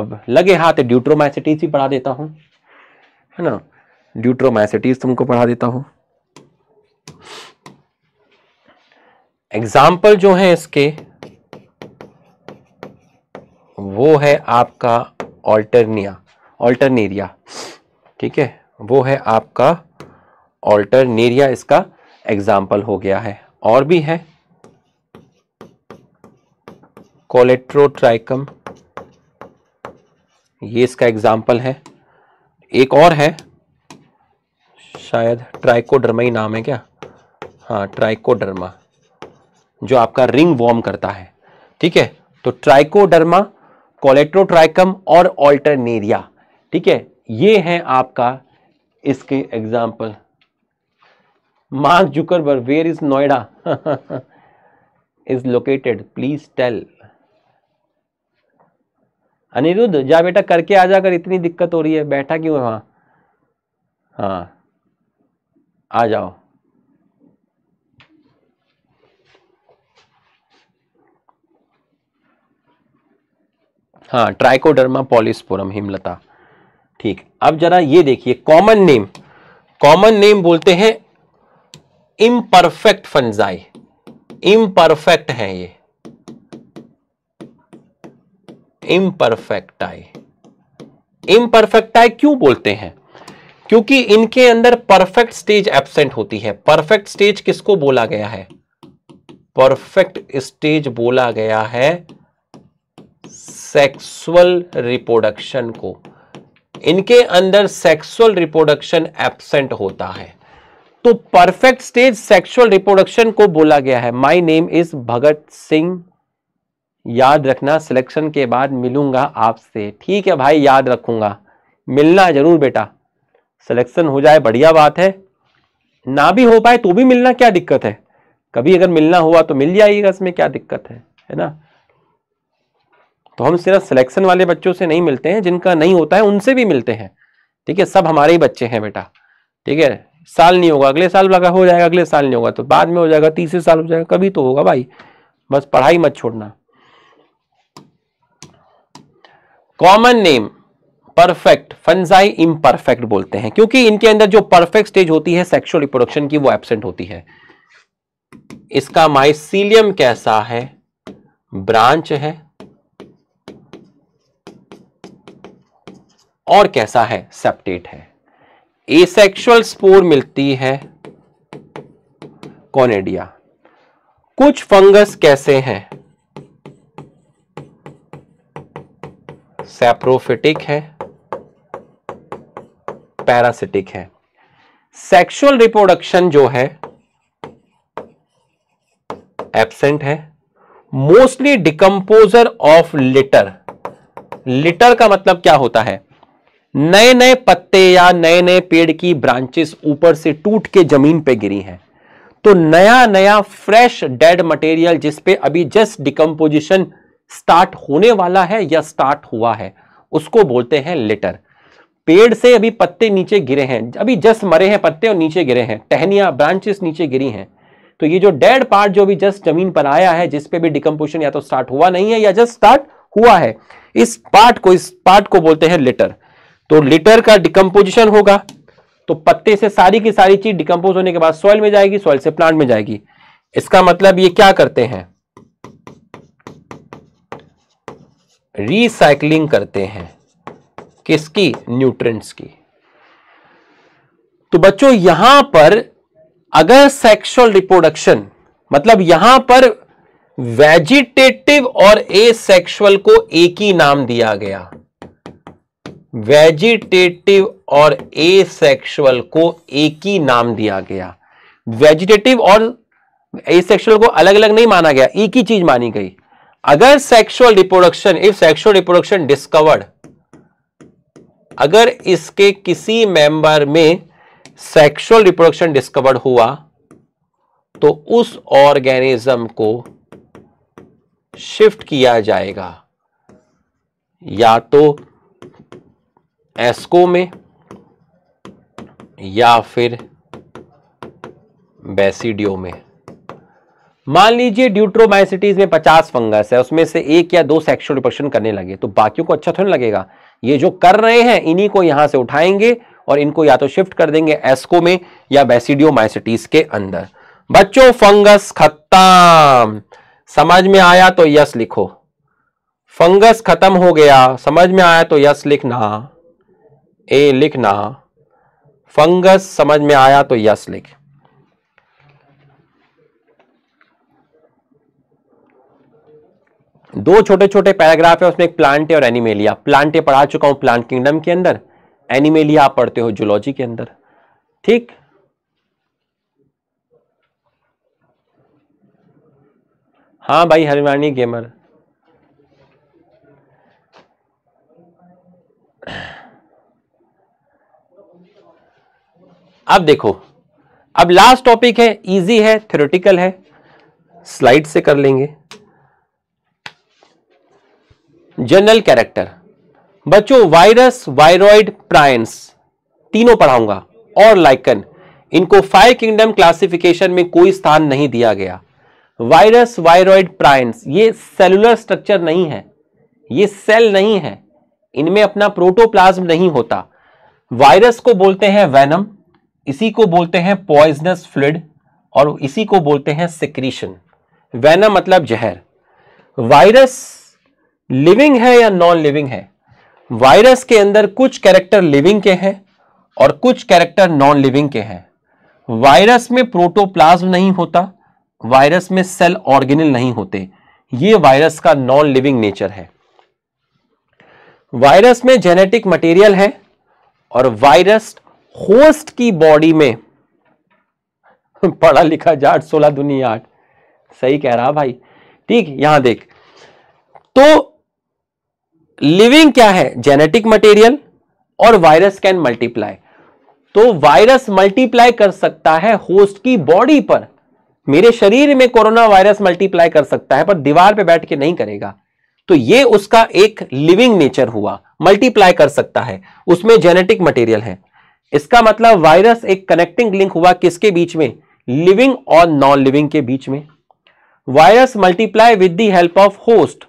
अब लगे हाथ ड्यूट्रोमाइसिटीज भी पढ़ा देता हूं है ना ड्यूट्रोमाइसिटीज तुमको पढ़ा देता हूं एग्जाम्पल जो है इसके वो है आपका ऑल्टरनिया ऑल्टरनेरिया ठीक है वो है आपका ऑल्टरनेरिया इसका एग्जाम्पल हो गया है और भी है कोलेट्रोट्राइकम ये इसका एग्जाम्पल है एक और है शायद ट्राइकोडर्मा ही नाम है क्या हाँ ट्राइकोडर्मा जो आपका रिंग वॉर्म करता है ठीक है तो ट्राइकोडर्मा कोलेट्रोट्राइकम और ऑल्टरनेरिया ठीक है ये है आपका इसके example Mark Zuckerberg where is Noida is located please tell Anirudh जा बेटा करके आ जाकर इतनी दिक्कत हो रही है बैठा क्यों है हाँ आ जाओ हाँ ट्राइकोडर्मा पॉलिस्पोरम हिमलता ठीक अब जरा ये देखिए कॉमन नेम कॉमन नेम बोलते हैं इम्परफेक्ट फंजाई इम्परफेक्ट है ये इम्परफेक्टाई इम्परफेक्टाई क्यों बोलते हैं क्योंकि इनके अंदर परफेक्ट स्टेज एबसेंट होती है परफेक्ट स्टेज किसको बोला गया है परफेक्ट स्टेज बोला गया है सेक्सुअल रिप्रोडक्शन को इनके अंदर सेक्सुअल रिप्रोडक्शन एबसेंट होता है तो परफेक्ट स्टेज सेक्सुअल रिप्रोडक्शन को बोला गया है my name is Bhagat Singh याद रखना सिलेक्शन के बाद मिलूंगा आपसे ठीक है भाई याद रखूंगा मिलना जरूर बेटा सिलेक्शन हो जाए बढ़िया बात है ना भी हो पाए तो भी मिलना क्या दिक्कत है कभी अगर मिलना हुआ तो मिल जाएगा इसमें क्या दिक्कत है है ना तो हम सिर्फ सिलेक्शन वाले बच्चों से नहीं मिलते हैं जिनका नहीं होता है उनसे भी मिलते हैं ठीक है सब हमारे ही बच्चे हैं बेटा ठीक है साल नहीं होगा अगले साल लगा हो जाएगा अगले साल नहीं होगा तो बाद में हो जाएगा तीसरे साल हो जाएगा कभी तो होगा भाई बस पढ़ाई मत छोड़ना common name perfect fungi imperfect बोलते हैं क्योंकि इनके अंदर जो परफेक्ट स्टेज होती है सेक्सुअल रिप्रोडक्शन की वो एबसेंट होती है इसका माइसिलियम कैसा है ब्रांच है और कैसा है सेप्टेट है एसेक्सुअल स्पोर मिलती है कॉनेडिया कुछ फंगस कैसे हैं सेप्रोफिटिक है पैरासिटिक है सेक्सुअल रिप्रोडक्शन जो है एब्सेंट है mostly decomposer of litter litter का मतलब क्या होता है नए नए पत्ते या नए नए पेड़ की ब्रांचेस ऊपर से टूट के जमीन पे गिरी हैं तो नया नया फ्रेश डेड मटेरियल जिस पे अभी जस्ट डिकम्पोजिशन स्टार्ट होने वाला है या स्टार्ट हुआ है उसको बोलते हैं लेटर पेड़ से अभी पत्ते नीचे गिरे हैं अभी जस्ट मरे हैं पत्ते और नीचे गिरे हैं टहनिया ब्रांचेस नीचे गिरी हैं तो ये जो डेड पार्ट जो भी जस्ट जमीन पर आया है जिसपे भी डिकम्पोजिशन या तो स्टार्ट हुआ नहीं है या जस्ट स्टार्ट हुआ है इस पार्ट को इस पार्ट को बोलते हैं लेटर तो लिटर का डिकम्पोजिशन होगा तो पत्ते से सारी की सारी चीज डिकम्पोज होने के बाद सॉइल में जाएगी सॉइल से प्लांट में जाएगी इसका मतलब ये क्या करते हैं रिसाइकलिंग करते हैं किसकी न्यूट्रिएंट्स की तो बच्चों यहां पर अगर सेक्सुअल रिप्रोडक्शन मतलब यहां पर वेजिटेटिव और एसेक्सुअल को एक ही नाम दिया गया वेजिटेटिव और ए सेक्शुअल को एक ही नाम दिया गया वेजिटेटिव और ए सेक्शुअल को अलग अलग नहीं माना गया एक ही चीज मानी गई अगर sexual reproduction if sexual reproduction discovered अगर इसके किसी मेंबर में सेक्सुअल रिप्रोडक्शन डिस्कवर्ड हुआ तो उस ऑर्गेनिज्म को शिफ्ट किया जाएगा या तो एस्को में या फिर बेसिडियो में मान लीजिए ड्यूट्रोमाइसिटीज में 50 फंगस है उसमें से एक या दो सेक्शुअल रिपोर्शन करने लगे तो बाकियों को अच्छा थोड़ा लगेगा ये जो कर रहे हैं इन्हीं को यहां से उठाएंगे और इनको या तो शिफ्ट कर देंगे एस्को में या बेसिडियो के अंदर बच्चों फंगस खत्म समझ में आया तो यस लिखो फंगस खत्म हो गया समझ में आया तो यस लिखना ए लिखना फंगस समझ में आया तो यस लिख दो छोटे छोटे पैराग्राफ है उसमें एक प्लांटे और एनिमेलिया प्लांटे पढ़ा चुका हूं प्लांट किंगडम के अंदर एनिमेलिया आप पढ़ते हो जूलॉजी के अंदर ठीक हाँ भाई हरिवाणी गेमर अब देखो अब लास्ट टॉपिक है इजी है थ्योरेटिकल है स्लाइड से कर लेंगे जनरल कैरेक्टर बच्चों वायरस वायरॉइड प्राइन्स तीनों पढ़ाऊंगा और लाइकन इनको फाइव किंगडम क्लासिफिकेशन में कोई स्थान नहीं दिया गया वायरस वायरॉइड प्राइंस ये सेलुलर स्ट्रक्चर नहीं है ये सेल नहीं है इनमें अपना प्रोटोप्लाज्म नहीं होता वायरस को बोलते हैं वैनम इसी को बोलते हैं पॉइजनस फ्लूड और इसी को बोलते हैं सिक्रीशन वैना मतलब जहर वायरस लिविंग है या नॉन लिविंग है वायरस के अंदर कुछ कैरेक्टर लिविंग के हैं और कुछ कैरेक्टर नॉन लिविंग के हैं वायरस में प्रोटोप्लाज्म नहीं होता वायरस में सेल ऑर्गेनल नहीं होते ये वायरस का नॉन लिविंग नेचर है वायरस में जेनेटिक मटेरियल है और वायरस होस्ट की बॉडी में पढ़ा लिखा जाट सोलह दुनिया आठ सही कह रहा भाई ठीक यहां देख तो लिविंग क्या है जेनेटिक मटेरियल और वायरस कैन मल्टीप्लाई तो वायरस मल्टीप्लाई कर सकता है होस्ट की बॉडी पर मेरे शरीर में कोरोना वायरस मल्टीप्लाई कर सकता है पर दीवार पे बैठ के नहीं करेगा तो ये उसका एक लिविंग नेचर हुआ मल्टीप्लाई कर सकता है उसमें जेनेटिक मटेरियल है इसका मतलब वायरस एक कनेक्टिंग लिंक हुआ किसके बीच में लिविंग और नॉन लिविंग के बीच में virus multiply with the help of host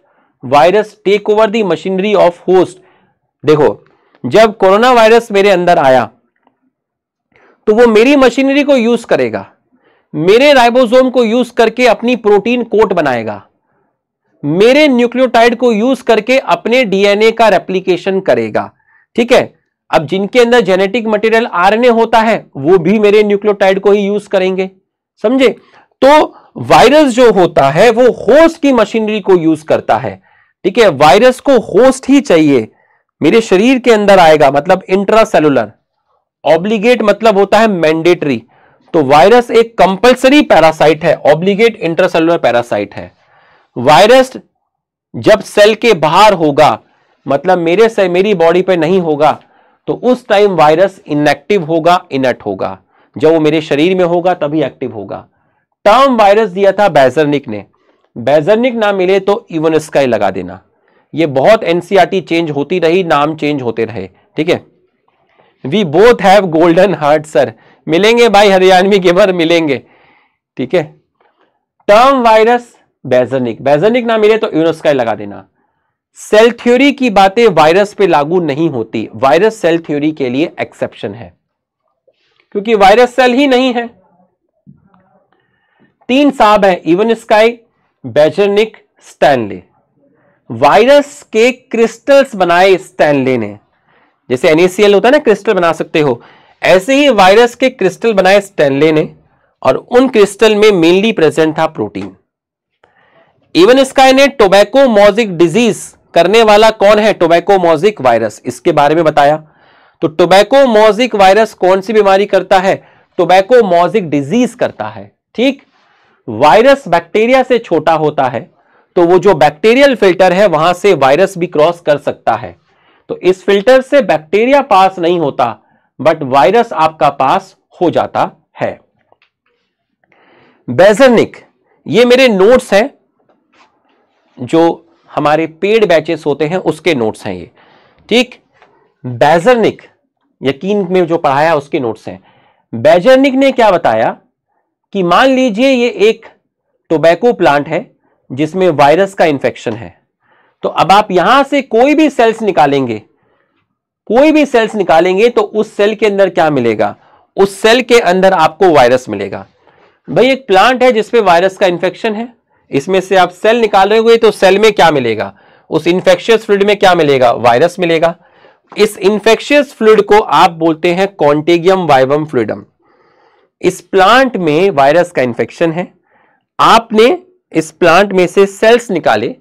virus take over the machinery of host देखो जब कोरोना वायरस मेरे अंदर आया तो वो मेरी मशीनरी को यूज करेगा मेरे राइबोसोम को यूज करके अपनी प्रोटीन कोट बनाएगा मेरे न्यूक्लियोटाइड को यूज करके अपने डीएनए का रेप्लीकेशन करेगा ठीक है अब जिनके अंदर जेनेटिक मटेरियल आरएनए होता है वो भी मेरे न्यूक्लियोटाइड को ही यूज करेंगे समझे तो वायरस जो होता है वो होस्ट की मशीनरी को यूज करता है ठीक है वायरस को होस्ट ही चाहिए मेरे शरीर के अंदर आएगा मतलब इंट्रासेलुलर ऑब्लिगेट मतलब होता है मैंडेटरी तो वायरस एक कंपलसरी पैरासाइट है ऑब्लिगेट इंट्रासेलुलर पैरासाइट है वायरस जब सेल के बाहर होगा मतलब मेरे से मेरी बॉडी पे नहीं होगा तो उस टाइम वायरस इनएक्टिव होगा इनट होगा जब वो मेरे शरीर में होगा तभी एक्टिव होगा टर्म वायरस दिया था बैजरनिक ने बैजरनिक ना मिले तो इवन स्काई लगा देना ये बहुत एनसीआरटी चेंज e होती रही नाम चेंज होते रहे ठीक है we both have golden heart sir मिलेंगे भाई हरियाणवी के बार मिलेंगे ठीक है टर्म वायरस बैजनिक बैजनिक ना मिले तो यूनोस्काई लगा देना सेल थ्योरी की बातें वायरस पे लागू नहीं होती वायरस सेल थ्योरी के लिए एक्सेप्शन है क्योंकि वायरस सेल ही नहीं है तीन साहब हैं Ivanowsky Beijerinck Stanley virus के क्रिस्टल्स बनाए स्टैनले ने जैसे एनएसीएल होता है ना क्रिस्टल बना सकते हो ऐसे ही वायरस के क्रिस्टल बनाए स्टैनले ने और उन क्रिस्टल में मेनली प्रेजेंट था प्रोटीन इवन स्काई ने टोबैको मोजिक डिजीज करने वाला कौन है टोबैको मोजिक वायरस इसके बारे में बताया तो टोबैको मोजिक वायरस कौन सी बीमारी करता है टोबैको मोजिक डिजीज करता है ठीक वायरस बैक्टीरिया से छोटा होता है तो वो जो बैक्टीरियल फिल्टर है वहां से वायरस भी क्रॉस कर सकता है तो इस फिल्टर से बैक्टीरिया पास नहीं होता बट वायरस आपका पास हो जाता है बेजरनिक ये मेरे नोट्स हैं जो हमारे पेड बैचेस होते हैं उसके नोट्स हैं ये ठीक बैजरनिक यकीन में जो पढ़ाया उसके नोट्स हैं बैजरनिक ने क्या बताया कि मान लीजिए ये एक टोबैको प्लांट है जिसमें वायरस का इंफेक्शन है तो अब आप यहां से कोई भी सेल्स निकालेंगे कोई भी सेल्स निकालेंगे तो उस सेल के अंदर क्या मिलेगा उस सेल के अंदर आपको वायरस मिलेगा भाई एक प्लांट है जिसपे वायरस का इंफेक्शन है इसमें से आप सेल हुए तो सेल में क्या मिलेगा उस इन्फेक्शियस फ्लूड में क्या मिलेगा वायरस मिलेगा इस इंफेक्शियस फ्लूड को आप बोलते हैं कॉन्टेगियम वाइवम फ्लूडम इस प्लांट में वायरस का इंफेक्शन है आपने इस प्लांट में से सेल्स निकाले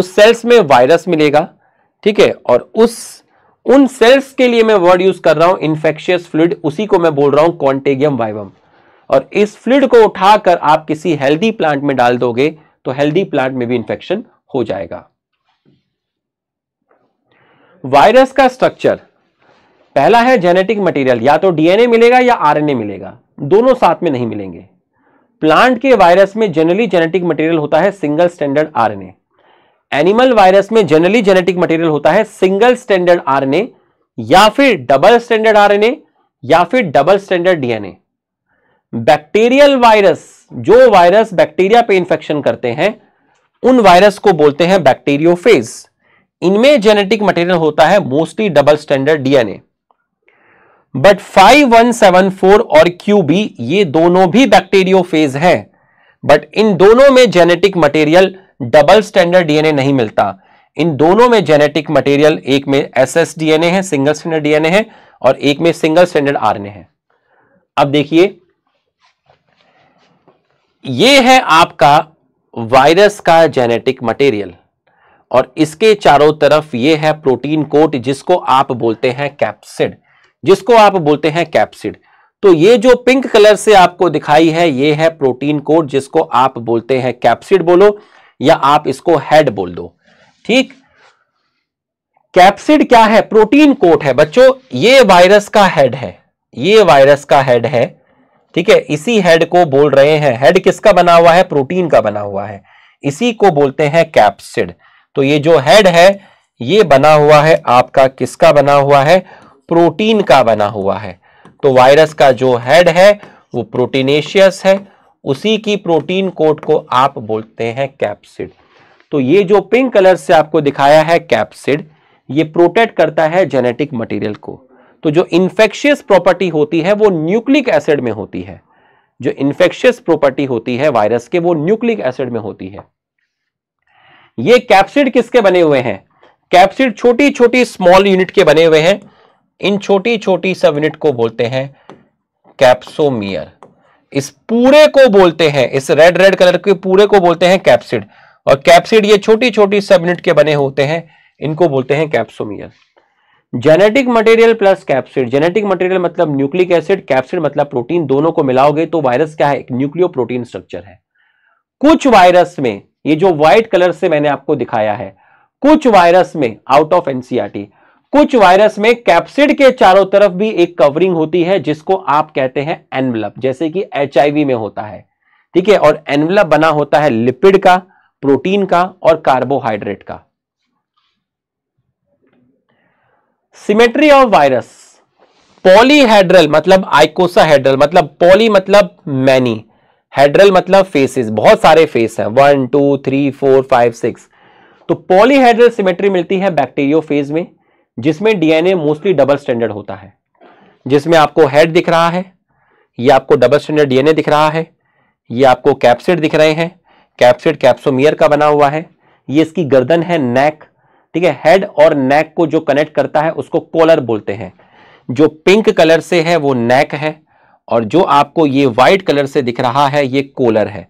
उस सेल्स में वायरस मिलेगा ठीक है और उस उन सेल्स के लिए मैं वर्ड यूज कर रहा हूं इन्फेक्शियस फ्लूड उसी को मैं बोल रहा हूं कॉन्टेगियम वाइवम और इस फ्लूड को उठाकर आप किसी हेल्दी प्लांट में डाल दोगे तो हेल्दी प्लांट में भी इंफेक्शन हो जाएगा वायरस का स्ट्रक्चर पहला है जेनेटिक मटेरियल या तो डीएनए मिलेगा या आरएनए मिलेगा दोनों साथ में नहीं मिलेंगे प्लांट के वायरस में जनरली जेनेटिक मटेरियल होता है single standard RNA animal virus में जनरली जेनेटिक मटेरियल होता है सिंगल स्टैंडर्ड आरएनए या फिर डबल स्टैंडर्ड आरएनए या फिर double standard DNA bacterial virus जो वायरस बैक्टीरिया पे इंफेक्शन करते हैं उन वायरस को बोलते हैं बैक्टीरियोफेज इनमें जेनेटिक मटेरियल होता है mostly double standard DNA but 5174 और क्यूबी ये दोनों भी बैक्टीरियोफेज हैं बट इन दोनों में genetic material double standard DNA नहीं मिलता इन दोनों में जेनेटिक मटेरियल एक में एस एस डीएनए है सिंगल स्टैंडर्ड डीएनए है और एक में सिंगल स्टैंडर्ड आरएनए है अब देखिए ये है आपका वायरस का जेनेटिक मटेरियल और इसके चारों तरफ ये है प्रोटीन कोट जिसको आप बोलते हैं कैप्सिड जिसको आप बोलते हैं कैप्सिड तो ये जो पिंक कलर से आपको दिखाई है ये है प्रोटीन कोट जिसको आप बोलते हैं कैप्सिड बोलो या आप इसको हेड बोल दो ठीक कैप्सिड क्या है प्रोटीन कोट है बच्चों ये वायरस का हेड है ये वायरस का हेड है ठीक है इसी हेड को बोल रहे हैं हेड किसका बना हुआ है प्रोटीन का बना हुआ है इसी को बोलते हैं कैप्सिड तो ये जो हेड है ये बना हुआ है आपका किसका बना हुआ है प्रोटीन का बना हुआ है तो वायरस का जो हेड है वो प्रोटीनेशियस है उसी की प्रोटीन कोट को आप बोलते हैं कैप्सिड तो ये जो पिंक कलर से आपको दिखाया है कैप्सिड ये प्रोटेक्ट करता है जेनेटिक मटेरियल को तो जो इन्फेक्शियस प्रॉपर्टी होती है वो न्यूक्लिक एसिड में होती है जो इंफेक्शियस प्रॉपर्टी होती है वायरस के वो न्यूक्लिक एसिड में होती है ये कैप्सिड किसके बने हुए हैं कैप्सिड छोटी छोटी स्मॉल यूनिट के बने हुए हैं इन छोटी छोटी सब यूनिट को बोलते हैं कैप्सोमियर इस पूरे को बोलते हैं इस रेड रेड कलर के पूरे को बोलते हैं कैप्सिड और कैप्सिड ये छोटी छोटी सब यूनिट के बने होते हैं इनको बोलते हैं capsomere genetic material plus capsid genetic material मतलब न्यूक्लिक एसिड कैप्सिड मतलब प्रोटीन दोनों को मिलाओगे तो वायरस क्या है एक न्यूक्लियो प्रोटीन स्ट्रक्चर है कुछ वायरस में ये जो व्हाइट कलर से मैंने आपको दिखाया है कुछ वायरस में आउट ऑफ एनसीआरटी कुछ वायरस में कैप्सिड के चारों तरफ भी एक कवरिंग होती है जिसको आप कहते हैं एनवलप जैसे कि एच में होता है ठीक है और एनवलप बना होता है लिपिड का प्रोटीन का और कार्बोहाइड्रेट का सिमेट्री ऑफ वायरस पॉलीहेड्रल मतलब आइकोसाहेड्रल मतलब पॉली मतलब मैनी हेड्रल मतलब फेसेस बहुत सारे फेस हैं one two three four five six तो पॉलीहेड्रल सिमेट्री मिलती है बैक्टीरियो फेज में जिसमें डीएनए मोस्टली डबल स्टैंडर्ड होता है जिसमें आपको हेड दिख रहा है ये आपको डबल स्टैंडर्ड डीएनए दिख रहा है ये आपको कैप्सिड दिख रहे हैं कैप्सिड कैप्सोमियर का बना हुआ है ये इसकी गर्दन है नेक ठीक है हेड और नेक को जो कनेक्ट करता है उसको कॉलर बोलते हैं जो पिंक कलर से है वो नेक है और जो आपको ये व्हाइट कलर से दिख रहा है ये कॉलर है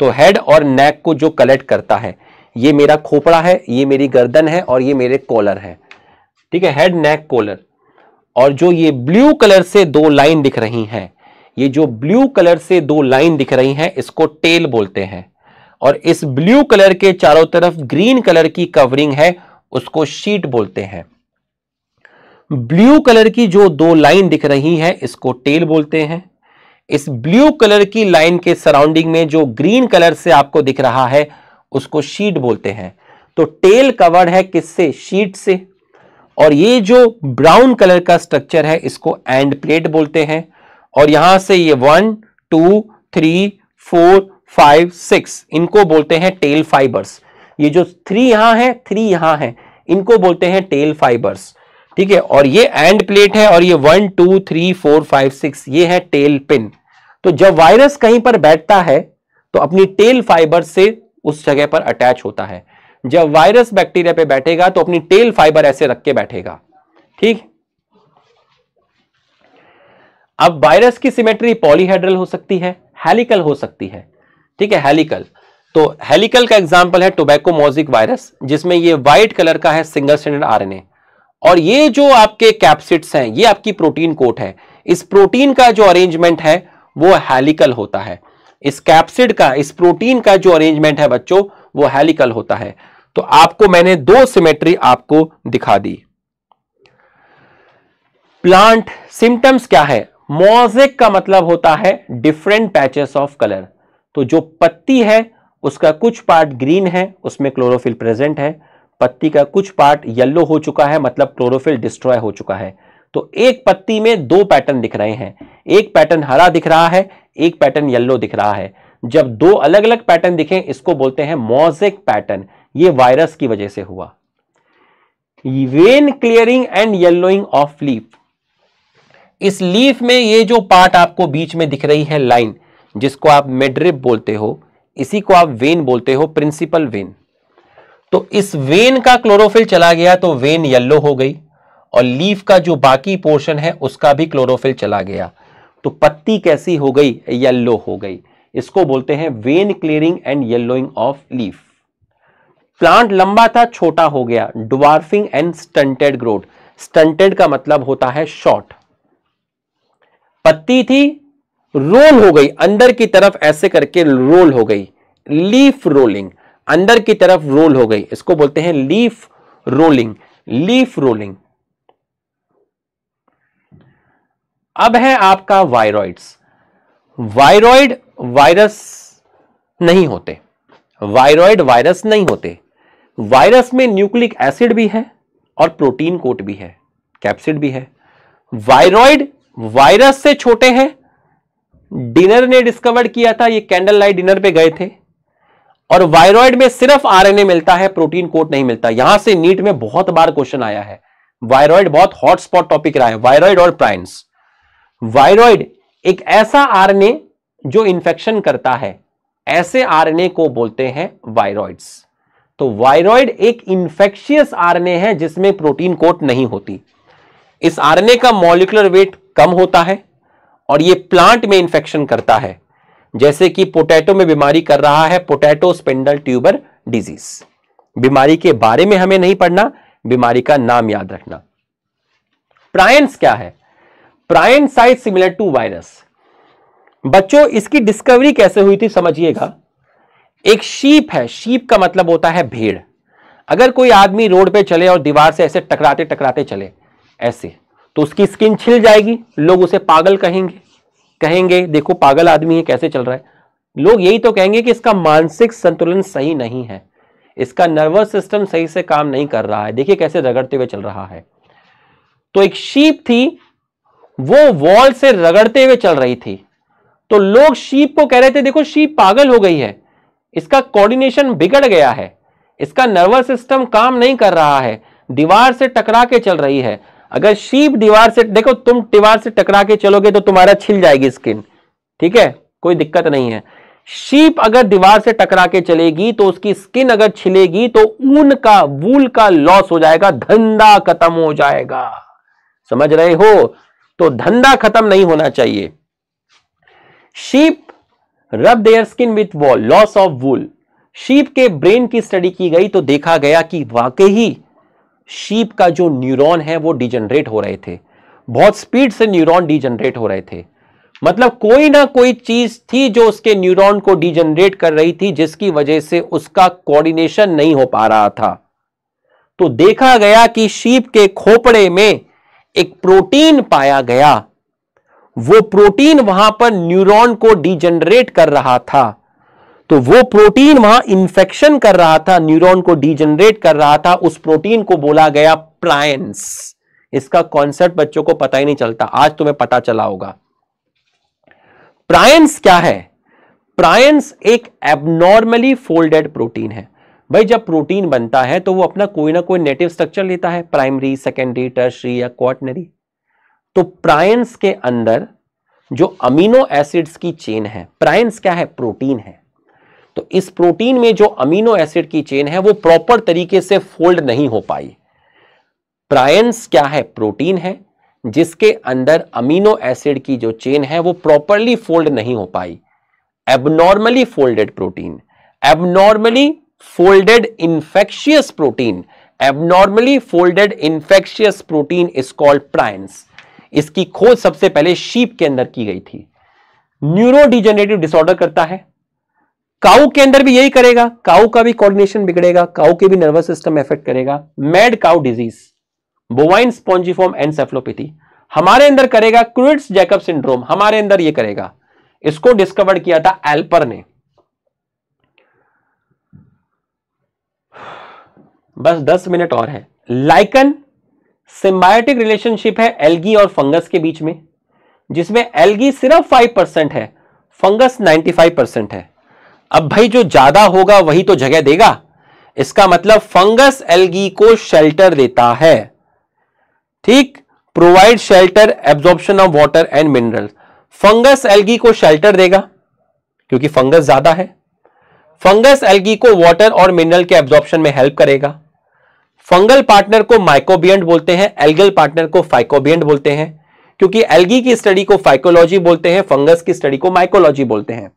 तो हेड और नेक को जो कलेक्ट करता है ये मेरा खोपड़ा है ये मेरी गर्दन है और ये मेरे कॉलर है ठीक है हेड नेक कॉलर और जो ये ब्लू कलर से दो लाइन दिख रही हैं ये जो ब्लू कलर से दो लाइन दिख रही हैं इसको टेल बोलते हैं और इस ब्लू कलर के चारों तरफ ग्रीन कलर की कवरिंग है उसको शीट बोलते हैं ब्लू कलर की जो दो लाइन दिख रही है इसको टेल बोलते हैं इस ब्लू कलर की लाइन के सराउंडिंग में जो ग्रीन कलर से आपको दिख रहा है उसको शीट बोलते हैं तो टेल कवर्ड है किससे शीट से और ये जो ब्राउन कलर का स्ट्रक्चर है इसको एंड प्लेट बोलते हैं और यहां से ये one two three four five six इनको बोलते हैं टेल फाइबर्स ये जो थ्री यहां है थ्री यहां है इनको बोलते हैं टेल फाइबर्स ठीक है और ये एंड प्लेट है और ये one two three four five six ये है टेल पिन तो जब वायरस कहीं पर बैठता है तो अपनी टेल फाइबर से उस जगह पर अटैच होता है जब वायरस बैक्टीरिया पे बैठेगा तो अपनी टेल फाइबर ऐसे रख के बैठेगा ठीक अब वायरस की सिमेट्री पॉलीहेड्रल हो सकती है हेलिकल हो सकती है ठीक है हेलिकल तो हेलिकल का एग्जाम्पल है टोबैको मोजिक वायरस जिसमें ये व्हाइट कलर का है सिंगल स्टैंडर्ड आरएनए और ये जो आपके कैप्सिट्स हैं ये आपकी प्रोटीन कोट है इस प्रोटीन का जो अरेंजमेंट है वो हेलिकल होता है इस कैप्सिड का इस प्रोटीन का जो अरेंजमेंट है बच्चों वो हेलिकल होता है तो आपको मैंने दो सिमेट्री आपको दिखा दी प्लांट सिम्टम्स क्या है मोजेक का मतलब होता है डिफरेंट पैचेस ऑफ कलर तो जो पत्ती है उसका कुछ पार्ट ग्रीन है उसमें क्लोरोफिल प्रेजेंट है पत्ती का कुछ पार्ट येलो हो चुका है मतलब क्लोरोफिल डिस्ट्रॉय हो चुका है तो एक पत्ती में दो पैटर्न दिख रहे हैं एक पैटर्न हरा दिख रहा है एक पैटर्न येलो दिख रहा है जब दो अलग अलग पैटर्न दिखें इसको बोलते हैं मोजेक पैटर्न ये वायरस की वजह से हुआ vein clearing and yellowing of leaf इस लीफ में ये जो पार्ट आपको बीच में दिख रही है लाइन जिसको आप मेड्रिप बोलते हो इसी को आप वेन बोलते हो प्रिंसिपल वेन तो इस वेन का क्लोरोफिल चला गया तो वेन येलो हो गई और लीफ का जो बाकी पोर्शन है उसका भी क्लोरोफिल चला गया तो पत्ती कैसी हो गई येल्लो हो गई इसको बोलते हैं vein clearing and yellowing of leaf plant लंबा था छोटा हो गया dwarfing and stunted growth stunted का मतलब होता है शॉर्ट पत्ती थी रोल हो गई अंदर की तरफ ऐसे करके रोल हो गई लीफ रोलिंग अंदर की तरफ रोल हो गई इसको बोलते हैं लीफ रोलिंग लीफ रोलिंग अब है आपका वायरॉइड्स वायरॉइड वायरस नहीं होते वायरॉइड वायरस नहीं होते वायरस में न्यूक्लिक एसिड भी है और प्रोटीन कोट भी है कैप्सिड भी है वायरॉइड वायरस से छोटे हैं डिनर ने डिस्कवर किया था ये कैंडल लाइट डिनर पे गए थे और वायरॉइड में सिर्फ आरएनए मिलता है प्रोटीन कोट नहीं मिलता यहां से नीट में बहुत बार क्वेश्चन आया है वायरॉइड बहुत हॉटस्पॉट टॉपिक रहा है वायरॉइड और प्राइम्स वायरॉइड एक ऐसा आरएनए जो इंफेक्शन करता है ऐसे आरएनए को बोलते हैं वायरॉइड्स तो वायरॉइड एक इंफेक्शियस आरएनए है जिसमें प्रोटीन कोट नहीं होती इस आरएनए का मॉलिकुलर वेट कम होता है और ये प्लांट में इंफेक्शन करता है जैसे कि पोटैटो में बीमारी कर रहा है पोटैटो स्पेंडल ट्यूबर डिजीज बीमारी के बारे में हमें नहीं पढ़ना बीमारी का नाम याद रखना प्रायंस क्या है prion size similar to virus बच्चों इसकी डिस्कवरी कैसे हुई थी समझिएगा एक शीप है शीप का मतलब होता है भेड़ अगर कोई आदमी रोड पे चले और दीवार से ऐसे टकराते टकराते चले ऐसे तो उसकी स्किन छिल जाएगी लोग उसे पागल कहेंगे कहेंगे देखो पागल आदमी है कैसे चल रहा है लोग यही तो कहेंगे कि इसका मानसिक संतुलन सही नहीं है इसका नर्वस सिस्टम सही से काम नहीं कर रहा है देखिए कैसे रगड़ते हुए चल रहा है तो एक शीप थी वो वॉल से रगड़ते हुए चल रही थी तो लोग शीप को कह रहे थे देखो शीप पागल हो गई है इसका कोऑर्डिनेशन बिगड़ गया है इसका नर्वस सिस्टम काम नहीं कर रहा है दीवार से टकरा के चल रही है अगर शीप दीवार से देखो तुम दीवार से टकरा के चलोगे तो तुम्हारा छिल जाएगी स्किन ठीक है कोई दिक्कत नहीं है शीप अगर दीवार से टकरा के चलेगी तो उसकी स्किन अगर छिलेगी तो ऊन का वूल का लॉस हो जाएगा धंधा खत्म हो जाएगा समझ रहे हो तो धंधा खत्म नहीं होना चाहिए sheep rub their skin with wall loss of wool sheep के ब्रेन की स्टडी की गई तो देखा गया कि वाकई शीप का जो न्यूरॉन है वो डिजनरेट हो रहे थे बहुत स्पीड से न्यूरॉन डिजनरेट हो रहे थे मतलब कोई ना कोई चीज थी जो उसके न्यूरॉन को डिजनरेट कर रही थी जिसकी वजह से उसका कोऑर्डिनेशन नहीं हो पा रहा था तो देखा गया कि शीप के खोपड़े में एक प्रोटीन पाया गया वो प्रोटीन वहां पर न्यूरॉन को डिजनरेट कर रहा था तो वो प्रोटीन वहां इंफेक्शन कर रहा था न्यूरॉन को डीजनरेट कर रहा था उस प्रोटीन को बोला गया प्लायंस इसका कॉन्सेप्ट बच्चों को पता ही नहीं चलता आज तुम्हें पता चला होगा प्रायंस क्या है प्रायंस एक एबनॉर्मली फोल्डेड प्रोटीन है भाई जब प्रोटीन बनता है तो वो अपना कोई ना कोई नेटिव स्ट्रक्चर लेता है प्राइमरी सेकेंडरी टर्सरी या क्वार्टनरी तो प्रायंस के अंदर जो अमीनो एसिड्स की चेन है प्रायंस क्या है प्रोटीन है तो इस प्रोटीन में जो अमीनो एसिड की चेन है वो प्रॉपर तरीके से फोल्ड नहीं हो पाई प्रायंस क्या है प्रोटीन है जिसके अंदर अमीनो एसिड की जो चेन है वो प्रॉपरली फोल्ड नहीं हो पाई abnormally folded protein abnormally folded infectious protein abnormally folded infectious protein is called prions इसकी खोज सबसे पहले शीप के अंदर की गई थी न्यूरोडिजेनेटिव डिसऑर्डर करता है काउ के अंदर भी यही करेगा काउ का भी कोऑर्डिनेशन बिगड़ेगा काउ के भी नर्वस सिस्टम इफेक्ट करेगा mad cow disease bovine spongiform encephalopathy हमारे अंदर करेगा क्रूट्स जैकब सिंड्रोम हमारे अंदर ये करेगा इसको डिस्कवर किया था एल्पर ने बस दस मिनट और है लाइकन सिम्बायोटिक रिलेशनशिप है एल्गी और फंगस के बीच में जिसमें एल्गी सिर्फ फाइव परसेंट है फंगस नाइन्टी फाइव परसेंट है अब भाई जो ज्यादा होगा वही तो जगह देगा इसका मतलब फंगस एल्गी को शेल्टर देता है ठीक provide shelter absorption of water and mineral fungus algae को शेल्टर देगा क्योंकि फंगस ज्यादा है फंगस एल्गी को वाटर और मिनरल के एब्जॉर्प्शन में हेल्प करेगा फंगल पार्टनर को माइकोबियंट बोलते हैं एल्गल पार्टनर को फाइकोबियंट बोलते हैं क्योंकि एल्गी की स्टडी को फाइकोलॉजी बोलते हैं फंगस की स्टडी को माइकोलॉजी बोलते हैं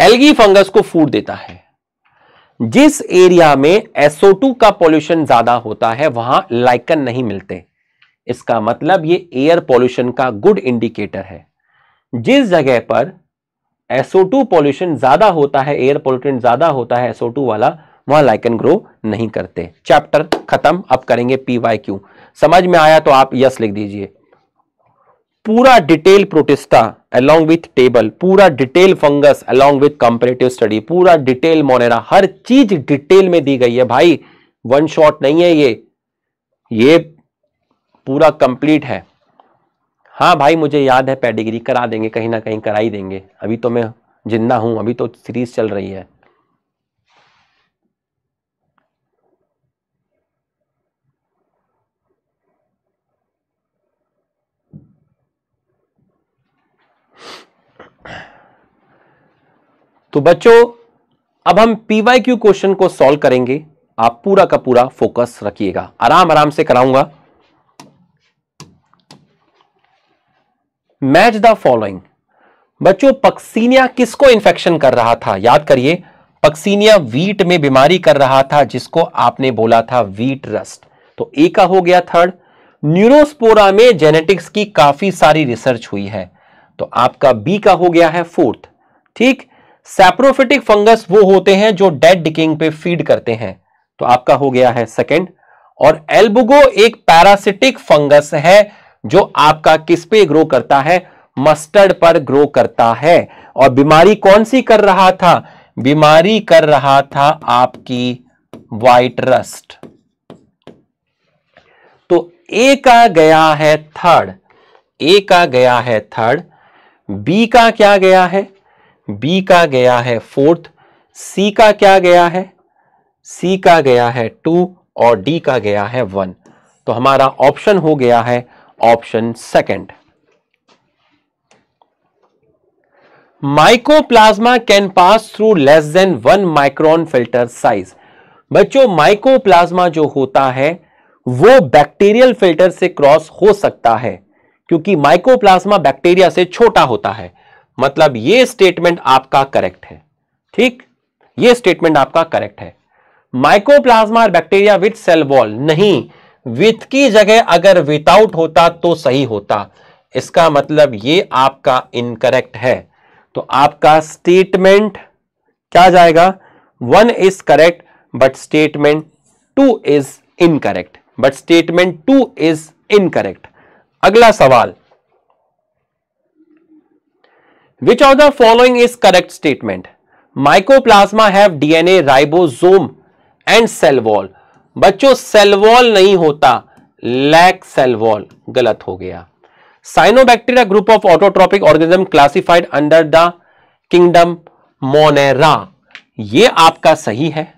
एल्गी फंगस को फूड देता है जिस एरिया में SO2 का पॉल्यूशन ज्यादा होता है वहां लाइकन नहीं मिलते इसका मतलब ये एयर पॉल्यूशन का गुड इंडिकेटर है जिस जगह पर SO2 पॉल्यूशन ज्यादा होता है एयर पॉल्यूशन ज्यादा होता है SO2 वाला वहां लाइकन ग्रो नहीं करते चैप्टर खत्म अब करेंगे पी वाई क्यू समझ में आया तो आप यस लिख दीजिए पूरा detail Protista along with table पूरा detail fungus along with comparative study पूरा डिटेल मोनेरा हर चीज डिटेल में दी गई है भाई वन शॉट नहीं है ये ये पूरा कंप्लीट है हाँ भाई मुझे याद है पेडिग्री करा देंगे कहीं ना कहीं करा ही देंगे अभी तो मैं जिंदा हूं अभी तो सीरीज चल रही है तो बच्चों अब हम पीवाई क्यू क्वेश्चन को सॉल्व करेंगे आप पूरा का पूरा फोकस रखिएगा आराम आराम से कराऊंगा मैच द फॉलोइंग बच्चों पक्सीनिया किसको इंफेक्शन कर रहा था याद करिए पक्सीनिया वीट में बीमारी कर रहा था जिसको आपने बोला था वीट रस्ट तो ए का हो गया थर्ड न्यूरोस्पोरा में जेनेटिक्स की काफी सारी रिसर्च हुई है तो आपका बी का हो गया है फोर्थ ठीक सैप्रोफिटिक फंगस वो होते हैं जो डेड डिकिंग पे फीड करते हैं तो आपका हो गया है सेकेंड और एल्बुगो एक पैरासिटिक फंगस है जो आपका किस पे ग्रो करता है मस्टर्ड पर ग्रो करता है और बीमारी कौन सी कर रहा था बीमारी कर रहा था आपकी वाइट रस्ट तो ए का गया है थर्ड ए का गया है थर्ड बी का क्या गया है बी का गया है फोर्थ सी का क्या गया है सी का गया है टू और डी का गया है वन तो हमारा ऑप्शन हो गया है option second Mycoplasma can pass through less than one micron filter size बच्चों माइकोप्लाज्मा जो होता है वो बैक्टीरियल फिल्टर से क्रॉस हो सकता है क्योंकि माइकोप्लाज्मा बैक्टीरिया से छोटा होता है मतलब ये स्टेटमेंट आपका करेक्ट है ठीक ये स्टेटमेंट आपका करेक्ट है माइक्रोप्लाज्मा और बैक्टीरिया विथ सेल वॉल नहीं विथ की जगह अगर विदाउट होता तो सही होता इसका मतलब ये आपका इनकरेक्ट है तो आपका स्टेटमेंट क्या जाएगा one is correct but statement two is incorrect but statement two is incorrect अगला सवाल Which of the following is correct statement? Mycoplasma have DNA ribosome and cell wall. बच्चों cell wall नहीं होता lack cell wall गलत हो गया Cyanobacteria group of autotrophic organism classified under the kingdom Monera. ये आपका सही है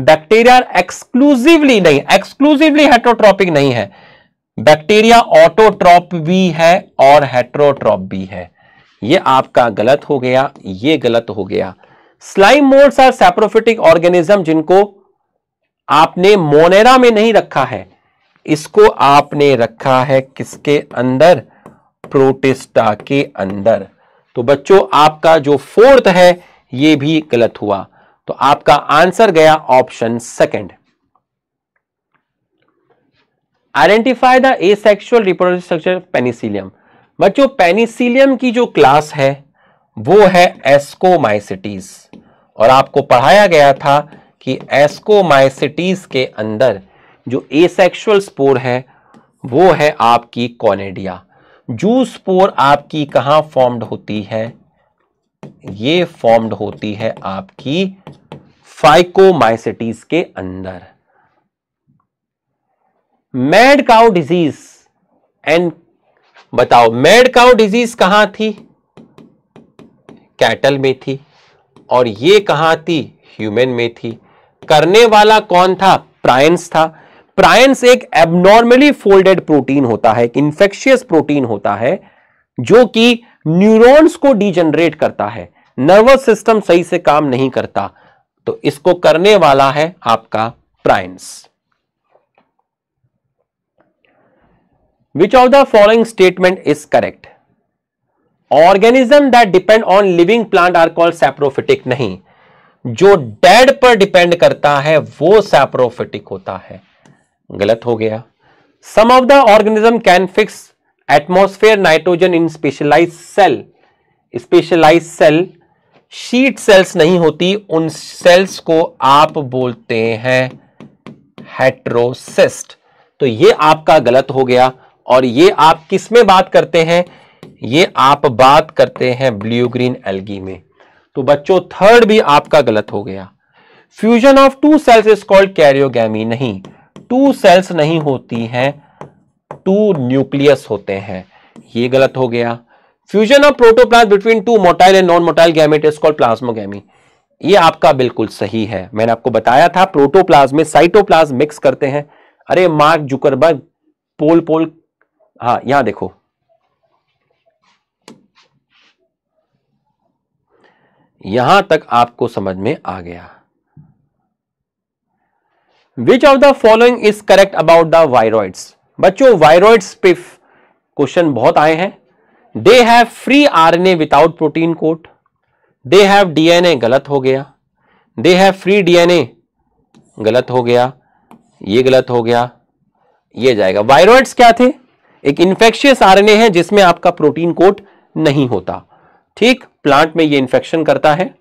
बैक्टीरिया एक्सक्लूसिवली नहीं एक्सक्लूसिवली हेट्रोट्रॉपिक नहीं है बैक्टीरिया ऑटोट्रॉप भी है और हेट्रोट्रॉप भी है ये आपका गलत हो गया ये गलत हो गया slime moulds are saprophytic organism जिनको आपने मोनेरा में नहीं रखा है इसको आपने रखा है किसके अंदर प्रोटिस्टा के अंदर तो बच्चों आपका जो फोर्थ है ये भी गलत हुआ तो आपका आंसर गया option second identify the asexual reproductive structure Penicillium बच्चों पेनिसिलियम की जो क्लास है वो है एस्कोमाइसिटीज और आपको पढ़ाया गया था कि एस्कोमाइसिटीज के अंदर जो एसेक्सुअल स्पोर है वो है आपकी कॉनेडिया जू स्पोर आपकी कहां फॉर्म्ड होती है ये फॉर्म्ड होती है आपकी फाइकोमाइसिटीज के अंदर मैड काउ डिजीज एंड बताओ मेड काउ डिजीज कहां थी कैटल में थी और ये कहां थी ह्यूमन में थी करने वाला कौन था प्रायंस था प्रायंस एक एबनॉर्मली फोल्डेड प्रोटीन होता है इंफेक्शियस इन्फेक्शियस प्रोटीन होता है जो कि न्यूरॉन्स को डिजनरेट करता है नर्वस सिस्टम सही से काम नहीं करता तो इसको करने वाला है आपका prions which of the following statement is correct organism that depend on living plant are called saprophytic नहीं जो डेड पर डिपेंड करता है वो सैप्रोफिटिक होता है गलत हो गया some of the organism can fix atmosphere nitrogen in specialise cell specialise cell sheet cells नहीं होती उन सेल्स को आप बोलते हैं हेट्रोसिस्ट तो ये आपका गलत हो गया और ये आप किस में बात करते हैं ये आप बात करते हैं ब्लू ग्रीन एल्गी में तो बच्चों थर्ड भी आपका गलत हो गया fusion of two cells is called karyogamy नहीं टू सेल्स नहीं होती हैं टू न्यूक्लियस होते हैं ये गलत हो गया fusion of protoplasm between two motile and non motile gamete is called plasmogamy ये आपका बिल्कुल सही है मैंने आपको बताया था प्रोटोप्लाज्म में साइटोप्लाज्म मिक्स करते हैं अरे मार्क जुकरबर्ग पोल पोल हाँ यहां देखो यहां तक आपको समझ में आ गया which of the following is correct about the viroids बच्चों वायरॉइड्स पे क्वेश्चन बहुत आए हैं they have free RNA without protein coat they have DNA गलत हो गया दे हैव फ्री डीएनए गलत हो गया ये गलत हो गया ये जाएगा वायरॉइड्स क्या थे एक इन्फेक्शियस आरएनए है जिसमें आपका प्रोटीन कोट नहीं होता ठीक प्लांट में ये इंफेक्शन करता है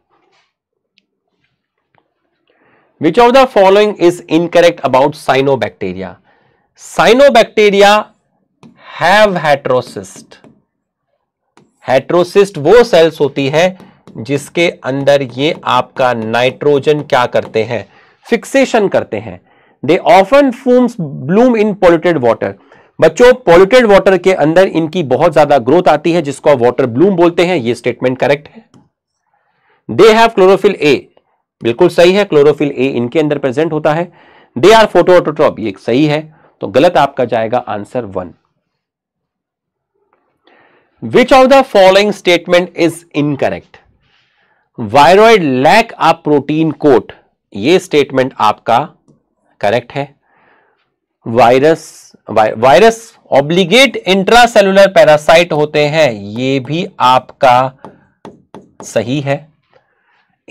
which of the following is incorrect about cyanobacteria cyanobacteria have heterocyst heterocyst वो सेल्स होती है जिसके अंदर ये आपका नाइट्रोजन क्या करते हैं फिक्सेशन करते हैं दे ऑफन फूम्स ब्लूम इन पोल्यूटेड वाटर बच्चों पॉल्यूटेड वाटर के अंदर इनकी बहुत ज्यादा ग्रोथ आती है जिसको वाटर ब्लूम बोलते हैं ये स्टेटमेंट करेक्ट है दे हैव क्लोरोफिल ए बिल्कुल सही है क्लोरोफिल ए इनके अंदर प्रेजेंट होता है दे आर ऑटोट्रॉप ये सही है तो गलत आपका जाएगा answer one which of the following statement is incorrect viroid lack a protein coat ये स्टेटमेंट आपका करेक्ट है virus virus obligate intracellular parasite होते हैं यह भी आपका सही है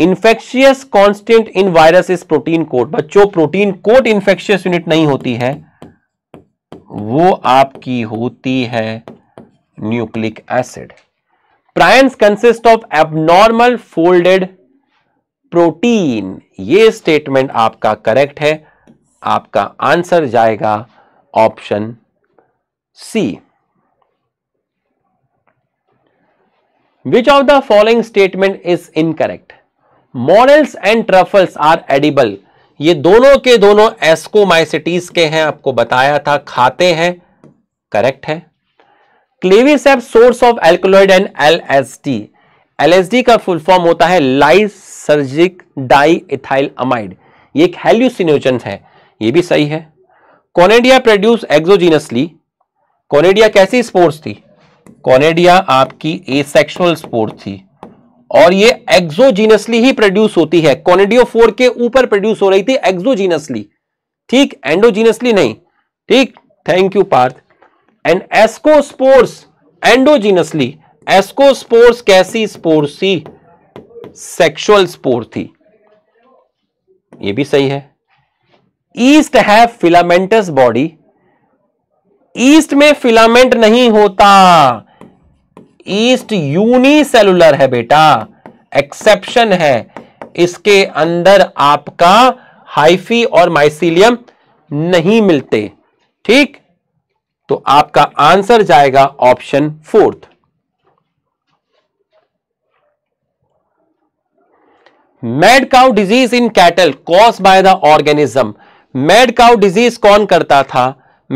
infectious constant in virus is protein coat बच्चों प्रोटीन कोट इंफेक्शियस यूनिट नहीं होती है वो आपकी होती है nucleic acid prions consist of abnormal folded protein ये स्टेटमेंट आपका करेक्ट है आपका आंसर जाएगा option C. Which of the following statement is incorrect? Morels and truffles are edible. ये दोनों के दोनों एस्कोमाइसिटीज के हैं आपको बताया था खाते हैं करेक्ट है claviceps source of alkaloid and LSD LSD का फुल फॉर्म होता है लाइसर्जिक डाई इथाइल अमाइड ये एक हेल्यूसिनोजन है ये भी सही है कॉनेडिया प्रोड्यूस एक्सोजीनसली कॉनेडिया कैसी स्पोर्ट्स थी कॉनेडिया आपकी एसेक्सुअल स्पोर्ट थी और ये एक्सोजीनसली ही प्रोड्यूस होती है कॉनेडियो फोर के ऊपर प्रोड्यूस हो रही थी एक्सोजीनसली ठीक एंडोजीनसली नहीं ठीक thank you Parth and ascospores endogenously ascospores कैसी स्पोर्ट्स थी सेक्शुअल स्पोर्ट थी ये भी सही है ईस्ट है फिलामेंटस बॉडी ईस्ट में फिलामेंट नहीं होता ईस्ट यूनिसेलुलर है बेटा एक्सेप्शन है इसके अंदर आपका हाइफी और माइसिलियम नहीं मिलते ठीक तो आपका आंसर जाएगा option fourth mad cow disease in cattle cause by the organism mad cow disease कौन करता था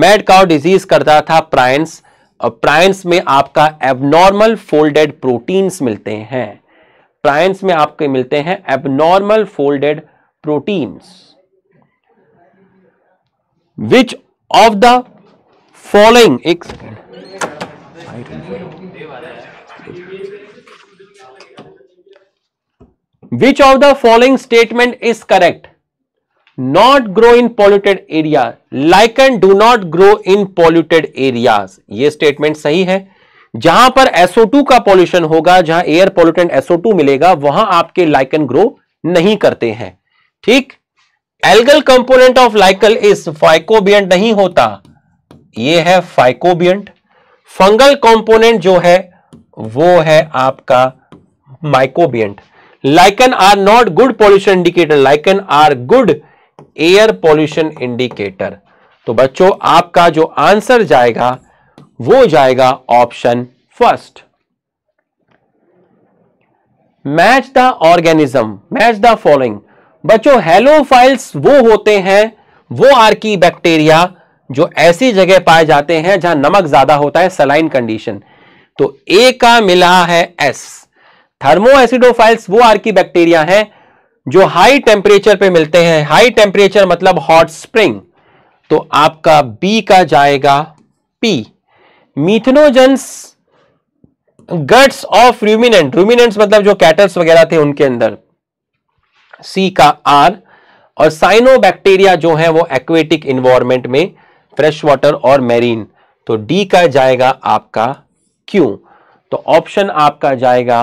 मैड काउ डिजीज करता था प्राइंस प्राइंस में आपका एबनॉर्मल फोल्डेड प्रोटीन्स मिलते हैं प्राइंस में आपके मिलते हैं abnormal folded proteins which of the following एक second which of the following statement is correct not grow in polluted area lichen do not grow in polluted areas ये स्टेटमेंट सही है जहां पर SO2 का पॉल्यूशन होगा जहां एयर पॉल्यूटेंट SO2 मिलेगा वहां आपके लाइकन ग्रो नहीं करते हैं ठीक एल्गल कंपोनेंट ऑफ लाइकल इज फाइकोबियंट नहीं होता ये है फाइकोबियंट फंगल कंपोनेंट जो है वो है आपका mycobiont lichen are not good pollution indicator lichen are good air pollution indicator तो बच्चों आपका जो आंसर जाएगा वो जाएगा option first match the organism match the following बच्चों हेलो फाइल्स वो होते हैं वो आर्की बैक्टीरिया जो ऐसी जगह पाए जाते हैं जहां नमक ज्यादा होता है सलाइन कंडीशन तो ए का मिला है एस थर्मो एसिडोफाइल्स वो आर्की बैक्टीरिया है जो हाई टेम्परेचर पे मिलते हैं हाई टेम्परेचर मतलब हॉट स्प्रिंग तो आपका बी का जाएगा P methanogens guts of ruminant ruminants मतलब जो कैटल्स वगैरह थे उनके अंदर सी का आर और साइनोबैक्टीरिया जो है वो एक्वेटिक इन्वायरमेंट में फ्रेश वाटर और मैरीन तो डी का जाएगा आपका क्यू तो ऑप्शन आपका जाएगा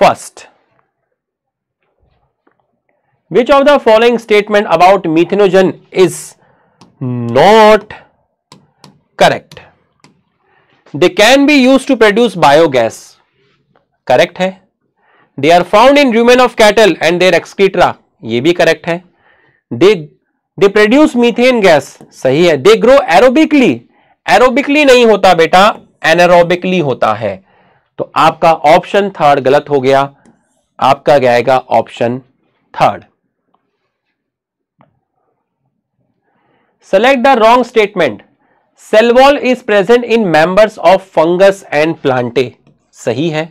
first which of the following statement about methanogen is not correct they can be used to produce biogas correct hai they are found in rumen of cattle and their excreta ye bhi correct hai they they produce methane gas sahi hai they grow aerobically aerobically nahi hota beta anaerobically hota hai तो आपका option third गलत हो गया आपका गया option third select the wrong statement cell wall is present in members of fungus and plantae सही है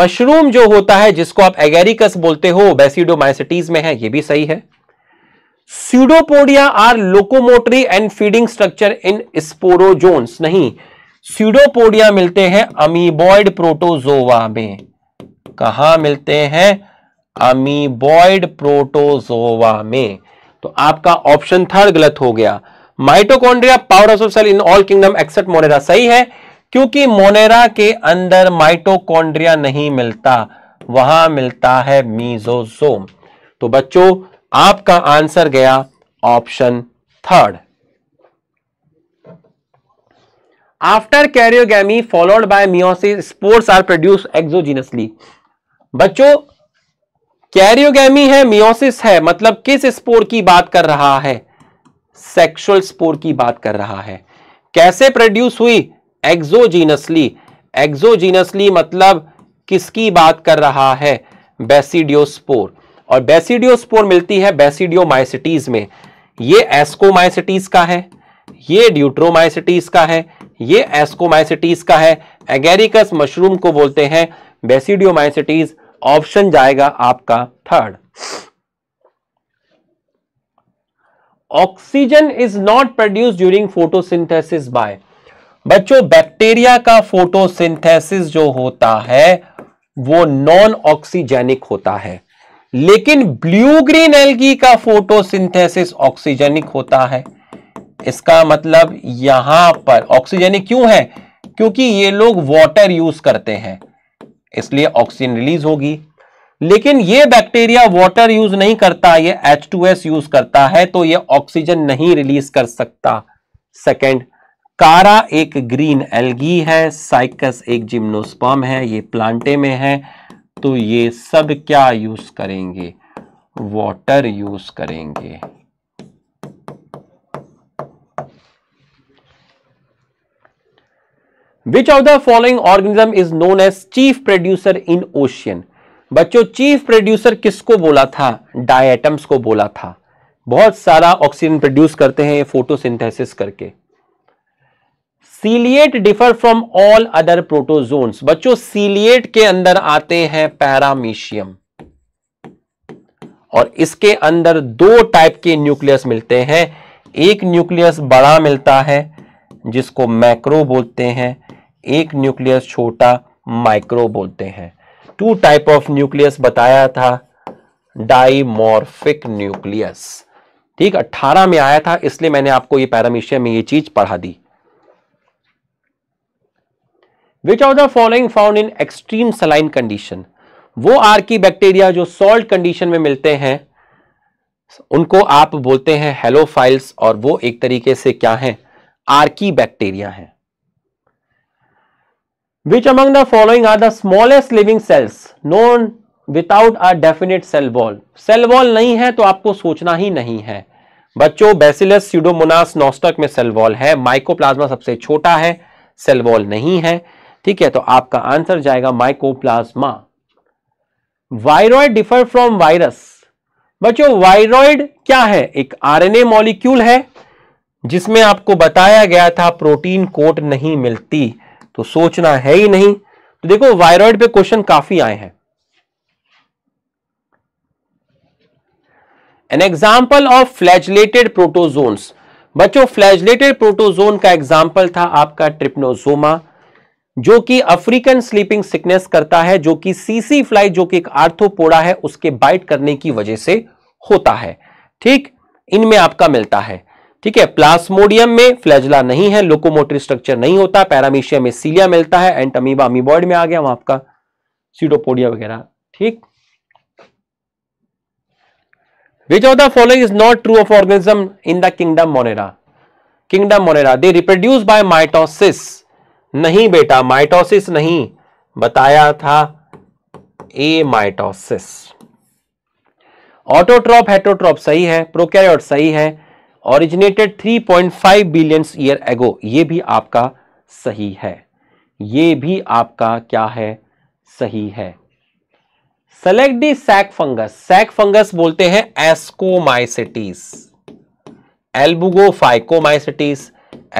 mushroom जो होता है जिसको आप एगेरिकस बोलते हो बेसिडोमाइसिटीज में है ये भी सही है pseudopodia are locomotory and feeding structure in sporozoans नहीं सीडोपोडिया मिलते हैं अमीबॉइड प्रोटोजोवा में कहा मिलते हैं अमीबॉइड प्रोटोजोवा में तो आपका ऑप्शन थर्ड गलत हो गया mitochondria power house of cell in all kingdom except monera सही है क्योंकि मोनेरा के अंदर माइटोकॉन्ड्रिया नहीं मिलता वहां मिलता है मीजोसोम तो बच्चों आपका आंसर गया option third after karyogamy followed by meiosis spores are produce exogenously बच्चों कैरियोगी है मियोसिस है मतलब किस स्पोर की बात कर रहा है सेक्सुअल स्पोर की बात कर रहा है कैसे प्रोड्यूस हुई एक्सोजीनसली एक्सोजीनसली मतलब किसकी बात कर रहा है बेसिडियोस्पोर और बेसिडियोस्पोर मिलती है बेसिडियोमाइसिटीज में ये एस्कोमाइसिटीज का है ये ड्यूट्रोमाइसिटीज का है ये एस्कोमाइसिटीज का है एगेरिकस मशरूम को बोलते हैं बेसिडियोमाइसिटीज ऑप्शन जाएगा आपका third oxygen is not produce during photosynthesis by बच्चों बैक्टीरिया का फोटोसिंथेसिस जो होता है वो नॉन ऑक्सीजेनिक होता है लेकिन ब्लू ग्रीन एल्गी का फोटोसिंथेसिस ऑक्सीजेनिक होता है इसका मतलब यहां पर ऑक्सीजेनिक क्यों है क्योंकि ये लोग वाटर यूज करते हैं इसलिए ऑक्सीजन रिलीज होगी लेकिन ये बैक्टीरिया वाटर यूज नहीं करता ये H2S यूज करता है तो ये ऑक्सीजन नहीं रिलीज कर सकता सेकंड कारा एक ग्रीन एल्गी है साइकस एक जिम्नोस्पम है ये प्लांटे में है तो ये सब क्या यूज करेंगे वाटर यूज करेंगे which of the following organism is known as chief producer in ocean बच्चों चीफ प्रोड्यूसर किसको बोला था डायटम्स को बोला था बहुत सारा ऑक्सीजन प्रोड्यूस करते हैं फोटोसिंथेसिस करके ciliate differ from all other protozoans बच्चों सीलिएट के अंदर आते हैं पैरामीशियम और इसके अंदर दो टाइप के न्यूक्लियस मिलते हैं एक न्यूक्लियस बड़ा मिलता है जिसको मैक्रो बोलते हैं एक न्यूक्लियस छोटा माइक्रो बोलते हैं टू टाइप ऑफ न्यूक्लियस बताया था डाइमोर्फिक न्यूक्लियस ठीक 18 में आया था इसलिए मैंने आपको ये पैरामीशिया में ये चीज पढ़ा दी which are the following found in extreme saline condition वो की बैक्टीरिया जो सॉल्ट कंडीशन में मिलते हैं उनको आप बोलते हैं हेलोफाइल्स और वो एक तरीके से क्या आर की बैक्टीरिया है which among the following are the smallest living cells known without a definite cell wall cell wall नहीं है तो आपको सोचना ही नहीं है बच्चों बेसिलस सीडोमोनास नोस्टक में सेल वॉल है माइकोप्लाज्मा सबसे छोटा है सेल वॉल नहीं है ठीक है तो आपका आंसर जाएगा mycoplasma viroid differ from virus बच्चों वायरॉयड क्या है एक आरएनए मॉलिक्यूल है जिसमें आपको बताया गया था प्रोटीन कोट नहीं मिलती तो सोचना है ही नहीं तो देखो वायरॉइड पे क्वेश्चन काफी आए हैं an example of flagellated protozoans बच्चों फ्लैजलेटेड प्रोटोजोन का एग्जाम्पल था आपका ट्रिप्नोजोमा जो कि अफ्रीकन स्लीपिंग सिकनेस करता है जो कि सीसी फ्लाई जो कि एक आर्थोपोड़ा है उसके बाइट करने की वजह से होता है ठीक इनमें आपका मिलता है ठीक है प्लास्मोडियम में फ्लैजला नहीं है लोकोमोटरी स्ट्रक्चर नहीं होता पैरामीशिया में सीलिया मिलता है एंड अमीबा अमीबॉइड में आ गया वहां आपका सीडोपोडिया वगैरह ठीक which of the following is not true of organism in the kingdom monera kingdom monera they reproduce by mitosis नहीं बेटा माइटोसिस नहीं बताया था ए माइटोसिस ऑटोट्रॉप हेटोट्रॉप सही है प्रोकैरियोट सही है ऑरिजिनेटेड 3.5 बिलियन ईयर एगो ये भी आपका सही है ये भी आपका क्या है सही है select the sac fungus sac fungus बोलते हैं ascomycetes albugo phycomycetes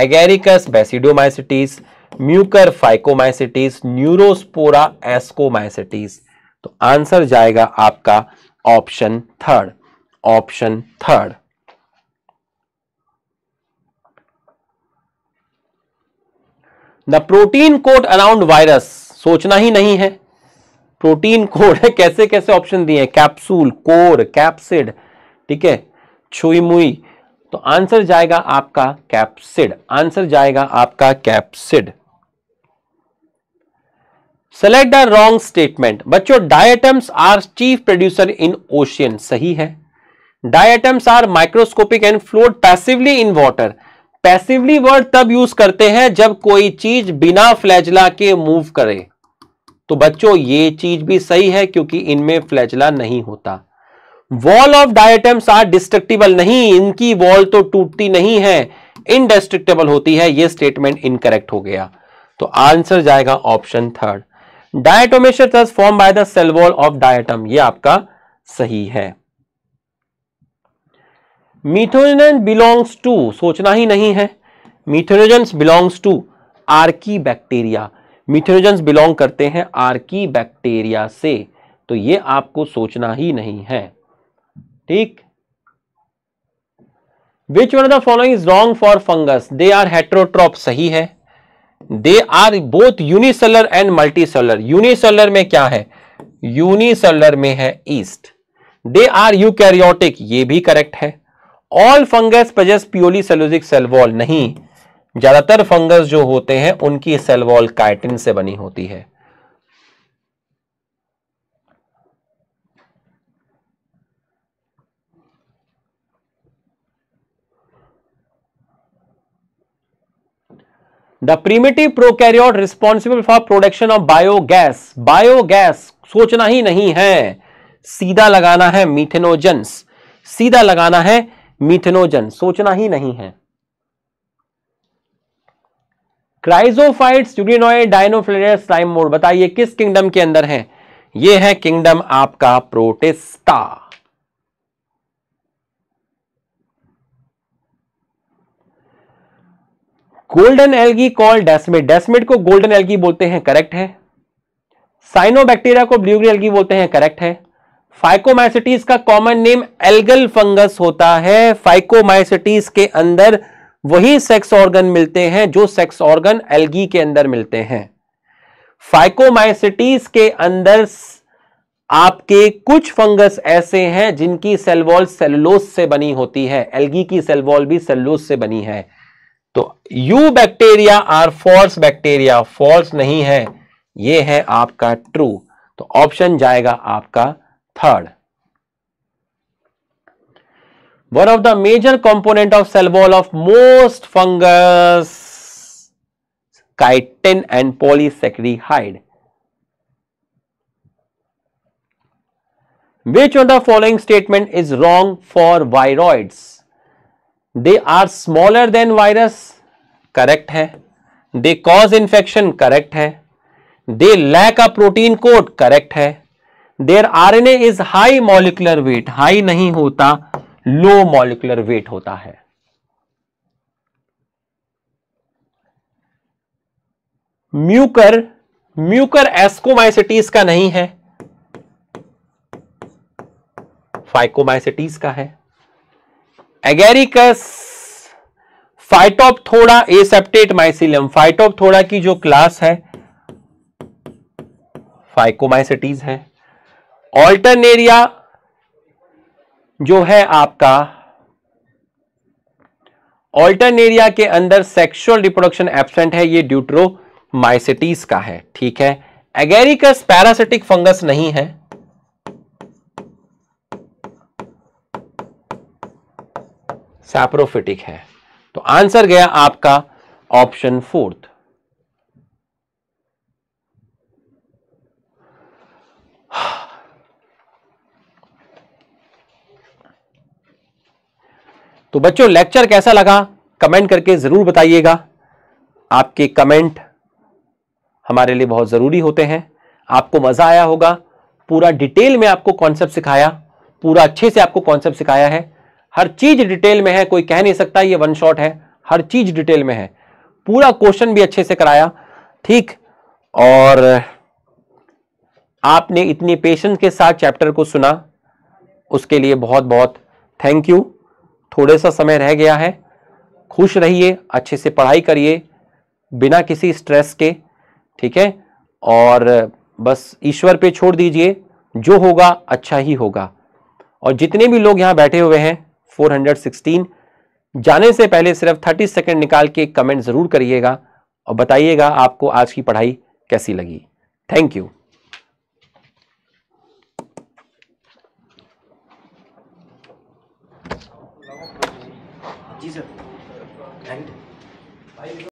agaricus basidiomycetes mucor phycomycetes neurospora ascomycetes तो आंसर जाएगा आपका option third option third the protein code around virus सोचना ही नहीं है प्रोटीन कोड है कैसे कैसे ऑप्शन दिए हैं कैप्सूल कोर कैप्सिड ठीक है छुईमुई तो आंसर जाएगा आपका कैप्सिड आंसर जाएगा आपका capsid select the wrong statement बच्चों diatoms are chief producer in ocean सही है diatoms are microscopic and flowed passively in water passively word तब यूज करते हैं जब कोई चीज बिना फ्लैजला के मूव करे तो बच्चों ये चीज भी सही है क्योंकि इनमें फ्लैजला नहीं होता wall of diatoms are destructible नहीं इनकी वॉल तो टूटती नहीं है इनडिस्ट्रक्टेबल होती है यह स्टेटमेंट इनकरेक्ट हो गया तो आंसर जाएगा option third diatomaceous form by the cell wall of diatom यह आपका सही है मिथोजन बिलोंग्स टू सोचना ही नहीं है methanogens belongs to archaebacteria methanogens belong करते हैं आर्की बैक्टीरिया से तो ये आपको सोचना ही नहीं है ठीक which one the following is wrong for fungus they are heterotroph सही है they are both unicellular and multicellular unicellular में क्या है यूनिसेलर में है ईस्ट दे आर कैरियोटिक ये भी करेक्ट है all fungus possess purely cellulosic cell wall नहीं ज्यादातर फंगस जो होते हैं उनकी सेलवॉल काइटिन से बनी होती है the primitive prokaryote responsible for production of biogas biogas सोचना ही नहीं है सीधा लगाना है मीथेनोजन्स सीधा लगाना है मिथेनोजन सोचना ही नहीं है क्राइजोफाइट यूडिनोइड डायनोफ्लेरियस स्लाइम मोड बताइए किस किंगडम के अंदर है यह है किंगडम आपका protista golden algae call desmid desmid को गोल्डन एल्गी बोलते हैं करेक्ट है साइनोबैक्टीरिया को ब्लू ग्रीन एल्गी बोलते हैं करेक्ट है फाइकोमाइसिटीज का कॉमन नेम एल्गल फंगस होता है फाइकोमाइसिटीज के अंदर वही सेक्स ऑर्गन मिलते हैं जो सेक्स ऑर्गन एल्गी के अंदर मिलते हैं फाइकोमाइसिटीज के अंदर आपके कुछ फंगस ऐसे हैं जिनकी सेलवॉल सेलुलोस से बनी होती है एल्गी की सेलवॉल भी सेलुलोस से बनी है तो eubacteria are false bacteria false नहीं है ये है आपका ट्रू तो ऑप्शन जाएगा आपका third one of the major component of cell wall of most fungus chitin and polysaccharide which of the following statement is wrong for viroids they are smaller than virus correct है they cause infection correct है they lack a protein code correct है there an is high molecular weight high नहीं होता low molecular weight होता है Mucor Mucor ascomycetes का नहीं है फाइकोमाइसिटीज का है एगेरिकस थोड़ा एसेप्टेट माइसिलियम फाइटोप थोड़ा की जो क्लास है फाइकोमाइसिटीज है ऑल्टरनेरिया एरिया जो है आपका ऑल्टरनेरिया एरिया के अंदर सेक्सुअल रिप्रोडक्शन एब्सेंट है ये ड्यूट्रोमाइसिटीज का है ठीक है एगेरिकस पैरासिटिक फंगस नहीं है सैप्रोफिटिक है तो आंसर गया आपका ऑप्शन फोर्थ तो बच्चों लेक्चर कैसा लगा कमेंट करके ज़रूर बताइएगा आपके कमेंट हमारे लिए बहुत ज़रूरी होते हैं आपको मज़ा आया होगा पूरा डिटेल में आपको कॉन्सेप्ट सिखाया पूरा अच्छे से आपको कॉन्सेप्ट सिखाया है हर चीज़ डिटेल में है कोई कह नहीं सकता ये वन शॉट है हर चीज़ डिटेल में है पूरा क्वेश्चन भी अच्छे से कराया ठीक और आपने इतनी पेशेंस के साथ चैप्टर को सुना उसके लिए बहुत बहुत थैंक यू थोड़े सा समय रह गया है खुश रहिए अच्छे से पढ़ाई करिए बिना किसी स्ट्रेस के ठीक है और बस ईश्वर पे छोड़ दीजिए जो होगा अच्छा ही होगा और जितने भी लोग यहाँ बैठे हुए हैं 416 जाने से पहले सिर्फ 30 सेकंड निकाल के कमेंट ज़रूर करिएगा और बताइएगा आपको आज की पढ़ाई कैसी लगी थैंक यू